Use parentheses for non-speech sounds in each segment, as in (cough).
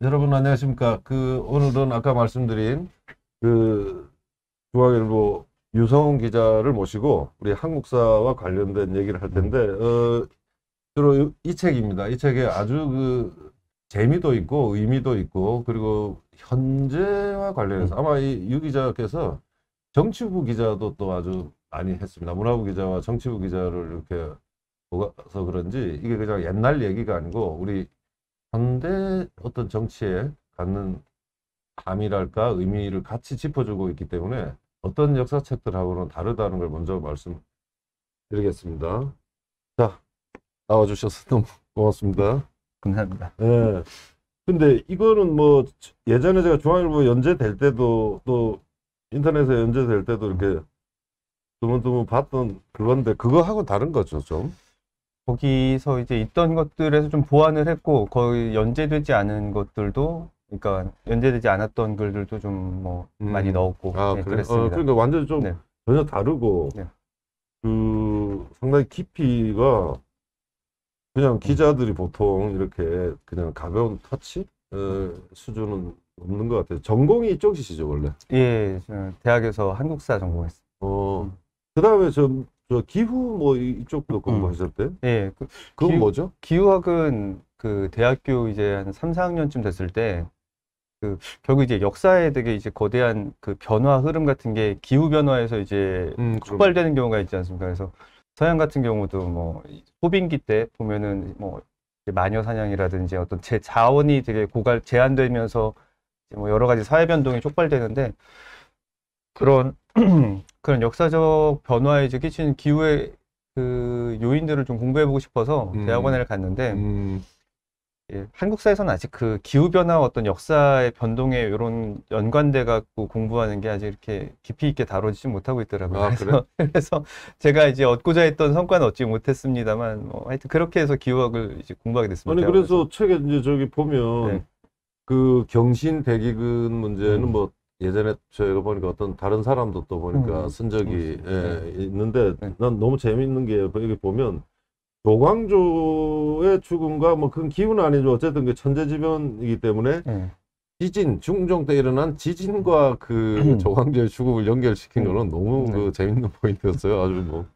여러분 안녕하십니까. 그 오늘은 아까 말씀드린 그 중앙일보 유성훈 기자를 모시고 우리 한국사와 관련된 얘기를 할 텐데 음. 어, 주로 이 책입니다. 이 책에 아주 그 재미도 있고 의미도 있고 그리고 현재와 관련해서 음. 아마 이 유 기자께서 정치부 기자도 또 아주 많이 했습니다. 문화부 기자와 정치부 기자를 이렇게 보아서 그런지 이게 그냥 옛날 얘기가 아니고 우리 현대 어떤 정치에 갖는 감이랄까 의미를 같이 짚어주고 있기 때문에 어떤 역사책들하고는 다르다는 걸 먼저 말씀드리겠습니다. 자, 나와주셔서 너무 고맙습니다. 감사합니다. 예. 근데 이거는 뭐 예전에 제가 중앙일보 연재될 때도 또 인터넷에 연재될 때도 이렇게 두문두문 봤던 그건데 그거하고 다른 거죠 좀. 거기서 이제 있던 것들에서 좀 보완을 했고 거의 연재되지 않은 것들도 그러니까 연재되지 않았던 글들도 좀뭐 음. 많이 넣었고 아, 네, 그래? 그랬습니다. 어, 까 그러니까 완전 좀 네. 전혀 다르고 네. 그 상당히 깊이가 그냥 음. 기자들이 보통 이렇게 그냥 가벼운 터치 어, 수준은 없는 것 같아요. 전공이 이쪽이시죠 원래? 예, 대학에서 한국사 전공했어요. 어, 음. 그다음에 좀저 기후 뭐 이쪽도 공부하실 음. 때? 네. 그, 그건 기후, 뭐죠? 기후학은 그 대학교 이제 한 3, 4학년쯤 됐을 때 그 결국 이제 역사에 되게 이제 거대한 그 변화 흐름 같은 게 기후 변화에서 이제 음, 촉발되는 경우가 있지 않습니까? 그래서 서양 같은 경우도 뭐호빙기때 보면은 뭐 마녀 사냥이라든지 어떤 제 자원이 되게 고갈 제한되면서 뭐 여러 가지 사회 변동이 촉발되는데 그런 (clears throat) 그런 역사적 변화에 이제 끼치는 기후의 그 요인들을 좀 공부해보고 싶어서 음. 대학원에 갔는데 음. 예, 한국사에서는 아직 그 기후 변화 어떤 역사의 변동에 이런 연관돼 갖고 공부하는 게 아직 이렇게 깊이 있게 다뤄지지 못하고 있더라고요. 아, 그래서, 그래? (laughs) 그래서 제가 이제 얻고자 했던 성과는 얻지 못했습니다만 뭐 하여튼 그렇게 해서 기후학을 이제 공부하게 됐습니다. 아니 그래서 책에 이제 저기 보면 네. 그 경신 대기근 문제는 음. 뭐 예전에 저희가 보니까 어떤 다른 사람도 또 보니까 음, 음. 쓴 적이 예, 네. 있는데 네. 난 너무 재미있는 게 여기 보면 조광조의 죽음과 뭐 그건 기운 아니죠. 어쨌든 그 천재지변이기 때문에 네. 지진 중종 때 일어난 지진과 그 음. 조광조의 죽음을 연결시킨 음. 거는 너무 그 재밌는 포인트였어요. 아주 뭐.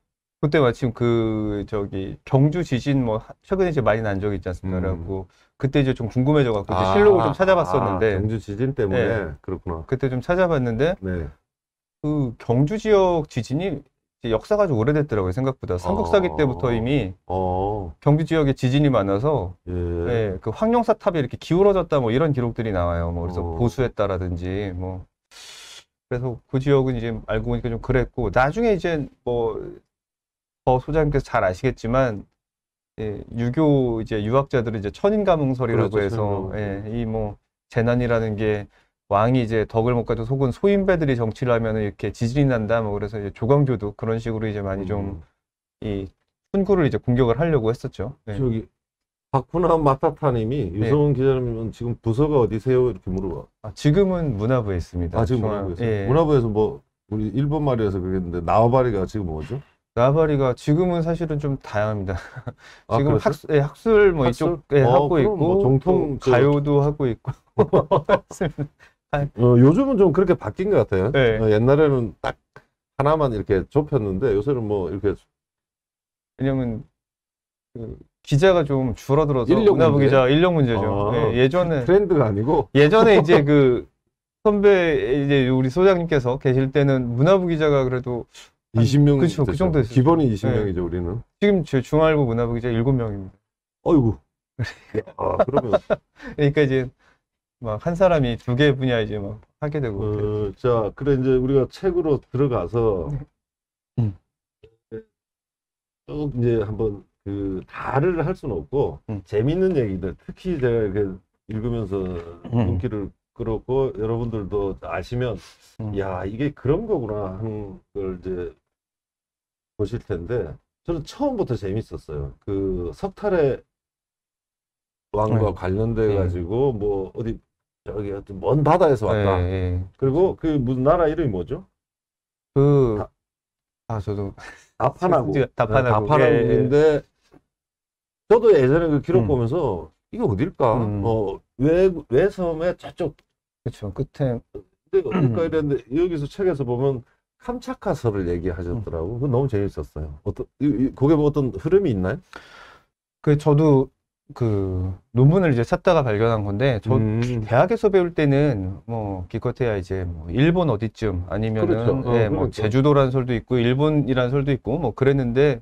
그때 마침 그 저기 경주 지진 뭐 최근에 이제 많이 난 적이 있지 않습니까? 라그래고 그때 이제 좀 궁금해져 갖고 아, 실록을 좀 찾아봤었는데 아, 경주 지진 때문에 네. 그렇구나. 그때 좀 찾아봤는데 네. 그 경주 지역 지진이 역사가 좀 오래됐더라고요 생각보다 삼국사기 어... 때부터 이미 어... 경주 지역에 지진이 많아서 예. 예, 그 황룡사 탑이 이렇게 기울어졌다 뭐 이런 기록들이 나와요 뭐 그래서 어... 보수했다라든지 뭐 그래서 그 지역은 이제 알고 보니까 좀 그랬고 나중에 이제 뭐 어, 소장님께서 잘 아시겠지만 예, 유교 이제 유학자들은 이제 천인 가문설이라고 그렇죠, 해서 예, 이뭐 재난이라는 게 왕이 이제 덕을 못 가져 속은 소인배들이 정치를 하면 이렇게 지진이 난다 뭐 그래서 이제 조광조도 그런 식으로 이제 많이 음. 좀이 훈구를 이제 공격을 하려고 했었죠. 예. 저기 박훈아 마타타님이 네. 유성훈 기자님은 지금 부서가 어디세요 이렇게 물어봐. 아, 지금은 문화부에 있습니다. 아 지금 문화부에서 예. 문화부에서 뭐 우리 일본 말이어서 그랬는데 나와바리가 지금 뭐죠? 나발이가 지금은 사실은 좀 다양합니다. (laughs) 아, 지금 그 학술, 예, 학술 뭐 학술? 이쪽에 아, 예, 어, 하고 뭐 있고 뭐 정통 저... 그 가요도 하고 있고. (laughs) 어, 요즘은 좀 그렇게 바뀐 것 같아요. 네. 어, 옛날에는 딱 하나만 이렇게 좁혔는데 요새는 뭐 이렇게 왜냐면 그 기자가 좀 줄어들어서 인력 문제? 기자 인력 문제죠. 아, 네, 예전에 트렌드가 아니고 예전에 이제 (laughs) 그 선배 이제 우리 소장님께서 계실 때는 문화부 기자가 그래도 20명. 그쵸, 그 정도 됐어요. 기본이 20명이죠, 네. 우리는. 지금 제 중알고 문화부 기자 7명입니다. 어이구. 아, 그러면. (laughs) 그러니까 이제 막 한 사람이 두 개 분야 이제 막 하게 되고. 어, 자, 그래 이제 우리가 책으로 들어가서 네. 음. 쭉 이제 한번 그 다를 할 수는 없고 음. 재밌는 얘기들 특히 제가 이렇게 읽으면서 음. 눈길을 끌었고 여러분들도 아시면 음. 야 이게 그런 거구나 하는 걸 이제 보실 텐데 저는 처음부터 재밌었어요. 그 석탈의 왕과 네. 관련돼 네. 가지고 네. 뭐 어디 저기 어떤 먼 바다에서 왔다. 네, 네. 그리고 그 무슨 나라 이름이 뭐죠? 그 아, 저도 다파나고 네, 다파나고 다파나고인데 예, 예. 저도 예전에 그 기록 음. 보면서 이게 어딜까? 음. 어왜 왜 섬의 저쪽 그렇죠 끝에 근데 어딜까 이랬는데 여기서 책에서 보면 캄차카서를 얘기하셨더라고. 그 너무 재밌었어요. 어떤 그게 뭐 어떤 흐름이 있나요? 그 저도 그 논문을 이제 찾다가 발견한 건데 저 음. 대학에서 배울 때는 뭐 기껏해야 이제 뭐 일본 어디쯤 아니면은 그렇죠. 어, 예, 그렇죠. 뭐 그러니까. 제주도란 설도 있고 일본이란 설도 있고 뭐 그랬는데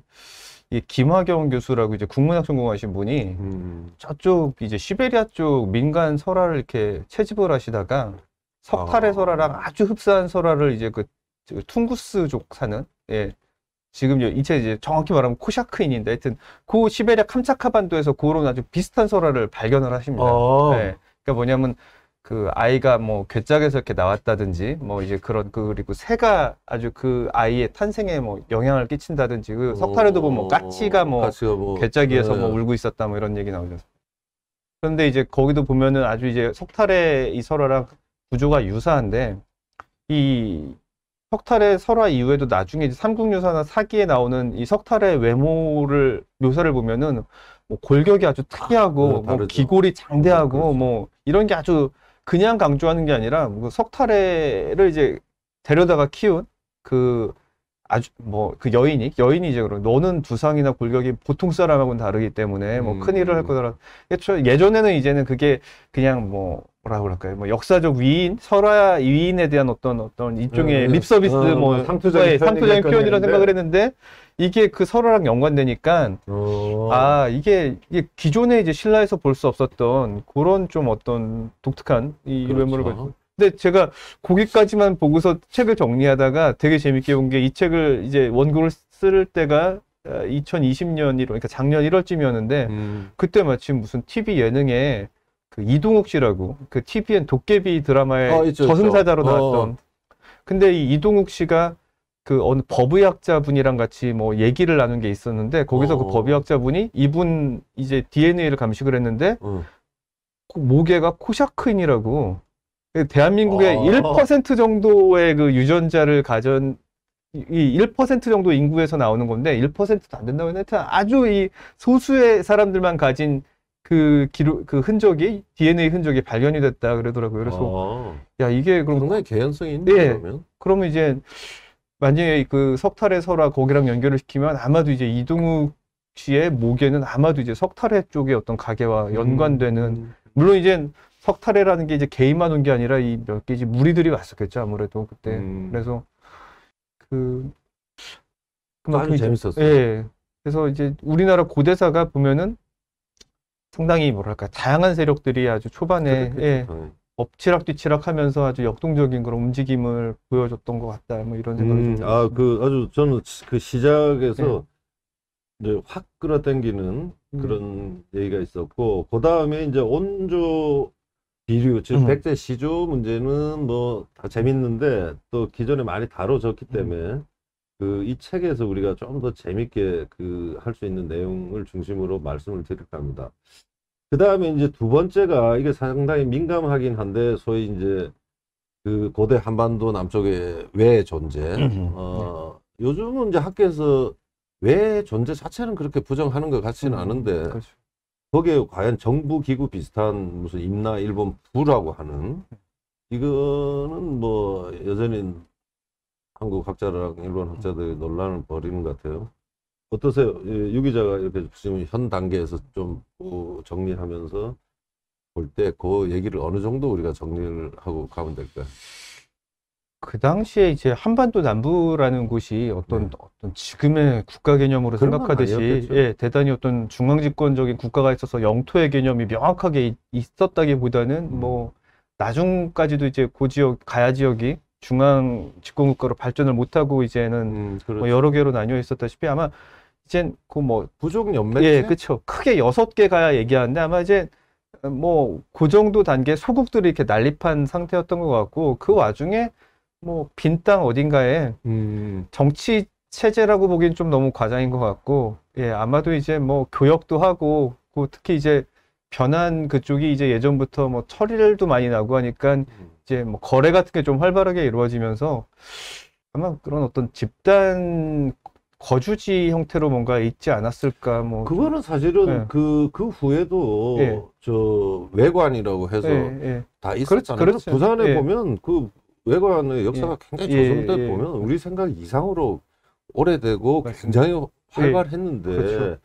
이 김학영 교수라고 이제 국문학 전공하신 분이 음. 저쪽 이제 시베리아 쪽 민간 설화를 이렇게 채집을 하시다가 석탈의 아. 설화랑 아주 흡사한 설화를 이제 그 퉁구스족 사는 예. 지금 이제 이제 정확히 말하면 코샤크인인데 하여튼 고 시베리아 캄차카반도에서 고런 아주 비슷한 설화를 발견을 하십니다. 아. 예. 그러니까 뭐냐면 그 아이가 뭐 괴짝에서 이렇게 나왔다든지 뭐 이제 그런 그 그리고 그 새가 아주 그 아이의 탄생에 뭐 영향을 끼친다든지 그 석탄에도 보면 뭐, 뭐 까치가 뭐, 뭐 괴짝이에서 뭐 네. 뭐 울고 있었다 뭐 이런 얘기 나오죠. 그런데 이제 거기도 보면은 아주 이제 석탈의 이 설화랑 구조가 유사한데 이 석탈의 설화 이후에도 나중에 이제 삼국유사나 사기에 나오는 이 석탈의 외모를 묘사를 보면은 뭐 골격이 아주 특이하고 아, 뭐 기골이 장대하고 그렇죠. 뭐 이런 게 아주 그냥 강조하는 게 아니라 뭐 석탈애를 이제 데려다가 키운 그 아주 뭐 그 여인이 여인이 이제 그런 너는 두상이나 골격이 보통 사람하고는 다르기 때문에 뭐 음. 큰일을 할 거다. 예전에는 이제는 그게 그냥 뭐 뭐라 그럴까요? 뭐 역사적 위인, 설화 위인에 대한 어떤 어떤 일종의 음, 네. 립 서비스 음, 어, 뭐, 뭐 상투적인, 네, 상투적인 표현이라 고 생각을 했는데 이게 그 설화랑 연관되니까 오. 아 이게 이게 기존에 이제 신라에서 볼 수 없었던 그런 좀 어떤 독특한 이 그렇죠. 외모를 가지고 근데 제가 거기까지만 보고서 책을 정리하다가 되게 재밌게 본 게 이 책을 이제 원고를 쓸 때가 2020년 아, 1월 그러니까 작년 1월쯤이었는데 음. 그때 마침 무슨 TV 예능에 그 이동욱 씨라고 그 TVN 도깨비 드라마의 아, 있죠, 저승사자로 있죠. 어. 나왔던. 어. 근데 이 이동욱 씨가 그 어느 법의학자 분이랑 같이 뭐 얘기를 나눈 게 있었는데 거기서 그 어. 그 법의학자 분이 이분 이제 DNA를 감식을 했는데 어. 모계가 코샤크인이라고 그 대한민국의 어. 아. 1% 정도의 그 유전자를 가진 이 1% 정도 인구에서 나오는 건데 1%도 안 된다고 했 해서 아주 이 소수의 사람들만 가진 그 기록 그 흔적이 DNA 흔적이 발견이 됐다 그러더라고요. 그래서 아, 야 이게 그럼 상당히 개연성이 있네 예, 그러면. 그러면 이제 만약에 그 석탈의 설화 거기랑 연결을 시키면 아마도 이제 이동욱 씨의 목에는 아마도 이제 석탈의 쪽의 어떤 가게와 음. 연관되는 음. 물론 이제 석탈해라는 게 이제 개인만 온 게 아니라 이 몇 개지 무리들이 왔었겠죠 아무래도 그때 음. 그래서 그 그만큼 재밌었어요. 예. 그래서 이제 우리나라 고대사가 보면은 상당히 뭐랄까 다양한 세력들이 아주 초반에 그렇죠, 그렇죠. 예, 어. 엎치락뒤치락하면서 아주 역동적인 그런 움직임을 보여줬던 것 같다. 뭐 이런 생각이 음, 아그 아주 저는 그 시작에서 네. 이제 확 끌어당기는 음. 그런 음. 얘기가 있었고 그 다음에 이제 온조 비류 즉 음. 백제 시조 문제는 뭐 다 재밌는데 또 기존에 많이 다뤄졌기 음. 때문에 그이 책에서 우리가 좀 더 재밌게 그 할 수 있는 내용을 중심으로 말씀을 드릴까 합니다. 그 다음에 이제 두 번째가 이게 상당히 민감하긴 한데 소위 이제 그 고대 한반도 남쪽의 왜 존재. 어, 네. 요즘은 이제 학교에서왜 존재 자체는 그렇게 부정하는 것 같지는 음, 않은데 그렇죠. 거기에 과연 정부 기구 비슷한 무슨 임나 일본 부라고 하는 네. 이거는 뭐 여전히 한국 학자랑 일본 음. 학자들 논란을 벌이는 것 같아요. 어떠세요? 예, 유 기자가 이렇게 지금 현 단계에서 좀 뭐 정리하면서 볼 때 그 얘기를 어느 정도 우리가 정리를 하고 가면 될까요? 그 당시에 이제 한반도 남부라는 곳이 어떤 네. 어떤 지금의 국가 개념으로 생각하듯이 예, 대단히 어떤 중앙 집권적인 국가가 있어서 영토의 개념이 명확하게 있었다기보다는 뭐 음. 뭐 나중까지도 이제 고 지역 가야 지역이 중앙 집권국가로 발전을 못하고 이제는 음, 뭐 그렇죠. 여러 개로 나뉘어 있었다시피 아마 이젠 그뭐 부족 연맹 예 그렇죠 크게 여섯 개가 야 얘기하는데 아마 이제 뭐 그 정도 단계 소국들이 이렇게 난립한 상태였던 것 같고 그 와중에 뭐 빈 땅 어딘가에 음. 정치 체제라고 보기엔 좀 너무 과장인 것 같고 예 아마도 이제 뭐 교역도 하고 그 특히 이제 변한 그쪽이 이제 예전부터 뭐처리를도 많이 나고 하니까 음. 이제 뭐 거래 같은 게 좀 활발하게 이루어지면서 아마 그런 어떤 집단 거주지 형태로 뭔가 있지 않았을까 뭐 그거는 사실은 그그 네. 그, 그 후에도 네. 저 외관이라고 해서 네, 다 있었잖아요. 그렇, 부산에 보면 그 외관의 역사가 굉장히 조성돼 보면 우리 생각 이상으로 오래되고 맞습니다. 굉장히 활발했는데 그렇죠.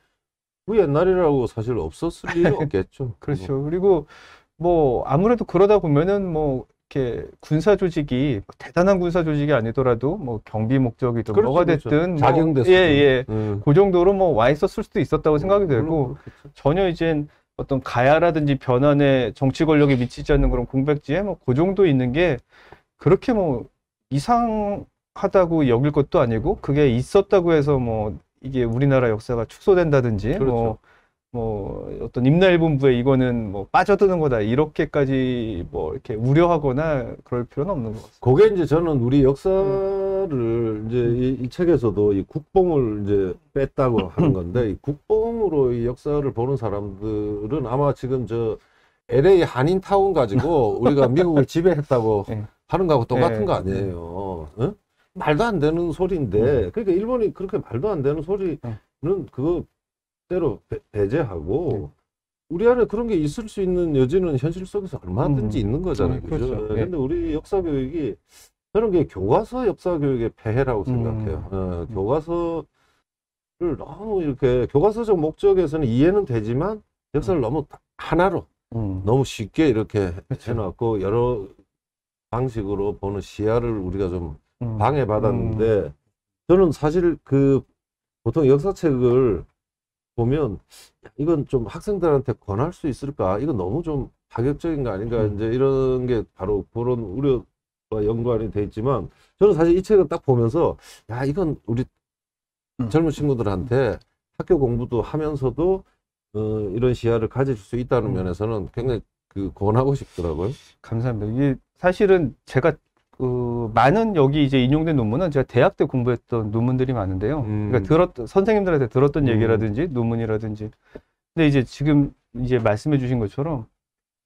그 옛날이라고 사실 없었을 (laughs) 리 없겠죠. 그렇죠. 뭐. 그리고 뭐 아무래도 그러다 보면은 뭐 이렇게 군사 조직이 대단한 군사 조직이 아니더라도 뭐 경비 목적이든 그렇죠, 뭐가 그렇죠. 됐든 그렇죠. 뭐 작용됐을 예예 음. 예. 예. 그 정도로 뭐 와 있었을 수도 있었다고 생각이 되고 전혀 이젠 어떤 가야라든지 변환의 정치 권력에 미치지 않는 그런 공백지에 뭐그 정도 있는 게 그렇게 뭐 이상하다고 여길 것도 아니고 그게 있었다고 해서 뭐 이게 우리나라 역사가 축소된다든지 뭐 그렇죠. 뭐뭐 어떤 임나일본부에 이거는 뭐 빠져드는 거다 이렇게까지 뭐 이렇게 우려하거나 그럴 필요는 없는 것 같습니다. 그게 이제 저는 우리 역사를 음. 이제 이, 이, 책에서도 이 국뽕을 이제 뺐다고 (laughs) 하는 건데 이 국뽕으로 이 역사를 보는 사람들은 아마 지금 저 LA 한인 타운 가지고 (laughs) 우리가 미국을 지배했다고 네. 하는 거하고 똑같은 네. 거 아니에요. 예. 응? 말도 안 되는 소리인데 음. 그러니까 일본이 그렇게 말도 안 되는 소리는 음. 그거 때로 배, 제하고 네. 우리 안에 그런 게 있을 수 있는 여지는 현실 속에서 얼마든지 음, 있는 거잖아요. 음, 그렇죠. 그죠? 예. 네. 근데 우리 역사 교육이 저는 게 교과서 역사 교육의 폐해라고 음, 생각해요. 어, 교과서를 너무 이렇게 교과서적 목적에서는 이해는 되지만 역사를 너무 하나로 음. 너무 쉽게 이렇게 그쵸. 그렇죠. 해놨고 여러 방식으로 보는 시야를 우리가 좀 음. 방해받았는데 음. 저는 사실 그 보통 역사책을 보면 이건 좀 학생들한테 권할 수 있을까? 이건 너무 좀 파격적인 거 아닌가? 음. 이제 이런 게 바로 그런 우려와 연관이 돼 있지만 저는 사실 이 책을 딱 보면서 야 이건 우리 음. 젊은 친구들한테 학교 공부도 하면서도 어, 이런 시야를 가질 수 있다는 음. 면에서는 굉장히 그 권하고 싶더라고요. 감사합니다. 이게 사실은 제가 그 많은 여기 이제 인용된 논문은 제가 대학 때 공부했던 논문들이 많은데요. 음. 그러니까 들었 선생님들한테 들었던 음. 얘기라든지 논문이라든지. 근데 이제 지금 이제 말씀해 주신 것처럼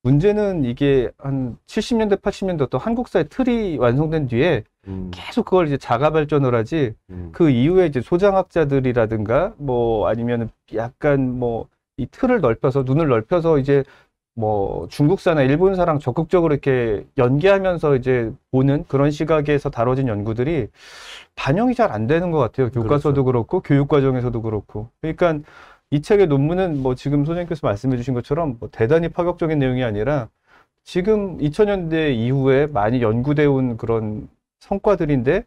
문제는 이게 한 70년대 80년대 또 한국사의 틀이 완성된 뒤에 음. 계속 그걸 이제 자가 발전을 하지 음. 그 이후에 이제 소장학자들이라든가 뭐 아니면 약간 뭐 이 틀을 넓혀서 눈을 넓혀서 이제 뭐 중국사나 일본사랑 적극적으로 이렇게 연계하면서 이제 보는 그런 시각에서 다뤄진 연구들이 반영이 잘 안 되는 것 같아요. 그렇죠. 교과서도 그렇죠. 그렇고 교육 과정에서도 그렇고. 그러니까 이 책의 논문은 뭐 지금 소장님께서 말씀해 주신 것처럼 뭐 대단히 파격적인 내용이 아니라 지금 2000년대 이후에 많이 연구되어온 그런 성과들인데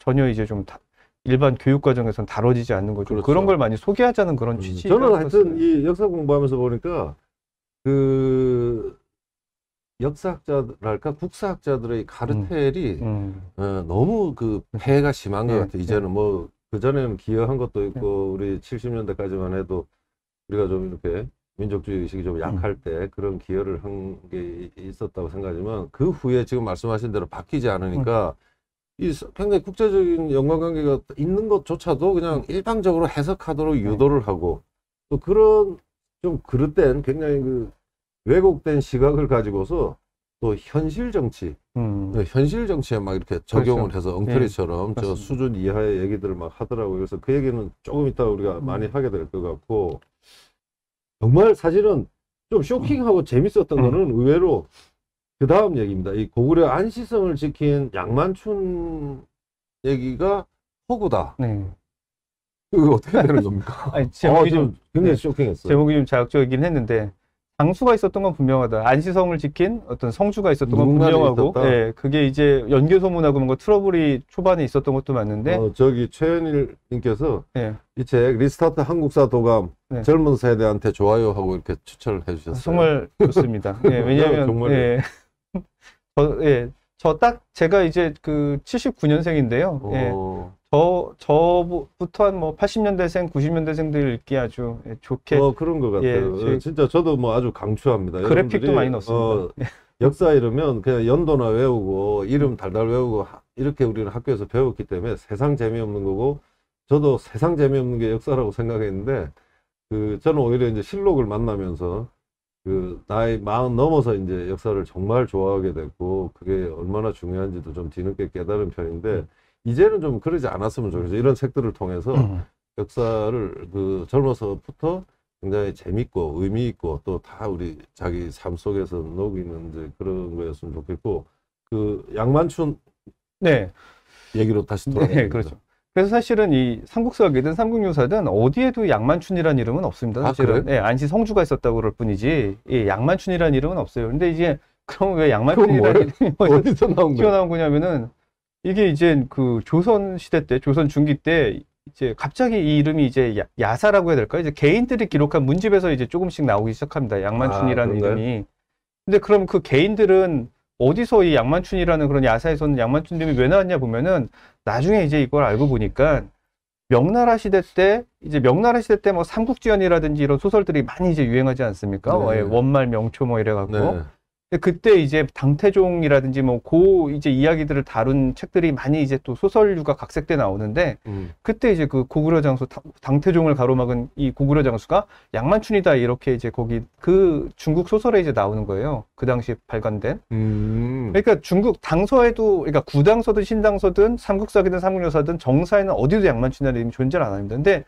전혀 이제 좀 다, 일반 교육 과정에서는 다뤄지지 않는 거죠. 그렇죠. 그런걸 많이 소개하자는 그런 취지. 저는 하여튼 이 역사 공부하면서 보니까 그 역사학자랄까 국사학자들의 카르텔이 음. 음. 어, 너무 그 폐해가 심한 것 네, 같아요. 이제는 네. 뭐 그전에는 기여한 것도 네. 있고 네. 우리 70년대까지만 해도 우리가 좀 이렇게 민족주의 의식이 좀 약할 음. 때 그런 기여를 한 게 있었다고 생각하지만 그 후에 지금 말씀하신 대로 바뀌지 않으니까 음. 이 굉장히 국제적인 연관관계가 있는 것조차도 그냥 일방적으로 해석하도록 네. 유도를 하고 또 그런 좀 그릇된 굉장히 그 왜곡된 시각을 가지고서 또 현실 정치, 음. 네, 현실 정치에 막 이렇게 적용을 그렇죠. 해서 엉터리처럼 예. 저 수준 이하의 얘기들을 막 하더라고요. 그래서 그 얘기는 조금 이따 우리가 음. 많이 하게 될 것 같고 정말 사실은 좀 쇼킹하고 음. 재밌었던 거는 의외로 그 다음 얘기입니다. 이 고구려 안시성을 지킨 양만춘 얘기가 허구다. 네. 이거 어떻게 해야 되는 겁니까? (laughs) 아니, 제목이 어, 좀 굉장히 네. 쇼킹했어 제목이 좀 자극적이긴 했는데 장수가 있었던 건 분명하다. 안시성을 지킨 어떤 성주가 있었던 건 분명하고, 있었 예, 그게 이제 연계 소문하고 뭔가 트러블이 초반에 있었던 것도 맞는데. 어, 저기 최현일님께서 예. 이책 리스타트 한국사 도감 네. 젊은 세대한테 좋아요 하고 이렇게 추천을 해주셨어요. 정말 좋습니다. 예, (laughs) 왜냐하면 정말 예. (laughs) 예, 저, 예, 저 딱 제가 이제 그 79년생인데요. 예, 어. 저 저부터 한 뭐 80년대생, 90년대생들 읽기 아주 예, 좋게 어 그런 것 같아요. 예, 어, 진짜 저도 뭐 아주 강추합니다. 그래픽도 많이 넣습니다 어, 예. 역사 이러면 그냥 연도나 외우고 이름 달달 외우고 이렇게 우리는 학교에서 배웠기 때문에 세상 재미없는 거고 저도 세상 재미없는 게 역사라고 생각했는데 그 저는 오히려 이제 실록을 만나면서 그 나이 마흔 넘어서 이제 역사를 정말 좋아하게 됐고 그게 얼마나 중요한지도 좀 뒤늦게 깨달은 편인데 음. 이제는 좀 그러지 않았으면 좋겠어요. 이런 책들을 통해서 음. 역사를 그 젊어서부터 굉장히 재밌고 의미 있고 또 다 우리 자기 삶 속에서 녹이는 이제 그런 거였으면 좋겠고 그 양만춘 네 얘기로 다시 돌아가 네, 그렇죠. 그래서 사실은 이 삼국사학이든 삼국유사든 어디에도 양만춘이라는 이름은 없습니다. 아, 사실은 아, 네, 안시 성주가 있었다고 그럴 뿐이지 이 양만춘이라는 이름은 없어요. 근데 이제 그럼 왜 양만춘이라는 이름이 어디서 나온 튀어나온 거냐면은 이게 이제 그 조선 시대 때 조선 중기 때 이제 갑자기 이 이름이 이제 야, 사라고 해야 될까요? 이제 개인들이 기록한 문집에서 이제 조금씩 나오기 시작합니다. 양만춘이라는 아, 이름이. 근데 그럼 그 개인들은 어디서 이 양만춘이라는 그런 야사에서는 양만춘 이름이 왜 나왔냐 보면은 나중에 이제 이걸 알고 보니까 명나라 시대 때 이제 명나라 시대 때 뭐 삼국지연이라든지 이런 소설들이 많이 이제 유행하지 않습니까? 네. 어, 예, 원말 명초 뭐 이래갖고 네. 그때 이제 당태종이라든지 뭐 고 이제 이야기들을 다룬 책들이 많이 이제 또 소설류가 각색돼 나오는데 음. 그때 이제 그 고구려 장수 당태종을 가로막은 이 고구려 장수가 양만춘이다 이렇게 이제 거기 그 중국 소설에 이제 나오는 거예요. 그 당시 발간된. 음. 그러니까 중국 당서에도 그러니까 구당서든 신당서든 삼국사기든 삼국여사든 정사에는 어디도 양만춘이라는 이름이 존재를 안 합니다. 근데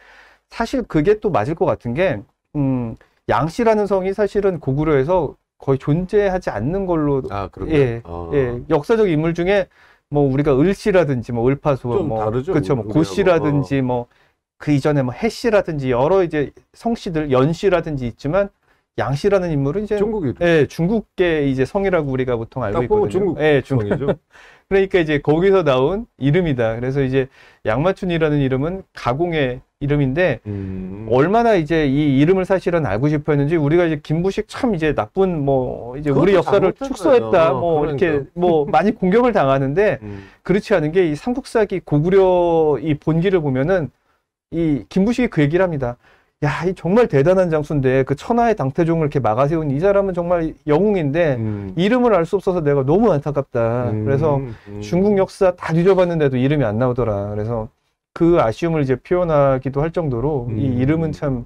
사실 그게 또 맞을 것 같은 게 음. 양씨라는 성이 사실은 고구려에서 거의 존재하지 않는 걸로 아, 예, 아. 예, 역사적 인물 중에 뭐 우리가 을씨라든지 뭐 을파수 뭐 다르죠, 그쵸 뭐 고씨라든지 어. 뭐그 이전에 뭐 해씨라든지 여러 이제 성씨들 연씨라든지 있지만 양씨라는 인물은 이제 중국에 예, 중국계 이제 성이라고 우리가 보통 알고 있거든요. 중국 예, 중국이죠. (laughs) 그러니까 이제 거기서 나온 이름이다. 그래서 이제 양마춘이라는 이름은 가공의 이름인데 음. 얼마나 이제 이 이름을 사실은 알고 싶어 했는지 우리가 이제 김부식 참 이제 나쁜 뭐 이제 우리 역사를 축소했다 뭐 그러니까. 이렇게 뭐 많이 공격을 당하는데 (laughs) 음. 그렇지 않은 게 이 삼국사기 고구려 이 본기를 보면은 이 김부식이 그 얘기를 합니다. 야, 이 정말 대단한 장수인데 그 천하의 당태종을 이렇게 막아세운 이 사람은 정말 영웅인데 음. 이름을 알 수 없어서 내가 너무 안타깝다. 음. 그래서 음. 중국 역사 다 뒤져봤는데도 이름이 안 나오더라. 그래서 그 아쉬움을 이제 표현하기도 할 정도로 음. 이 이름은 참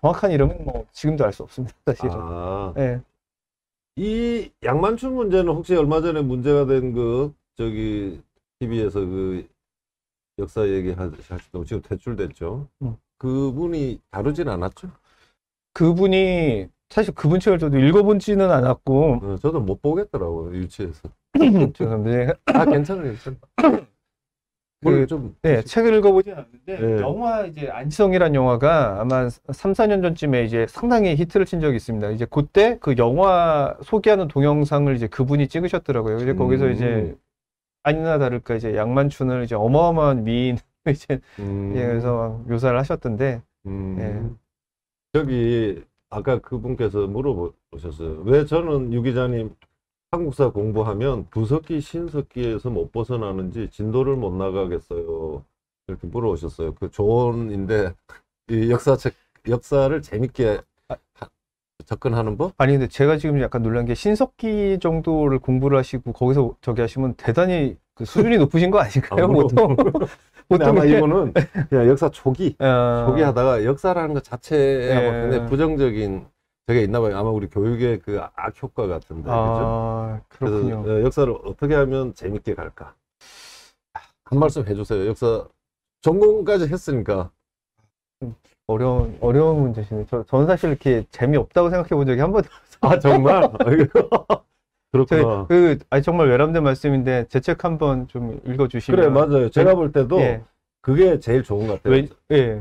정확한 이름은 뭐 지금도 알 수 없습니다. 사실은. 아. 예. 이 양만춘 문제는 혹시 얼마 전에 문제가 된 그 저기 TV에서 그 역사 얘기하시던 지금 퇴출됐죠. 음. 그분이 다루진 않았죠? 그분이 사실 그분 책을 저도 읽어본지는 않았고 어, 저도 못 보겠더라고요 유치해서. 죄송합니다. 아 괜찮아요, 괜찮아. (laughs) 그, 네, 책을 읽어보진 않았는데 네. 영화 이제 안지성이란 영화가 아마 3, 4년 전쯤에 이제 상당히 히트를 친 적이 있습니다. 이제 그때 그 영화 소개하는 동영상을 이제 그분이 찍으셨더라고요. 이제 거기서 이제 음. 아니나 다를까 이제 양만춘을 이제 어마어마한 미인 (laughs) 이제 예, 음. 예, 그래서 묘사를 하셨던데 예. 음. 예. 저기 아까 그분께서 물어보셨어요. 왜 저는 유 기자님 한국사 공부하면 부석기 신석기에서 못 벗어나는지 진도를 못 나가겠어요. 이렇게 물어보셨어요그 조언인데 이 역사책 역사를 재밌게 아, 접근하는 법? 아니 근데 제가 지금 약간 놀란 게 신석기 정도를 공부를 하시고 거기서 저기 하시면 대단히 그 수준이 높으신 거 아닐까요? 아, 보통 (laughs) 근데 아마 일본은 (laughs) 그냥 역사 초기 어... 초기 하다가 역사라는 것자체에 예. 굉장히 부정적인 저게 있나 봐요. 아마 우리 교육의 그 악효과 같은데. 아, 그죠? 그렇군요. 래서 어, 역사를 어떻게 하면 재밌게 갈까? 아, 한 말씀 해주세요. 역사 전공까지 했으니까. 어려운, 어려운 문제시네. 저, 저는 사실 이렇게 재미없다고 생각해 본 적이 한 번도 없어요. 아, 정말? (laughs) 그렇구나. 그, 아니 정말 외람된 말씀인데 제 책 한번 좀 읽어주시면. 그래 맞아요. 네. 제가 볼 때도 예. 그게 제일 좋은 것 같아요. 왜, 예.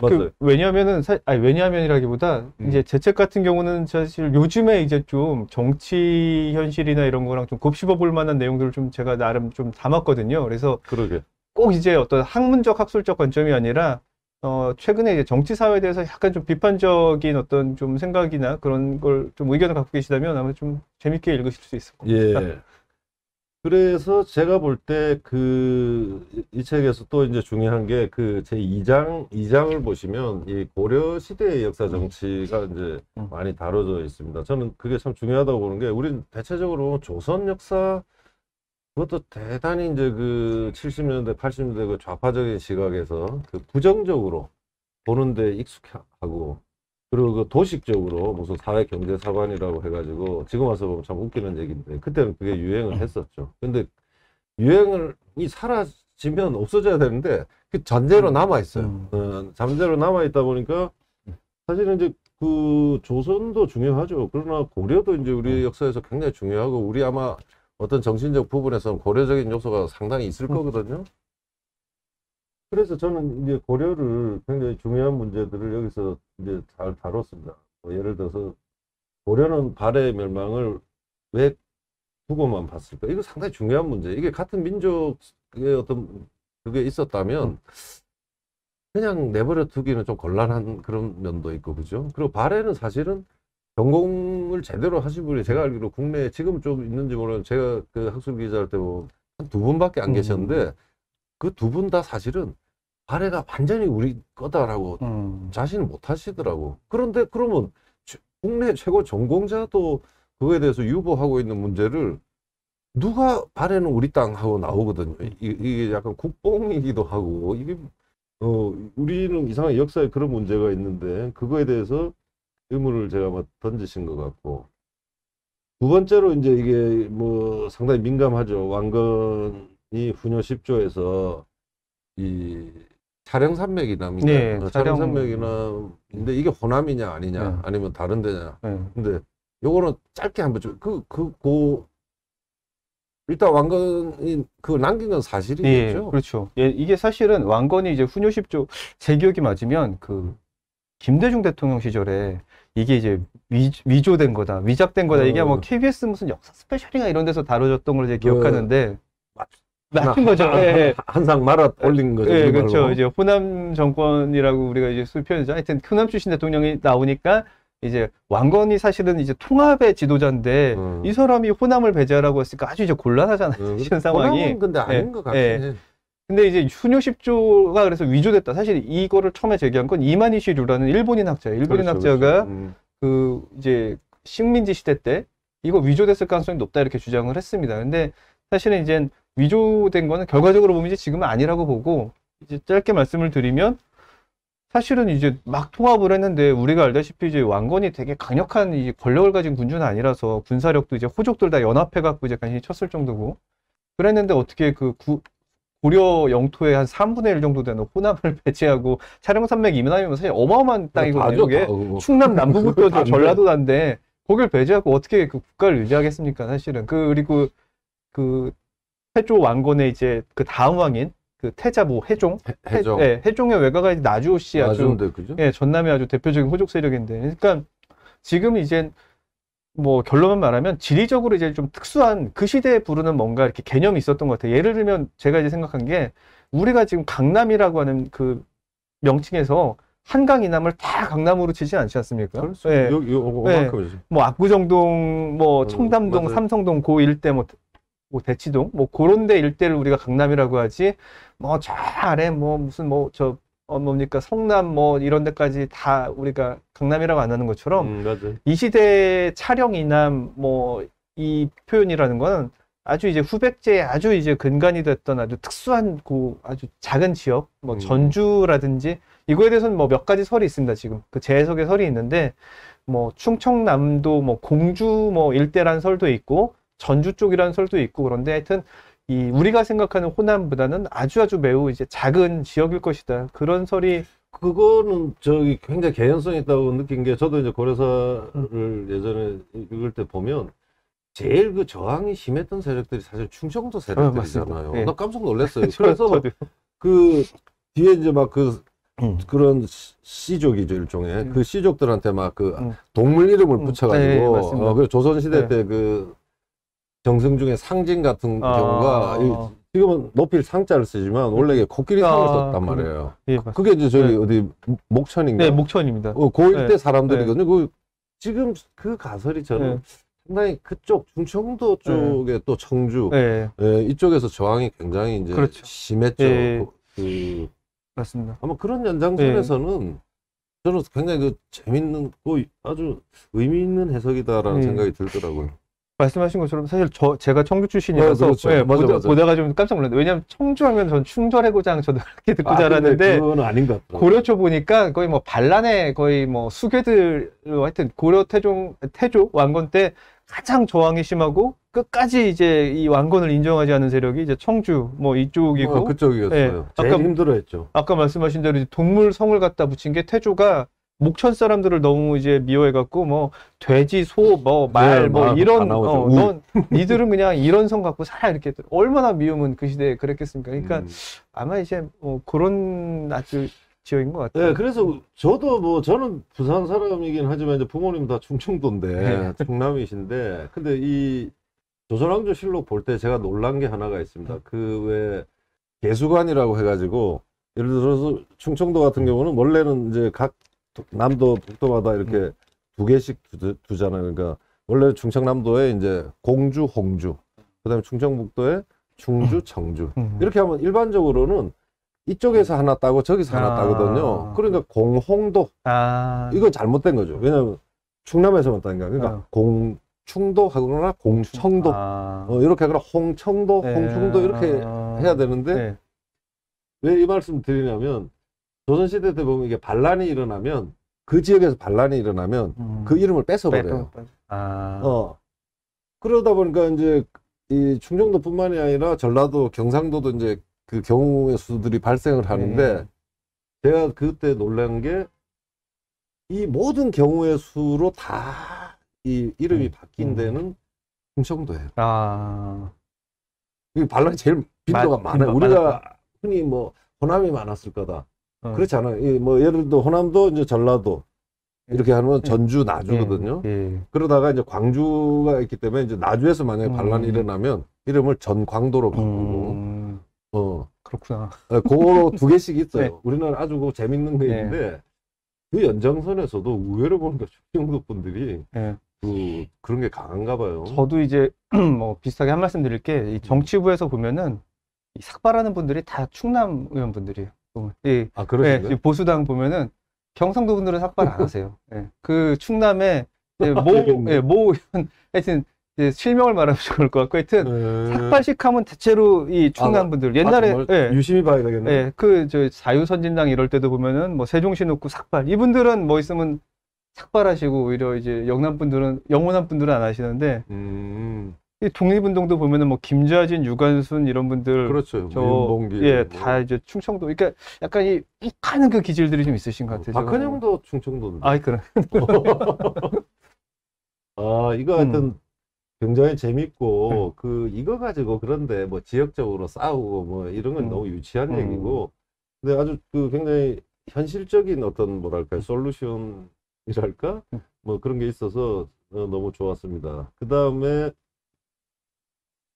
그 왜냐하면은 사, 아니 왜냐하면이라기보다 음. 이제 제 책 같은 경우는 사실 요즘에 이제 좀 정치 현실이나 이런 거랑 좀 곱씹어 볼 만한 내용들을 좀 제가 나름 좀 담았거든요. 그래서 그러게. 꼭 이제 어떤 학문적 학술적 관점이 아니라 어, 최근에 이제 정치 사회에 대해서 약간 좀 비판적인 어떤 좀 생각이나 그런 걸 좀 의견을 갖고 계시다면 아마 좀 재밌게 읽으실 수 있을 겁니다. 예. 그래서 제가 볼 때 그 이 책에서 또 이제 중요한 게 그 제 2장 2장을 보시면 이 고려 시대의 역사 정치가 이제 음. 많이 다뤄져 있습니다. 저는 그게 참 중요하다고 보는 게 우리는 대체적으로 조선 역사 그것도 대단히 이제 그 70년대, 80년대 그 좌파적인 시각에서 그 부정적으로 보는데 익숙하고 그리고 그 도식적으로 무슨 사회 경제 사관이라고 해가지고 지금 와서 보면 참 웃기는 얘기인데 그때는 그게 유행을 했었죠. 근데 유행을 이 사라지면 없어져야 되는데 그 잔재로 음. 남아 있어요. 음. 어, 잠재로 남아 있다 보니까 사실은 이제 그 조선도 중요하죠. 그러나 고려도 이제 우리 음. 역사에서 굉장히 중요하고 우리 아마 어떤 정신적 부분에서는 고려적인 요소가 상당히 있을 음. 거거든요. 그래서 저는 이제 고려를 굉장히 중요한 문제들을 여기서 이제 잘 다뤘습니다. 뭐 예를 들어서 고려는 발의 멸망을 왜 두고만 봤을까? 이거 상당히 중요한 문제. 이게 같은 민족의 어떤 그게 있었다면 음. 그냥 내버려 두기는 좀 곤란한 그런 면도 있고 그죠? 그리고 발해는 사실은 전공을 제대로 하신 분이 제가 알기로 국내에 지금 좀 있는지 모르는 제가 그 학술 기자 할 때뭐한두 분밖에 안 음. 계셨는데 그 두 분 다 사실은 발해가 완전히 우리 거다라고 음. 자신을 못 하시더라고. 그런데 그러면 국내 최고 전공자도 그거에 대해서 유보하고 있는 문제를 누가 발해는 우리 땅 하고 나오거든요. 이게 약간 국뽕이기도 하고 이게 뭐, 어 우리는 이상한 역사에 그런 문제가 있는데 그거에 대해서 의무를 제가 막 뭐 던지신 것 같고 두 번째로 이제 이게 뭐 상당히 민감하죠. 왕건이 훈요 10조에서 이 차량 산맥이남이나 네, 어, 차량 산맥이나근데 이게 호남이냐 아니냐 네. 아니면 다른 데냐. 네. 근데 요거는 짧게 한번 좀그그 고 일단 왕건이 그 남긴 건 사실이겠죠. 예, 그렇죠. 예, 이게 사실은 왕건이 이제 훈요 10조 제 기억이 맞으면 그 음. 김대중 대통령 시절에 이게 이제 위, 조된 거다, 위작된 거다. 이게 어. 뭐 KBS 무슨 역사 스페셜이나 이런 데서 다뤄졌던 걸 이제 어. 기억하는데 맞춘 아, 거죠. 예, 예. 한, 예. 한상 말아 올린 예, 거죠. 예, 그렇죠. 말로. 이제 호남 정권이라고 우리가 이제 수표현이죠. 하여튼 호남 출신 대통령이 나오니까 이제 왕건이 사실은 이제 통합의 지도자인데 음. 이 사람이 호남을 배제하라고 했으니까 아주 이제 곤란하잖아요. 음, 사실 상황이. 호남은 근데 아닌 예, 것 같아요. 예. 근데 이제 수뇨 십조가 그래서 위조됐다. 사실 이거를 처음에 제기한 건 이만희시류라는 일본인 학자 일본인 그렇죠, 학자가 그렇죠. 음. 그 이제 식민지 시대 때 이거 위조됐을 가능성이 높다 이렇게 주장을 했습니다. 근데 사실은 이제 위조된 거는 결과적으로 보면 이제 지금은 아니라고 보고 이제 짧게 말씀을 드리면 사실은 이제 막 통합을 했는데 우리가 알다시피 이제 왕건이 되게 강력한 이제 권력을 가진 군주는 아니라서 군사력도 이제 호족들 다 연합해 갖고 이제 간신히 쳤을 정도고 그랬는데 어떻게 그 구, 고려 영토의 한 3분의 1 정도 되는 호남을 (laughs) 배제하고 차령산맥 이면하면 사실 어마어마한 땅이거든요. 이게 어, 어. 충남 (laughs) 남부부터 전라도 난데 거길 배제하고 어떻게 그 국가를 유지하겠습니까? 사실은 그, 그리고 그 태조 왕건의 이제 그 다음 왕인 그 태자 뭐 해종 해, 해종 예, 해종의 외가가 나주호 씨 아주 나주인데, 그죠? 예 전남의 아주 대표적인 호족 세력인데 그러니까 지금 이제 뭐 결론만 말하면 지리적으로 이제 좀 특수한 그 시대에 부르는 뭔가 이렇게 개념이 있었던 것 같아요. 예를 들면 제가 이제 생각한 게 우리가 지금 강남이라고 하는 그 명칭에서 한강 이남을 다 강남으로 치지 않지 않습니까? 그렇 예. 요, 요, 예. 뭐 압구정동, 뭐 어, 청담동, 맞아요. 삼성동 고 일대 뭐, 뭐 대치동 뭐 그런 데 일대를 우리가 강남이라고 하지 뭐 저 아래 뭐 무슨 뭐저 어 뭡니까 성남 뭐 이런 데까지 다 우리가 강남이라고 안 하는 것처럼 음, 이 시대의 촬영이나뭐 이 표현이라는 거는 아주 이제 후백제의 아주 이제 근간이 됐던 아주 특수한 그 아주 작은 지역 뭐 음. 전주라든지 이거에 대해서는 뭐 몇 가지 설이 있습니다 지금 그 재해석의 설이 있는데 뭐 충청남도 뭐 공주 뭐 일대란 설도 있고 전주 쪽이라는 설도 있고 그런데 하여튼 이 우리가 생각하는 호남보다는 아주 아주 매우 이제 작은 지역일 것이다. 그런 설이 그거는 저기 굉장히 개연성 있다고 느낀 게 저도 이제 고려사를 음. 예전에 읽을 때 보면 제일 그 저항이 심했던 세력들이 사실 충청도 아, 세력들이잖아요. 어, 네. 나 깜짝 놀랐어요. 네. (laughs) 그래서 그 뒤에 이제 막그 음. 그런 씨족이죠 일종의 음. 그 씨족들한테 막그 음. 동물 이름을 음. 붙여가지고 네, 네 어, 그래 조선 시대 네. 때그 정승중에 상징 같은 아. 경우가 지금은 높일 상자를 쓰지만 원래 이게 코끼리 상을 아, 썼단 그- 말이에요. 예, 그, 예, 그게 이제 저희 네. 어디 목천인가? 네, 목천입니다. 어, 고일 네. 사람들이거든요. 네. 그 지금 그 가설이 저는 네. 상당히 그쪽 중청도 네. 쪽에 또 청주 예, 이쪽에서 저항이 굉장히 이제 그렇죠. 심했죠. 예. 그, 그, 맞습니다. 아마 그런 연장선에서는 저는 굉장히 그 재밌는 고 아주 의미 있는 해석이다라는 생각이 들더라고요. 말씀하신 것처럼 사실 저 제가 청주 출신이라서 네, 그렇죠. 네, 맞아, 보다, 맞아. 보다가 좀 깜짝 놀랐는데 왜냐하면 청주하면 전 충절의 고장 저도 그렇게 (laughs) 듣고 아, 자랐는데 그건 아닌 것 같아요. 고려초 보니까 거의 뭐 반란의 거의 뭐 수괴들 하여튼 고려 태종 태조 왕건 때 가장 저항이 심하고 끝까지 이제 이 왕건을 인정하지 않은 세력이 이제 청주 뭐 이쪽이고 어, 그쪽이었어요. 네, 제일 아까, 힘들어했죠. 아까 말씀하신 대로 동물 성을 갖다 붙인 게 태조가 목천 사람들을 너무 이제 미워해갖고 뭐 돼지, 소, 뭐 말, 네, 뭐 이런 어, 넌 니들은 그냥 이런 성 갖고 살아 이렇게 얼마나 미움은 그 시대에 그랬겠습니까? 그러니까 음. 아마 이제 뭐 그런 아주 지역인 것 같아요. 네, 그래서 저도 뭐 저는 부산 사람이긴 하지만 이제 부모님 다 충청도인데 네. 충남이신데 근데 이 조선왕조 실록 볼 때 제가 놀란 게 하나가 있습니다. 음. 그왜 개수관이라고 해가지고 예를 들어서 충청도 같은 경우는 원래는 이제 각 남도 북도마다 이렇게 음. 두 개씩 두, 두잖아요. 그러니까 원래 충청남도에 이제 공주, 홍주, 그다음에 충청북도에 충주, 음. 청주 음. 이렇게 하면 일반적으로는 이쪽에서 하나 따고 저기서 하나 아, 따거든요. 그러니까 그 공홍도 아. 이거 잘못된 거죠. 왜냐하면 충남에서만 따니까 그러니까 아. 공 충도 하거나 공청도 아. 어, 이렇게 하거나 홍청도, 네. 홍충도 이렇게 아. 해야 되는데 네. 왜이 말씀 드리냐면 조선시대 때 보면 이게 반란이 일어나면 그 지역에서 반란이 일어나면 음. 그 이름을 뺏어버려요. 아. 어. 그러다 보니까 이제 이 충청도뿐만이 아니라 전라도, 경상도도 이제 그 경우의 수들이 발생을 하는데 네. 제가 그때 놀란 게 이 모든 경우의 수로 다 이 이름이 네. 음. 바뀐 데는 충청도예요. 아. 이 반란이 제일 빈도가 많아요. 우리가 많았다. 흔히 뭐 호남이 많았을 거다. 어. 그렇지않아요이뭐 예를 들어 호남도 이제 전라도 이렇게 하면 예. 전주 나주거든요. 예, 예. 그러다가 이제 광주가 있기 때문에 이제 나주에서 만약에 음. 반란이 일어나면 이름을 전광도로 바꾸고 음. 어 그렇구나. 예, 그거 (laughs) 두 개씩 있어요. 네. 우리는 아주 그 재밌는 얘있는데 네. 그 연장선에서도 의외로 보니까 충청도 분들이 그 그런 게 강한가 봐요. 저도 이제 (clears throat) 뭐 비슷하게 한 말씀 드릴 게 정치부에서 보면은 삭발하는 분들이 다 충남 의원분들이에요. 예. 아, 그러시 예, 보수당 보면은 경상도 분들은 삭발 안 하세요. 예. 그 충남에 (laughs) 예, 모, 예, 모 의원, 하여튼 예, 실명을 말하면 좋을 것 같고 하여튼 에... 네. 삭발식 하면 대체로 이 아, 충남 분들 아, 옛날에 아, 예, 유심히 봐야 되겠네. 예, 그저 자유선진당 이럴 때도 보면은 뭐 세종시 놓고 삭발 이분들은 뭐 있으면 삭발하시고 오히려 이제 영남 분들은 영호남 분들은 안 하시는데 음... 이 독립운동도 보면은 뭐 김좌진, 유관순 이런 분들 그렇죠. 뭐 윤봉길 예, 뭐. 다 이제 충청도. 그러니까 약간 이 욱하는 그 기질들이 좀 있으신 것 어, 같아요. 박한영도 충청도. 아, 그래. 아, 이거 하여튼 음. 굉장히 재밌고 네. 그 이거 가지고 그런데 뭐 지역적으로 싸우고 뭐 이런 건 음. 너무 유치한 음. 얘기고 근데 아주 그 굉장히 현실적인 어떤 뭐랄까 솔루션이랄까 음. 뭐 그런 게 있어서 어, 너무 좋았습니다. 그 다음에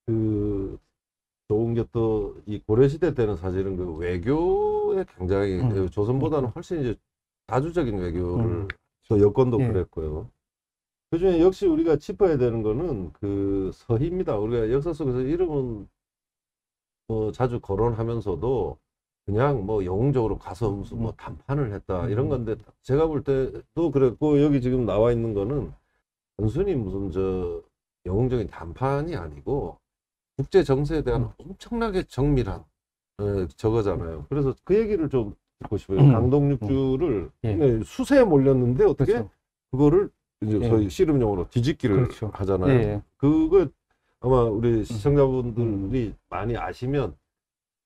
그 좋은 게 또 이 고려시대 때는 사실은 그 외교에 굉장히 음. 그 조선보다는 훨씬 이제 자주적인 외교를 음. 또 여건도 예. 그랬고요. 그중에 역시 우리가 짚어야 되는 거는 그 서희입니다. 우리가 역사 속에서 이름은 뭐 자주 거론하면서도 그냥 뭐 영웅적으로 가서 무슨 뭐 음. 단판을 했다 음. 이런 건데 제가 볼 때도 그랬고 여기 지금 나와 있는 거는 단순히 무슨 저 영웅적인 단판이 아니고 국제 정세에 대한 음. 엄청나게 정밀한 에, 어, 저거잖아요. 그래서 그 얘기를 좀 듣고 싶어요. 음. 강동육주를 예. 수세에 몰렸는데 어떻게 그렇죠. 그거를 이제 예. 소위 씨름용으로 뒤집기를 그렇죠. 하잖아요. 예. 그거 아마 우리 음. 시청자분들이 음. 많이 아시면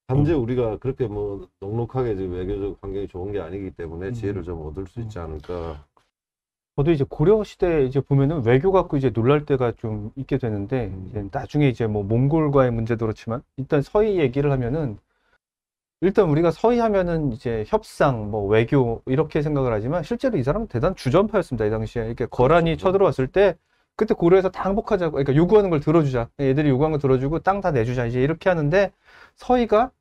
현재 우리가 그렇게 뭐 넉넉하게 지금 외교적 환경이 좋은 게 아니기 때문에 지혜를 좀 얻을 수 있지 않을까. 저도 이제 고려 시대 이제 보면은 외교 갖고 그 이제 놀랄 때가 좀 있게 되는데 음. 이제 나중에 이제 뭐 몽골과의 문제도 그렇지만 일단 서희 얘기를 하면은 일단 우리가 서희 하면은 이제 협상 뭐 외교 이렇게 생각을 하지만 실제로 이 사람은 대단 주전파였습니다 이 당시에 이렇게 거란이 그렇죠. 쳐들어왔을 때 그때 고려에서 다 항복하자고 그러니까 요구하는 걸 들어주자 애들이 요구하는 걸 들어주고 땅 다 내주자 이제 이렇게 하는데 서희가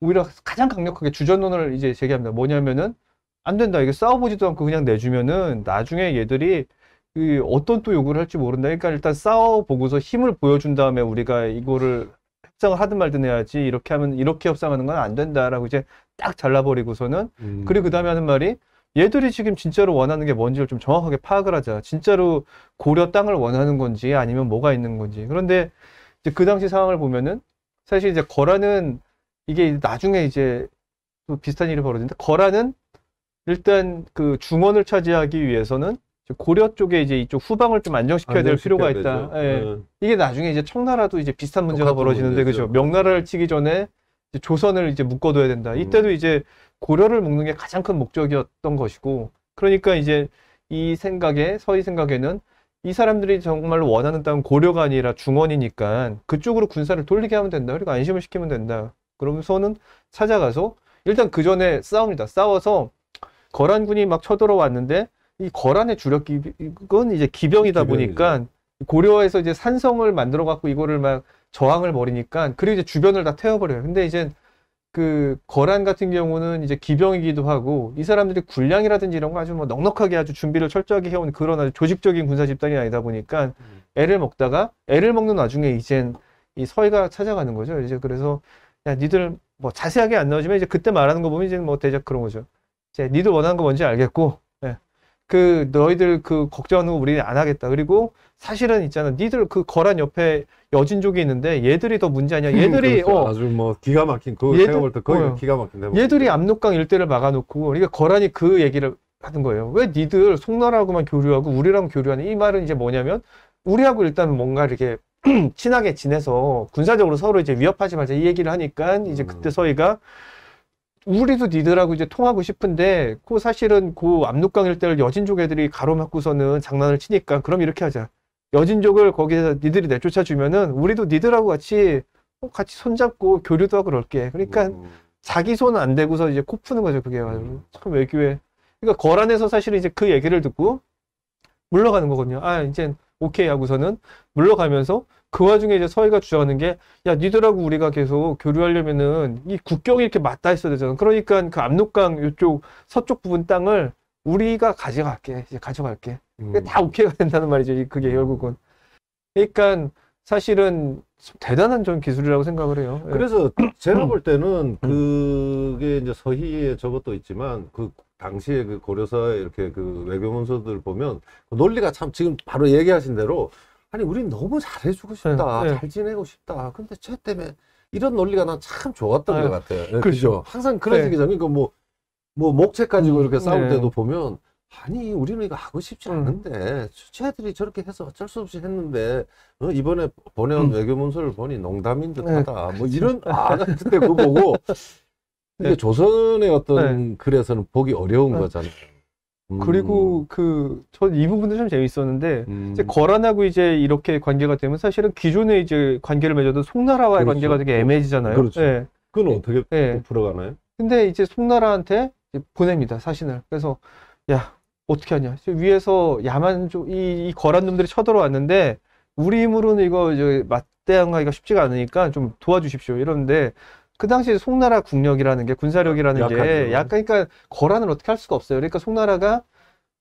오히려 가장 강력하게 주전론을 이제 제기합니다 뭐냐면은 안 된다. 이게 싸워보지도 않고 그냥 내주면은 나중에 얘들이 그 어떤 또 요구를 할지 모른다. 그러니까 일단 싸워보고서 힘을 보여준 다음에 우리가 이거를 협상을 하든 말든 해야지 이렇게 하면 이렇게 협상하는 건 안 된다라고 이제 딱 잘라버리고서는 음. 그리고 그 다음에 하는 말이 얘들이 지금 진짜로 원하는 게 뭔지를 좀 정확하게 파악을 하자. 진짜로 고려 땅을 원하는 건지 아니면 뭐가 있는 건지. 그런데 이제 그 당시 상황을 보면은 사실 이제 거라는 이게 나중에 이제 또 비슷한 일이 벌어진다. 거라는 일단 그 중원을 차지하기 위해서는 고려 쪽에 이제 이쪽 후방을 좀 안정시켜야 될 필요가 있다. 예. 네. 이게 나중에 이제 청나라도 이제 비슷한 문제가 벌어지는데 그죠? 명나라를 치기 전에 이제 조선을 이제 묶어둬야 된다. 이때도 음. 이제 고려를 묶는 게 가장 큰 목적이었던 것이고 그러니까 이제 이 생각에 서희 생각에는 이 사람들이 정말 원하는 땅은 고려가 아니라 중원이니까 그쪽으로 군사를 돌리게 하면 된다. 그리고 안심을 시키면 된다. 그러면서는 찾아가서 일단 그 전에 싸웁니다. 싸워서 거란군이 막 쳐들어왔는데 이 거란의 주력은 기 이제 기병이다 기병이죠. 보니까 고려에서 이제 산성을 만들어 갖고 이거를 막 저항을 벌이니까 그리고 이제 주변을 다 태워버려요. 근데 이제 그 거란 같은 경우는 이제 기병이기도 하고 이 사람들이 군량이라든지 이런 거 아주 뭐 넉넉하게 아주 준비를 철저하게 해온 그런 아주 조직적인 군사 집단이 아니다 보니까 음. 애를 먹다가 애를 먹는 와중에 이젠 이 서해가 찾아가는 거죠. 이제 그래서 야 니들 뭐 자세하게 안 나오지만 이제 그때 말하는 거 보면 이제 뭐대작 그런 거죠. 이제 니들 원하는 거 뭔지 알겠고 예. 그 너희들 그 걱정하는 거 우리는 안 하겠다. 그리고 사실은 있잖아. 니들 그 거란 옆에 여진족이 있는데 얘들이 더 문제 아니야. (laughs) 얘들이 그렇죠. 어 아주 뭐 기가 막힌 그생각을때 거의 어, 기가 막힌데. 뭐. 얘들이 압록강 일대를 막아놓고 그러니까 거란이 그 얘기를 하는 거예요. 왜 니들 송나라하고만 교류하고 우리랑 교류하는 이 말은 이제 뭐냐면 우리하고 일단 뭔가 이렇게 (clears throat) 친하게 지내서 군사적으로 서로 이제 위협하지 말자 이 얘기를 하니까 이제 음. 그때 서희가 음. 우리도 니들하고 이제 통하고 싶은데 그 사실은 그 압록강 일대를 여진족 애들이 가로막고서는 장난을 치니까 그럼 이렇게 하자. 여진족을 거기서 에 니들이 내쫓아 주면은 우리도 니들하고 같이 어, 같이 손잡고 교류도 하고 그럴게. 그러니까 음. 자기 손안 대고서 이제 코 푸는 거죠. 그게 음. 참 외교에. 그러니까 거란에서 사실은 이제 그 얘기를 듣고 물러가는 거거든요. 아 이제 오케이 하고서는 물러가면서 그 와중에 이제 서희가 주장하는 게 야 니들하고 우리가 계속 교류하려면은 이 국경이 이렇게 맞닿아 있어야 되잖아. 그러니까 그 압록강 이쪽 서쪽 부분 땅을 우리가 가져갈게 이제 가져갈게. 음. 다 오케이가 된다는 말이죠. 그게 결국은. 그러니까 사실은 대단한 전 기술이라고 생각을 해요. 예. 그래서 제가 볼 때는 음. 그게 이제 서희의 저것도 있지만 그 당시에 그 고려사 이렇게 그 외교 문서들 보면 그 논리가 참 지금 바로 얘기하신 대로 아니 우리 너무 잘해주고 싶다, 네. 네. 잘 지내고 싶다. 근데 쟤 때문에 이런 논리가 난 참 좋았던 아, 것 같아요. 그 그렇죠. 항상 그런 생기잖아 네. 그러니까 뭐, 뭐 목책 가지고 음, 이렇게 싸울 네. 때도 보면 아니 우리는 이거 하고 싶지 음. 않은데 주체들이 저렇게 해서 어쩔 수 없이 했는데 어, 이번에 보내온 음. 외교문서를 보니 농담인 듯하다. 뭐 이런 (laughs) 아 그때 그거 보고 근데 네. 조선의 어떤 네. 글에서는 보기 어려운 거잖아요. 그리고 음. 그저 이 부분도 좀 재밌었는데 음. 이제 거란하고 이제 이렇게 관계가 되면 사실은 기존에 이제 관계를 맺어도 송나라와의 그렇죠. 관계가 되게 그렇죠. 애매해지잖아요. 그렇죠. 예. 그건 어떻게 예. 풀어가나요? 근데 이제 송나라한테 보냅니다 사신을. 그래서 야 어떻게 하냐? 위에서 야만 족이이 거란 놈들이 쳐들어왔는데 우리 힘으로는 이거 이제 맞대응하기가 쉽지가 않으니까 좀 도와주십시오. 이러는데 그 당시에 송나라 국력이라는 게 군사력이라는 약하죠. 게 약간 그러니까 거란을 어떻게 할 수가 없어요. 그러니까 송나라가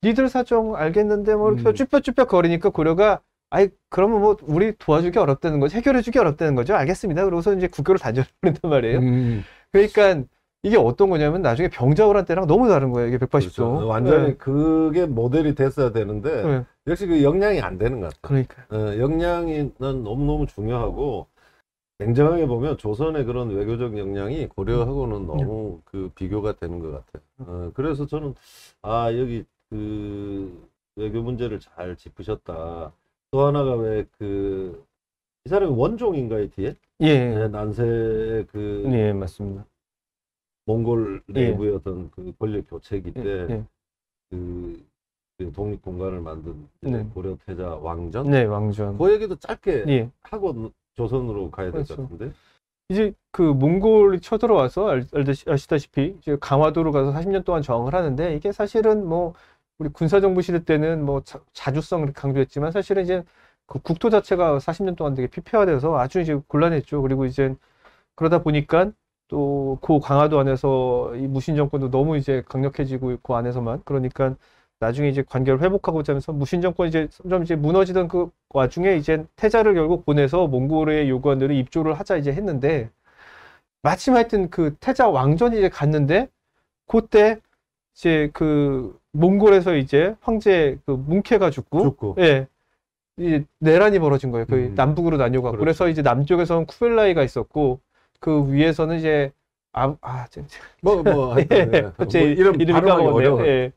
니들 사정 알겠는데 뭐 이렇게 음. 쭈뼛쭈뼛 거리니까 고려가 아이 그러면 뭐 우리 도와주기 어렵다는 거죠. 해결해주기 어렵다는 거죠. 알겠습니다. 그러고서 이제 국교를 단절한단 말이에요. 음, 음, 음. 그러니까 이게 어떤 거냐면 나중에 병자호란 때랑 너무 다른 거예요. 이게 180도. 그렇죠. 완전히 네. 그게 모델이 됐어야 되는데 네. 역시 그 역량이 안 되는 것 같아요. 그러니까. 어, 역량이 난 너무너무 중요하고 냉정하게 보면 조선의 그런 외교적 역량이 고려하고는 음. 네. 너무 그 비교가 되는 것 같아요. 음. 어, 그래서 저는 아 여기 그 외교 문제를 잘 짚으셨다. 또 하나가 왜 그 이 사람이 원종인가요 뒤에? 예. 네, 난세 그. 예 맞습니다. 몽골 내부의 예. 어떤 그 권력 교체기 예, 때 예. 그. 그 독립 공간을 만든 네. 고려 태자 왕전. 네, 왕전. 그 얘기도 짧게 예. 하고 조선으로 가야 그렇죠. 될것 같은데. 이제 그 몽골이 쳐들어와서 알, 아시다시피 이제 강화도로 가서 40년 동안 저항을 하는데 이게 사실은 뭐 우리 군사정부 시대 때는 뭐 자, 주성을 강조했지만 사실은 이제 그 국토 자체가 40년 동안 되게 피폐화돼서 아주 이제 곤란했죠. 그리고 이제 그러다 보니까 또 그 강화도 안에서 이 무신 정권도 너무 이제 강력해지고 있고 안에서만 그러니까 나중에 이제 관계를 회복하고자 하면서 무신 정권이 이제 점점 이제 무너지던 그 와중에 이제 태자를 결국 보내서 몽골의 요구한대로 입조를 하자 이제 했는데 마침 하여튼 그 태자 왕전이 이제 갔는데 그때 이제 그 몽골에서 이제 황제 그 뭉케가 죽고, 죽고. 예. 이 내란이 벌어진 거예요. 그 음. 남북으로 나뉘어가고 그렇죠. 그래서 이제 남쪽에서는 쿠벨라이가 있었고 그 위에서는 이제 아아 뭐뭐 아, 아 뭐, 뭐 (laughs) 예, 뭐, 이름 이름 까먹었네요. 예.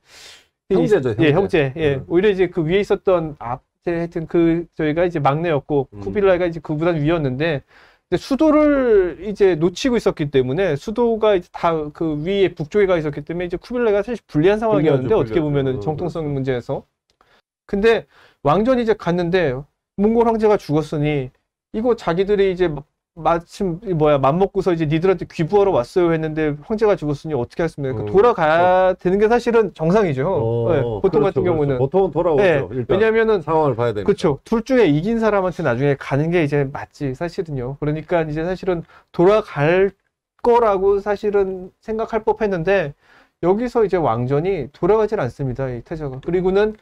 예, 형제죠. 예, 형제. 예, 형제. 예. 음. 오히려 이제 그 위에 있었던 앞에 하여튼 그 저희가 이제 막내였고 음. 쿠빌라이가 이제 그보단 위였는데 수도를 이제 놓치고 있었기 때문에 수도가 다그 위에 북쪽에 가 있었기 때문에 이제 쿠빌라이가 사실 불리한 상황이었는데 불리하죠, 어떻게 보면은 정통성 문제에서 근데 왕전이 이제 갔는데 몽골 황제가 죽었으니 이거 자기들이 이제 마침 뭐야 맘 먹고서 이제 니들한테 귀부하러 왔어요 했는데 황제가 죽었으니 어떻게 하겠습니까? 그 돌아가야 그렇죠. 되는 게 사실은 정상이죠. 어, 네, 보통 그렇죠, 같은 그렇죠. 경우는 그렇죠. 보통 돌아오죠. 네, 왜냐면은 상황을 봐야 되니까. 그렇죠. 둘 중에 이긴 사람한테 나중에 가는 게 이제 맞지 사실은요. 그러니까 이제 사실은 돌아갈 거라고 사실은 생각할 법했는데 여기서 이제 왕전이 돌아가질 않습니다. 이 태자가 그리고는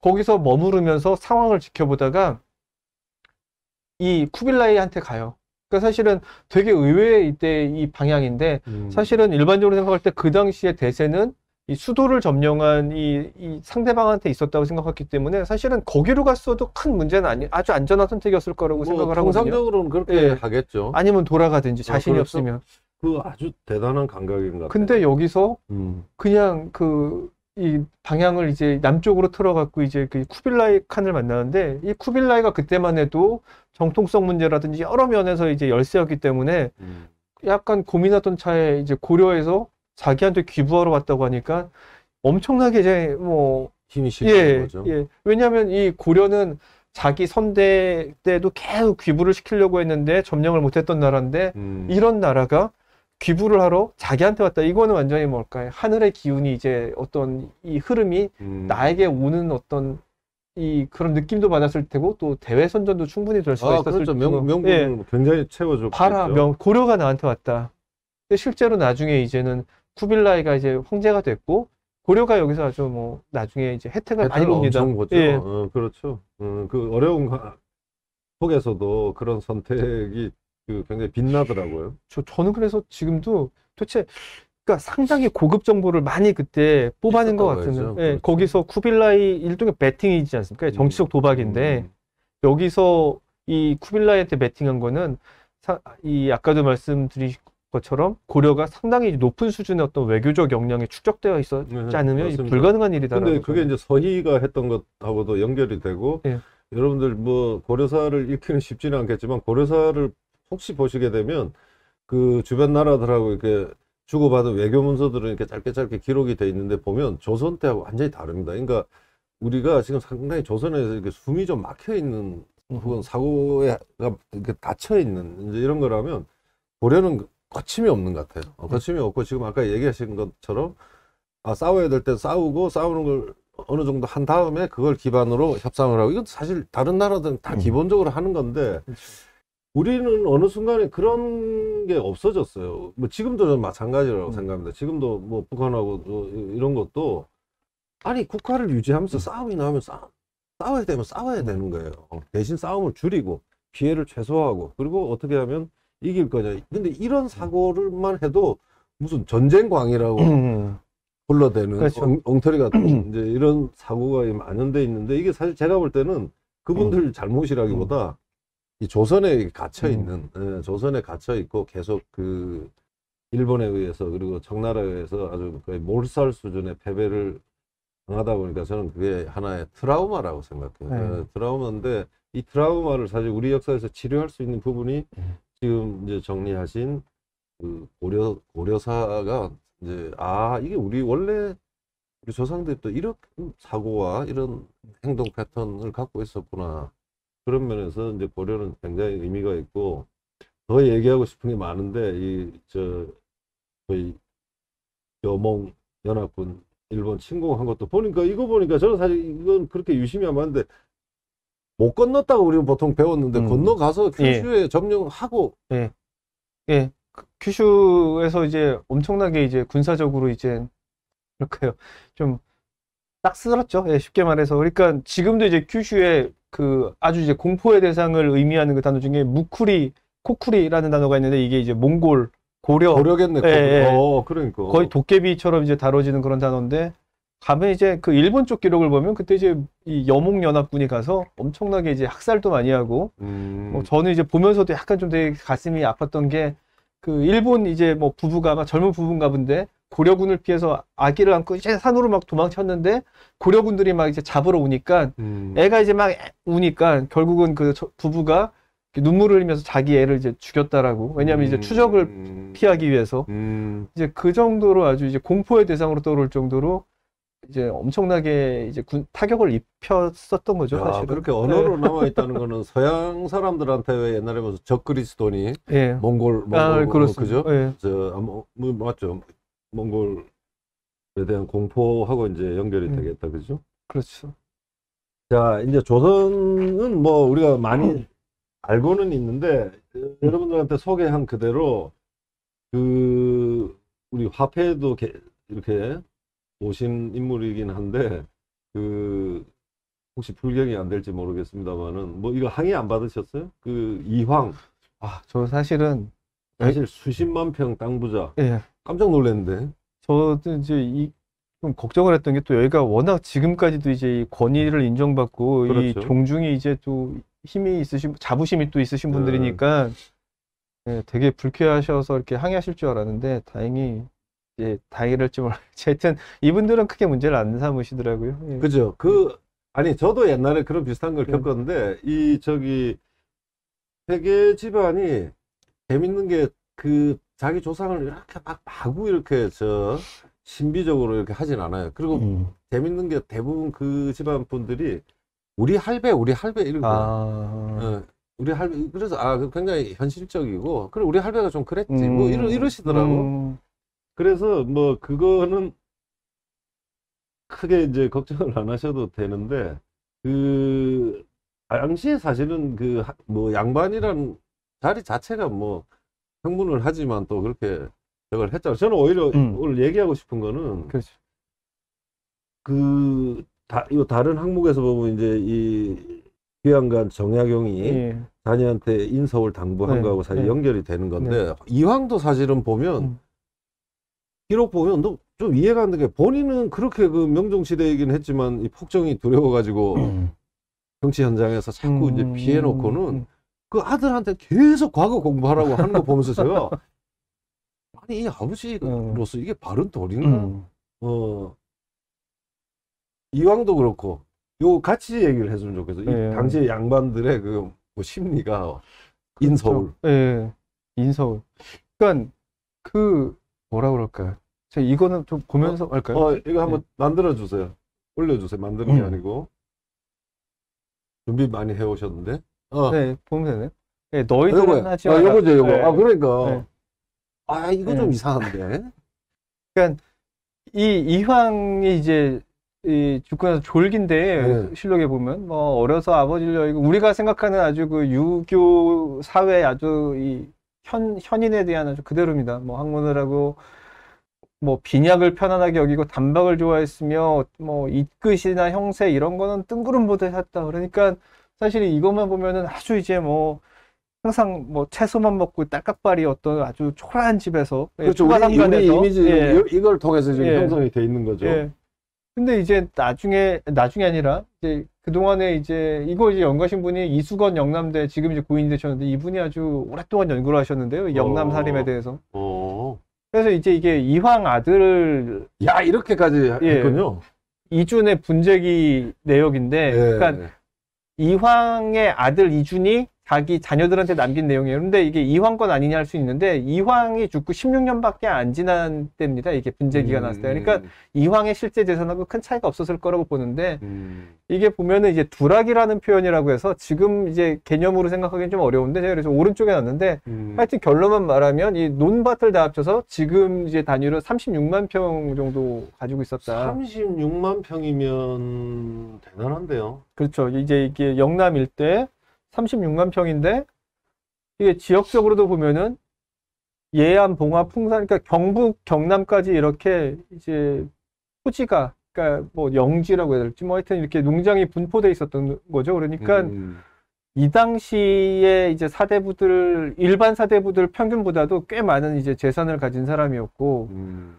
거기서 머무르면서 상황을 지켜보다가 이 쿠빌라이한테 가요. 그러니까 사실은 되게 의외의 이때 이 방향인데 음. 사실은 일반적으로 생각할 때 그 당시의 대세는 이 수도를 점령한 이, 이 상대방한테 있었다고 생각했기 때문에 사실은 거기로 갔어도 큰 문제는 아니 아주 안전한 선택이었을 거라고 뭐 생각을 하고 통상적으로는 그렇게 예. 하겠죠. 아니면 돌아가든지 아, 자신이 어, 없으면 그 아주 대단한 감각인 것 같아요. 근데 여기서 음. 그냥 그이 방향을 이제 남쪽으로 틀어갖고 이제 그 쿠빌라이 칸을 만나는데 이 쿠빌라이가 그때만 해도 정통성 문제라든지 여러 면에서 이제 열세였기 때문에 음. 약간 고민하던 차에 이제 고려해서 자기한테 귀부하러 왔다고 하니까 엄청나게 이제 뭐 힘이 실리 예, 거죠. 예. 왜냐하면 이 고려는 자기 선대 때도 계속 귀부를 시키려고 했는데 점령을 못했던 나라인데 음. 이런 나라가 귀부를 하러 자기한테 왔다. 이거는 완전히 뭘까요? 하늘의 기운이 이제 어떤 이 흐름이 음. 나에게 오는 어떤 이 그런 느낌도 받았을 테고 또 대외 선전도 충분히 될 수가 아, 있었을 그렇죠. 명, 명분 예. 뭐 굉장히 채워줬죠. 봐라, 명 고려가 나한테 왔다. 근데 실제로 나중에 이제는 쿠빌라이가 이제 황제가 됐고 고려가 여기서 아주 뭐 나중에 이제 혜택을 많이 봅니다. 엄죠 예. 어, 그렇죠. 음, 그 어려운 속에서도 그런 선택이 그 굉장히 빛나더라고요. 저, 저는 그래서 지금도 도대체 그러니까 상당히 고급 정보를 많이 그때 뽑아낸 것 같은데 예, 그렇죠. 거기서 쿠빌라이 일종의 베팅이지 않습니까? 음. 정치적 도박인데 음. 여기서 이 쿠빌라이한테 베팅한 거는 사, 이 아까도 말씀드린 것처럼 고려가 상당히 높은 수준의 어떤 외교적 역량이 축적되어 있었지 네, 않으면 네, 불가능한 일이다라는 근데 그게 거 이제 서희가 했던 것하고도 연결이 되고 예. 여러분들 뭐 고려사를 읽기는 쉽지는 않겠지만 고려사를 혹시 보시게 되면 그 주변 나라들하고 이렇게 주고받은 외교 문서들은 이렇게 짧게 짧게 기록이 돼 있는데 보면 조선 때하고 완전히 다릅니다. 그러니까 우리가 지금 상당히 조선에서 이렇게 숨이 좀 막혀 있는 혹은 사고에 이렇게 닫혀 있는 이제 이런 거라면 고려는 거침이 없는 것 같아요. 어, 거침이 없고 지금 아까 얘기하신 것처럼 아, 싸워야 될 때 싸우고 싸우는 걸 어느 정도 한 다음에 그걸 기반으로 협상을 하고 이건 사실 다른 나라들은 다 음. 기본적으로 하는 건데 그렇죠. 우리는 어느 순간에 그런 게 없어졌어요. 뭐 지금도 마찬가지라고 음. 생각합니다. 지금도 뭐 북한하고 뭐 이런 것도 아니 국가를 유지하면서 음. 싸움이 나면 싸, 싸워야 되면 싸워야 음. 되는 거예요. 어, 대신 싸움을 줄이고 피해를 최소화하고 그리고 어떻게 하면 이길 거냐. 근데 이런 음. 사고를만 해도 무슨 전쟁광이라고 불러대는 그렇죠. 엉, 엉터리 같은 이제 이런 사고가 만연돼 있는데 이게 사실 제가 볼 때는 그분들 잘못이라기보다 이 조선에 갇혀 음. 있는 음. 예, 조선에 갇혀 있고 계속 그 일본에 의해서 그리고 청나라에 의해서 아주 거의 몰살 수준의 패배를 당 하다 보니까 저는 그게 하나의 트라우마라고 생각해요. 네. 예, 트라우마인데 이 트라우마를 사실 우리 역사에서 치료할 수 있는 부분이 네. 지금 이제 정리하신 그 고려 고려사가 이제 아 이게 우리 원래 우리 조상들도 이런 사고와 이런 행동 패턴을 갖고 있었구나. 그런 면에서 이제 고려는 굉장히 의미가 있고 더 얘기하고 싶은 게 많은데 이저 저희 여몽 연합군 일본 침공한 것도 보니까 이거 보니까 저는 사실 이건 그렇게 유심히 하면 안돼 못 건넜다고 우리는 보통 배웠는데 음. 건너가서 규슈에 예. 점령하고 예. 예. 규슈에서 그 이제 엄청나게 이제 군사적으로 이제 이렇게 좀 딱 쓰러졌죠. 예, 쉽게 말해서. 그러니까 지금도 이제 규슈에 그 아주 이제 공포의 대상을 의미하는 그 단어 중에 무쿠리, 코쿠리라는 단어가 있는데 이게 이제 몽골 고려 고려겠네. 예, 예. 어, 그러니까 거의 도깨비처럼 이제 다뤄지는 그런 단어인데 가면 이제 그 일본 쪽 기록을 보면 그때 이제 이 여몽 연합군이 가서 엄청나게 이제 학살도 많이 하고 음. 뭐 저는 이제 보면서도 약간 좀 되게 가슴이 아팠던 게 그 일본 이제 뭐 부부가 아마 젊은 부부인가 본데 고려군을 피해서 아기를 안고 이제 산으로 막 도망쳤는데 고려군들이 막 이제 잡으러 오니까 음. 애가 이제 막 우니까 결국은 그 부부가 눈물을 흘리면서 자기 애를 이제 죽였다라고 왜냐하면 음. 이제 추적을 피하기 위해서 음. 이제 그 정도로 아주 이제 공포의 대상으로 떠오를 정도로 이제 엄청나게 이제 군 타격을 입혔었던 거죠 야, 사실은 그렇게 언어로 네. 남아 있다는 거는 (laughs) 서양 사람들한테 왜 옛날에 보서 적그리스도니 네. 예. 몽골 몽골 아, 그렇죠 예. 저 아, 뭐, 뭐, 맞죠 몽골에 대한 공포하고 이제 연결이 음. 되겠다, 그죠? 그렇죠. 자, 이제 조선은 뭐 우리가 많이 음. 알고는 있는데 음. 여러분들한테 소개한 그대로 그 우리 화폐도 이렇게 오신 인물이긴 한데 그 혹시 불경이 안 될지 모르겠습니다만은 뭐 이거 항의 안 받으셨어요? 그 이황. 아, 저 사실은 사실 수십만 평 땅 부자. 예. 깜짝 놀랐는데. 저도 이제 이, 좀 걱정을 했던 게 또 여기가 워낙 지금까지도 이제 이 권위를 인정받고 그렇죠. 이 종중이 이제 또 힘이 있으신 자부심이 또 있으신 네. 분들이니까 예, 되게 불쾌하셔서 이렇게 항의하실 줄 알았는데 다행히 예, 다행이랄지 몰라지 하여튼 이분들은 크게 문제를 안 삼으시더라고요. 예. 그죠. 그 예. 아니 저도 옛날에 그런 비슷한 걸 네. 겪었는데 이 저기 세계 집안이 재밌는 게 그 자기 조상을 이렇게 막 마구 이렇게 저 신비적으로 이렇게 하진 않아요. 그리고 음. 재밌는 게 대부분 그 집안 분들이 우리 할배, 우리 할배 이러고 아. 어, 우리 할배 그래서 아 그 굉장히 현실적이고 그리고 우리 할배가 좀 그랬지 뭐 음. 뭐 이러 이러시더라고. 음. 그래서 뭐 그거는 크게 이제 걱정을 안 하셔도 되는데 그 당시에 사실은 그 뭐 양반이란 자리 자체가 뭐 흥분을 하지만 또 그렇게 저걸 했잖아요. 저는 오히려 음. 오늘 얘기하고 싶은 거는 그렇죠. 그 다, 이 다른 항목에서 보면 이제 이 귀양간 정약용이 예. 자녀한테 인서울 당부한 네. 거하고 사실 네. 연결이 되는 건데 네. 이황도 사실은 보면 음. 기록 보면 좀 이해가 안 되게 본인은 그렇게 그 명종시대이긴 했지만 이 폭정이 두려워가지고 음. 정치 현장에서 자꾸 음. 이제 피해놓고는 음. 그 아들한테 계속 과거 공부하라고 하는 거 보면서 제가 (laughs) 아니 이 아버지로서 어. 이게 바른 도리는 음. 어 이왕도 그렇고 요 같이 얘기를 해주면 좋겠어. 예. 이 네. 당시 양반들의 그뭐 심리가 그렇죠. 인서울. 예, 인서울. 그러니까 그 뭐라 그럴까. 제 이거는 좀 보면서 어, 할까요? 어, 이거 한번 예. 네. 만들어 주세요. 올려 주세요. 만드는 게 음. 아니고 준비 많이 해 오셨는데. 어. 네, 보면 되네 네, 너희들만 하지 마. 아, 요거죠, 요거. 아, 네. 아, 그러니까. 네. 아, 이거 좀 네. 이상한데. (laughs) 그러니까 이 이황이 이제 이 죽고 나서 졸긴데 네. 실록에 보면 뭐 어려서 아버지를 여의고 우리가 생각하는 아주 그 유교 사회 아주 이 현, 현인에 대한 아주 그대로입니다. 뭐 학문을 하고 뭐 빈약을 편안하게 여기고 단박을 좋아했으며 뭐 이끝이나 형세 이런 거는 뜬구름 보듯 했다. 그러니까 사실 이것만 보면은 아주 이제 뭐 항상 뭐 채소만 먹고 딸깍발이 어떤 아주 초라한 집에서 예, 그렇죠. 우리, 우리 이미지 예. 이걸 통해서 지금 예. 형성이 돼 있는 거죠. 예. 근데 이제 나중에 나중에 아니라 이제 그 동안에 이제 이거 이제 연구하신 분이 이수건 영남대 지금 이제 고인 이 되셨는데 이분이 아주 오랫동안 연구를 하셨는데요 어. 영남 살림에 대해서. 오. 어. 그래서 이제 이게 이황 아들을 야 이렇게까지 예. 했군요. 이준의 분쟁이 내역인데, 예. 그러니까 이황의 아들 이준이 자기 자녀들한테 남긴 내용이에요. 그런데 이게 이황 건 아니냐 할 수 있는데 이황이 죽고 16년밖에 안 지난 때입니다. 이게 분재기가 음, 났어요. 그러니까 음. 이황의 실제 재산하고 큰 차이가 없었을 거라고 보는데 음. 이게 보면은 이제 두락이라는 표현이라고 해서 지금 이제 개념으로 생각하기는 좀 어려운데 제가 그래서 오른쪽에 놨는데 음. 하여튼 결론만 말하면 이 논밭을 다 합쳐서 지금 이제 단위로 36만 평 정도 가지고 있었다. 36만 평이면 대단한데요. 그렇죠. 이제 이게 영남 일대 36만 평인데 이게 지역적으로도 보면은 예안, 봉화, 풍산, 그러니까 경북, 경남까지 이렇게 이제 토지가 그러니까 뭐 영지라고 해야 될지 뭐 하여튼 이렇게 농장이 분포돼 있었던 거죠. 그러니까 음. 음. 이 당시에 이제 사대부들 일반 사대부들 평균보다도 꽤 많은 이제 재산을 가진 사람이었고 음.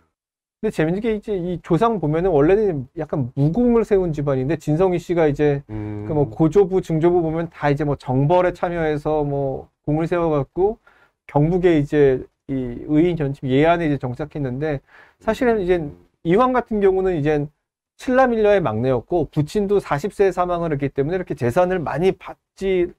근데 재밌는 게 이제 이 조상 보면은 원래는 약간 무공을 세운 집안인데 진성희 씨가 이제 그 뭐 음. 그뭐 고조부, 증조부 보면 다 이제 뭐 정벌에 참여해서 뭐 공을 세워갖고 경북에 이제 이 의인 전집 예안에 이제 정착했는데 사실은 이제 이황 같은 경우는 이제 칠남일녀의 막내였고 부친도 4 0세 사망을 했기 때문에 이렇게 재산을 많이 받지를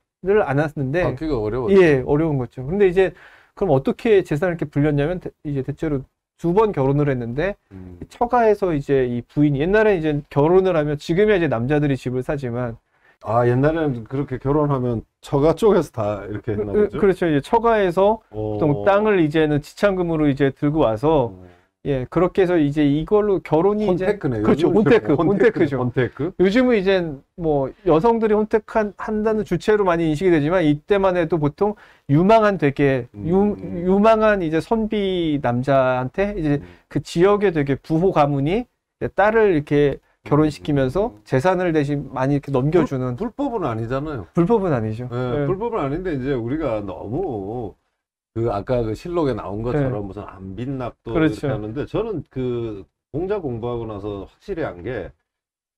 않았는데 받기가 어려워 예, 어려운 거죠. 근데 이제 그럼 어떻게 재산을 이렇게 불렸냐면 이제 대체로 두번 결혼을 했는데 음. 처가에서 이제 이 부인이 옛날에 이제 결혼을 하면 지금이야 이제 남자들이 집을 사지만 아 옛날에는 그렇게 결혼하면 처가 쪽에서 다 이렇게 했나 보죠. 그렇죠. 이제 처가에서 어. 보통 땅을 이제는 지참금으로 이제 들고 와서 음. 예, 그렇게 해서 이제 이걸로 결혼이 혼테크네요. 그렇죠. 혼테크, 혼테크죠. 혼테크. 요즘은 이제 뭐 여성들이 혼택한 한다는 주체로 많이 인식이 되지만 이때만 해도 보통 유망한 되게 음. 유, 망한 이제 선비 남자한테 이제 음. 그 지역에 되게 부호 가문이 딸을 이렇게 결혼시키면서 음. 재산을 대신 많이 이렇게 넘겨주는 불, 법은 아니잖아요. 불법은 아니죠. 네, 네. 불법은 아닌데 이제 우리가 너무 그 아까 그 실록에 나온 것처럼 네. 무슨 안빈낙도 그렇죠. 하는데 저는 그 공자 공부하고 나서 확실히 한 게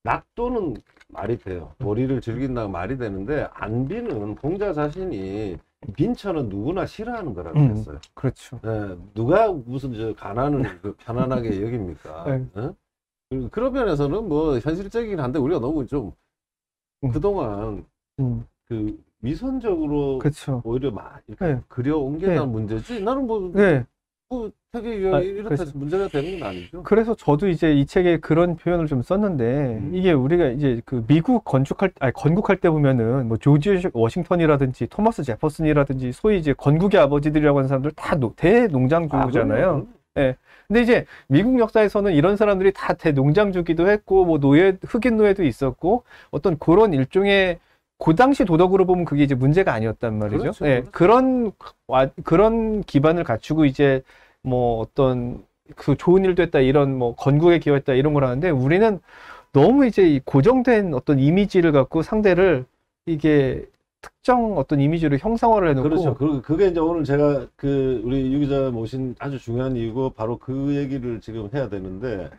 낙도는 말이 돼요. 머리를 즐긴다고 말이 되는데 안빈은 공자 자신이 빈천은 누구나 싫어하는 거라고 음, 했어요. 그렇죠. 네, 누가 무슨 저 가난을 네. 그 편안하게 여깁니까? 네. 네? 그런 면에서는 뭐 현실적이긴 한데 우리가 너무 좀 음. 그동안 음. 그 미선적으로 그쵸. 오히려 막 이렇게 네. 그려 옮겨다 는 문제지. 나는 뭐, 네. 뭐 되게 아, 이렇다 그 문제가 되는 건 아니죠. 그래서 저도 이제 이 책에 그런 표현을 좀 썼는데 음. 이게 우리가 이제 그 미국 건축할 아니 건국할 때 보면은 뭐 조지 워싱턴이라든지 토마스 제퍼슨이라든지 소위 이제 건국의 아버지들이라고 하는 사람들 다 대농장주잖아요. 아, 예. 근데 이제 미국 역사에서는 이런 사람들이 다 대농장주기도 했고 뭐 노예 흑인 노예도 있었고 어떤 그런 일종의 그 당시 도덕으로 보면 그게 이제 문제가 아니었단 말이죠. 그렇죠, 예, 그렇죠. 그런 와, 그런 기반을 갖추고 이제 뭐 어떤 그 좋은 일도 했다 이런 뭐 건국에 기여했다 이런 걸 하는데 우리는 너무 이제 고정된 어떤 이미지를 갖고 상대를 이게 특정 어떤 이미지로 형상화를 해놓고 그렇죠. 그, 그게 이제 오늘 제가 그 우리 유 기자 모신 아주 중요한 이유고 바로 그 얘기를 지금 해야 되는데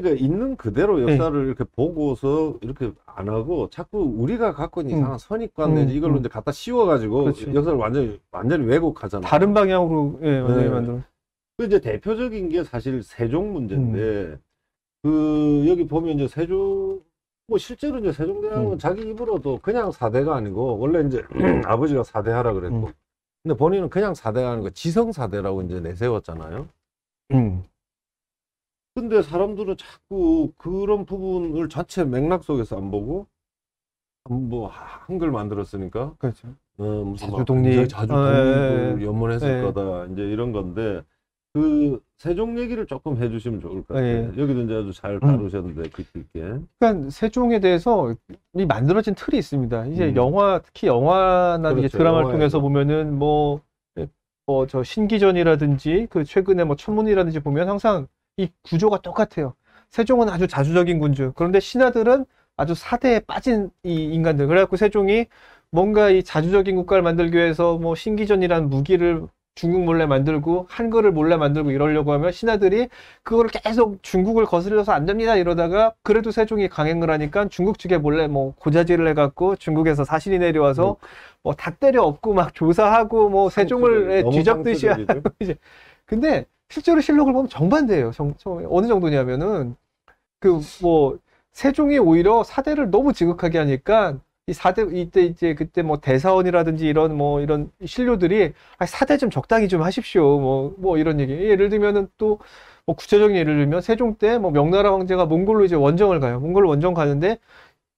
그러니까 있는 그대로 네. 역사를 네. 이렇게 보고서 이렇게 안 하고 자꾸 우리가 갖고 있는 음. 이상한 음. 선입관 내지 음. 이걸로 음. 이제 갖다 씌워가지고 그렇지. 역사를 완전히 완전히 왜곡하잖아. 다른 방향으로 예, 완전히 네. 만들어. 그 이제 대표적인 게 사실 세종 문제인데 음. 그 여기 보면 이제 세종 뭐 실제로 이제 세종대왕은 음. 자기 입으로도 그냥 사대가 아니고 원래 이제 (clears throat) 아버지가 사대하라 그랬고 근데 본인은 그냥 사대가 아니고 지성 사대라고 이제 내세웠잖아요. 음. 근데 사람들은 자꾸 그런 부분을 자체 맥락 속에서 안 보고 뭐 한글 만들었으니까 그렇죠. 어, 무슨 뭐 자주 독립, 자주 독립을 아, 예, 예. 그 했을 예. 거다 이제 이런 건데 그 세종 얘기를 조금 해주시면 좋을 것 같아요. 예. 여기도 이제 아주 잘 음. 다루셨는데 음. 깊이 있게. 그러니까 세종에 대해서 이 만들어진 틀이 있습니다. 이제 음. 영화 특히 영화나 그렇죠. 드라마를 통해서 보면은 뭐 예, 뭐저 신기전이라든지 그 최근에 뭐 천문이라든지 보면 항상 이 구조가 똑같아요. 세종은 아주 자주적인 군주. 그런데 신하들은 아주 사대에 빠진 이 인간들. 그래갖고 세종이 뭔가 이 자주적인 국가를 만들기 위해서 뭐신기전이라는 무기를 중국 몰래 만들고 한글을 몰래 만들고 이러려고 하면 신하들이 그거를 계속 중국을 거슬려서 안 됩니다 이러다가 그래도 세종이 강행을 하니까 중국 측에 몰래 뭐 고자질을 해갖고 중국에서 사신이 내려와서 음. 뭐다 때려 엎고 막 조사하고 뭐 세종을 뒤적듯이 하고 이제 근데 실제로 실록을 보면 정반대예요. 정, 정, 어느 정도냐면은 그 뭐 세종이 오히려 사대를 너무 지극하게 하니까 이 사대 이때 이제 그때 뭐 대사원이라든지 이런 뭐 이런 신료들이 아 사대 좀 적당히 좀 하십시오 뭐뭐 뭐 이런 얘기 예를 들면은 또뭐 구체적인 예를 들면 세종 때 뭐 명나라 황제가 몽골로 이제 원정을 가요 몽골 원정 가는데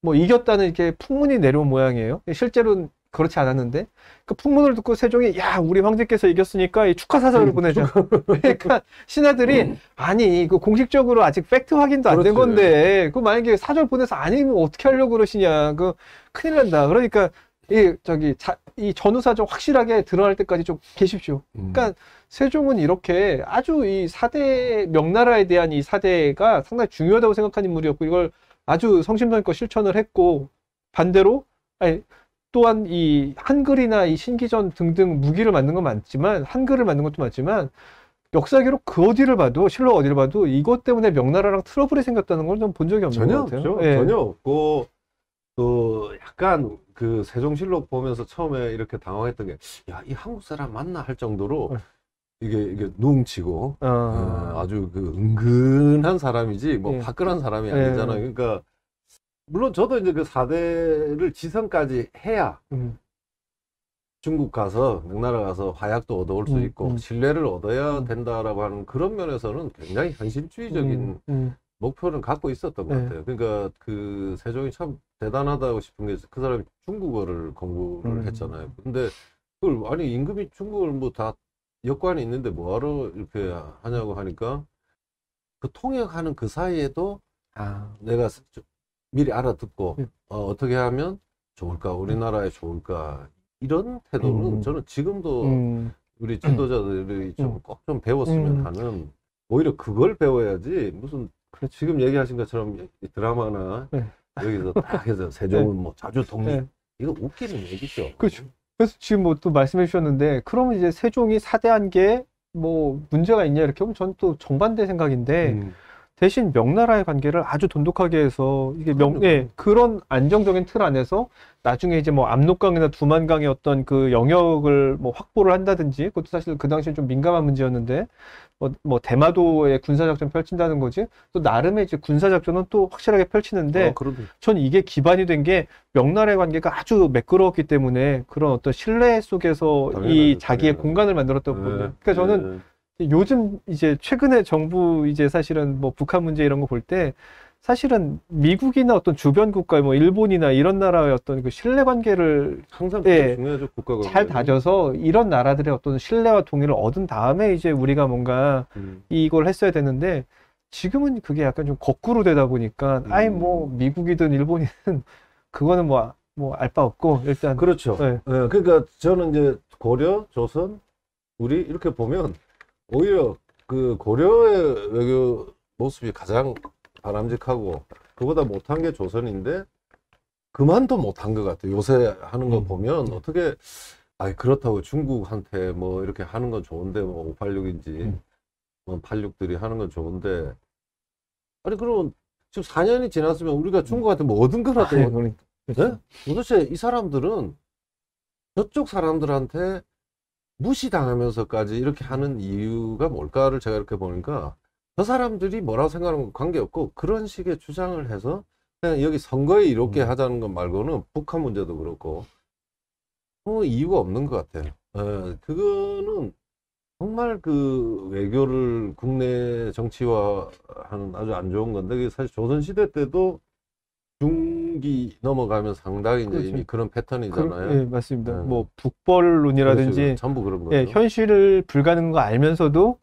뭐 이겼다는 이렇게 풍문이 내려온 모양이에요 실제로는 그렇지 않았는데 그 풍문을 듣고 세종이 야 우리 황제께서 이겼으니까 이 축하 사절을 음. 보내자. (laughs) 그러니까 신하들이 음. 아니 그 공식적으로 아직 팩트 확인도 안 된 건데 그 만약에 사절 보내서 아니면 어떻게 하려고 그러시냐 그 큰일 난다. 그러니까 이 저기 자, 이 전우사 좀 확실하게 드러날 때까지 좀 계십시오. 음. 그러니까 세종은 이렇게 아주 이 사대 명나라에 대한 이 사대가 상당히 중요하다고 생각한 인물이었고 이걸 아주 성심성의껏 실천을 했고 반대로 아니 또한 이 한글이나 이 신기전 등등 무기를 만든 건 많지만 한글을 만든 것도 많지만 역사 기록 그 어디를 봐도 실로 어디를 봐도 이것 때문에 명나라랑 트러블이 생겼다는 걸 좀 본 적이 없는 것 같아요. 없죠. 예. 전혀 없고 또 약간 그 세종실록 보면서 처음에 이렇게 당황했던 게 야 이 한국 사람 맞나 할 정도로 어. 이게 이게 누치고 아. 어, 아주 그 은근한 사람이지 뭐 예. 화끈한 사람이 예. 아니잖아요. 그러니까 물론 저도 이제 그 사대를 지성까지 해야 음. 중국 가서 명나라 가서 화약도 얻어올 수 음, 있고 음. 신뢰를 얻어야 음. 된다라고 하는 그런 면에서는 굉장히 현실주의적인 음, 목표는 갖고 있었던 것 네. 같아요. 그러니까 그 세종이 참 대단하다고 싶은 게 그 사람이 중국어를 공부를 했잖아요. 근데 그걸 아니 임금이 중국을 뭐다 여관이 있는데 뭐하러 이렇게 하냐고 하니까 그 통역하는 그 사이에도 아. 내가 미리 알아듣고 네. 어, 어, 떻게 하면 좋을까 우리나라에 좋을까 이런 태도는 음. 저는 지금도 음. 우리 음. 지도자들이 음. 좀 꼭좀 음. 배웠으면 하는 오히려 그걸 배워야지 무슨 그렇 지금 얘기하신 것처럼 드라마나 네. 여기서 딱 (laughs) 해서 세종은 네. 뭐 자주 네. 독립 네. 이거 웃기는 얘기죠. 그렇죠. 그래서 지금 뭐 또 말씀해 주셨는데 그러면 이제 세종이 사대한 게 뭐 문제가 있냐 이렇게 하면 저는 또 정반대 생각인데 음. 대신 명나라의 관계를 아주 돈독하게 해서 이게 명 예, 그런 안정적인 틀 안에서 나중에 이제 뭐 압록강이나 두만강의 어떤 그 영역을 뭐 확보를 한다든지 그것도 사실 그 당시에 좀 민감한 문제였는데 뭐, 뭐 대마도의 군사 작전 펼친다는 거지 또 나름의 이제 군사 작전은 또 확실하게 펼치는데 어, 전 이게 기반이 된 게 명나라의 관계가 아주 매끄러웠기 때문에 그런 어떤 신뢰 속에서 당연하죠, 이 자기의 당연하죠. 공간을 만들었다고 네, 봅니다. 그러니까 네, 저는 네. 요즘 이제 최근에 정부 이제 사실은 뭐 북한 문제 이런 거 볼 때 사실은 미국이나 어떤 주변 국가 뭐 일본이나 이런 나라의 어떤 그 신뢰 관계를 항상 예, 중요하죠 국가가 잘 다져서 이런 나라들의 어떤 신뢰와 동의를 얻은 다음에 이제 우리가 뭔가 음. 이걸 했어야 되는데 지금은 그게 약간 좀 거꾸로 되다 보니까 뭐 음. 아예뭐 미국이든 일본이든 그거는 뭐 뭐 알 바 없고 일단 그렇죠. 예. 예, 그러니까 저는 이제 고려 조선 우리 이렇게 보면 오히려 그 고려의 외교 모습이 가장 바람직하고 그보다 못한 게 조선인데 그만도 못한 것 같아요. 요새 하는 거 음. 보면 어떻게 아 그렇다고 중국한테 뭐 이렇게 하는 건 좋은데 뭐 586인지 음. 뭐 86들이 하는 건 좋은데 아니 그러면 지금 4년이 지났으면 우리가 음. 중국한테 뭐 얻은 거라도 아, 네? 도대체 이 사람들은 저쪽 사람들한테 무시당하면서까지 이렇게 하는 이유가 뭘까를 제가 이렇게 보니까 저 사람들이 뭐라고 생각하는 건 관계없고 그런 식의 주장을 해서 그냥 여기 선거에 이렇게 음. 하자는 것 말고는 북한 문제도 그렇고 뭐 이유가 없는 것 같아요. 에, 예, 그거는 정말 그 외교를 국내 정치화하는 아주 안 좋은 건데 사실 조선시대 때도 중기 넘어가면 상당히 그렇죠. 이제 이미 그런 패턴이잖아요. 그, 예, 맞습니다. 네. 뭐 북벌론이라든지 그렇죠. 전부 그런 예, 거죠. 예, 현실을 불가능한 거 알면서도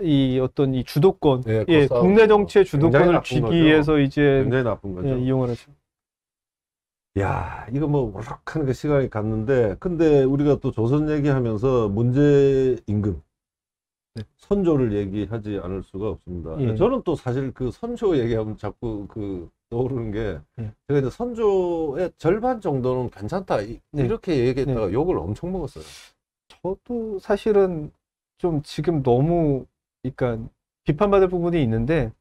이 어떤 이 주도권, 네, 예, 예 국내 정치의 주도권을 쥐기 위해서 이제 굉장히 나쁜 예, 거죠. 예, 이용을 하죠. 야, 이거 뭐오락하게 그 시간이 갔는데, 근데 우리가 또 조선 얘기하면서 문제 임금, 네. 선조를 얘기하지 않을 수가 없습니다. 예. 저는 또 사실 그 선조 얘기하면 자꾸 그 떠오르는 게 네. 제가 이제 선조의 절반 정도는 괜찮다 이, 네. 렇게 네. 얘기했다가 욕을 엄청 먹었어요. 저도 사실은 좀 지금 너무 그러니까 비판받을 부분이 있는데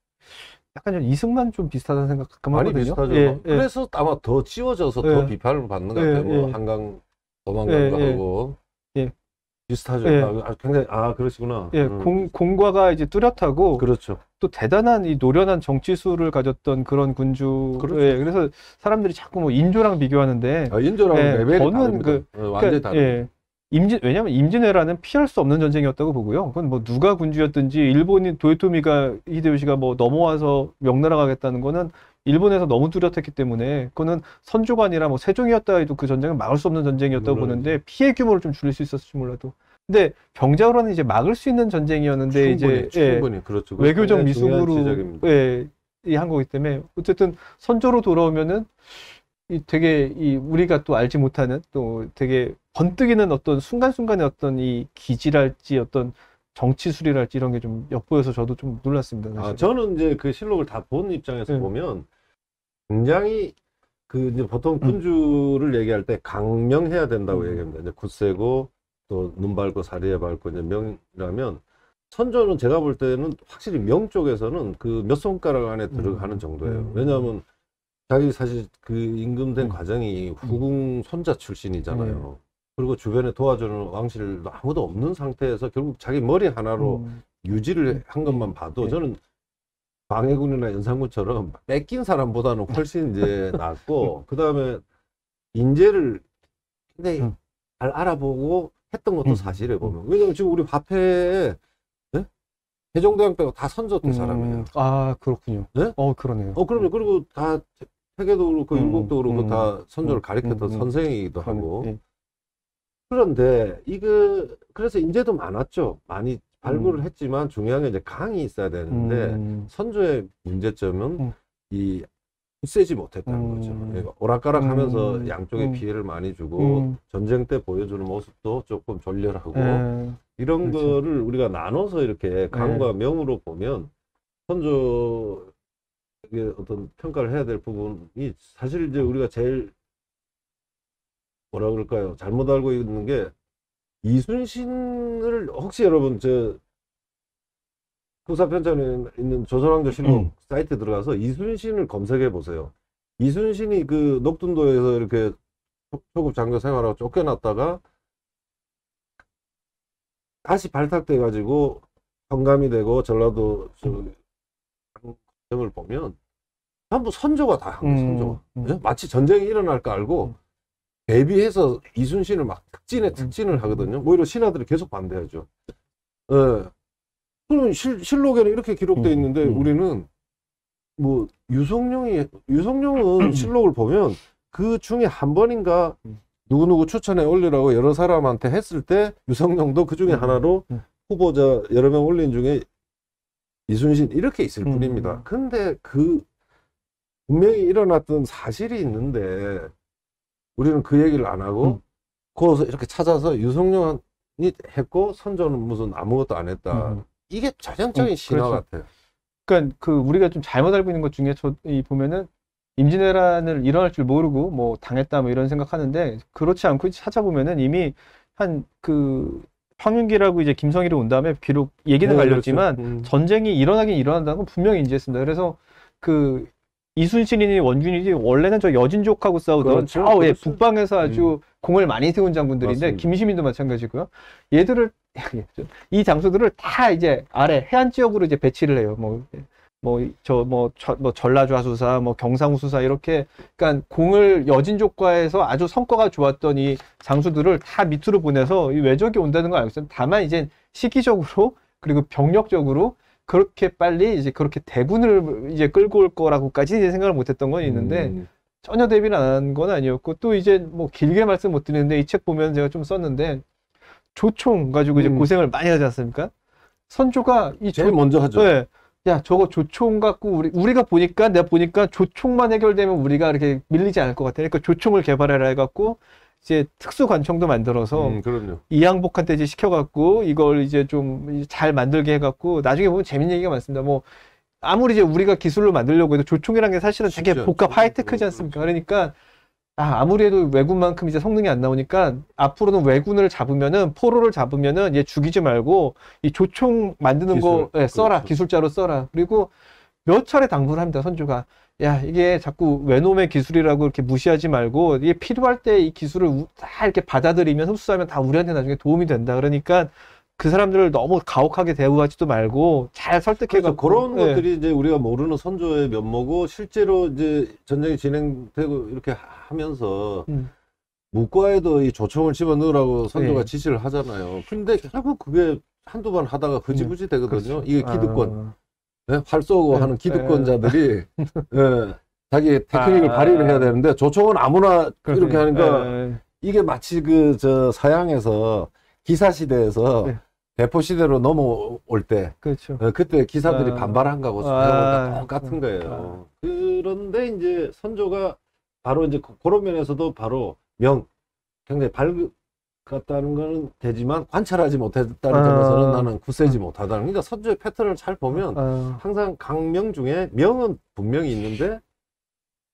약간 좀 이승만 좀 비슷하다는 생각 가끔 많이 하거든요. 비슷하죠. 예, 예. 그래서 예. 아마 더 찌워져서 더 예. 비판을 받는 것 예, 같아요. 뭐 한강 도망간다 하고 비슷하죠. 예. 아, 아, 굉장히 아 그러시구나. 예, 음. 공, 공과가 이제 뚜렷하고 그렇죠. 또 대단한 이 노련한 정치수를 가졌던 그런 군주. 그렇죠. 예, 그래서 사람들이 자꾸 뭐 인조랑 비교하는데 아, 인조랑 예, 레벨이 저는 다릅니다. 그완전 예, 그러니까, 다른. 예. 임진 왜냐하면 임진왜란은 피할 수 없는 전쟁이었다고 보고요. 그건 뭐 누가 군주였든지 일본인 도요토미가 히데요시가 뭐 넘어와서 명나라 가겠다는 거는 일본에서 너무 뚜렷했기 때문에 그거는 선조관이라뭐 세종이었다 해도 그 전쟁은 막을 수 없는 전쟁이었다고 물론. 보는데 피해 규모를 좀 줄일 수 있었을지 몰라도 근데 병자호란은 이제 막을 수 있는 전쟁이었는데 충분히, 이제 예, 충분히 그렇죠. 예, 그렇죠. 외교적 미숙으로 예, 이한 거기 때문에 어쨌든 선조로 돌아오면은 이 되게 이 우리가 또 알지 못하는 또 되게 번뜩이는 어떤 순간순간의 어떤 이 기질할지 어떤 정치 수리랄지 이런 게 좀 엿보여서 저도 좀 놀랐습니다. 아, 사실. 아, 저는 이제 그 실록을 다 본 입장에서 네. 보면 굉장히 그 이제 보통 음. 군주를 음. 얘기할 때 강명해야 된다고 음. 얘기합니다. 이제 굳세고 또 눈 밟고 사리에 밟고 이제 명이라면 선조는 제가 볼 때는 확실히 명 쪽에서는 그 몇 손가락 안에 음. 들어가는 음. 정도예요. 왜냐하면 자기 사실 그 임금된 음. 과정이 후궁 손자 출신이잖아요. 네. 그리고 주변에 도와주는 왕실도 아무도 없는 상태에서 결국 자기 머리 하나로 음. 유지를 음. 한 것만 봐도 네. 저는 방해군이나 연산군처럼 뺏긴 사람보다는 훨씬 이제 (laughs) 낫고 그 다음에 인재를 굉장 네. 음. 잘 알아보고 했던 것도 음. 사실에 음. 보면 왜냐면 지금 우리 화폐 예? 해종대왕 빼고 다 선조때 음. 사람이에요. 아 그렇군요. 네? 어 그러네요. 어 그러면 그리고 다 세계도 그렇고 음, 일국도 그렇고 음, 다 선조를 가리켰던 음, 선생이기도 하고 네. 그런데 이거 그래서 인재도 많았죠. 많이 발굴을 음. 했지만 중요한 게 이제 강이 있어야 되는데 음. 선조의 문제점은 음. 이 세지 못했다는 거죠. 음. 그러니까 오락가락하면서 음. 양쪽에 음. 피해를 많이 주고 전쟁 때 보여주는 모습도 조금 졸렬하고 에. 예. 이런 그렇지. 거를 우리가 나눠서 이렇게 강과 예. 에. 명으로 보면 선조 의 어떤 평가를 해야 될 부분이 사실 이제 우리가 제일 뭐라 그럴까요? 잘못 알고 있는 게 이순신을 혹시 여러분 저 후사 편찬에 있는 조선왕조 실록 음. 사이트 들어가서 이순신을 검색해 보세요. 이순신이 그 녹둔도에서 이렇게 초급 장교 생활하고 쫓겨났다가 다시 발탁돼 가지고 성감이 되고 전라도 정을 보면 전부 선조가 다한 음. 거예요. 선조가 음. 마치 전쟁이 일어날 까 알고 음. 대비해서 이순신을 막 특진에 특진을 하거든요. 오히려 뭐 신하들이 계속 반대하죠. 예. 그러면 실, 실록에는 이렇게 기록돼 음, 있는데 음, 우리는 뭐 유성룡이 유성룡은 음. 실록을 보면 그 중에 한 번인가 음. 누구누구 추천해 올리라고 여러 사람한테 했을 때 유성룡도 그 중에 하나로 후보자 여러 명 올린 중에 이순신 이렇게 있을 뿐입니다. 근데 그 분명히 일어났던 사실이 있는데 우리는 그 얘기를 안 하고 음. 거기서 이렇게 찾아서 유성룡이 했고 선조는 무슨 아무것도 안 했다. 음. 이게 전형적인 어, 신화 그렇죠. 같아요. 그러니까 그 우리가 좀 잘못 알고 있는 것 중에 저 이 보면은 임진왜란을 일어날 줄 모르고 뭐 당했다 뭐 이런 생각하는데 그렇지 않고 찾아보면은 이미 한 그 황윤기라고 이제 김성일이 온 다음에 비록 얘기는 네, 그렇죠. 갈렸지만 그렇죠. 음. 전쟁이 일어나긴 일어난다는 건 분명히 인지했습니다. 그래서 그 이순신이니 원균이니 원래는 저 여진족하고 싸우던 그렇죠, 아, 예, 북방에서 아주 음. 공을 많이 세운 장군들인데 맞습니다. 김시민도 마찬가지고요. 얘들을 (laughs) 예, 이 장수들을 다 이제 아래 해안 지역으로 이제 배치를 해요. 뭐뭐 저뭐 뭐, 뭐, 전라좌수사 뭐 경상수사 뭐 뭐 이렇게 그러니까 공을 여진족과에서 아주 성과가 좋았던 이 장수들을 다 밑으로 보내서 이 외적이 온다는 걸 알고 있어요. 다만 이제 시기적으로 그리고 병력적으로 그렇게 빨리 이제 그렇게 대분을 이제 끌고 올 거라고까지 이제 생각을 못했던 건 있는데 음. 전혀 대비를 안 한 건 아니었고 또 이제 뭐 길게 말씀 못 드리는데 이 책 보면 제가 좀 썼는데 조총 가지고 이제 음. 고생을 많이 하지 않습니까? 선조가 이 제일 조, 먼저 하죠. 네. 야 저거 조총 갖고 우리 우리가 보니까 내가 보니까 조총만 해결되면 우리가 이렇게 밀리지 않을 것 같아. 그러니까 조총을 개발해라 해갖고 이제 특수 관청도 만들어서 음, 이양복한테 이제 시켜갖고 이걸 이제 좀 잘 만들게 해갖고 나중에 보면 재밌는 얘기가 많습니다. 뭐 아무리 이제 우리가 기술로 만들려고 해도 조총이라는 게 사실은 되게 복합 하이테크지 음, 않습니까? 그렇죠. 그러니까 아, 아무리 해도 외군만큼 이제 성능이 안 나오니까 앞으로는 외군을 잡으면은 포로를 잡으면은 얘 죽이지 말고 이 조총 만드는 기술, 거 예, 써라 그렇죠. 기술자로 써라 그리고 몇 차례 당부를 합니다 선주가 야 이게 자꾸 외놈의 기술이라고 이렇게 무시하지 말고 이게 필요할 때 이 기술을 다 이렇게 받아들이면 흡수하면 다 우리한테 나중에 도움이 된다 그러니까 그 사람들을 너무 가혹하게 대우하지도 말고 잘 설득해서 그렇죠. 그런 예. 것들이 이제 우리가 모르는 선조의 면모고 실제로 이제 전쟁이 진행되고 이렇게 하면서 음. 무과에도 이 조청을 집어넣으라고 선조가 네. 지시를 하잖아요. 근데 그렇죠. 결국 그게 한두 번 하다가 그지부지 음. 되거든요. 그렇죠. 이게 기득권. 아... 네? 활 쏘고 예, 하는 기득권자들이 예. (laughs) 자기 테크닉을 아, 발휘를 해야 되는데 조총은 아무나 그렇군요. 이렇게 하니까 이게 마치 그 저 서양에서 기사 시대에서 네. 대포 시대로 넘어올 때 그렇죠. 어, 그때 기사들이 아, 반발한 거하고 아, 똑같은 거예요. 아. 그런데 이제 선조가 바로 이제 그런 면에서도 바로 명 굉장히 밝은 같다는 거는 되지만 관찰하지 못했다는 아. 점에서는 나는 굳세지 못하다는 그러니까 선조의 패턴을 잘 보면 아. 항상 강명 중에 명은 분명히 있는데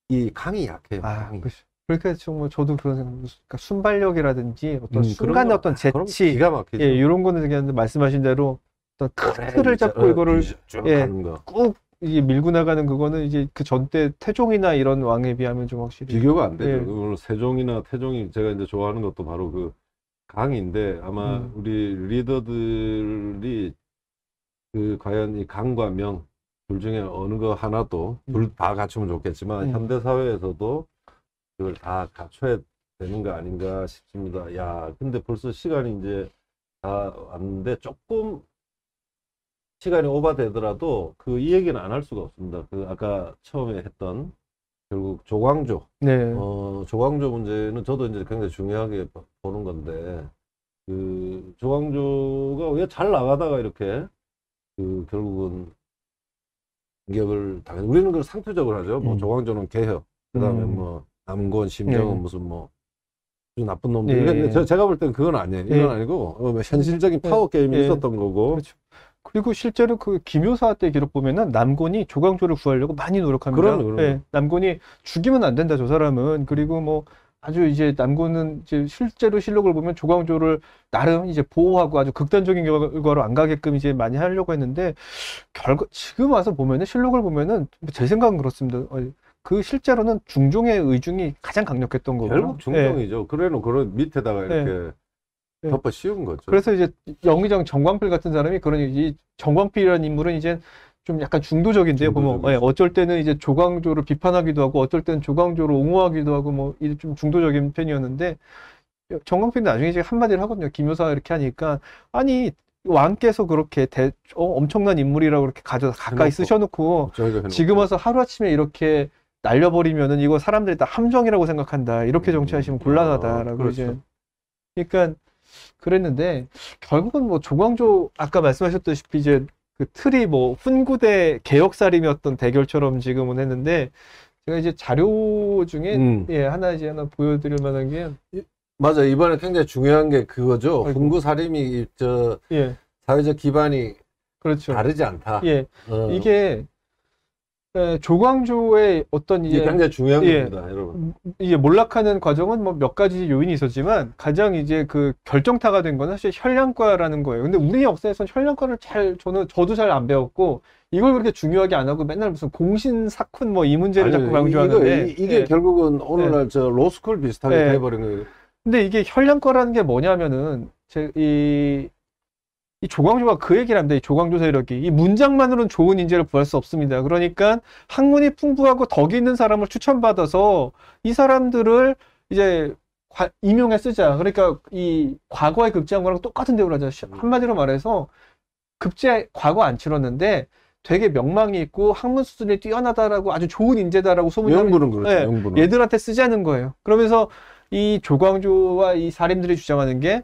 이 강이 약해요. 아, 강이. 그 그렇게 정말 뭐 저도 그런 생각, 그러니까 순발력이라든지 어떤 음, 순간의 어떤 아, 재치, 기가 막히죠. 예, 이런 거는 되겠는데 말씀하신 대로 어떤 그래, 틀을 잡고 어, 이거를 예, 꾹 이게 밀고 나가는 그거는 이제 그 전때 태종이나 이런 왕에 비하면 좀 확실히 비교가 안 되죠. 예. 세종이나 태종이 제가 이제 좋아하는 것도 바로 그 강인데 아마 음. 우리 리더들이 그 과연 이 강과 명 둘 중에 어느 거 하나도 음. 둘다 갖추면 좋겠지만 음. 현대 사회에서도 그걸 다 갖춰야 되는 거 아닌가 싶습니다. 야, 근데 벌써 시간이 이제 다 왔는데 조금 시간이 오바되더라도그 이 얘기는 안 할 수가 없습니다. 그 아까 처음에 했던 결국 조광조. 네. 어, 조광조 문제는 저도 이제 굉장히 중요하게 보는 건데, 그, 조광조가 왜 잘 나가다가 이렇게, 그, 결국은, 기혁을당연히 우리는 그걸 상표적으로 하죠. 뭐, 음. 조광조는 개혁. 그 다음에 음. 뭐, 남건, 심정은 네. 무슨 뭐, 나쁜 놈들. 네. 제가 볼 땐 그건 아니에요. 이건 네. 아니고, 현실적인 네. 파워 게임이 네. 있었던 거고, 그렇죠. 그리고 실제로 그 김효사 때 기록 보면은 남곤이 조광조를 구하려고 많이 노력합니다. 그럼, 그럼. 네, 예, 남곤이 죽이면 안 된다 저 사람은 그리고 뭐 아주 이제 남곤은 이제 실제로 실록을 보면 조광조를 나름 이제 보호하고 아주 극단적인 결과로 안 가게끔 이제 많이 하려고 했는데 결과 지금 와서 보면은 실록을 보면은 뭐 제 생각은 그렇습니다. 어, 그 실제로는 중종의 의중이 가장 강력했던 거고 결국 중종이죠. 네. 그래놓고 그 밑에다가 예. 이렇게 네. 네. 덮어 씌운 거죠. 그래서 이제 영의정 정광필 같은 사람이 그런 이 정광필이라는 인물은 이제 좀 약간 중도적인데요. 보면 예, 어쩔 때는 이제 조광조를 비판하기도 하고 어쩔 때는 조광조를 옹호하기도 하고 뭐이좀 중도적인 편이었는데 정광필이 나중에 이제 한마디를 하거든요. 김효사 이렇게 하니까 아니 왕께서 그렇게 대, 어, 엄청난 인물이라고 그렇게 가져 가까이 해놓고, 쓰셔놓고 지금 와서 하루아침에 이렇게 날려버리면은 이거 사람들이 다 함정이라고 생각한다 이렇게 음, 정치하시면 음, 곤란하다라고 음, 아, 그렇죠. 이제 그러니까 그랬는데 결국은 뭐 조광조 아까 말씀하셨듯이 이제 그 틀이 뭐 훈구대 개혁살림이었던 대결처럼 지금은 했는데 제가 이제 자료 중에 음. 예 하나 이제 하나 보여드릴 만한 게 맞아 이번에 굉장히 중요한 게 그거죠 아이고. 훈구살림이 저 예. 사회적 기반이 그렇죠. 다르지 않다. 예. 어. 이게 예, 조광조의 어떤 이게 예, 굉장히 중요한 예, 겁니다, 여러분. 이게 몰락하는 과정은 뭐 몇 가지 요인이 있었지만 가장 이제 그 결정타가 된 건 사실 혈량과라는 거예요. 근데 우리 역사에서는 혈량과를 잘 저는 저도 잘 안 배웠고 이걸 그렇게 중요하게 안 하고 맨날 무슨 공신 사쿤 뭐 이 문제를 아니, 자꾸 강조하는데 이거, 이, 게 예. 결국은 오늘날 예. 저 로스쿨 비슷하게 예. 돼버린 거예요. 그 근데 이게 혈량과라는 게 뭐냐면은 제이 이 조광조가 그 얘기를 합니다. 이 조광조 세력이. 이 문장만으로는 좋은 인재를 구할 수 없습니다. 그러니까 학문이 풍부하고 덕이 있는 사람을 추천받아서 이 사람들을 이제 과, 임용해 쓰자. 그러니까 이 과거에 급제한 거랑 똑같은 대우를 하자. 음. 한마디로 말해서 급제 과거 안 치렀는데 되게 명망이 있고 학문 수준이 뛰어나다라고 아주 좋은 인재다라고 소문이 명분은 그렇죠. 네, 예, 명분은. 얘들한테 쓰자는 거예요. 그러면서 이 조광조와 이 사림들이 주장하는 게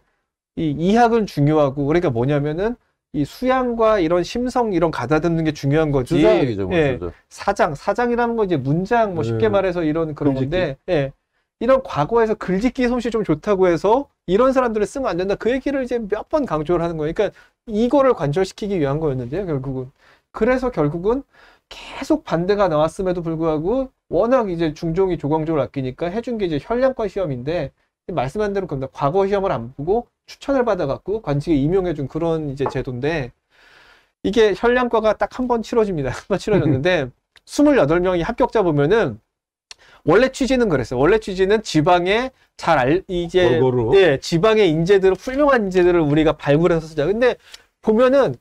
이 이학은 중요하고 그러니까 뭐냐면은 이 수양과 이런 심성 이런 가다듬는 게 중요한 거지. 주장이죠, 뭐, 예. 사장, 사장이라는 건 이제 문장 뭐 쉽게 네. 말해서 이런 그런 글짓기. 건데 예. 이런 과거에서 글짓기 솜씨 좀 좋다고 해서 이런 사람들을 쓰면 안 된다. 그 얘기를 이제 몇 번 강조를 하는 거예요. 그러니까 이거를 관철시키기 위한 거였는데요, 결국은. 그래서 결국은 계속 반대가 나왔음에도 불구하고 워낙 이제 중종이 조광조를 아끼니까 해준 게 이제 현량과 시험인데 말씀한 대로 겁니다. 과거 시험을 안 보고 추천을 받아갖고 관측에 임용해준 그런 이제 제도인데 이게 혈량과가 딱 한 번 치러집니다. (laughs) 한 번 치러졌는데 28명이 합격자 보면은 원래 취지는 그랬어요. 원래 취지는 지방에 잘 알, 이제 골고루. 예, 지방의 인재들을 훌륭한 인재들을 우리가 발굴해서 쓰자. 근데 보면은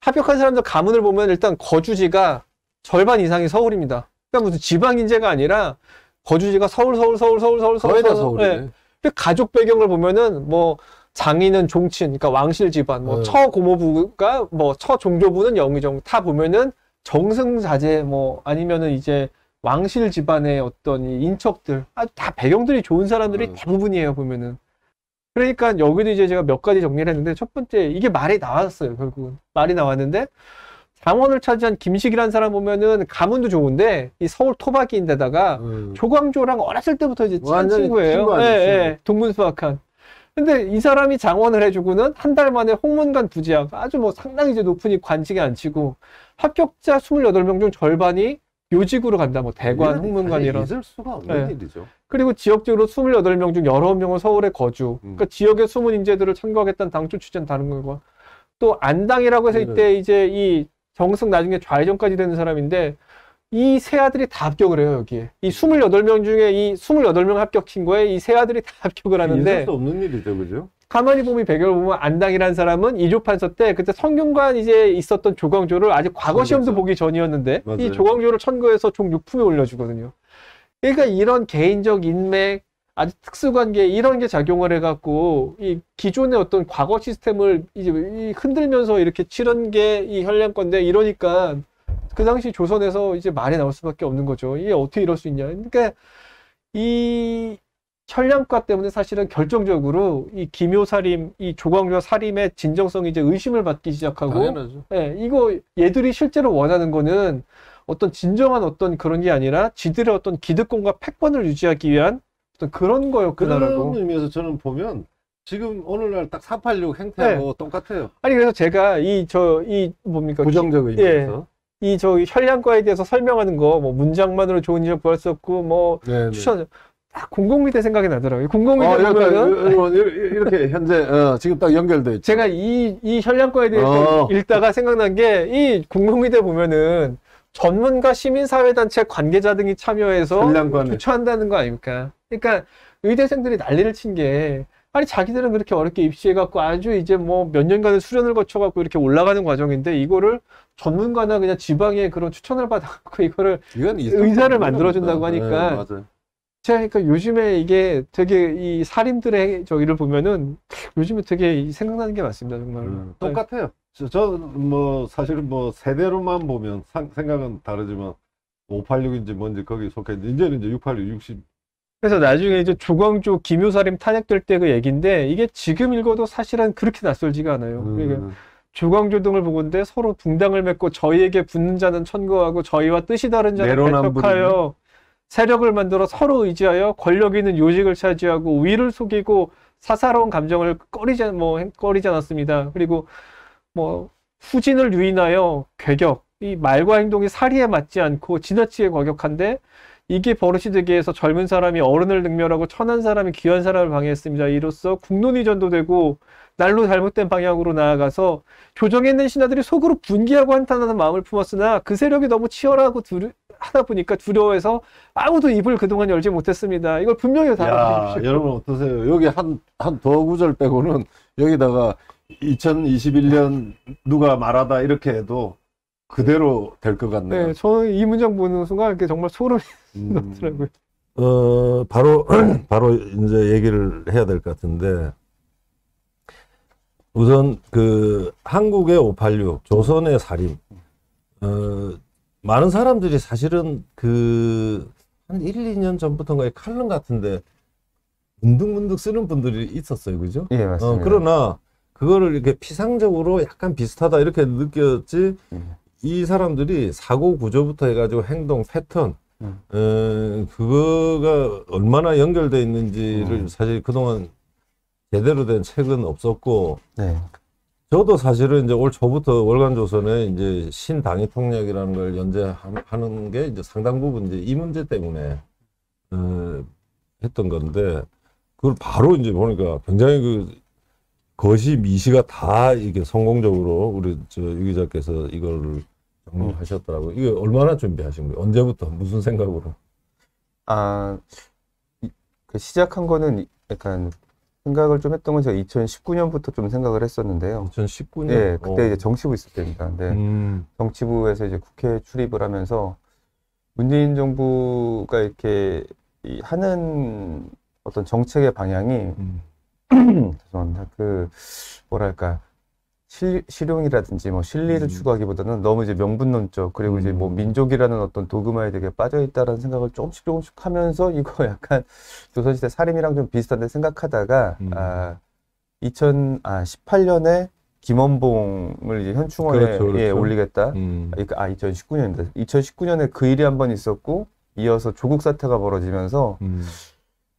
합격한 사람들 가문을 보면 일단 거주지가 절반 이상이 서울입니다. 그러니까 무슨 지방 인재가 아니라 거주지가 서울, 서울, 서울, 서울, 서울, 서울, 거의 다 서울이네. 서울 예. 근데 가족 배경을 보면은 뭐 장인은 종친, 그러니까 왕실 집안, 뭐 네. 처고모부가 뭐 처종조부는 영의정 다 보면은 정승자제 뭐 아니면은 이제 왕실 집안의 어떤 이 인척들 아주 다 배경들이 좋은 사람들이 네. 대부분이에요 보면은 그러니까 여기도 이제 제가 몇 가지 정리를 했는데 첫 번째 이게 말이 나왔어요 결국은 말이 나왔는데 장원을 차지한 김식이라는 사람 보면은 가문도 좋은데 이 서울 토박이인데다가 음. 조광조랑 어렸을 때부터 이제 친한 친구예요. 예, 예, 동문수학한. 근데 이 사람이 장원을 해주고는 한 달 만에 홍문관 부지학 아주 뭐 상당히 이제 높으니 관직에 앉히고 합격자 28명 중 절반이 요직으로 간다. 뭐 대관, 홍문관 이런. 잊을 수가 없는 네. 일이죠. 그리고 지역적으로 28명 중 여러 명은 서울에 거주. 음. 그러니까 지역의 숨은 인재들을 참가하겠다는 당초 추지 다른 거고. 또 안당이라고 해서 네, 네. 이때 이제 이 정승 나중에 좌회전까지 되는 사람인데 이세 아들이 다 합격을 해요, 여기에. 이 28명 중에 이 28명 합격친 거에 이 세 아들이 다 합격을 하는데. 있을 수 없는 일이죠, 그죠? 가만히 보면 배경을 보면 안당이라는 사람은 이조 판서 때 그때 성균관 이제 있었던 조광조를 아직 과거 시험도 보기 전이었는데 맞아요. 이 조광조를 천거해서 총 6품에 올려주거든요. 그러니까 이런 개인적 인맥, 아주 특수관계 이런 게 작용을 해갖고 이 기존의 어떤 과거 시스템을 이제 흔들면서 이렇게 치른 게 이현량권데 이러니까 그 당시 조선에서 이제 말이 나올 수밖에 없는 거죠. 이게 어떻게 이럴 수 있냐. 그러니까 이 천량과 때문에 사실은 결정적으로 이 김효 살인, 이 조광조 살인의 진정성이 이제 의심을 받기 시작하고, 당연하죠. 예, 이거 얘들이 실제로 원하는 거는 어떤 진정한 어떤 그런 게 아니라 지들의 어떤 기득권과 패권을 유지하기 위한 어떤 그런 거였구나라고. 그 그런 의미에서 저는 보면 지금 오늘날 딱 486 행태하고 네. 똑같아요. 아니 그래서 제가 이 저이 이 뭡니까? 부정적 예. 의미에서. 예. 이 저기 혈량과에 대해서 설명하는 거뭐 문장만으로 좋은 지적 구할 수 없고 뭐 네네. 네. 추천 딱 공공미대 생각이 나더라고요. 공공미대 어, 아, 그러니까 보면은 뭐 이렇게 현재 어, 지금 딱 연결돼 있죠. 제가 이이 혈량과에 대해서 어. 읽다가 생각난 게 이 공공미대 보면은 전문가 시민사회단체 관계자 등이 참여해서 전량관을. 조처한다는 거 아닙니까? 그러니까 의대생들이 난리를 친게 아니 자기들은 그렇게 어렵게 입시해갖고 아주 이제 뭐 몇 년간의 수련을 거쳐갖고 이렇게 올라가는 과정인데 이거를 전문가나 그냥 지방에 그런 추천을 받아갖고 (laughs) 이거를 의사를 만들어준다고 그러니까. 하니까 네, 제가 그러니까 요즘에 이게 되게 이 사림들의 저기를 보면은 요즘에 되게 생각나는 게 많습니다 정말 음, 네. 똑같아요 저 뭐 사실은 뭐 세대로만 보면 상, 생각은 다르지만 586인지 뭔지 거기 속해는 이제는 이제 686 60 그래서 나중에 이제 조광조 김효사림 탄핵될 때 그 얘기인데 이게 지금 읽어도 사실은 그렇게 낯설지가 않아요. 음. 그러니까 주광조 등을 보건대 서로 붕당을 맺고 저희에게 붙는 자는 천거하고 저희와 뜻이 다른 자는 배척하여 세력을 만들어 서로 의지하여 권력 있는 요직을 차지하고 위를 속이고 사사로운 감정을 꺼리지, 뭐, 꺼리지 않았습니다. 그리고 뭐 후진을 유인하여 괴격, 이 말과 행동이 사리에 맞지 않고 지나치게 과격한데 이게 버릇이 되기 위해서 젊은 사람이 어른을 능멸하고 천한 사람이 귀한 사람을 방해했습니다. 이로써 국론이 전도되고 날로 잘못된 방향으로 나아가서 조정에 있는 신하들이 속으로 분개하고 한탄하는 마음을 품었으나 그 세력이 너무 치열하고 두려 하다 보니까 두려워해서 아무도 입을 그동안 열지 못했습니다. 이걸 분명히 다알아주십시오 여러분 어떠세요? 여기 한한 더 구절 빼고는 여기다가 2021년 누가 말하다 이렇게 해도 그대로 될 것 같네요. 네, 저는 이 문장 보는 순간 이게 정말 소름이 음. (laughs) 더라고요 어, 바로, (clears throat) 바로 이제 얘기를 해야 될 것 같은데, 우선 그 한국의 586, 조선의 살인, 어, 많은 사람들이 사실은 그한 1, 2년 전부터인가 칼럼 같은데 문득문득 쓰는 분들이 있었어요. 그죠? 예, 맞습니다. 어, 그러나 그거를 이렇게 피상적으로 약간 비슷하다 이렇게 느꼈지, 예. 이 사람들이 사고 구조부터 해가지고 행동 패턴, 음. 어, 그거가 얼마나 연결돼 있는지를 음. 사실 그동안 제대로 된 책은 없었고, 네. 저도 사실은 이제 올 초부터 월간조선에 이제 신당의 통역이라는 걸 연재하는 게 이제 상당 부분 이제 이 문제 때문에, 어, 했던 건데, 그걸 바로 이제 보니까 굉장히 그 거시 미시가 다 이게 성공적으로 우리 저유 기자께서 이걸 방문하셨더라고요. 이게 얼마나 준비하신 거예요? 언제부터 무슨 생각으로? 아, 그 시작한 거는 약간 생각을 좀 했던 건 제가 2019년부터 좀 생각을 했었는데요. 2019년. 네, 예, 그때 어. 이제 정치부 있을 때입니다. 근데 음. 정치부에서 이제 국회 출입을 하면서 문재인 정부가 이렇게 하는 어떤 정책의 방향이 음. (clears throat) 죄송합니다. 그 뭐랄까 실, 용이라든지뭐 실리를 음. 추구하기보다는 너무 이제 명분론 적 그리고 음. 이제 뭐 음. 민족이라는 어떤 도그마에 되게 빠져 있다라는 생각을 조금씩 조금씩 하면서 (laughs) 이거 약간 조선시대 살림이랑 좀 비슷한데 생각하다가 음. 아 2018년에 아, 김원봉을 이제 현충원에 그렇죠, 그렇죠. 예, 올리겠다. 음. 아 2019년입니다. 아, 2019년에 그 일이 한번 있었고 이어서 조국 사태가 벌어지면서 음.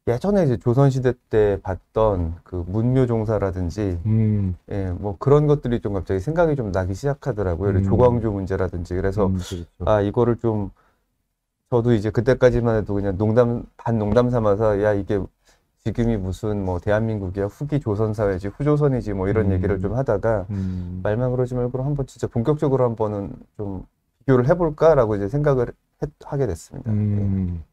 예전에 이제 조선시대 때 봤던 그 문묘종사라든지, 음. 예, 뭐 그런 것들이 좀 갑자기 생각이 좀 나기 시작하더라고요. 음. 조광조 문제라든지. 그래서, 음, 그렇죠, 그렇죠. 아, 이거를 좀, 저도 이제 그때까지만 해도 그냥 농담, 반 농담 삼아서, 야, 이게 지금이 무슨 뭐 대한민국이야, 후기 조선사회지, 후조선이지 뭐 이런 음. 얘기를 좀 하다가, 음. 말만 그러지 말고 한번 진짜 본격적으로 한번은 좀 비교를 해볼까라고 이제 생각을 했, 하게 됐습니다. 음. 예.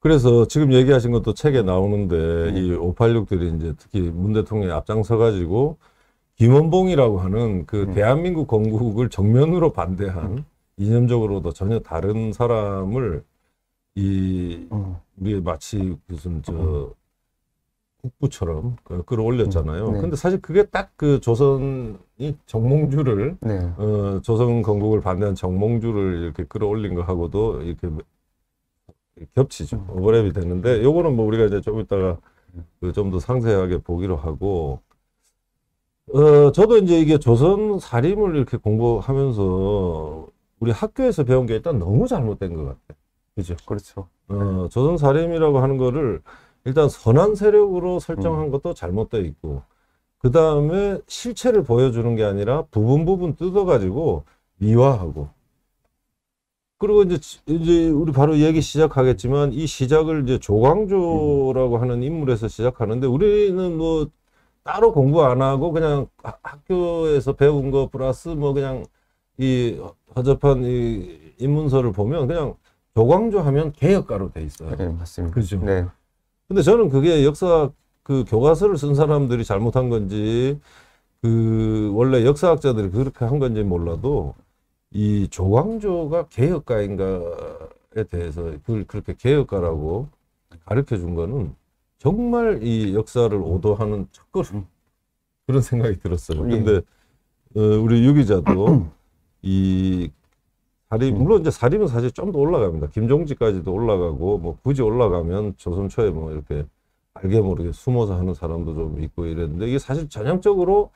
그래서 지금 얘기하신 것도 책에 나오는데 음. 이 586들이 이제 특히 문 대통령이 앞장서 가지고 김원봉이라고 하는 그 음. 대한민국 건국을 정면으로 반대한 음. 이념적으로도 전혀 다른 사람을 이 어. 우리 마치 무슨 저 어. 국부처럼 그 끌어올렸잖아요. 음. 네. 근데 사실 그게 딱 그 조선이 정몽주를 네. 어, 조선 건국을 반대한 정몽주를 이렇게 끌어올린 거하고도 이렇게 겹치죠. 음. 오버랩이 되는데 요거는 뭐 우리가 이제 조금 있가그좀더 상세하게 보기로 하고 어 저도 이제 이게 조선 사림을 이렇게 공부하면서 우리 학교에서 배운 게 일단 너무 잘못된 것 같아. 그죠? 그렇죠. 어 조선 사림이라고 하는 거를 일단 선한 세력으로 설정한 음. 것도 잘못돼 있고 그 다음에 실체를 보여주는 게 아니라 부분 부분 뜯어가지고 미화하고 그리고 이제, 이제 우리 바로 얘기 시작하겠지만 이 시작을 이제 조광조라고 음. 하는 인물에서 시작하는데 우리는 뭐 따로 공부 안 하고 그냥 학교에서 배운 거 플러스 뭐 그냥 이 허접한 이 인문서를 보면 그냥 조광조 하면 개혁가로 돼 있어요. 네, 맞습니다. 그죠. 네. 근데 저는 그게 역사 그 교과서를 쓴 사람들이 잘못한 건지 그 원래 역사학자들이 그렇게 한 건지 몰라도 이 조광조가 개혁가인가에 대해서 그걸 그렇게 개혁가라고 가르쳐 준 거는 정말 이 역사를 오도하는 첫걸음 그런 생각이 들었어요. 예. 근데 어, 우리 유 기자도 이 사립 음. 물론 이제 사림은 사실 좀 더 올라갑니다. 김종지까지도 올라가고 뭐 굳이 올라가면 조선 초에 뭐 이렇게 알게 모르게 숨어서 하는 사람도 좀 있고 이랬는데 이게 사실 전형적으로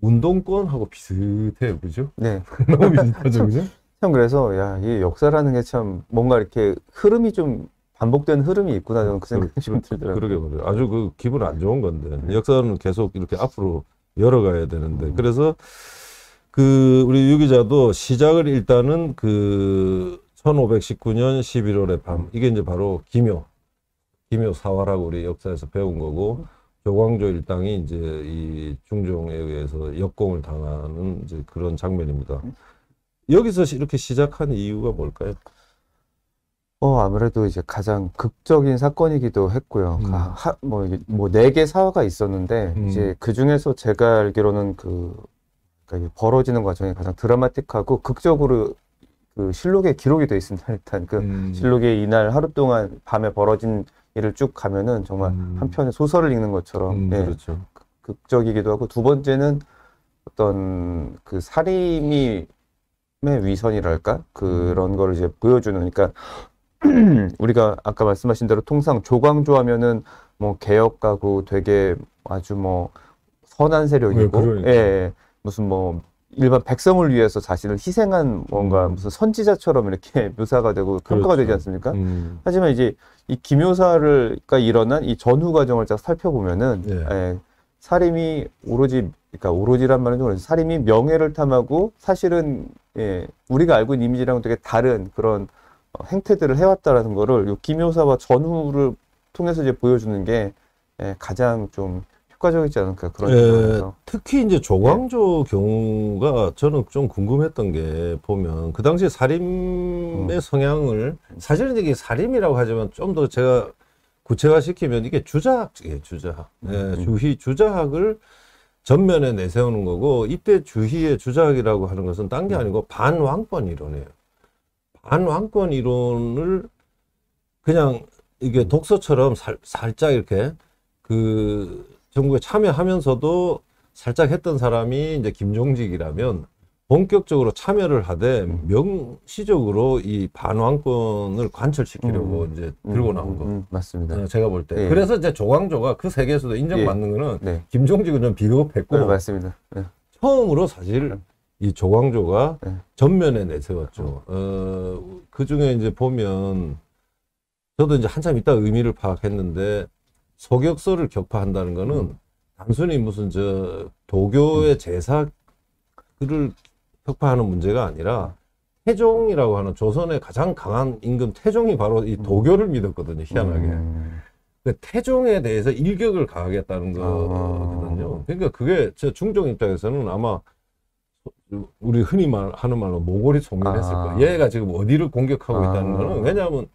운동권하고 비슷해요, 그죠? 네. (laughs) 너무 비슷하죠, 그죠? (laughs) 참 그래서 야, 이 역사라는 게 참 뭔가 이렇게 흐름이 좀 반복된 흐름이 있구나 저는 그 그렇죠. 생각이 지금 들더라고요. 그러게 말이에요. 아주 그 기분 안 좋은 건데 네. 역사는 계속 이렇게 앞으로 열어가야 되는데 음. 그래서 그 우리 유 기자도 시작을 일단은 그 1519년 1 1월에밤 이게 이제 바로 기묘 기묘 사화라고 우리 역사에서 배운 거고. 조광조 일당이 이제 이 중종에 의해서 역공을 당하는 이제 그런 장면입니다. 여기서 이렇게 시작한 이유가 뭘까요? 어 아무래도 이제 가장 극적인 사건이기도 했고요. 음. 뭐뭐 네 개 사화가 있었는데 음. 이제 그 중에서 제가 알기로는 그 그러니까 벌어지는 과정이 가장 드라마틱하고 극적으로 그 실록에 기록이 돼 있습니다. (laughs) 일단 그 음. 실록에 이날 하루 동안 밤에 벌어진 이를 쭉 가면은 정말 음. 한 편의 소설을 읽는 것처럼 음, 예, 그렇죠. 극적이기도 하고 두 번째는 어떤 그 살림이 위선이랄까 그런 거를 이제 보여주는 그러니까 (clears throat) 우리가 아까 말씀하신 대로 통상 조광조 하면은 뭐 개혁가고 되게 아주 뭐 선한 세력이고 네, 그러니까. 예, 예, 무슨 뭐 일반 백성을 위해서 자신을 희생한 뭔가 음. 무슨 선지자처럼 이렇게 (laughs) 묘사가 되고 평가가 그렇죠. 되지 않습니까? 음. 하지만 이제 이 기묘사를가 일어난 이 전후 과정을 딱 살펴보면은 예. 예, 사림이 오로지 그러니까 오로지란 말은 좀 사림이 명예를 탐하고 사실은 예, 우리가 알고 있는 이미지랑 되게 다른 그런 어, 행태들을 해왔다라는 거를 이 기묘사와 전후를 통해서 이제 보여주는 게 예, 가장 좀 효과적이지 않을까 그런 예, 특히 이제 예. 조광조 네. 경우가 저는 좀 궁금했던 게 보면 그 당시 살인의 음. 성향을 사실은 이게 살인이라고 하지만 좀 더 제가 구체화시키면 이게 주작 예, 주작 예, 음, 음. 주희 주작을 전면에 내세우는 거고 이때 주희의 주작이라고 하는 것은 딴게 음. 아니고 반왕권 이론이에요 반왕권 이론을 그냥 이게 독서처럼 살, 살짝 이렇게 그 정국에 참여하면서도 살짝 했던 사람이 이제 김종직이라면 본격적으로 참여를 하되 음. 명시적으로 이 반왕권을 관철시키려고 음. 이제 들고 나온 음, 거. 음, 음, 맞습니다. 어, 제가 볼 때. 예. 그래서 이제 조광조가 그 세계에서도 인정받는 예. 거는 네. 김종직은 좀 비겁했고. 네, 맞습니다. 네. 처음으로 사실 네. 이 조광조가 네. 전면에 내세웠죠. 어, 그 중에 이제 보면 저도 이제 한참 있다 의미를 파악했는데 소격서를 격파한다는 거는 음. 단순히 무슨 저 도교의 음. 제사를 격파하는 문제가 아니라 음. 태종이라고 하는 조선의 가장 강한 임금 태종이 바로 이 도교를 믿었거든요 희한하게 음. 태종에 대해서 일격을 가하겠다는 아. 거거든요 그러니까 그게 저 중종 입장에서는 아마 우리 흔히 말, 하는 말로 모골이 종결했을 아. 거예요 얘가 지금 어디를 공격하고 아. 있다는 거는 왜냐하면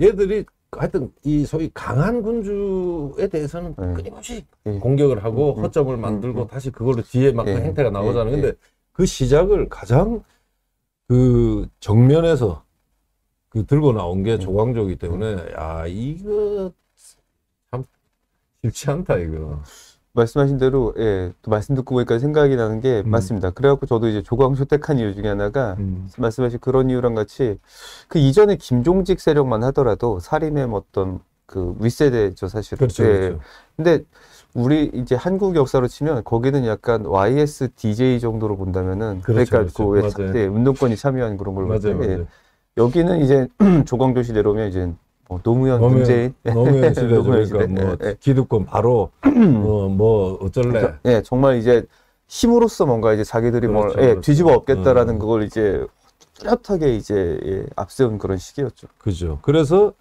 얘들이 하여튼 이 소위 강한 군주에 대해서는 네. 끊임없이 네. 공격을 하고 음, 음, 허점을 음, 만들고 음, 다시 그걸로 뒤에 막그 네. 예. 행태가 나오잖아요. 예, 근데 그 시작을 가장 그 정면에서 그 들고 나온 게 음. 조광조기 때문에 음. 야 이거 참 쉽지 않다 이거. 말씀하신 대로 예, 또 말씀 듣고 보니까 생각이 나는 게 음. 맞습니다. 그래갖고 저도 이제 조광조 택한 이유 중에 하나가 음. 말씀하신 그런 이유랑 같이 그 이전에 김종직 세력만 하더라도 사림의 뭐 어떤 그 윗세대죠 사실은. 그렇죠, 예. 그렇죠. 근데 우리 이제 한국 역사로 치면 거기는 약간 YS DJ 정도로 본다면은 그렇죠, 그러니까 그 그렇죠. 그 왜, 예, 운동권이 참여한 그런 걸로 맞아요, 예. 맞아요. 예. 여기는 이제 (clears throat) 조광조 시대로 면 이제 어, 노무현, 노무현 문재인 (laughs) 노무현 그러니까 시대 그러니까 뭐 예, 예. 기득권 바로 어, (clears throat) 뭐 어쩔래 그러니예 정말 이제 힘으로써 뭔가 이제 자기들이 뭐, 그렇죠, 뭘 예, 그렇죠. 뒤집어 엎겠다라는 음. 그걸 이제 뚜렷하게 이제 예, 앞세운 그런 시기였죠. 그죠. 그래서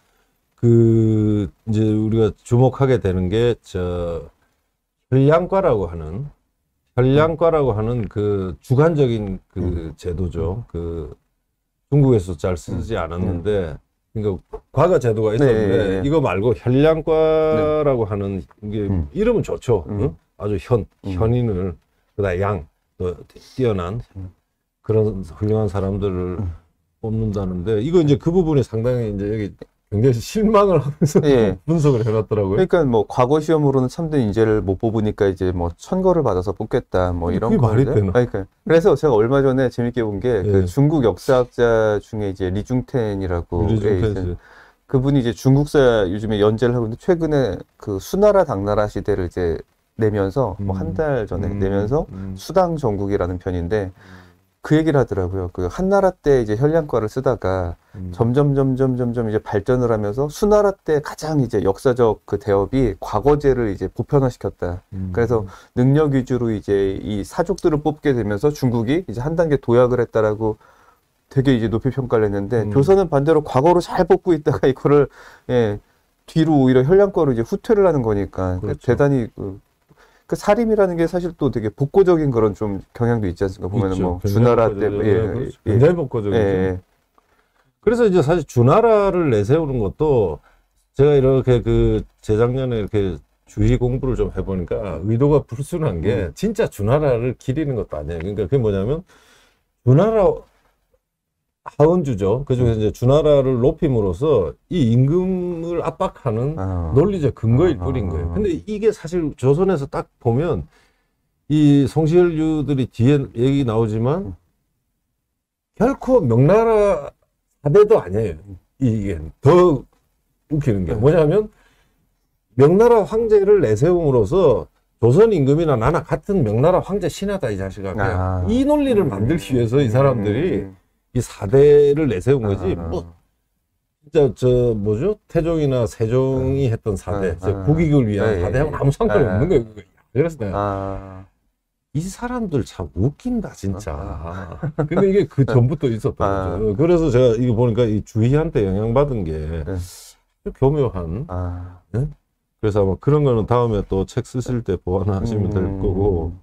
그 이제 우리가 주목하게 되는 게저 혈량과라고 하는 혈량과라고 하는 그 주관적인 그 음. 제도죠. 그 중국에서 잘 쓰지 음. 않았는데 음. 그러니까 과거 제도가 네, 있었는데 네, 네. 이거 말고 현량과라고 네. 하는 게 음. 이름은 좋죠. 음. 응? 아주 현 음. 현인을 그다 양또 뛰어난 음. 그런 훌륭한 사람들을 음. 뽑는다는데 이거 이제 그 부분이 상당히 이제 여기 굉장히 실망을 하면서 예. (laughs) 분석을 해놨더라고요. 그러니까 뭐 과거 시험으로는 참된 인재를 못 뽑으니까 이제 뭐 천거를 받아서 뽑겠다 뭐 이런 거. 말이 되나? 그러니까 그래서 제가 얼마 전에 재밌게 본 게그 예. 중국 역사학자 중에 이제 리중텐이라고 리중텐 예, 그분이 이제 중국사 요즘에 연재를 하고 있는데 최근에 그 수나라 당나라 시대를 이제 내면서 뭐한 음. 달 전에 음. 내면서 음. 수당 전국이라는 편인데 음. 그 얘기를 하더라고요. 그 한나라 때 이제 혈량과를 쓰다가 음. 점점 점점 점점 이제 발전을 하면서 수나라 때 가장 이제 역사적 그 대업이 과거제를 이제 보편화시켰다. 음. 그래서 능력 위주로 이제 이 사족들을 뽑게 되면서 중국이 이제 한 단계 도약을 했다라고 되게 이제 높이 평가를 했는데 음. 조선은 반대로 과거로 잘 뽑고 있다가 (laughs) 이거를 예 뒤로 오히려 혈량과로 이제 후퇴를 하는 거니까 그렇죠. 대단히 그그 사림이라는 게 사실 또 되게 복고적인 그런 좀 경향도 있지 않습니까? 보면은 있뭐 주나라 때 뭐, 예, 예, 그렇죠. 예, 굉장히 복고적이죠. 예, 예. 그래서 이제 사실 주나라를 내세우는 것도 제가 이렇게 그 재작년에 이렇게 주의 공부를 좀 해보니까 의도가 불순한 게 음. 진짜 주나라를 기리는 것도 아니에요. 그러니까 그게 뭐냐면 주나라 하은주죠. 그중에서 이제 주나라를 높임으로써 이 임금을 압박하는 아. 논리적 근거일 아. 뿐인 거예요. 근데 이게 사실 조선에서 딱 보면 이송시열류들이 뒤에 얘기 나오지만 결코 명나라 사대도 아니에요. 이게 더 웃기는 게 네. 뭐냐면 명나라 황제를 내세움으로써 조선 임금이나 나나 같은 명나라 황제 신하다 이 자식아. 아. 이 논리를 만들기 위해서 이 사람들이 음, 음, 음, 이 사대를 내세운 거지. 아, 뭐 진짜 저 뭐죠 태종이나 세종이 음. 했던 사대, 아, 국익을 아. 위한 예, 예, 사대하고 예. 아무 상관이 아, 아. 없는 거예요. 그거. 그래서 내가 이 사람들 참 웃긴다 진짜. (laughs) 근데 이게 그 전부터 있었던 거죠. 그래서 제가 이거 보니까 이 주희한테 영향받은 게 네. 교묘한. 네? 그래서 아마 그런 거는 다음에 또 책 쓰실 때 보완하시면 될 음. 거고.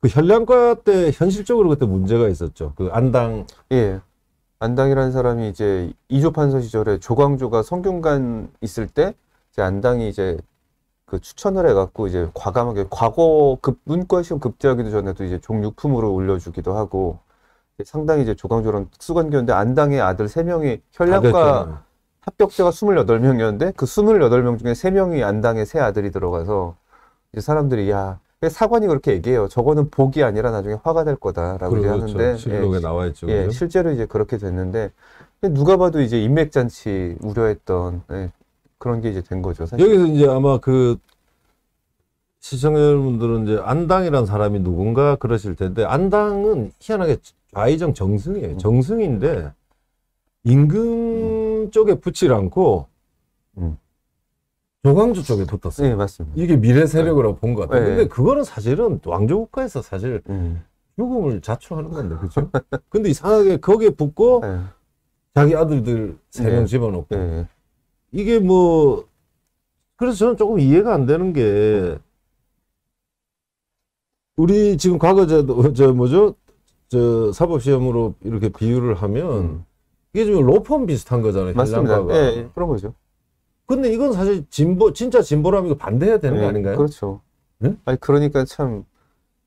그 현량과 때 현실적으로 그때 문제가 있었죠. 그 안당. 예. 안당이라는 사람이 이제 이조 판서 시절에 조광조가 성균관 있을 때 이제 안당이 이제 그 추천을 해갖고 이제 과감하게 과거 급 문과 시험 급제하기도 전에도 이제 종육품으로 올려주기도 하고 상당히 이제 조광조랑 특수관계였는데 안당의 아들 세 명이 현량과 합격자가 스물여덟 명이었는데그 스물여덟 명 중에 세명이 안당의 세 아들이 들어가서 이제 사람들이 야 사관이 그렇게 얘기해요. 저거는 복이 아니라 나중에 화가 될 거다라고 그렇죠. 하는데 실록에 예, 나와 있죠. 예, 실제로 이제 그렇게 됐는데 누가 봐도 이제 인맥 잔치 우려했던 예, 그런 게 이제 된 거죠. 사실. 여기서 이제 아마 그 시청자 여러분들은 이제 안당이란 사람이 누군가 그러실 텐데 안당은 희한하게 좌이정 정승이에요. 음. 정승인데 임금 음. 쪽에 붙지 않고 음. 조광조 쪽에 붙었어요. 네, 맞습니다. 이게 미래 세력으로 본것 같아요. 네. 근데 그거는 사실은 왕조 국가에서 사실 음. 네. 죽음을 자초하는 건데, 그죠? (laughs) 근데 이상하게 거기에 붙고 네. 자기 아들들 세명 네. 집어넣고 네. 이게 뭐 그래서 저는 조금 이해가 안 되는 게 우리 지금 과거제도 저 뭐죠 저 사법시험으로 이렇게 비유를 하면 음. 이게 지금 로펌 비슷한 거잖아요. 맞습니다. 예, 예, 그런 거죠. 근데 이건 사실 진보 진짜 진보라면 이거 반대해야 되는 네, 거 아닌가요? 그렇죠. 네? 아니 그러니까 참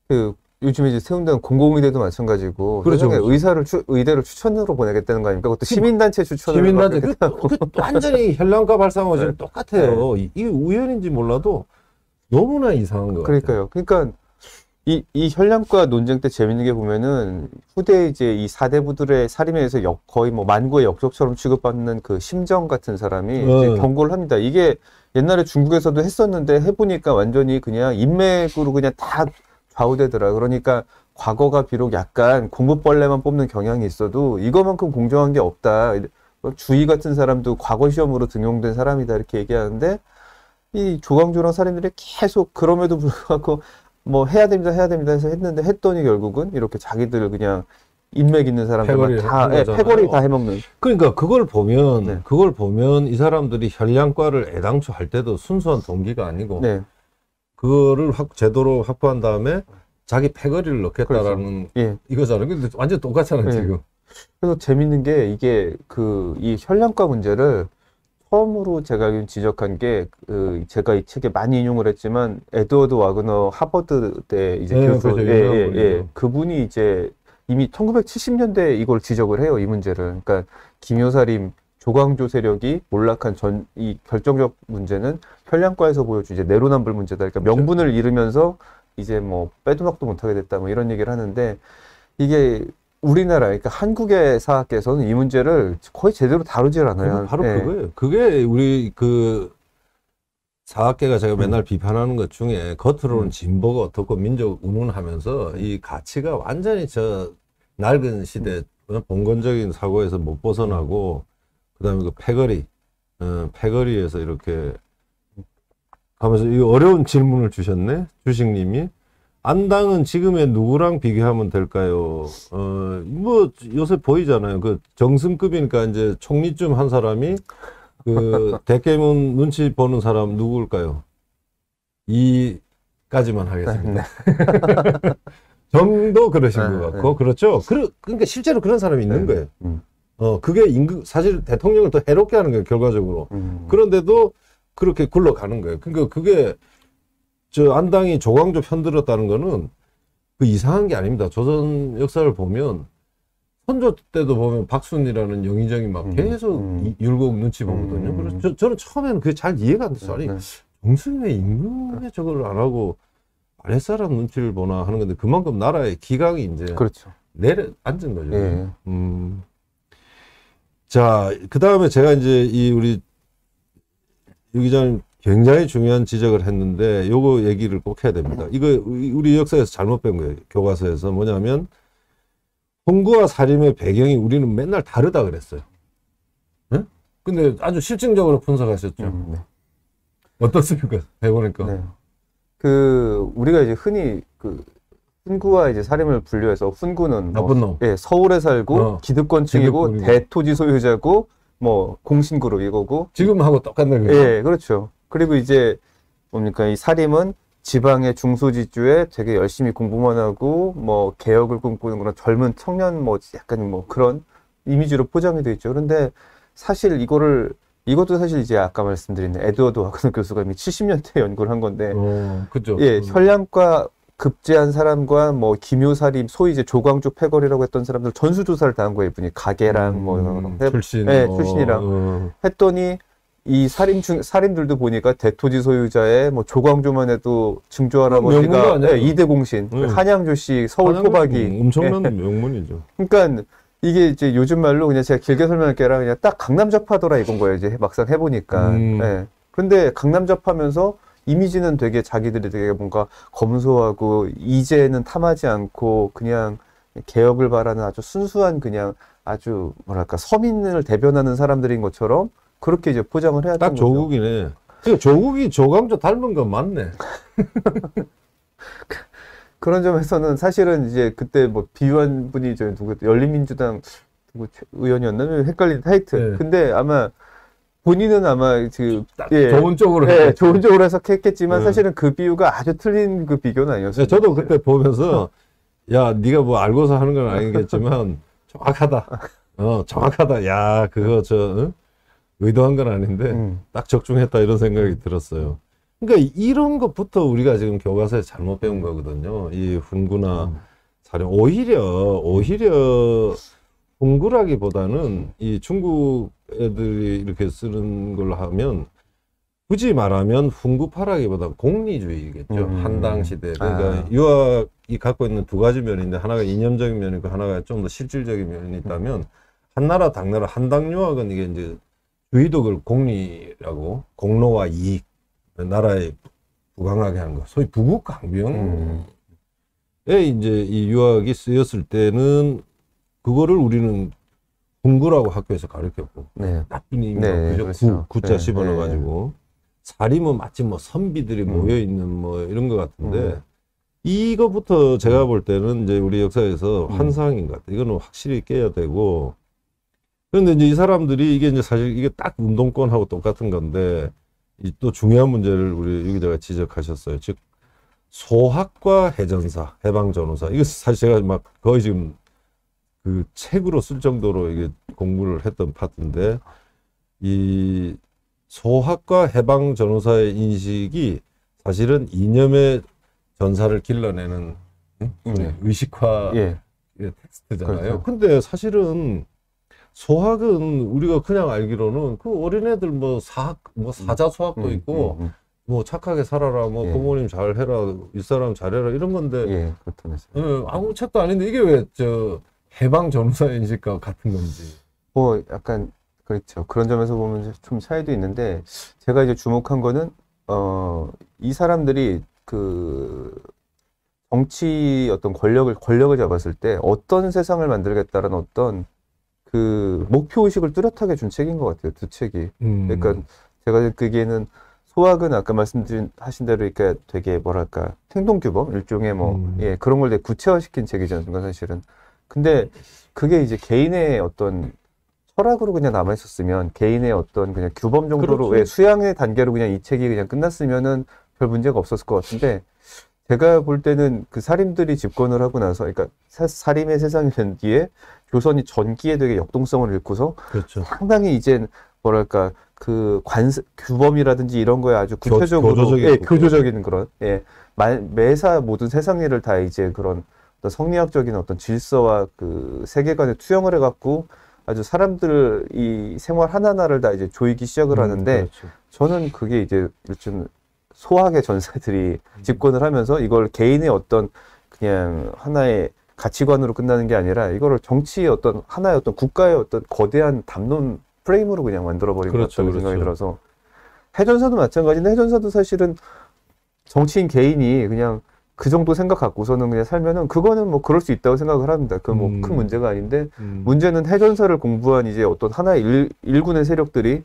그 요즘에 이제 세운다는 공공의대도 마찬가지고 그렇죠. 의사를 추, 의대를 추천으로 보내겠다는 거 아닙니까? 그것도 시민단체 추천으로 시민단체 그, 그, 완전히 현란과 발상하고 지금 (laughs) 네. 똑같아요. 이게 우연인지 몰라도 너무나 이상한 거예요. 그러니까요. 같아요. 그러니까 이, 이 혈량과 논쟁 때 재밌는 게 보면은 후대 이제 이 사대부들의 살인에 의해서 역, 거의 뭐 만고의 역적처럼 취급받는 그 심정 같은 사람이 네. 이제 경고를 합니다. 이게 옛날에 중국에서도 했었는데 해보니까 완전히 그냥 인맥으로 그냥 다 좌우되더라. 그러니까 과거가 비록 약간 공부벌레만 뽑는 경향이 있어도 이거만큼 공정한 게 없다. 뭐 주의 같은 사람도 과거 시험으로 등용된 사람이다. 이렇게 얘기하는데 이 조광조랑 살인들이 계속 그럼에도 불구하고 뭐 해야 됩니다, 해야 됩니다 해서 했는데 했더니 결국은 이렇게 자기들 그냥 인맥 있는 사람들다 예, 패거리 다 해먹는. 그러니까 그걸 보면 네. 그걸 보면 이 사람들이 혈량과를 애당초 할 때도 순수한 동기가 아니고 네. 그거를 확 제도로 확보한 다음에 자기 패거리를 넣겠다라는 그렇죠. 예. 이거잖아요. 근데 완전 똑같잖아요 예. 지금. 그래서 재밌는 게 이게 그 이 혈량과 문제를 처음으로 제가 지적한 게그 제가 이 책에 많이 인용을 했지만 에드워드 와그너 하버드 때 이제 네, 그 교수 그렇 예, 예, 예. 그분이 이제 이미 1970년대에 이걸 지적을 해요 이 문제를 그러니까 김효사림 조광조 세력이 몰락한 전 이 결정적 문제는 혈량과에서 보여준 이제 내로남불 문제다 그러니까 그렇죠. 명분을 잃으면서 이제 뭐 빼도 박도 못하게 됐다 뭐 이런 얘기를 하는데 이게 우리나라, 그러니까 한국의 사학계에서는 이 문제를 거의 제대로 다루질 않아요. 바로 예. 그거예요. 그게 우리 그 사학계가 제가 맨날 음. 비판하는 것 중에 겉으로는 음. 진보가 어떻고 민족 운운하면서 음. 이 가치가 완전히 저 낡은 시대 어, 봉건적인 사고에서 못 벗어나고 그다음에 그 패거리 어, 패거리에서 이렇게 하면서 이 어려운 질문을 주셨네 주식님이 안당은 지금의 누구랑 비교하면 될까요? 어, 뭐 요새 보이잖아요. 그 정승급이니까 이제 총리쯤 한 사람이 그 (laughs) 대깨문 눈치 보는 사람 누구일까요? 이까지만 하겠습니다. 네. (laughs) 정도 그러신 네, 것 같고 네. 그렇죠. 그, 그러니까 실제로 그런 사람이 있는 네, 거예요. 네. 음. 어 그게 임금 사실 대통령을 더 해롭게 하는 거예요 결과적으로. 음. 그런데도 그렇게 굴러가는 거예요. 그러니까 그게 저 안당이 조광조 편들었다는 거는 그 이상한 게 아닙니다. 조선 역사를 보면 선조 때도 보면 박순이라는 영의정이 막 음, 계속 음. 율곡 눈치 보거든요. 음. 그래서 저, 저는 처음에는 그게 잘 이해가 안 됐어요. 아니, 네, 네. 정승의임금에 저걸 안 하고 아랫사람 눈치를 보나 하는 건데 그만큼 나라의 기강이 이제 그렇죠. 내려 앉은 거죠. 네. 음. 자, 그 다음에 제가 이제 이 우리 유 기자님 굉장히 중요한 지적을 했는데 요거 얘기를 꼭 해야 됩니다. 이거 우리 역사에서 잘못 배운 거예요. 교과서에서 뭐냐면 홍구와 사림의 배경이 우리는 맨날 다르다 그랬어요. 응? 예? 근데 아주 실증적으로 분석하셨죠. 음, 네. 어떻습니까? 해보니까. 네. 그 우리가 이제 흔히 그 훈구와 이제 사림을 분류해서 훈구는 뭐 나쁜 뭐, 놈. 예, 서울에 살고 어, 기득권층이고 대토지 소유자고 뭐 공신그룹 이거고 지금 하고 똑같네. 그 예, 그렇죠. 그리고 이제 뭡니까 이 사림은 지방의 중소지주에 되게 열심히 공부만 하고 뭐 개혁을 꿈꾸는 그런 젊은 청년 뭐 약간 뭐 그런 이미지로 포장이 되어 있죠. 그런데 사실 이거를 이것도 사실 이제 아까 말씀드린 에드워드 와그너 교수가 이미 70년대 연구를 한 건데, 어, 그죠. 예, 혈량과 급제한 사람과 뭐기묘사림 소위 이제 조광조 패거리라고 했던 사람들 전수조사를 다 한 거예요. 분이 가게랑 음, 뭐 이런 음, 거. 출신, 예, 어, 출신이랑 어. 했더니 이 살인 중 살인들도 보니까 대토지 소유자의 뭐 조광조만 해도 증조 할아버지가 네, 이대 공신, 네. 한양조 씨, 서울 한박이 예. 엄청난 명문이죠. 그러니까 이게 이제 요즘 말로 그냥 제가 길게 설명할 게라 그냥 딱 강남 접하더라 이건 거예요. 이제 막상 해보니까. 음. 네. 예. 그런데 강남 접하면서 이미지는 되게 자기들이 되게 뭔가 검소하고 이제는 탐하지 않고 그냥 개혁을 바라는 아주 순수한 그냥 아주 뭐랄까 서민을 대변하는 사람들인 것처럼 그렇게 이제 포장을 해야 딱 조국이네. 그 조국이 조광조 닮은 건 맞네. (laughs) 그런 점에서는 사실은 이제 그때 뭐 비유한 분이 저 누구 열린민주당 누구 의원이었나 헷갈린 하이트. 네. 근데 아마 본인은 아마 그 예, 좋은 쪽으로 예, 좋은 쪽으로 해석했겠지만 네. 사실은 그 비유가 아주 틀린 그 비교는 아니었어요. 네, 저도 그때 예. 보면서 어. 야 네가 뭐 알고서 하는 건 아니겠지만 (laughs) 정확하다. 어 정확하다. 야 그거 저 응? 의도한 건 아닌데 음. 딱 적중했다 이런 생각이 들었어요. 그러니까 이런 것부터 우리가 지금 교과서에 잘못 배운 거거든요. 이 훈구나 음. 사령 오히려 오히려 훈구라기보다는 이 중국 애들이 이렇게 쓰는 걸로 하면 굳이 말하면 훈구파라기보다 공리주의겠죠. 음. 한당 시대. 아. 그러니까 아. 유학이 갖고 있는 두 가지 면인데 하나가 이념적인 면이고 하나가 좀 더 실질적인 면이 있다면 음. 한나라 당나라 한당 유학은 이게 이제 의덕을 공리라고 공로와 이익 나라에 부강하게 하는 거, 소위 부국 강병에 음. 이제 이 유학이 쓰였을 때는 그거를 우리는 군구라고 학교에서 가르쳤고 네. 나쁜 의미로 네, 그죠? 그렇죠. 구, 자 네, 네, 집어넣어 가지고 사림은 뭐 마치 뭐 선비들이 음. 모여 있는 뭐 이런 것 같은데 음. 이거부터 제가 볼 때는 이제 우리 역사에서 음. 환상인 것 같아요. 이거는 확실히 깨야 되고 그런데 이제 이 사람들이 이게 이제 사실 이게 딱 운동권하고 똑같은 건데 이 또 중요한 문제를 우리 유 기자가 지적하셨어요. 즉 소학과 해전사, 해방전후사 이거 사실 제가 막 거의 지금 그 책으로 쓸 정도로 이게 공부를 했던 파트인데 이 소학과 해방 전후사의 인식이 사실은 이념의 전사를 길러내는 네. 의식화 예. 텍스트잖아요. 그렇죠. 근데 사실은 소학은 우리가 그냥 알기로는 그 어린애들 뭐 사학 뭐 음. 사자 소학도 음, 있고 음, 뭐 착하게 살아라 뭐 예. 부모님 잘 해라 윗사람 잘해라 이런 건데 예, 그렇다면 예, 아무 책도 아닌데 이게 왜 저 해방 전사인식과 같은 건지 뭐 약간 그렇죠 그런 점에서 보면 좀 차이도 있는데 제가 이제 주목한 거는 어이 사람들이 그 정치 어떤 권력을 권력을 잡았을 때 어떤 세상을 만들겠다는 어떤 그 목표 의식을 뚜렷하게 준 책인 것 같아요. 두 책이. 음. 그러니까 제가 그기에는 소학은 아까 말씀드린 하신 대로 그러니까 되게 뭐랄까 행동 규범 일종의 뭐 음. 예, 그런 걸 되게 구체화시킨 책이지 않습니까 사실은. 근데 그게 이제 개인의 어떤 철학으로 그냥 남아 있었으면 개인의 어떤 그냥 규범 정도로 그 예, 수양의 단계로 그냥 이 책이 그냥 끝났으면은 별 문제가 없었을 것 같은데 제가 볼 때는 그 사림들이 집권을 하고 나서 그러니까 사, 사림의 세상이 된 뒤에 조선이 전기에 되게 역동성을 잃고서 그렇죠. 상당히 이제 뭐랄까 그 관세 규범이라든지 이런 거에 아주 구체적으로 교, 예, 교조적인 그런 예 매사 모든 세상 일을 다 이제 그런 어떤 성리학적인 어떤 질서와 그 세계관에 투영을 해갖고 아주 사람들 이 생활 하나하나를 다 이제 조이기 시작을 음, 하는데 그렇죠. 저는 그게 이제 요즘 소학의 전사들이 음. 집권을 하면서 이걸 개인의 어떤 그냥 하나의 가치관으로 끝나는 게 아니라 이거를 정치의 어떤 하나의 어떤 국가의 어떤 거대한 담론 프레임으로 그냥 만들어버린 그렇죠, 것 같다는 그렇죠. 생각이 들어서 해전사도 마찬가지인데 해전사도 사실은 정치인 개인이 그냥 그 정도 생각 갖고서는 그냥 살면은 그거는 뭐 그럴 수 있다고 생각을 합니다. 그 뭐큰 음. 문제가 아닌데 음. 문제는 해전사를 공부한 이제 어떤 하나의 일, 일군의 세력들이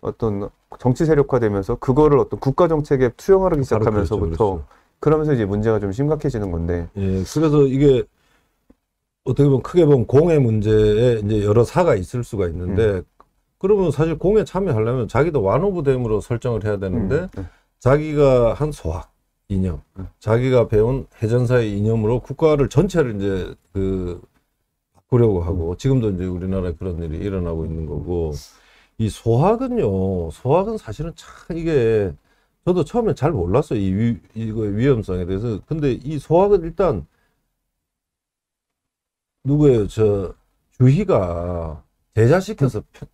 어떤 정치 세력화되면서 그거를 어떤 국가 정책에 투영하기 그렇죠, 시작하면서부터 그렇죠, 그렇죠. 그러면서 이제 문제가 좀 심각해지는 건데. 예, 그래서 이게 어떻게 보면 크게 보면 공의 문제에 이제 여러 사가 있을 수가 있는데 음. 그러면 사실 공에 참여하려면 자기도 완오부댐으로 설정을 해야 되는데 음. 네. 자기가 한 소학 이념, 네. 자기가 배운 해전사의 이념으로 국가를 전체를 이제 그 바꾸려고 하고 음. 지금도 이제 우리나라에 그런 일이 일어나고 있는 거고 이 소학은요, 소학은 사실은 참 이게 저도 처음에 잘 몰랐어요 이 위, 이거 위험성에 대해서 근데 이 소학은 일단 누구예요? 저 주희가 제자시켜서 편,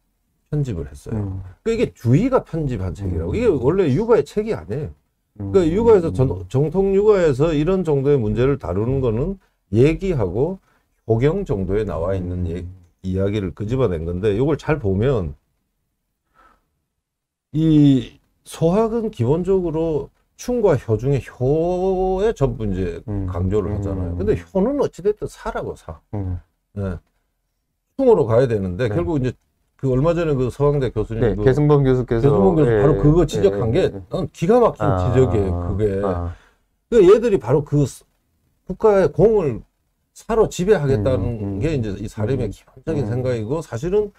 편집을 했어요. 음. 그러니까 이게 주희가 편집한 음. 책이라고. 이게 원래 육아의 책이 아니에요. 음. 그러니까 육아에서 전, 정통 육아에서 이런 정도의 문제를 다루는 거는 얘기하고 호경 정도에 나와 있는 음. 얘 이야기를 그집어낸 건데 이걸 잘 보면 이 소학은 기본적으로 충과 효 중에 효에 전부 이제 음. 강조를 하잖아요. 음. 근데 효는 어찌됐든 사라고 사. 음. 충으로 예. 가야 되는데 네. 결국 이제 그 얼마 전에 그 서강대 교수님 네, 계승범 그 교수께서 계승범 교수 예, 바로 그거 예, 지적한 예, 게난 기가 막힌 아, 지적이에요. 그게 아. 그 얘들이 바로 그 국가의 공을 사로 지배하겠다는 음, 음, 게 이제 음. 이 사람의 음. 기본적인 생각이고 사실은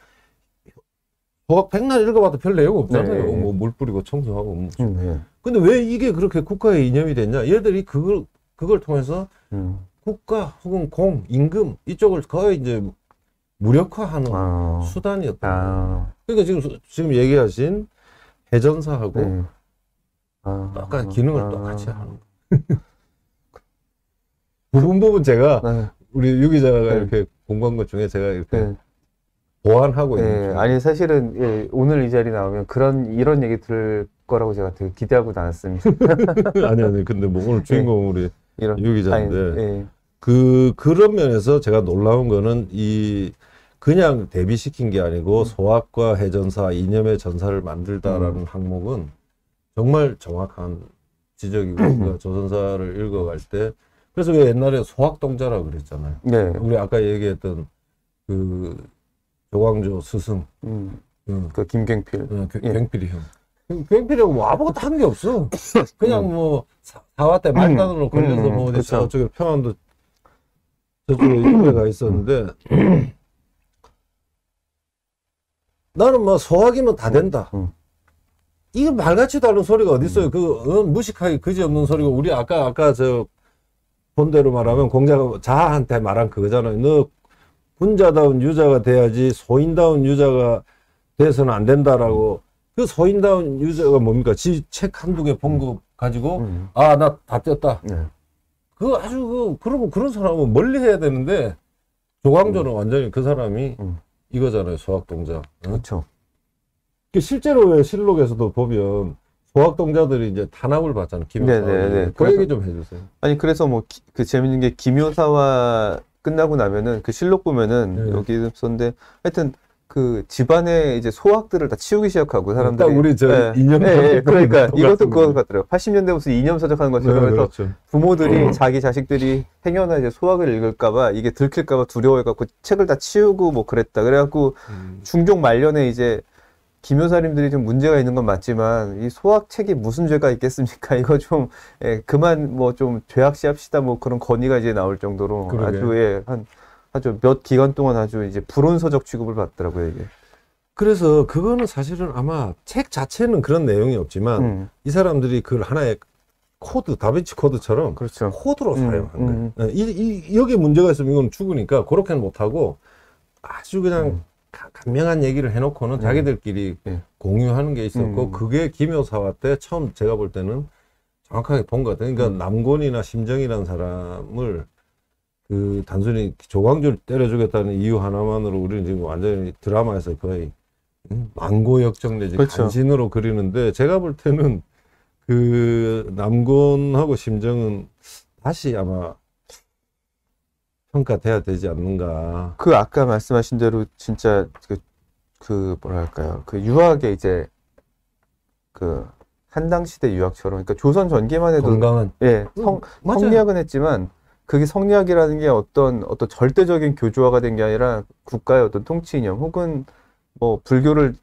도학 백날 읽어봐도 별 내용 없잖아요. 네. 뭐물 뿌리고 청소하고 뭐. 음, 근데 왜 이게 그렇게 국가의 이념이 됐냐? 얘들이 그걸 그걸 통해서 음. 국가 혹은 공, 임금 이쪽을 거의 이제 무력화하는 아. 수단이었다. 아. 그러니까 지금 지금 얘기하신 해전사하고 네. 아. 똑같은 아. 기능을 똑같이 하는 (laughs) 부분 부분 제가 네. 우리 유 기자가 네. 이렇게 공부한 것 중에 제가 이렇게 네. 보완하고 있는. 네, 아니 사실은 예, 오늘 이 자리 나오면 그런 이런 얘기 들을 거라고 제가 되게 기대하고 나왔습니다. (laughs) 아니 아니 근데 뭐 오늘 주인공 예, 우리 이런, 유 기자인데 아니, 예. 그 그런 면에서 제가 놀라운 거는 이 그냥 데뷔시킨게 아니고 음. 소학과 해전사 이념의 전사를 만들다라는 음. 항목은 정말 정확한 지적이고 그러니까 (clears throat) 조선사를 읽어갈 때 그래서 왜 옛날에 소학동자라 그랬잖아요. 네. 우리 아까 얘기했던 그 조광조 스승. 음. 음. 그 김갱필. 음, 그, 예. 갱필이 형. 갱필이고 뭐 아무것도 한 게 없어. (laughs) 그냥 음. 뭐 사화 때 말단으로 음. 걸려서 음. 뭐 저쪽에 평안도 저쪽에 인배가 있었는데 (clears throat) 나는 뭐 소화기면 다 된다. 이거 말같이다않 소리가 어딨어요. 그 어, 무식하게 그지없는 소리고 우리 아까 아까 저 본대로 말하면 공자가 자한테 말한 그거잖아요. 너 분자다운 유자가 돼야지 소인다운 유자가 돼서는 안 된다라고 그 소인다운 유자가 뭡니까? 지 책 한두 개 본 거 가지고 음. 아나 다 뗐다. 네. 그 아주 그 그러면 그런 사람은 멀리 해야 되는데 조광조는 음. 완전히 그 사람이 음. 이거잖아요 소학동자. 그렇죠. 그 실제로 왜 실록에서도 보면 소학동자들이 이제 탄압을 받잖아요. 김여사. 네, 네, 네네네. 그 얘기 좀 해주세요. 아니 그래서 뭐 그 재밌는 게 김여사와 끝나고 나면은 그 실록 보면은 네. 여기 썼는데 하여튼 그 집안의 이제 소학들을 다 치우기 시작하고 사람들이 딱 우리 저 예, 이념 예, 예, 그러니까 이것도 그거 같더라고요. 80년대 무슨 이념 서적하는 것처럼 네, 그래 그렇죠. 부모들이 어. 자기 자식들이 행여나 이제 소학을 읽을까봐 이게 들킬까봐 두려워해갖고 책을 다 치우고 뭐 그랬다. 그래갖고 음. 중종 말년에 이제 기묘사님들이 좀 문제가 있는 건 맞지만 이 소학책이 무슨 죄가 있겠습니까? (laughs) 이거 좀 예, 그만 뭐 좀 죄악시합시다 뭐 그런 건의가 이제 나올 정도로 그러게. 아주 예, 한 아주 몇 기간 동안 아주 이제 불온서적 취급을 받더라고요 이게. 그래서 그거는 사실은 아마 책 자체는 그런 내용이 없지만 음. 이 사람들이 그걸 하나의 코드 다빈치 코드처럼 그렇죠. 코드로 음, 사용한 음, 거예요. 예, 이, 이, 여기에 문제가 있으면 이건 죽으니까 그렇게는 못하고 아주 그냥 음. 간명한 얘기를 해놓고는 음. 자기들끼리 예. 공유하는 게 있었고 음. 그게 김여사화 때 처음 제가 볼 때는 정확하게 본 것 같아요. 그러니까 음. 남곤이나 심정이라는 사람을 그 단순히 조광조를 때려 주겠다는 이유 하나만으로 우리는 지금 완전히 드라마에서 거의 망고 역정 내지 그렇죠. 간신으로 그리는데 제가 볼 때는 그 남곤하고 심정은 다시 아마 평가돼야 되지 않는가. 그 아까 말씀하신 대로 진짜 그, 그 뭐랄까요. 그 유학에 이제 그 한당 시대 유학처럼 그러니까 조선 전기만 해도 건강은 예, 음, 성, 맞 성리학은 했지만 그게 성리학이라는 게 어떤 어떤 절대적인 교조화가 된 게 아니라 국가의 어떤 통치 이념 혹은 뭐 불교를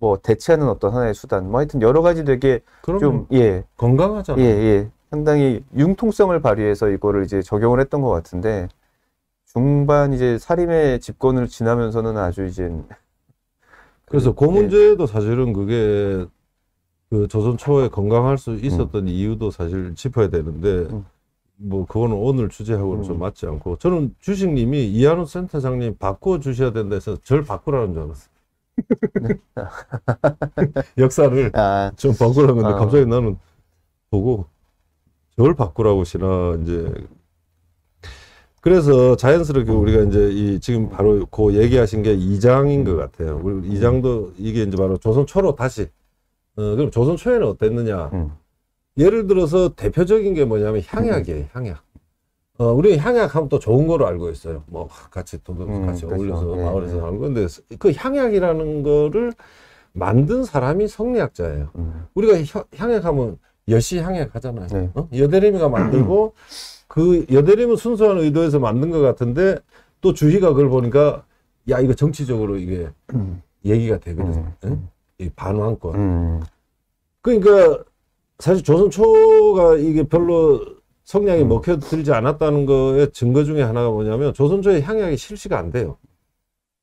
뭐 대체하는 어떤 하나의 수단 뭐 하여튼 여러 가지 되게 좀예 건강하잖아요. 예, 예. 상당히 융통성을 발휘해서 이거를 이제 적용을 했던 것 같은데 중반 이제 사림의 집권을 지나면서는 아주 이제 그래서 그, 그 예. 문제도 사실은 그게 그 조선 초에 건강할 수 있었던 음. 이유도 사실 짚어야 되는데 음. 뭐 그거는 오늘 주제하고는 음. 좀 맞지 않고 저는 주식님이 이한우 센터장님 바꿔 주셔야 된다 해서 절 바꾸라는 줄 알았어요. (laughs) 역사를 아. 좀 바꾸라는 건데 어. 갑자기 나는 보고 절 바꾸라고 시나 이제 그래서 자연스럽게 음. 우리가 이제 이 지금 바로 그 얘기하신 게 2장인 것 같아요. 우리 2장도 음. 이게 이제 바로 조선 초로 다시. 어, 그럼 조선 초에는 어땠느냐. 음. 예를 들어서 대표적인 게 뭐냐면 향약이에요, 음. 향약. 어, 우리 향약하면 또 좋은 거로 알고 있어요. 뭐 같이 또 같이 그렇죠. 어울려서 예, 마을에서 예. 하는 건데 그 향약이라는 거를 만든 사람이 성리학자예요. 음. 우리가 향, 약하면 여시 향약하잖아요. 네. 어? 여대림이가 만들고 (clears throat) 그 여대림은 순수한 의도에서 만든 것 같은데 또 주희가 그걸 보니까 야 이거 정치적으로 이게 얘기가 되거든. 음. 이 반환권. 음. 그러니까 사실 조선 초가 이게 별로 성량이 음. 먹혀들지 않았다는 거의 증거 중에 하나가 뭐냐면 조선 초의 향약이 실시가 안 돼요.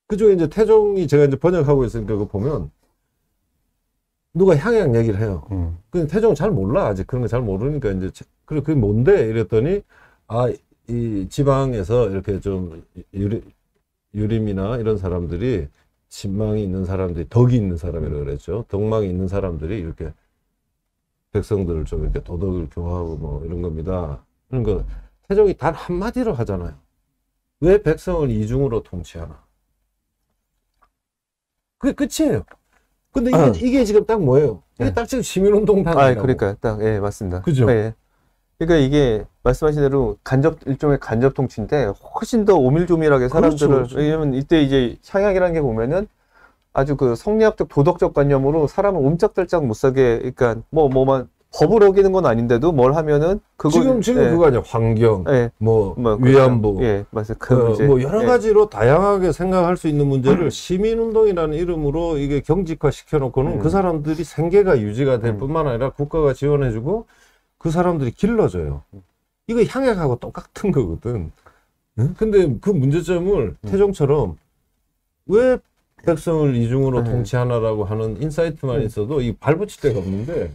그중에 이제 태종이 제가 이제 번역하고 있으니까 그거 보면 누가 향약 얘기를 해요. 음. 근데 태종은 잘 몰라 아직 그런 거 잘 모르니까 이제 그래 그게 뭔데 이랬더니 아, 이 지방에서 이렇게 좀 유리, 유림이나 이런 사람들이 신망이 있는 사람들이 덕이 있는 사람이라고 그랬죠. 덕망이 있는 사람들이 이렇게 백성들을 좀 이렇게 도덕을 교화하고 뭐 이런 겁니다. 그러니까 세종이 단 한마디로 하잖아요. 왜 백성을 이중으로 통치하나? 그게 끝이에요. 근데 이게, 아. 이게 지금 딱 뭐예요? 이게 네. 딱 지금 시민운동단이에요 아, 그러니까 딱, 예, 맞습니다. 그죠? 예. 그러니까 이게 말씀하신 대로 간접 일종의 간접 통치인데 훨씬 더 오밀조밀하게 그렇죠, 사람들을 그렇죠, 그렇죠. 왜냐면 이때 이제 향약이라는 게 보면은 아주 그 성리학적 도덕적 관념으로 사람을 움짝달짝못 사게 그러니까 뭐 뭐만 법을 어기는 건 아닌데도 뭘 하면은 그거 지금 지금 예. 그거 아니야 환경 예. 뭐, 뭐 그렇죠. 위안부 예 맞아요 그 어, 문제. 뭐 여러 예. 가지로 예. 다양하게 생각할 수 있는 문제를 시민운동이라는 이름으로 이게 경직화 시켜놓고는 그 음. 그 사람들이 생계가 유지가 될 음. 뿐만 아니라 국가가 지원해주고 그 사람들이 길러져요. 이거 향약하고 똑같은 거거든. 응? 근데 그 문제점을 음. 태종처럼 왜 백성을 이중으로 네. 통치하나라고 하는 인사이트만 음. 있어도 이 발붙일 데가 없는데.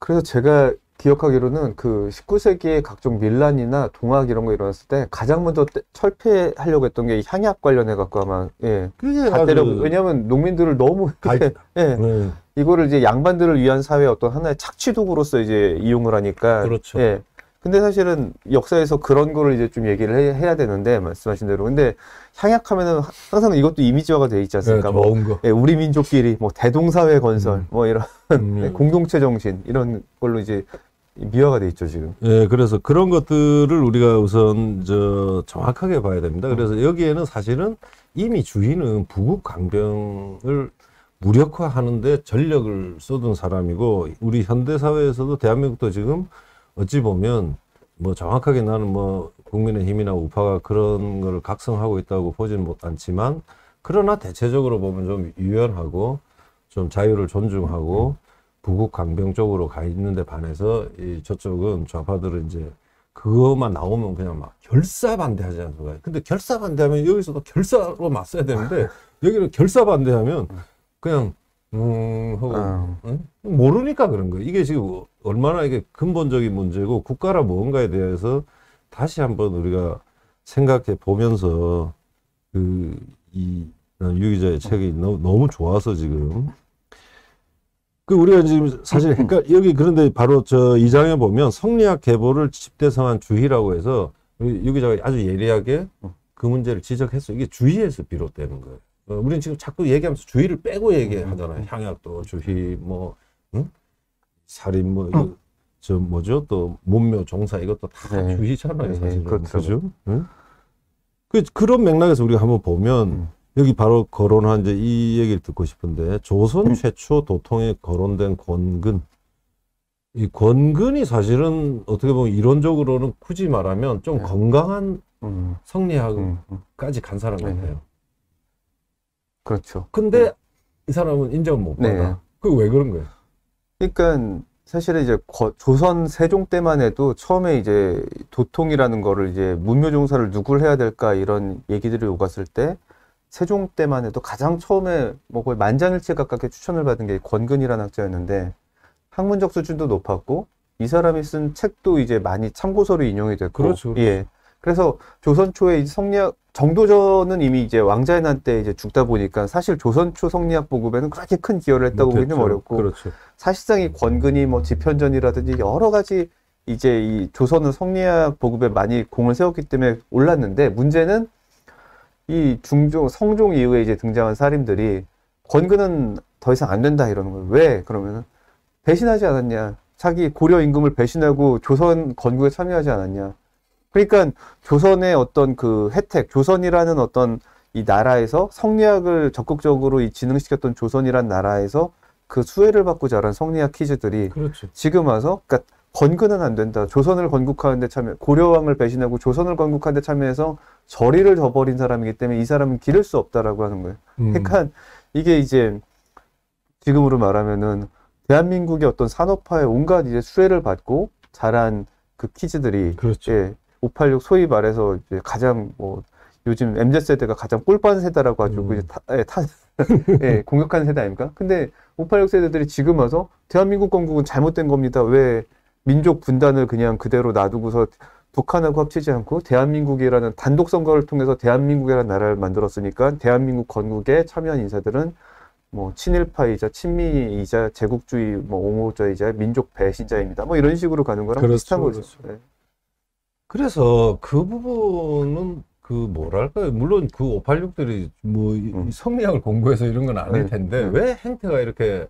그래서 제가 기억하기로는 그 19세기에 각종 밀란이나 동학 이런 거 일어났을 때 가장 먼저 철폐하려고 했던 게 향약 관련해 갖고 아마 예. 다 때려 그... 왜냐면 농민들을 너무 가... 예. 네. 이거를 이제 양반들을 위한 사회 어떤 하나의 착취 도구로서 이제 이용을 하니까 그렇죠. 예. 근데 사실은 역사에서 그런 거를 이제 좀 얘기를 해, 야 되는데 말씀하신 대로 근데 향약하면은 항상 이것도 이미지화가 돼 있지 않습니까? 네, 뭐 거. 예, 우리 민족끼리 뭐 대동사회 건설 음. 뭐 이런 음. (laughs) 공동체 정신 이런 걸로 이제 미화가 돼 있죠 지금. 예, 그래서 그런 것들을 우리가 우선 저 정확하게 봐야 됩니다. 그래서 여기에는 사실은 이미 주인은 부국 강병을 무력화하는데 전력을 쏟은 사람이고 우리 현대 사회에서도 대한민국도 지금 어찌 보면 뭐 정확하게 나는 뭐 국민의힘이나 우파가 그런 걸 각성하고 있다고 보지는 못않지만 그러나 대체적으로 보면 좀 유연하고 좀 자유를 존중하고 북극 강병 쪽으로 가 있는데 반해서 이 저쪽은 좌파들은 이제 그것만 나오면 그냥 막 결사반대하지 않습니까? 근데 결사반대하면 여기서도 결사로 맞서야 되는데 (laughs) 여기를 결사반대하면 그냥 음 하고 아. 응? 모르니까 그런 거예요. 이게 지금 얼마나 이게 근본적인 문제고 국가라 뭔가에 대해서 다시 한번 우리가 생각해 보면서 그이 유기자의 책이 너무, 너무 좋아서 지금 그 우리가 지금 사실 음. 그러니까 여기 그런데 바로 저 이장에 보면 성리학 계보를 집대성한 주의라고 해서 여기저가 아주 예리하게 어. 그 문제를 지적했어요. 이게 주의에서 비롯되는 거예요. 어, 우리는 지금 자꾸 얘기하면서 주의를 빼고 얘기하잖아요. 음. 향약도 음. 주의 뭐 응? 살인 뭐 음. 저 뭐죠 또 문묘 종사 이것도 다 네. 주의잖아요 사실은 네, 그렇죠. 죠 응? 그 그런 맥락에서 우리가 한번 보면. 음. 여기 바로 거론한 이제 이 얘기를 듣고 싶은데 조선 음. 최초 도통에 거론된 권근 이 권근이 사실은 어떻게 보면 이론적으로는 굳이 말하면 좀 네. 건강한 음. 성리학까지 음. 간 사람 네. 같아요. 그렇죠. 근데 네. 이 사람은 인정을 못 받아. 네. 그왜 게 그런 거예요? 그러니까 사실은 이제 거, 조선 세종 때만 해도 처음에 이제 도통이라는 거를 이제 문묘종사를 누굴 해야 될까 이런 얘기들을 오갔을 때 세종 때만 해도 가장 처음에 뭐 거의 만장일치 가깝게 추천을 받은 게 권근이라는 학자였는데 학문적 수준도 높았고 이 사람이 쓴 책도 이제 많이 참고서로 인용이 됐고 그렇죠. 그렇죠. 예. 그래서 조선 초에 성리학 정도전은 이미 이제 왕자연한 때 이제 죽다 보니까 사실 조선 초 성리학 보급에는 그렇게 큰 기여를 했다고 보기는 그죠 어렵고 그렇죠. 사실상 이 권근이 뭐 지편전이라든지 여러 가지 이제 이 조선은 성리학 보급에 많이 공을 세웠기 때문에 올랐는데 문제는 이 중종, 성종 이후에 이제 등장한 사림들이 권근은 더 이상 안 된다 이러는 거예요. 왜? 그러면 배신하지 않았냐. 자기 고려 임금을 배신하고 조선 건국에 참여하지 않았냐. 그러니까 조선의 어떤 그 혜택, 조선이라는 어떤 이 나라에서 성리학을 적극적으로 이 진흥시켰던 조선이란 나라에서 그 수혜를 받고 자란 성리학 퀴즈들이 그렇죠. 지금 와서 그러니까 건근은 안 된다. 조선을 건국하는데 참여, 고려왕을 배신하고 조선을 건국하는데 참여해서 저리를 저버린 사람이기 때문에 이 사람은 기를 수 없다라고 하는 거예요. 음. 그러니까 이게 이제 지금으로 말하면은 대한민국의 어떤 산업화의 온갖 이제 수혜를 받고 자란 그 키즈들이 그렇죠. 예, 586 소위 말해서 이제 가장 뭐 요즘 MZ 세대가 가장 꿀빤 세대라고 가지고 음. 이제 타, 예, 타 (laughs) 예, 공격하는 세대 아닙니까? 근데 586 세대들이 지금 와서 대한민국 건국은 잘못된 겁니다. 왜 민족 분단을 그냥 그대로 놔두고서 북한하고 합치지 않고 대한민국이라는 단독 선거를 통해서 대한민국이라는 나라를 만들었으니까 대한민국 건국에 참여한 인사들은 뭐 친일파이자 친미이자 제국주의 뭐 옹호자이자 민족 배신자입니다. 뭐 이런 식으로 가는 거랑 그렇죠, 비슷한 거죠. 그렇죠. 네. 그래서 그 부분은 그 뭐랄까요? 물론 그 586들이 뭐 음. 성리학을 공부해서 이런 건 아닐 네. 텐데 음. 왜 행태가 이렇게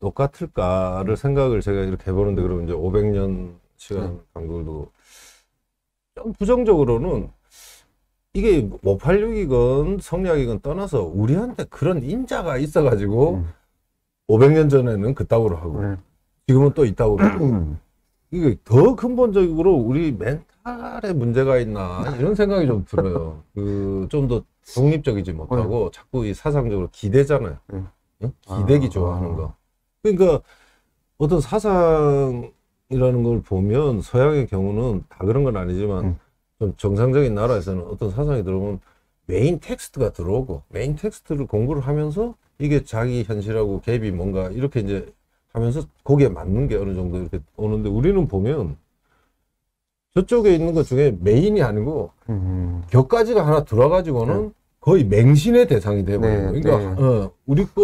똑같을까를 생각을 제가 이렇게 해보는데 그러면 이제 500년 시간 간격도 네. 부정적으로는 이게 586이건 성리학이건 떠나서 우리한테 그런 인자가 있어가지고 음. 500년 전에는 그따구로 네. 하고 음. 지금은 또 이따구로 하고 이게 더 근본적으로 우리 멘탈에 문제가 있나 이런 생각이 좀 들어요. 그 좀 더 독립적이지 못하고 음. 자꾸 이 사상적으로 기대잖아요. 네. 응? 기대기 아, 좋아하는 아. 거. 그러니까 어떤 사상 이라는 걸 보면 서양의 경우는 다 그런 건 아니지만 음. 좀 정상적인 나라에서는 어떤 사상이 들어오면 메인 텍스트가 들어오고 메인 텍스트를 공부를 하면서 이게 자기 현실하고 갭이 뭔가 이렇게 이제 하면서 거기에 맞는 게 어느 정도 이렇게 오는데 우리는 보면 저쪽에 있는 것 중에 메인이 아니고 음. 격까지가 하나 들어가지고는 네. 거의 맹신의 대상이 돼버려요. 네, 그러니까 네. 어, 우리 거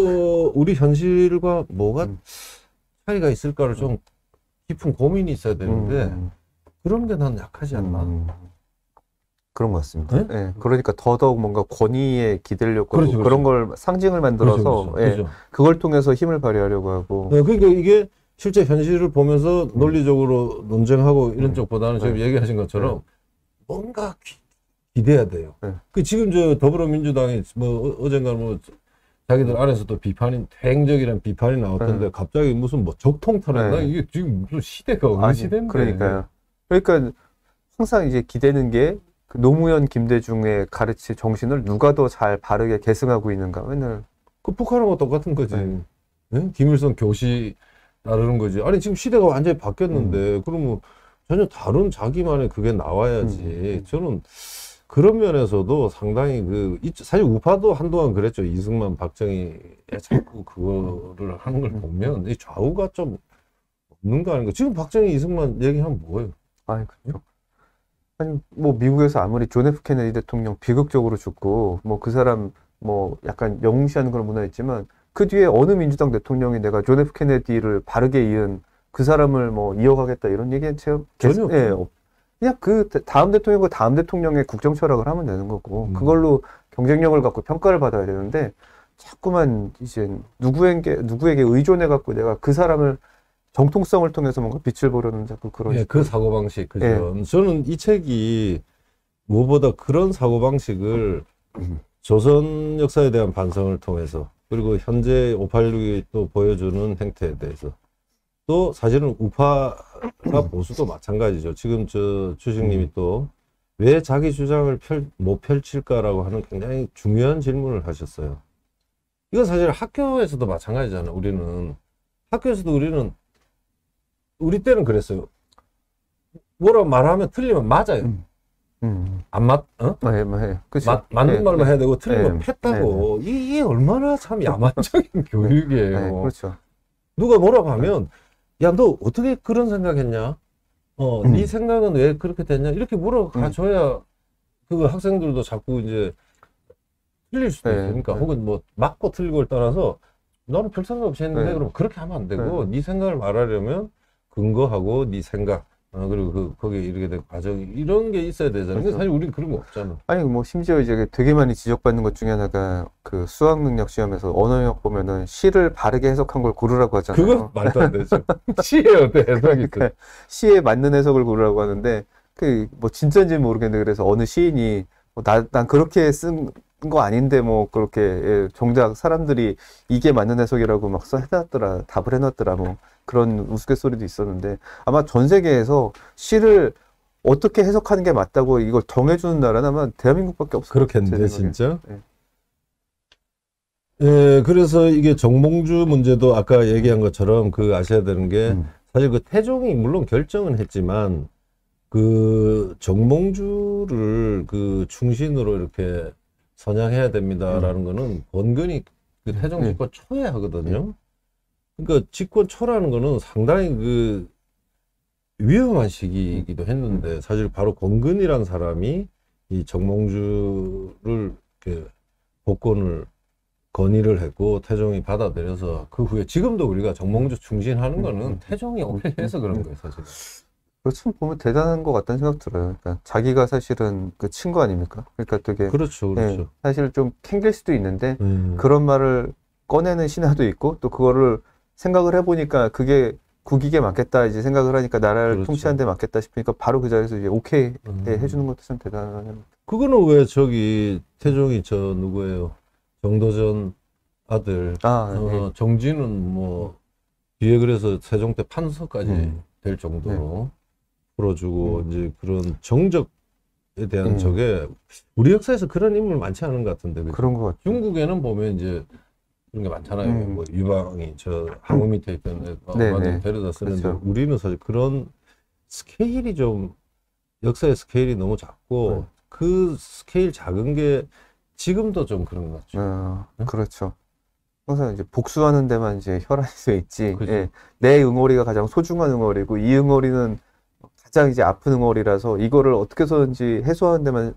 우리 현실과 뭐가 음. 차이가 있을까를 좀 깊은 고민이 있어야 되는데 음. 음. 그런 게 난 약하지 않나. 음, 음. 그런 것 같습니다. 네? 예, 그러니까 더더욱 뭔가 권위에 기대려고 그렇죠, 그렇죠. 그런걸 상징을 만들어서 그렇죠, 그렇죠. 예, 그걸 통해서 힘을 발휘하려고 하고. 네, 그러니까 이게 실제 현실을 보면서 논리적으로 논쟁하고 이런 음. 쪽보다는 지금 네. 얘기하신 것처럼 네. 뭔가 기대야 돼요. 네. 그 지금 저 더불어민주당이 뭐 어, 어젠가 뭐 자기들 음. 안에서또 비판이 행적이란 비판이 나왔던데 네. 갑자기 무슨 뭐적통터했 네. 이게 지금 무슨 시대가 어느 시대인데 그러니까요. 그러니까 항상 이제 기대는 게 그 노무현 김대중의 가르치 정신을 누가 더 잘 바르게 계승하고 있는가 맨날 그 북한하고 똑같은 거지. 네. 응? 김일성 교시 나르는 거지. 아니 지금 시대가 완전히 바뀌었는데 음. 그러면 전혀 다른 자기만의 그게 나와야지. 음. 저는. 그런 면에서도 상당히 그 사실 우파도 한동안 그랬죠 이승만 박정희 자꾸 그거를 하는 걸 보면 이 좌우가 좀 없는가 하는 거 지금 박정희 이승만 얘기하면 뭐예요? 아니 그죠 아니 뭐 미국에서 아무리 존 F 케네디 대통령 비극적으로 죽고 뭐 그 사람 뭐 약간 영웅시하는 그런 문화 였지만그 뒤에 어느 민주당 대통령이 내가 존 F 케네디를 바르게 이은 그 사람을 뭐 이어가겠다 이런 얘기는 제가 전혀 예, 없죠. 그냥 그 다음 대통령과 그 다음 대통령의 국정 철학을 하면 되는 거고 음. 그걸로 경쟁력을 갖고 평가를 받아야 되는데 자꾸만 이제 누구에게 누구에게 의존해 갖고 내가 그 사람을 정통성을 통해서 뭔가 빛을 보려는 자꾸 그런 예, 그 사고 방식 그죠. 예. 저는 이 책이 무엇보다 그런 사고 방식을 음. 조선 역사에 대한 반성을 통해서 그리고 현재 586이 또 보여주는 행태에 대해서 또 사실은 우파가 보수도 마찬가지죠. 지금 저 주식님이 음. 또왜 자기 주장을 펼, 못 펼칠까라고 하는 굉장히 중요한 질문을 하셨어요. 이건 사실 학교에서도 마찬가지잖아요. 우리는 학교에서도 우리는 우리 때는 그랬어요. 뭐라 말하면 틀리면 맞아요. 음. 음. 안 맞, 어? 네, 네, 그치. 맞, 맞는 네, 말만 네. 해야 되고 틀리면 네, 네. 팼다고. 네, 이게 얼마나 참 야만적인 교육이에요. 그렇죠. 누가 뭐라고 하면 야, 너 어떻게 그런 생각했냐? 어, 음. 네 생각은 왜 그렇게 됐냐? 이렇게 물어가줘야 음. 그 학생들도 자꾸 이제 틀릴 수도 네, 있으니까 네. 혹은 뭐 맞고 틀리고를 따라서 너는 별 생각 없이 했는데 네. 그럼 그렇게 하면 안 되고 네. 네 생각을 말하려면 근거하고 네 생각 아, 그리고 그, 거기에 이르게 된 과정, 이런 이게 있어야 되잖아요. 근데 사실 우린 그런 거 없잖아. 아니, 뭐, 심지어 이제 되게 많이 지적받는 것 중에 하나가 그 수학 능력 시험에서 언어역 영 보면은 시를 바르게 해석한 걸 고르라고 하잖아요. 그건 말도 안 되죠. (laughs) 시에 어때 해석이 그러니까 시에 맞는 해석을 고르라고 하는데, 그, 뭐, 진짜인지 모르겠는데, 그래서 어느 시인이, 뭐 나, 난 그렇게 쓴 거 아닌데, 뭐, 그렇게, 예, 정작 사람들이 이게 맞는 해석이라고 막 써 해놨더라, 답을 해놨더라, 뭐. 그런 우스갯소리도 있었는데 아마 전 세계에서 시를 어떻게 해석하는 게 맞다고 이걸 정해주는 나라는 아마 대한민국밖에 없을 그렇겠는데 진짜. 네. 예, 그래서 이게 정몽주 문제도 아까 얘기한 것처럼 그 아셔야 되는 게 음. 사실 그 태종이 물론 결정은 했지만 그 정몽주를 그 충신으로 이렇게 선양해야 됩니다라는 음. 거는 번근이 그 태종 네. 집권 네. 초에 하거든요. 그러니까 직권 초라는 거는 상당히 그 위험한 시기이기도 했는데 사실 바로 권근이라는 사람이 이 정몽주를 그 복권을 건의를 했고 태종이 받아들여서 그 후에 지금도 우리가 정몽주 중진하는 거는 태종이 오해해서 그런 거예요 사실. 그렇죠 보면 대단한 것 같다는 생각 들어요. 그러니까 자기가 사실은 그 친구 아닙니까? 그러니까 되게 그렇죠, 예, 그렇죠. 예, 사실 좀 캥길 수도 있는데 음. 그런 말을 꺼내는 신하도 있고 또 그거를 생각을 해보니까 그게 국익에 맞겠다 이제 생각을 하니까 나라를 그렇죠. 통치하는 데 맞겠다 싶으니까 바로 그 자리에서 이제 오케이 음. 해주는 것도 참대단하네요 그거는 왜 저기 태종이 저 누구예요? 정도전 아들 아, 어, 네. 어, 정진은 뭐 뒤에 그래서 세종 때 판서까지 음. 될 정도로 네. 풀어주고 음. 이제 그런 정적 에 대한 음. 저게 우리 역사에서 그런 인물 많지 않은 것 같은데 그런 것 같아요. 중국에는 보면 이제 그런 게 많잖아요. 음. 뭐 유방이 저 항우 밑에 있던 데 엄마들 네, 네. 데려다 쓰는데 그렇 우리는 사실 그런 스케일이 좀 역사의 스케일이 너무 작고 네. 그 스케일 작은 게 지금도 좀 그런 것 같죠. 어, 응? 네? 그렇죠. 항상 이제 복수하는 데만 이제 혈안이 돼 있지. 예, 내 응어리가 가장 소중한 응어리고 이 응어리는 가장 이제 아픈 응어리라서 이거를 어떻게 해서든지 해소하는 데만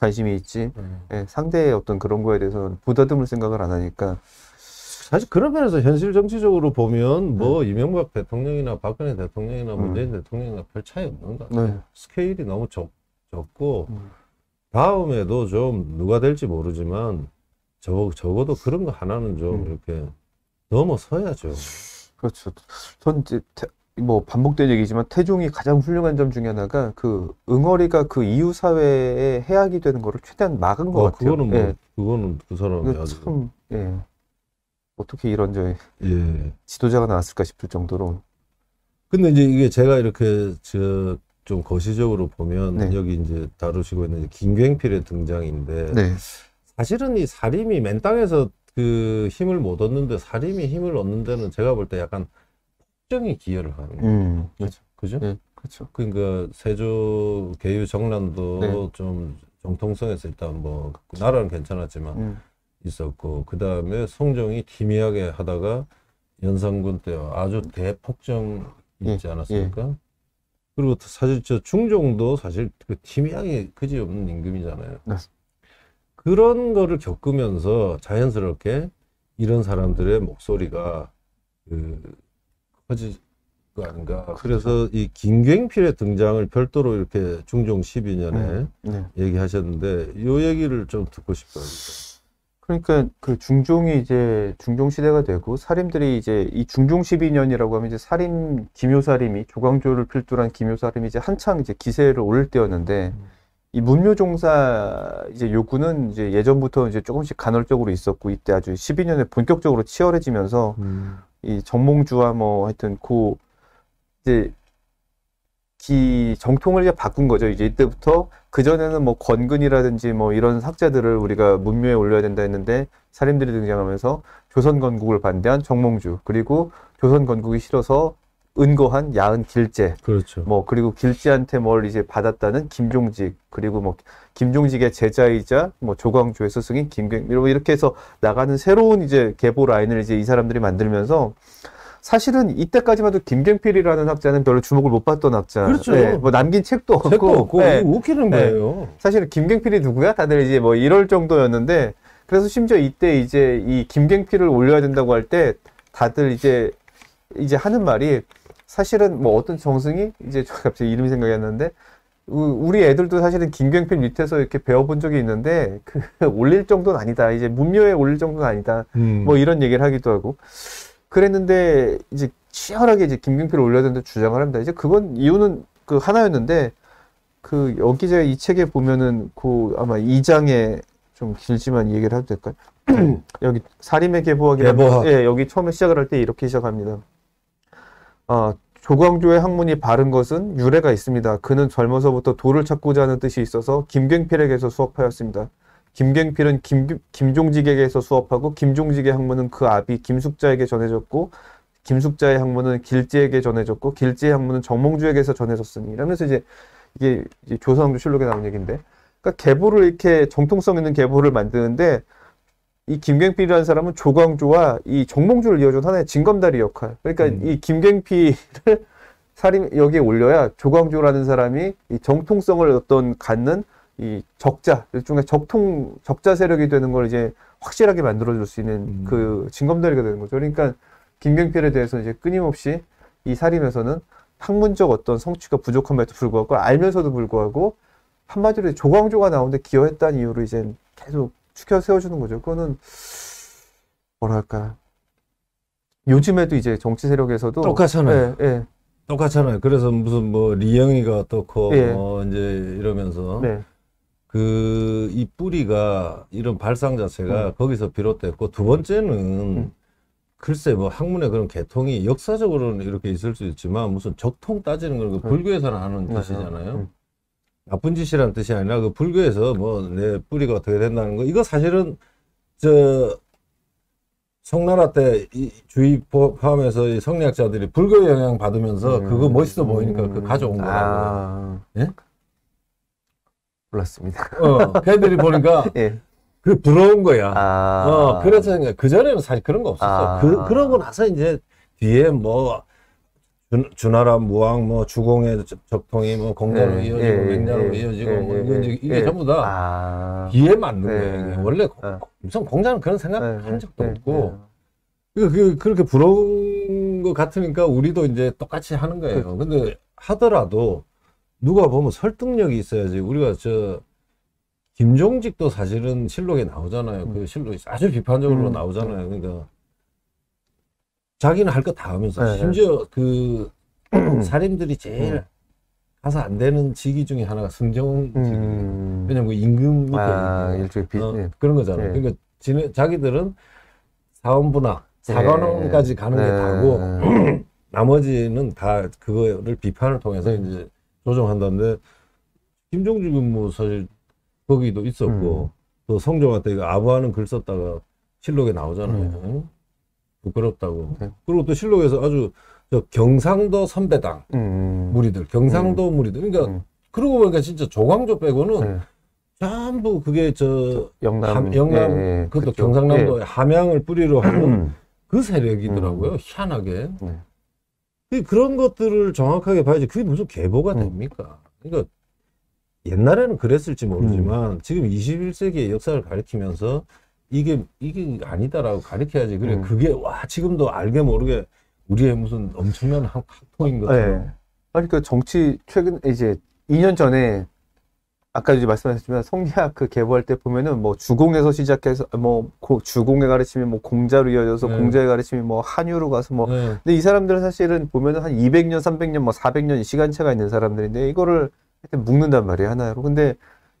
관심이 있지. 음. 예, 상대의 어떤 그런 거에 대해서는 보다듬을 생각을 안 하니까 사실 그런 면에서 현실 정치적으로 보면 뭐 네. 이명박 대통령이나 박근혜 대통령이나 음. 문재인 대통령이나 별 차이 없는 것 같아요. 네. 스케일이 너무 적, 적고 음. 다음에도 좀 누가 될지 모르지만 저, 적어도 그런 거 하나는 좀 음. 이렇게 넘어서야죠. 그렇죠. 전 이제 태, 뭐 반복된 얘기지만 태종이 가장 훌륭한 점 중에 하나가 그 응어리가 그 이후 사회에 해악이 되는 거를 최대한 막은 것 어, 같아요. 그거는 뭐 예. 그거는 그 사람이 그 아주 참 예. 어떻게 이런 저 예. 지도자가 나왔을까 싶을 정도로. 근데 이제 이게 제가 이렇게 저좀 거시적으로 보면 네. 여기 이제 다루시고 있는 김경필의 등장인데 네. 사실은 이 사림이 맨 땅에서 그 힘을 못 얻는데 사림이 힘을 얻는 데는 제가 볼 때 약간 폭정이 기여를 하는 거예요. 음, 그렇죠. 그죠? 네, 그렇죠. 그러니까 세조 계유 정란도 네. 좀 정통성에서 일단 뭐 나라는 괜찮았지만 음. 있었고 그 다음에 송정이 기미하게 하다가 연산군 때 아주 대폭정 있지 예, 않았습니까? 예, 예. 그리고 사실 저 중종도 사실 그 기미하게 그지없는 임금이잖아요. 네. 그런 거를 겪으면서 자연스럽게 이런 사람들의 목소리가 그 커질 거 아닌가. 그래서이 김갱필의 등장을 별도로 이렇게 중종 12년에 네. 네. 얘기하셨는데 요 얘기를 좀 듣고 싶어요. 그러니까 그 중종이 이제 중종 시대가 되고 사림들이 이제 이 중종 12년이라고 하면 이제 사림 김효사림이 조광조를 필두로 한 김효사림이 이제 한창 이제 기세를 올릴 때였는데 음. 이 문묘종사 이제 요구는 이제 예전부터 이제 조금씩 간헐적으로 있었고 이때 아주 12년에 본격적으로 치열해지면서 음. 이 정몽주와 뭐 하여튼 고 이제 기 정통을 바꾼 거죠. 이제 이때부터 그전에는 뭐 권근이라든지 뭐 이런 학자들을 우리가 문묘에 올려야 된다 했는데 사림들이 등장하면서 조선 건국을 반대한 정몽주 그리고 조선 건국이 싫어서 은거한 야은 길재. 그렇죠. 뭐 그리고 길재한테 뭘 이제 받았다는 김종직 그리고 뭐 김종직의 제자이자 뭐 조광조의 스승인 김경 이렇게 해서 나가는 새로운 이제 계보 라인을 이제 이 사람들이 만들면서 사실은 이때까지만 해도 김경필이라는 학자는 별로 주목을 못 받던 학자. 그렇죠. 네, 뭐 남긴 책도 없고. 책도 없고 네. 웃기는 네. 거예요. 사실은 김경필이 누구야? 다들 이제 뭐 이럴 정도였는데 그래서 심지어 이때 이제 이 김경필을 올려야 된다고 할 때 다들 이제 이제 하는 말이 사실은 뭐 어떤 정승이 이제 갑자기 이름이 생각이 안는데 우리 애들도 사실은 김경필 밑에서 이렇게 배워본 적이 있는데 그 (laughs) 올릴 정도는 아니다 이제 문묘에 올릴 정도는 아니다 음. 뭐 이런 얘기를 하기도 하고 그랬는데 이제 치열하게 이제 김경필을 올려야 된다고 주장을 합니다. 이제 그건 이유는 그 하나였는데 그 여기 제가 이 책에 보면은 그 아마 2장에 좀 길지만 얘기를 해도 될까요? (clears throat) 여기 사림의 계보학이라고 예, 여기 처음에 시작을 할 때 이렇게 시작합니다. 아, 조광조의 학문이 바른 것은 유래가 있습니다. 그는 젊어서부터 도를 찾고자 하는 뜻이 있어서 김경필에게서 수업하였습니다. 김경필은 김, 김종직에게서 수업하고 김종직의 학문은 그 아비 김숙자에게 전해졌고 김숙자의 학문은 길지에게 전해졌고 길지의 학문은 정몽주에게서 전해졌으니 이러면서 이제 이게 이제 조선왕조 실록에 나온 얘기인데 그러니까 계보를 이렇게 정통성 있는 계보를 만드는데 이 김갱필이라는 사람은 조광조와 이 정몽주를 이어준 하나의 진검다리 역할. 그러니까 음. 이 김갱필을 사림 여기에 올려야 조광조라는 사람이 이 정통성을 어떤 갖는 이 적자 일종의 적통 적자 세력이 되는 걸 이제 확실하게 만들어줄 수 있는 음. 그징검다리가 되는 거죠. 그러니까 김경필에 대해서 이제 끊임없이 이살림에서는 학문적 어떤 성취가 부족함에도 불구하고 알면서도 불구하고 한마디로 조광조가 나오는데 기여했다는 이유로 이제 계속 추켜 세워주는 거죠. 그거는 뭐랄까 요즘에도 이제 정치 세력에서도 똑같잖아요. 예, 예. 똑같잖아요. 그래서 무슨 뭐 리영이가 어떻고 예. 뭐 이제 이러면서 네. 그이 뿌리가 이런 발상 자체가 음. 거기서 비롯됐고 두 번째는 음. 글쎄 뭐 학문의 그런 개통이 역사적으로는 이렇게 있을 수 있지만 무슨 적통 따지는 걸그 음. 불교에서는 하는 음, 뜻이잖아요. 음, 나쁜 짓이란 뜻이 아니라 그 불교에서 뭐 내 뿌리가 어떻게 된다는 거 이거 사실은 저 송나라 때이 주위 포함해서 이 성리학자들이 불교 영향 받으면서 음. 그거 멋있어 보이니까 음. 그 가져온 거라고. 아. 예? 몰랐습니다 어, 팬들이 보니까 (laughs) 예. 그 부러운 거야. 아... 어, 그래서 생각. 그 전에는 사실 그런 거 없었어. 아... 그, 그러고 나서 이제 뒤에 뭐 주나라 무왕 뭐 주공의 적통이 뭐 공자로 예, 이어지고 예, 맹자로 예, 이어지고 뭐 예. 이건 예. 이게 예. 전부 다 아... 뒤에 맞는 거예요. 이게. 원래 고, 우선 공자는 그런 생각 한 적도 없고 그, 그 그렇게 부러운 것 같으니까 우리도 이제 똑같이 하는 거예요. 그, 근데 하더라도 누가 보면 설득력이 있어야지 우리가 저 김종직도 사실은 실록에 나오잖아요. 그 음. 그 실록이 아주 비판적으로 음. 나오잖아요. 그러니까 자기는 할 거 다 하면서 네. 심지어 그 사림들이 (clears throat) 제일 음. 가서 안 되는 직위 중에 하나가 승정 음. 직위. 왜냐면 그 임금 아, 일종의 비... 어, 예. 그런 거잖아요. 네. 그러니까 지네, 자기들은 사원부나 예. 사관원까지 네. 가는 게 네. 다고 (clears throat) 나머지는 다 그거를 비판을 통해서 음. 이제 조정한다는데 김종주은뭐 사실 거기도 있었고 음. 또 성종한테 아부하는 글 썼다가 실록에 나오잖아요. 음. 부끄럽다고. 네. 그리고 또 실록에서 아주 저 경상도 선배당 음, 음. 무리들, 경상도 음. 무리들. 그러니까 음. 그러고 보니까 진짜 조광조 빼고는 네. 전부 그게 저, 저 영남, 함, 영남 예, 예. 그것도 그쵸. 경상남도 예. 함양을 뿌리로 하는 (clears throat) 그 세력이더라고요. 희한하게. 네. 그런 것들을 정확하게 봐야지 그게 무슨 계보가 어. 됩니까? 그러니까 옛날에는 그랬을지 음. 모르지만 음. 지금 21세기의 역사를 가리키면서 이게 이게 아니다라고 가리켜야지 그래 음. 그게 와 지금도 알게 모르게 우리의 무슨 엄청난 한 학포인 아, 것처럼. 네. 아니 그러니까 정치 최근 이제 2년 전에 아까 이제 말씀하셨지만 성리학 그 개보할 때 보면은 뭐 주공에서 시작해서 뭐 주공의 가르침이 뭐 공자로 이어져서 네. 공자의 가르침이 뭐 한유로 가서 뭐 네. 근데 이 사람들은 사실은 보면은 한 200년, 300년, 뭐 400년 시간차가 있는 사람들인데 이거를 하여튼 묶는단 말이에요 하나로. 근데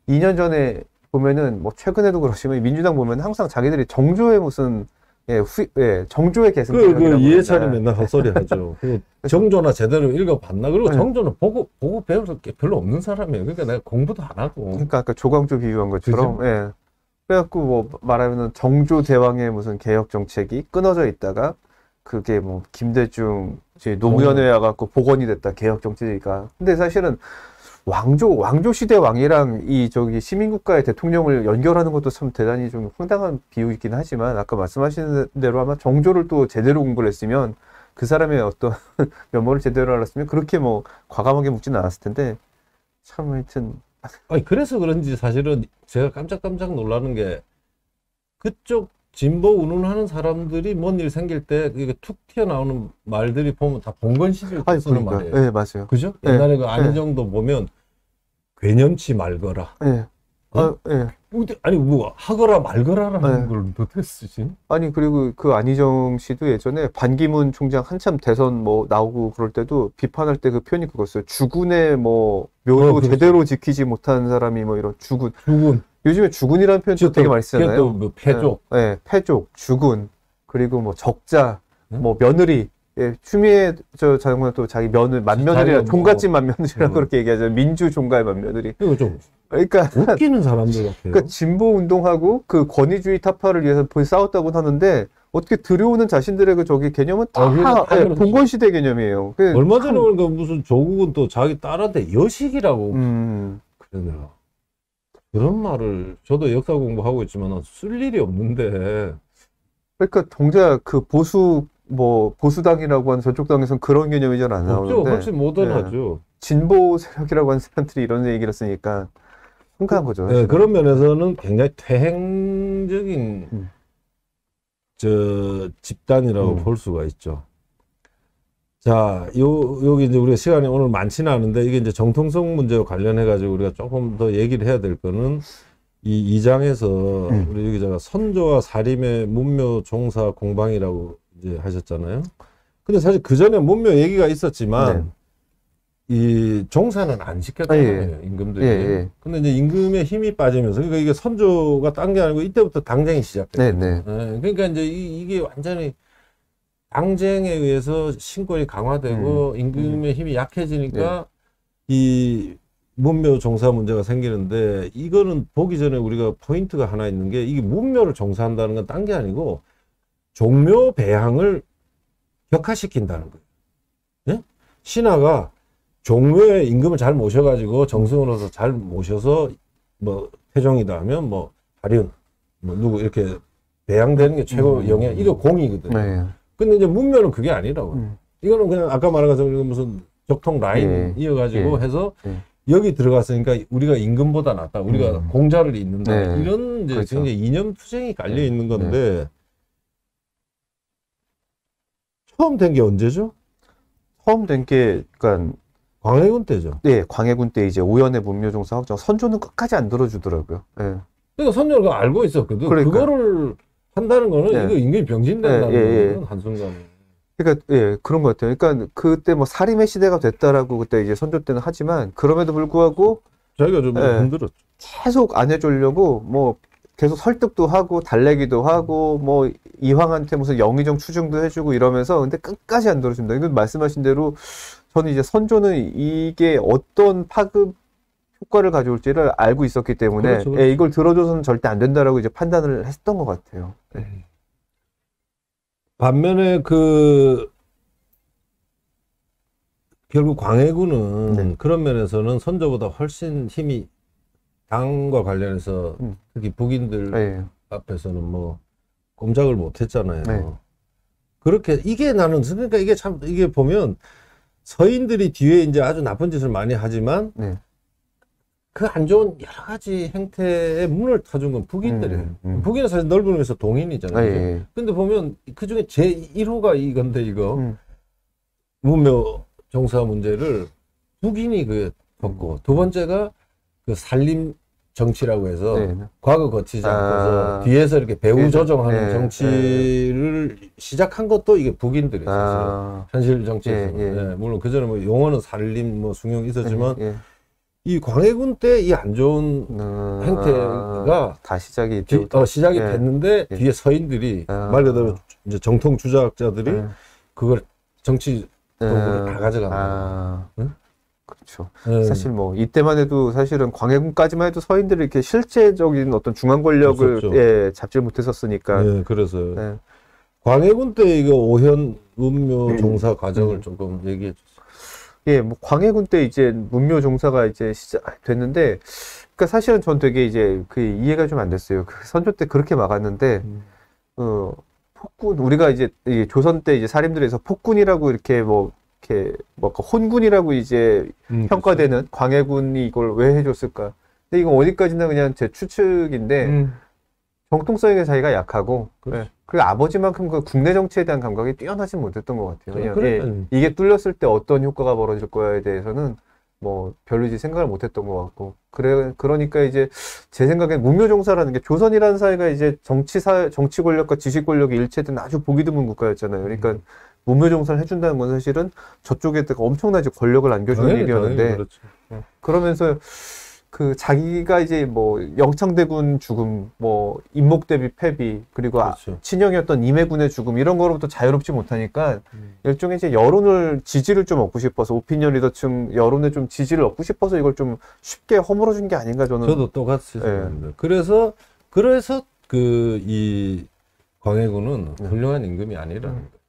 2년 전에 보면은 뭐 최근에도 그렇지만 민주당 보면 항상 자기들이 정조에 무슨 예, 후, 예, 정조의 계승. 그, 그, 이해찬이 맨날 예. 헛소리 하죠. (laughs) 그 정조나 제대로 읽어봤나? 그리고 예. 정조는 보고, 보고 배울 게 별로 없는 사람이에요. 그러니까 내가 공부도 안 하고. 그러니까 아까 조광조 비유한 것처럼, 그치? 예. 그래갖고 뭐 말하면 정조 대왕의 무슨 개혁 정책이 끊어져 있다가 그게 뭐 김대중 노무현에 어. 와갖고 복원이 됐다 개혁 정책이니까 근데 사실은 왕조 왕조 시대 왕이랑 이 저기 시민국가의 대통령을 연결하는 것도 참 대단히 좀 황당한 비유이긴 하지만 아까 말씀하신 대로 아마 정조를 또 제대로 공부를 했으면 그 사람의 어떤 (laughs) 면모를 제대로 알았으면 그렇게 뭐 과감하게 묻지는 않았을 텐데 참 하여튼 아니 그래서 그런지 사실은 제가 깜짝깜짝 놀라는 게 그쪽 진보 운운하는 사람들이 뭔 일 생길 때 이게 툭 튀어나오는 말들이 보면 다 봉건 시절 쓰는 그러니까. 말이에요. 네, 맞아요. 그죠? 네, 옛날에 그 네. 안희정도 네. 보면 괴념치 말거라. 예. 아, 어? 예. 아니 뭐 하거라 말거라라는 네. 걸어떻 쓰지? 아니 그리고 그 안희정 씨도 예전에 반기문 총장 한참 대선 뭐 나오고 그럴 때도 비판할 때 그 표현이 그거였어요. 주군의 뭐묘도 어, 그렇죠. 제대로 지키지 못한 사람이 뭐 이런 주군. 주군. 요즘에 주군이라는 표현도 되게 많이 쓰잖아요. 뭐폐족 네. 네, 패족, 주군, 그리고 뭐 적자, 네? 뭐 며느리 예, 추미애 저 장관 또 자기 며느 만며느리라 종갓집 만며느리라고 음. 그렇게 얘기하죠. 민주 종가의 만며느리. 이거 좀 그러니까 웃기는 사람들 (laughs) 같아요. 그러니까 진보 운동하고 그 권위주의 타파를 위해서 싸웠다고 하는데 어떻게 들여오는 자신들의 그 저기 개념은 다 아, 예, 봉건 시대 개념이에요. 그 얼마 전에 참... 그러니까 무슨 조국은 또 자기 딸한테 여식이라고 음. 그러네요. 그런 말을 저도 역사 공부하고 있지만 쓸 일이 없는데 그러니까 동자그 보수 뭐 보수당이라고 하는 저쪽 당에서는 그런 개념이 잘 안 나오는데 없죠. 훨씬 모던하죠. 예. 진보 세력이라고 하는 사람들이 이런 얘기를 쓰니까 흥가한 거죠. 네, 그런 면에서는 굉장히 퇴행적인 음. 저 집단이라고 음. 볼 수가 있죠. 자, 요 여기 이제 우리가 시간이 오늘 많지는 않은데 이게 이제 정통성 문제와 관련해 가지고 우리가 조금 더 얘기를 해야 될 거는 이 2장에서 음. 우리 여기자가 선조와 사림의 문묘 종사 공방이라고 이제 하셨잖아요. 근데 사실 그 전에 문명 얘기가 있었지만 네. 이 종사는 안 시켰잖아요. 아, 예. 임금들이. 예, 예. 근데 이제 임금의 힘이 빠지면서 그러니까 이게 선조가 딴 게 아니고 이때부터 당쟁이 시작돼요. 네, 네. 예, 그러니까 이제 이, 이게 완전히 당쟁에 의해서 신권이 강화되고 음, 음. 임금의 음. 힘이 약해지니까 네. 이 문묘 종사 문제가 생기는데 이거는 보기 전에 우리가 포인트가 하나 있는 게 이게 문묘를 종사한다는 건 딴 게 아니고 종묘 배향을 격화시킨다는 거예요. 예? 신하가 종묘에 임금을 잘 모셔가지고 정승으로서 잘 모셔서 뭐 태종이다 하면 뭐발륜뭐 뭐 누구 이렇게 배양되는 게 최고 음. 영예 이거 공이거든요. 네. 근데 이제 문명은 그게 아니라고. 요 음. 이거는 그냥 아까 말한 것처럼 무슨 적통 라인 예. 이어가지고 예. 해서 예. 여기 들어갔으니까 우리가 임금보다 낫다. 우리가 음. 공자를 잇는다. 네. 이런 이제 그렇죠. 굉장히 이념 투쟁이 깔려 네. 있는 건데 네. 처음 된 게 언제죠? 처음 된게 그러니까 광해군 때죠. 네, 광해군 때 이제 오연의 문묘종 사학정 선조는 끝까지 안 들어주더라고요. 네. 그러니까 선조가 알고 있었거든. 그러니까. 그거를 한다는 거는 네. 이거 인간이 병신된다는 네, 예, 예. 한순간 그러니까 예 그런 것 같아요. 그러니까 그때 뭐 사림의 시대가 됐다라고 그때 이제 선조 때는 하지만 그럼에도 불구하고 저희가 좀 예, 흔들었죠. 계속 안 해주려고 뭐 계속 설득도 하고 달래기도 하고 뭐 이황한테 무슨 영의정 추중도 해주고 이러면서 근데 끝까지 안 들어줍니다. 이건 말씀하신 대로 저는 이제 선조는 이게 어떤 파급 효과를 가져올지를 알고 있었기 때문에 그렇죠, 그렇죠. 예, 이걸 들어줘서는 절대 안 된다라고 이제 판단을 했던 것 같아요. 예. 반면에 그 결국 광해군은 네. 그런 면에서는 선조보다 훨씬 힘이 당과 관련해서 음. 특히 북인들 네. 앞에서는 뭐 꼼짝을 못 했잖아요. 네. 그렇게 이게 나는 그러니까 이게 참 이게 보면 서인들이 뒤에 이제 아주 나쁜 짓을 많이 하지만 네. 그안 좋은 여러 가지 행태의 문을 터준 건 북인들이에요. 음, 음. 북인은 사실 넓은 의미에서 동인이잖아요. 아, 예, 예. 근데 보면 그 중에 제1호가 이건데 이거 음. 문묘 종사 문제를 북인이 그벗고두 번째가 그 살림 정치라고 해서 네. 과거 거치지 않고서 아. 뒤에서 이렇게 배후 네. 조정하는 네. 정치를 시작한 것도 이게 북인들의 아. 사실 아. 현실 정치에서 예. 예. 네, 물론 그 전에 뭐 용어는 살림 뭐 숭용 있었지만 예, 예. 이 광해군 때 이 안 좋은 음, 행태가 다 시작이 뒤, 어, 시작이 예. 됐는데 예. 뒤에 서인들이 아, 말 그대로 이제 정통 주작자들이 예. 그걸 정치 도구를 다 가져간 다 아. 응? 그렇죠. 네. 사실 뭐 이때만 해도 사실은 광해군까지만 해도 서인들이 이렇게 실제적인 어떤 중앙 권력을 그렇죠. 예, 잡지 못했었으니까. 네, 그래서 네. 광해군 때 이거 오현 음묘 음. 종사 과정을 음. 조금 얘기해 주세요. 예, 뭐 광해군 때 이제 음묘 종사가 이제 시작됐는데, 아, 그러니까 사실은 전 되게 이제 그 이해가 좀 안 됐어요. 그 선조 때 그렇게 막았는데, 음. 어. 폭군 우리가 이제 조선 때 이제 사림들에서 폭군이라고 이렇게 뭐 이렇게 뭐 혼군이라고 이제 음, 그렇죠. 평가되는 그렇죠. 광해군이 이걸 왜 해줬을까? 근데 이건 어디까지나 그냥 제 추측인데 음. 정통성에 차이가 약하고 그렇죠. 네. 그리고 아버지만큼 그 국내 정치에 대한 감각이 뛰어나진 못했던 것 같아요. 그러면... 예, 이게 뚫렸을 때 어떤 효과가 벌어질 거야에 대해서는 뭐 별로 이제 생각을 못했던 것 같고 그래 그러니까 이제 제생각엔 문묘종사라는 게 조선이라는 사회가 이제 정치사 정치 권력과 지식 권력이 일체된 아주 보기 드문 국가였잖아요. 그러니까 음. 문묘정사를 해준다는 건 사실은 저쪽에다가 엄청나게 권력을 안겨주는 당 일이었는데 당연히 그렇죠. 어. 그러면서 그 자기가 이제 뭐 영창대군 죽음, 뭐 인목대비 패비, 그리고 아 그렇죠. 아, 친형이었던 임해군의 죽음 이런 거로부터 자유롭지 못하니까 음. 일종의 이제 여론을 지지를 좀 얻고 싶어서 오피니언 리더층 여론에좀 지지를 얻고 싶어서 이걸 좀 쉽게 허물어 준 게 아닌가 저는 저도 똑같이 예. 생각합니다. 그래서 그래서 그 이 광해군은 네. 훌륭한 임금이 아니라는 음. 거예요. 음.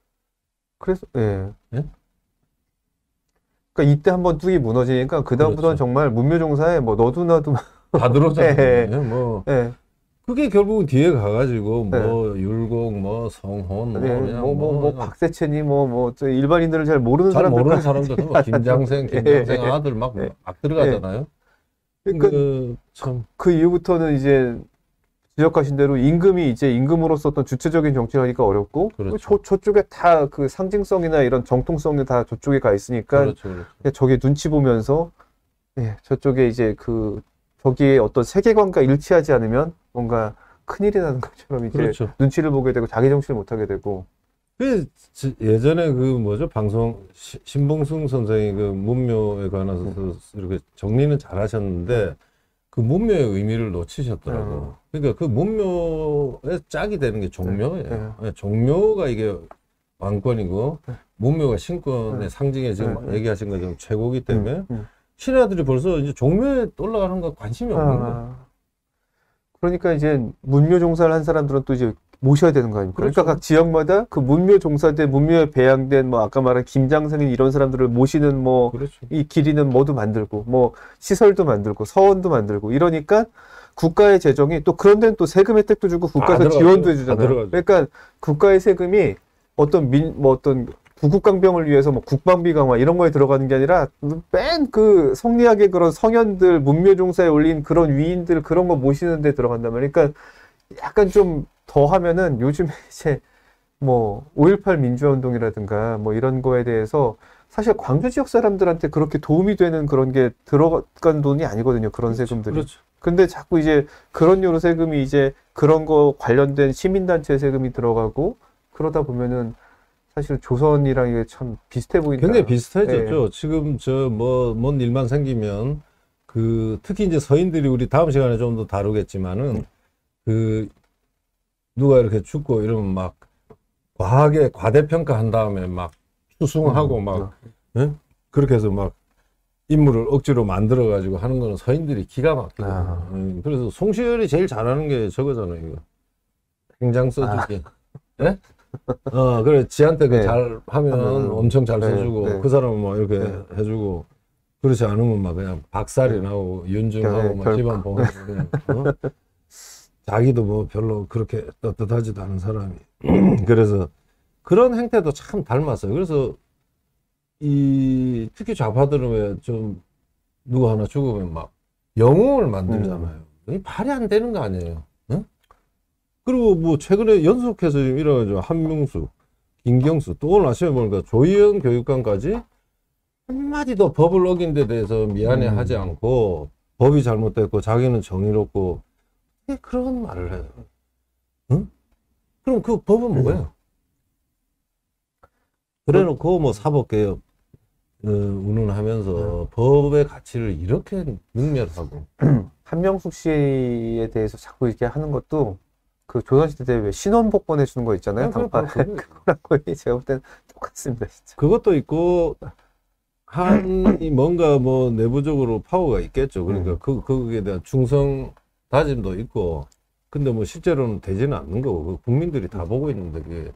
그래서 예. 예? 그니까 이때 한번 뚝이 무너지니까 그 다음부터는 그렇죠. 정말 문묘종사에 뭐 너도 나도 (laughs) 다들어잖아요 예, 예. 예. 뭐 예. 그게 결국은 뒤에 가가지고 뭐 네. 율곡, 뭐 성혼, 뭐 네, 뭐, 뭐, 뭐, 뭐박세천이 뭐뭐 일반인들을 잘 모르는 잘 사람들 모르는 사람들 뭐 김장생, (laughs) 예, 김장생 아들 막 막 들어가잖아요. 그러니 그, 참. 그 이후부터는 이제 지적하신 대로 임금이 이제 임금으로서 어떤 주체적인 정치를 하니까 어렵고 그 그렇죠. 저, 저쪽에 다 그 상징성이나 이런 정통성이 다 저쪽에 가 있으니까 그렇죠, 그렇죠. 그렇죠. 저게 눈치 보면서 예, 저쪽에 이제 그 저기에 어떤 세계관과 일치하지 않으면 뭔가 큰일이 나는 것처럼 이제 그렇죠. 눈치를 보게 되고 자기 정치를 못하게 되고 그 예전에 그 뭐죠 방송 신봉승 선생이 그 문묘에 관해서 네. 이렇게 정리는 잘하셨는데 그 문묘의 의미를 놓치셨더라고. 어. 그러니까 그 문묘에 짝이 되는 게 종묘예요. 네. 예, 종묘가 이게 왕권이고 네. 문묘가 신권의 네. 상징에 지금 네. 얘기하신 것처럼 최고기 음, 때문에 음. 신하들이 벌써 이제 종묘에 올라가는 거 관심이 없는 거예요. 아. 그러니까 이제 문묘 종사를 한 사람들은 또 이제 모셔야 되는 거 아닙니까? 그러니까 그렇죠. 그러니까 각 지역마다 그 문묘 종사대, 문묘에 배양된 뭐 아까 말한 김장생인 이런 사람들을 모시는 뭐이 그렇죠. 길이는 모두 만들고 뭐 시설도 만들고 서원도 만들고 이러니까 국가의 재정이 또 그런 데는 또 세금 혜택도 주고 아, 국가에서 지원도 아, 해주잖아요. 그러니까 국가의 세금이 어떤 민, 뭐 어떤 구국강병을 위해서 뭐 국방비 강화 이런 거에 들어가는 게 아니라 맨그 성리학의 그런 성현들 문묘종사에 올린 그런 위인들 그런 거 모시는 데 들어간단 말이에요. 그러니까 약간 좀더 하면은 요즘에 (laughs) 이제 뭐 5.18 민주화운동이라든가 뭐 이런 거에 대해서 사실 광주 지역 사람들한테 그렇게 도움이 되는 그런 게 들어간 돈이 아니거든요. 그런 그렇죠. 세금들이. 그렇죠. 근데 자꾸 이제 그런 요로 세금이 이제 그런 거 관련된 시민단체 세금이 들어가고 그러다 보면은 사실 조선이랑 이게 참 비슷해 보인다. 굉장히 비슷해졌죠. 예. 네. 지금 저 뭐 뭔 일만 생기면 그 특히 이제 서인들이 우리 다음 시간에 좀 더 다루겠지만은 그 누가 이렇게 죽고 이러면 막 과하게 과대평가한 다음에 막 추승하고 음, 막 예? 그렇게 해서 막 인물을 억지로 만들어 가지고 하는 거는 서인들이 기가 막혀. 아. 예. 그래서 송시열이 제일 잘하는 게 저거잖아요. 이거 행장 써주기. 아. 네? 어 그래 지한테 그 네. 그잘 하면 음, 엄청 잘 네, 써주고 네, 네. 그 사람은 막 뭐 이렇게 네. 해주고 그렇지 않으면 막 그냥 박살이 네. 나고 윤중하고 막 집안 보고 그냥 어? (laughs) 자기도 뭐 별로 그렇게 떳떳하지도 않은 사람이 (clears throat) 그래서 그런 행태도 참 닮았어요. 그래서 이 특히 좌파들은 왜 좀 누구 하나 죽으면 막 영웅을 만들잖아요. 음. 이 말이 안 되는 거 아니에요. 응? 그리고 뭐 최근에 연속해서 지금 일어나죠. 한명수, 김경수, 또 오늘 아침에 보니까 조희연 교육감까지 한마디도 법을 어긴 데 대해서 미안해하지 음. 않고 법이 잘못됐고 자기는 정의롭고 그런 말을 해요? 응? 그럼 그 법은 뭐예요? 그래 놓고 뭐 사법개혁 어, 운운하면서 응. 네. 법의 가치를 이렇게 능멸하고 (clears throat) 한명숙 씨에 대해서 자꾸 이렇게 하는 것도 그 조선시대 때왜 신원복 보내주는 거 있잖아요 아, 그러니까 당파 (laughs) 그거랑 거의 제가 볼 때는 똑같습니다 진짜 그것도 있고 한 뭔가 뭐 내부적으로 파워가 있겠죠 그러니까 음. 그, 그거에 대한 충성 다짐도 있고 근데 뭐 실제로는 되지는 않는 거고 그 국민들이 다 보고 있는데 그게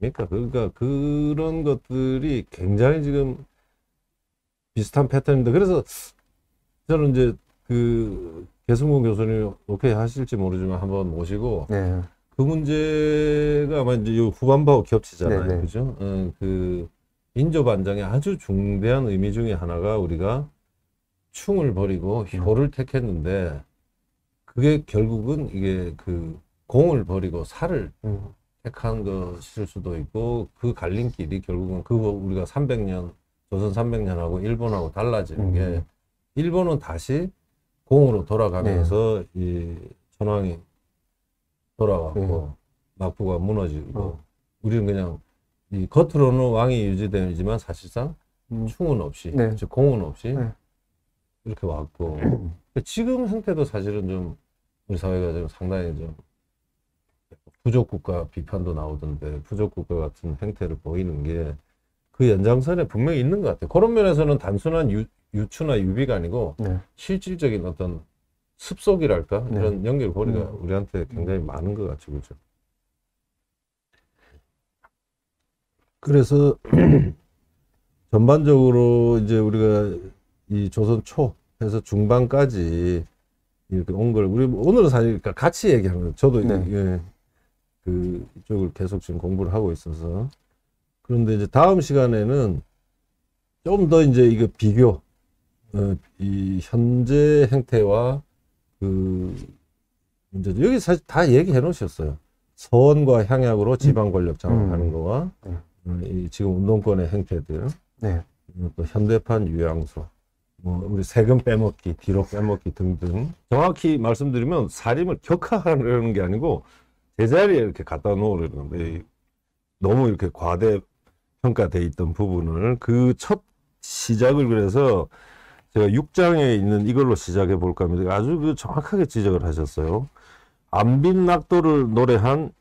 됩니까? 그러니까 그런 것들이 굉장히 지금 비슷한 패턴입니다. 그래서 저는 이제 그 개승곤 교수님 어떻게 하실지 모르지만 한번 모시고 네. 그 문제가 아마 이제 후반부하고 겹치잖아요. 네, 네. 그죠? 음, 그 인조 반장의 아주 중대한 의미 중에 하나가 우리가 충을 버리고 효를 택했는데 그게 결국은 이게 그 공을 버리고 살을 음. 택한 것일 수도 있고 그 갈림길이 결국은 그거 뭐 우리가 300년 조선 300년하고 일본하고 달라지는 음. 게 일본은 다시 공으로 돌아가면서 네. 이 천황이 돌아왔고 네. 막부가 무너지고 어. 우리는 그냥 이 겉으로는 왕이 유지되지만 사실상 음. 충은 없이 네. 즉 공은 없이 네. 이렇게 왔고 음. 지금 상태도 사실은 좀 우리 사회가 지금 상당히 좀 부족 국가 비판도 나오던데 부족 국가 같은 행태를 보이는 게 그 연장선에 분명히 있는 것 같아요. 그런 면에서는 단순한 유, 유추나 유비가 아니고 네. 실질적인 어떤 습속이랄까 네. 이런 연결고리가 네. 음. 우리한테 굉장히 많은 것 같죠, 그죠? 그래서 (clears throat) 전반적으로 이제 우리가 이 조선 초에서 중반까지 이렇게 온 걸 우리 뭐 오늘은 사실 그러니까 같이 얘기하는 거예요. 저도 네. 예, 그 이쪽을 계속 지금 공부를 하고 있어서 그런데 이제 다음 시간에는 좀 더 이제 이거 비교 어, 이 현재 행태와 그 문제 여기 사실 다 얘기해 놓으셨어요. 서원과 향약으로 음. 지방 권력 장악하는 음. 거와 네. 어, 이 지금 운동권의 행태들 네. 음, 또 현대판 유양소 뭐 우리 세금 빼먹기, 뒤로 빼먹기 등등 정확히 말씀드리면 살림을 격하하려는 게 아니고 제자리에 이렇게 갖다 놓으려는 데 너무 이렇게 과대 평가돼 있던 부분을 그 첫 시작을 그래서 제가 6장에 있는 이걸로 시작해 볼까 합니다. 아주 그 정확하게 지적을 하셨어요. 안빈 낙도를 노래한